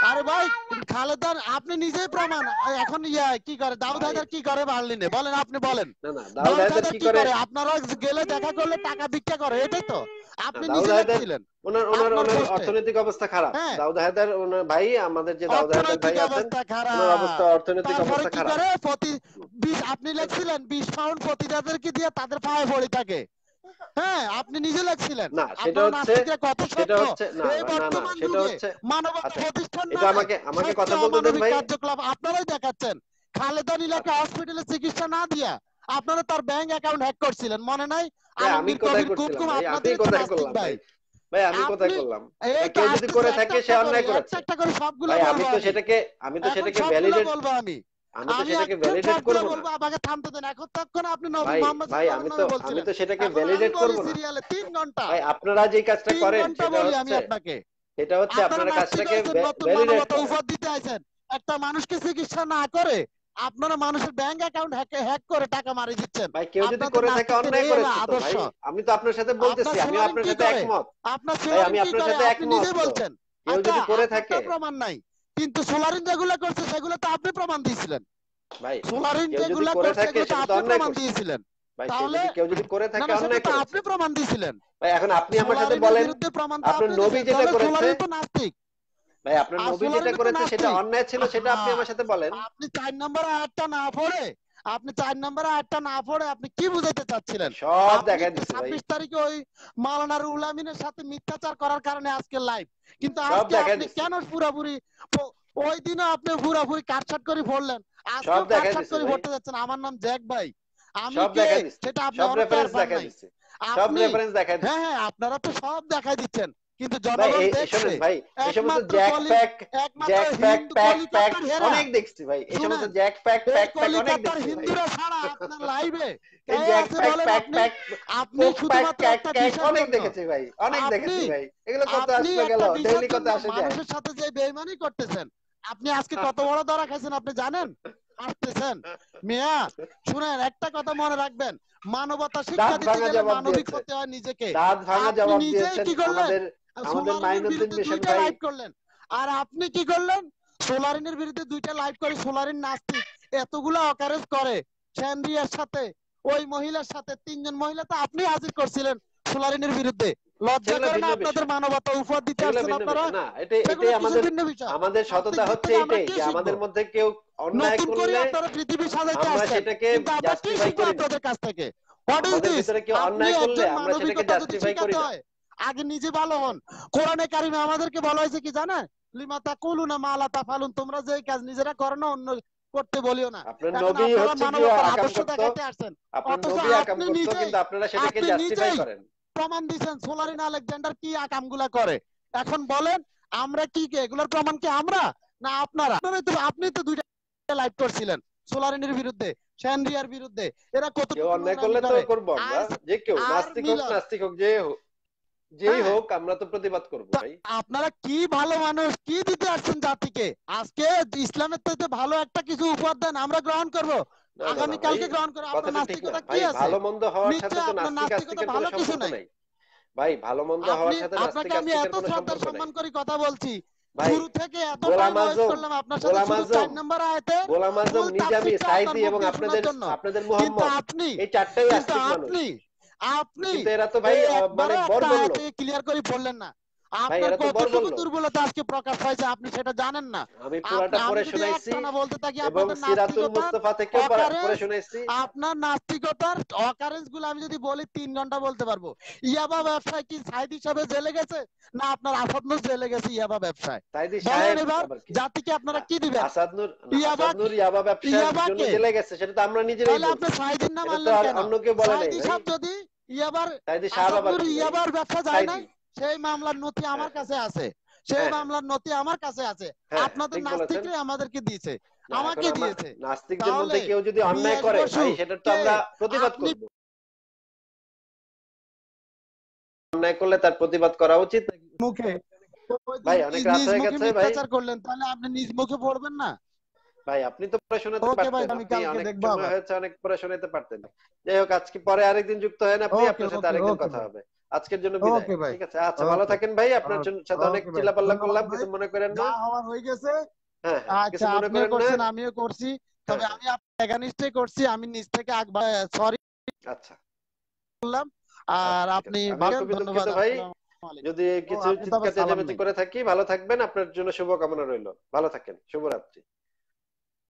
আরে ভাই খালেদান আপনি নিজেই প্রমাণ এখন ইয়া কি করে দাউদ হায়দার কি করে বার্লিনে বলেন আপনি বলেন দাউদ হায়দার কি করে আপনারা গেলে দেখা করলে টাকা ভিক্ষা করে এটাই তো আপনি নিজেই ছিলেন ওনার ওনার ওনার অর্থনৈতিক অবস্থা খারাপ হ্যাঁ। দাউদ হায়দার ওনার ভাই আমাদের যে দাউদ হায়দার ভাই আছেন ওনার অবস্থা অর্থনৈতিক অবস্থা খারাপ প্রতি 20 আপনি লিখছিলেন 20 পাউন্ড প্রতি তাদেরকে দিয়ে তাদের পায়ে পড়ে থাকে হ্যাঁ আপনি নিজে লাগছিলেন না সেটা হচ্ছে সেটা হচ্ছে না না সেটা হচ্ছে মানবতা আচ্ছা, প্রতিষ্ঠান এটা আমাকে আমাকে কথা বলতে দেন ভাই কার্যক্রম আপনারাই দেখাচ্ছেন খালেদা ইলাকা হসপিটালে চিকিৎসা না দিয়া আপনারা তার ব্যাংক অ্যাকাউন্ট হ্যাক করছিলেন মনে নাই আমি কোথায় করছিলাম আপনি কথা করলাম ভাই ভাই আমি কথা বললাম কেউ যদি করে থাকে সে অন্যায় করেছে একটা করে সবগুলো আমি তো সেটাকে আমি তো সেটাকে ভ্যালিডেট বলবো আমি আমি তো সেটাকে ভ্যালিডেট করব আমাকে থামতে দেন আপনি নবী মোহাম্মদ আমি তো সেটাকে ভ্যালিডেট করব না সিরিয়ালে 3 ঘন্টা ভাই আপনারা যে কাজটা করেন সেটা আমি আপনাকে হচ্ছে কাজটাকে ভ্যালিডেট উপহার দিতে আছেন একটা মানুষকে চিকিৎসা না করে আপনারা মানুষের ব্যাংক অ্যাকাউন্ট হ্যাক হ্যাক করে টাকা মারি দিচ্ছেন ভাই কেউ যদি করে থাকে অন্যায় করে তো ভাই আমি তো আপনার সাথে বলতেছি আমি আপনার সাথে একমত আপনার আমি আপনার সাথে একমত নিজে বলছেন কেউ যদি আচ্ছা, করে থাকে প্রমাণ নাই কিন্তু সোলারিন যেগুলো করছে সেগুলো তো আপনি প্রমাণ দিয়েছিলেন সোলারিন যেগুলো করছে সেগুলো তো আপনি প্রমাণ দিয়েছিলেন আপনি সেটা অন্যায় ছিল সেটা আপনি আমার সাথে বলেন আপনি নম্বর আটটা না পড়ে আপনি চার নম্বরে আটটা না পড়ে আপনি কি বুঝাইতে চাচ্ছিলেন ছাব্বিশ তারিখে ওই মাওলানা রুহুল সাথে মিথ্যাচার করার কারণে আজকে লাইভ কিন্তু আজকে আপনি কেন পুরাপুরি ওই দিনে আপনি পুরাপুরি কাটছাট করে ভরলেন আজকে কাটছাট করে পড়তে যাচ্ছেন আমার নাম জ্যাক ভাই আমি সেটা আপনি আপনি হ্যাঁ হ্যাঁ আপনারা তো সব দেখাই দিচ্ছেন কিন্তু আপনি মানুষের সাথে যে করতেছেন আপনি আজকে কত বড় ধরা খাইছেন আপনি জানেন আসতেছেন মিয়া শুনেন একটা কথা মনে রাখবেন মানবতা শিক্ষা দিতে গেলে মানবিক হতে হয় নিজেকে আপনি ভাঙা কি করলেন আমাদের মাইনুদ্দিন মিশন ভাই লাইভ করলেন আর আপনি কি করলেন সোলারিনের বিরুদ্ধে দুইটা লাইভ করে সোলারিন নাস্তিক এতগুলো অকারেজ করে শ্যান্দ্রিয়ার সাথে ওই মহিলার সাথে তিনজন মহিলা তো আপনি হাজির করছিলেন সোলারিনের বিরুদ্ধে লজ্জা করে না আপনাদের মানবতা উপহার দিতে আসছেন আপনারা না এটা এটাই আমাদের আমাদের সততা হচ্ছে এটাই যে আমাদের মধ্যে কেউ অন্যায় করলে করে আপনারা পৃথিবী সাজাইতে আসছেন সেটাকে জাস্টিফাই করে আপনাদের কাছ থেকে হোয়াট ইজ দিস আপনি অন্যায় করলে আমরা সেটাকে জাস্টিফাই করি না আগে নিজে ভালো হন কোরআনে কারিমে আমাদেরকে বলা হয়েছে কি জানে লিমা কুলু না মালা ফালুন তোমরা যে কাজ নিজেরা করো না অন্য করতে বলিও না প্রমাণ সোলারিন আলেকজান্ডার কি আকামগুলা করে এখন বলেন আমরা কি এগুলোর প্রমাণ কি আমরা না আপনারা আপনি তো দুইটা লাইভ করছিলেন সোলারিনের বিরুদ্ধে শ্যান্ডিয়ার বিরুদ্ধে এরা কত অন্যায় করলে তো করবো আমরা যে কেউ নাস্তিক হোক নাস্তিক হোক যে যেই হ্যাঁ। হোক আমরা তো প্রতিবাদ করব ভাই আপনারা কি ভালো মানুষ কি দিতে আসছেন জাতিকে আজকে ইসলামের তো ভালো একটা কিছু উপহার দেন আমরা গ্রহণ করব আগামী কালকে গ্রহণ করব আপনার নাস্তিকতা কি আছে ভালো মন্দ হওয়ার সাথে তো নাস্তিকতা আস্তিকের কোনো সম্পর্ক নাই ভাই ভালো মন্দ হওয়ার সাথে নাস্তিক আমি এত শ্রদ্ধার সম্মান করি কথা বলছি শুরু থেকে এত টাইম ওয়েস্ট করলাম আপনার সাথে শুরু চার নাম্বার আয়াতে গোলাম আজম নিজামী সাইদি এবং আপনাদের আপনাদের মুহাম্মদ এই চারটাই আস্তিক মানুষ আপনি তেরা তো ভাই মানে বড় বললো ক্লিয়ার করে বললেন না আপনার কতটুকু দুর্বলতা আজকে প্রকাশ হয়েছে আপনি সেটা জানেন না আমি পুরাটা পড়ে শুনাইছি বলতে থাকি আপনাদের সিরাতুল মুস্তাফা থেকে পড়ে শুনাইছি আপনার নাস্তিকতার অকারেন্স গুলো আমি যদি বলি 3 ঘন্টা বলতে পারবো ইয়াবা ব্যবসায় কি সাইদ হিসাবে জেলে গেছে না আপনার আসাদনুর জেলে গেছে ইয়াবা ব্যবসায় সাইদি সাহেব এবার জাতিকে আপনারা কি দিবেন আসাদনুর আসাদনুর ইয়াবা ব্যবসায় জন্য জেলে গেছে সেটা তো আমরা নিজেরাই তাহলে আপনি সাইদির নাম আনলেন কেন অন্য কেউ বলে নাই সাইদি সাহেব যদি ইয়াবার সাইদি সাহেব ইয়াবার ব্যবসা যায় না সেই হ্যাঁ। হ্যাঁ। মামলার নথি আমার কাছে আছে সেই মামলার নথি আমার কাছে আছে আপনাদের নাস্তিকরাই আমাদেরকে দিয়েছে আমাকে দিয়েছে নাস্তিকদের মধ্যে কেউ যদি অন্যায় করে সেটা তো আমরা প্রতিবাদ করব অন্যায় করলে তার প্রতিবাদ করা উচিত মুখে ভাই অনেক রাত হয়ে গেছে ভাই করলেন তাহলে আপনি নিজ মুখে পড়বেন না ভাই আপনি তো পড়াশোনাতে পারতেন অনেক সময় হয়েছে পারতেন যাই হোক আজকে পরে আরেকদিন যুক্ত হয়ে না আপনি আপনার সাথে আরেকদিন কথা হবে আজকের জন্য বিদায় ঠিক আছে আচ্ছা ভালো থাকেন ভাই আপনার জন্য সাথে অনেক চিল্লাপাল্লা করলাম কিছু মনে করেন না আমার হয়ে গেছে হ্যাঁ, হ্যাঁ, আচ্ছা আপনি করছেন আমিও করছি হ্যাঁ, তবে আমি একানিস্টে করছি আমি নিজ থেকে আকবার সরি আচ্ছা বললাম আচ্ছা, আর আপনি ধন্যবাদ ভাই যদি কিছু চিৎকার চেঁচামেচি করে থাকি ভালো থাকবেন আপনার জন্য শুভকামনা রইল ভালো থাকেন শুভরাত্রি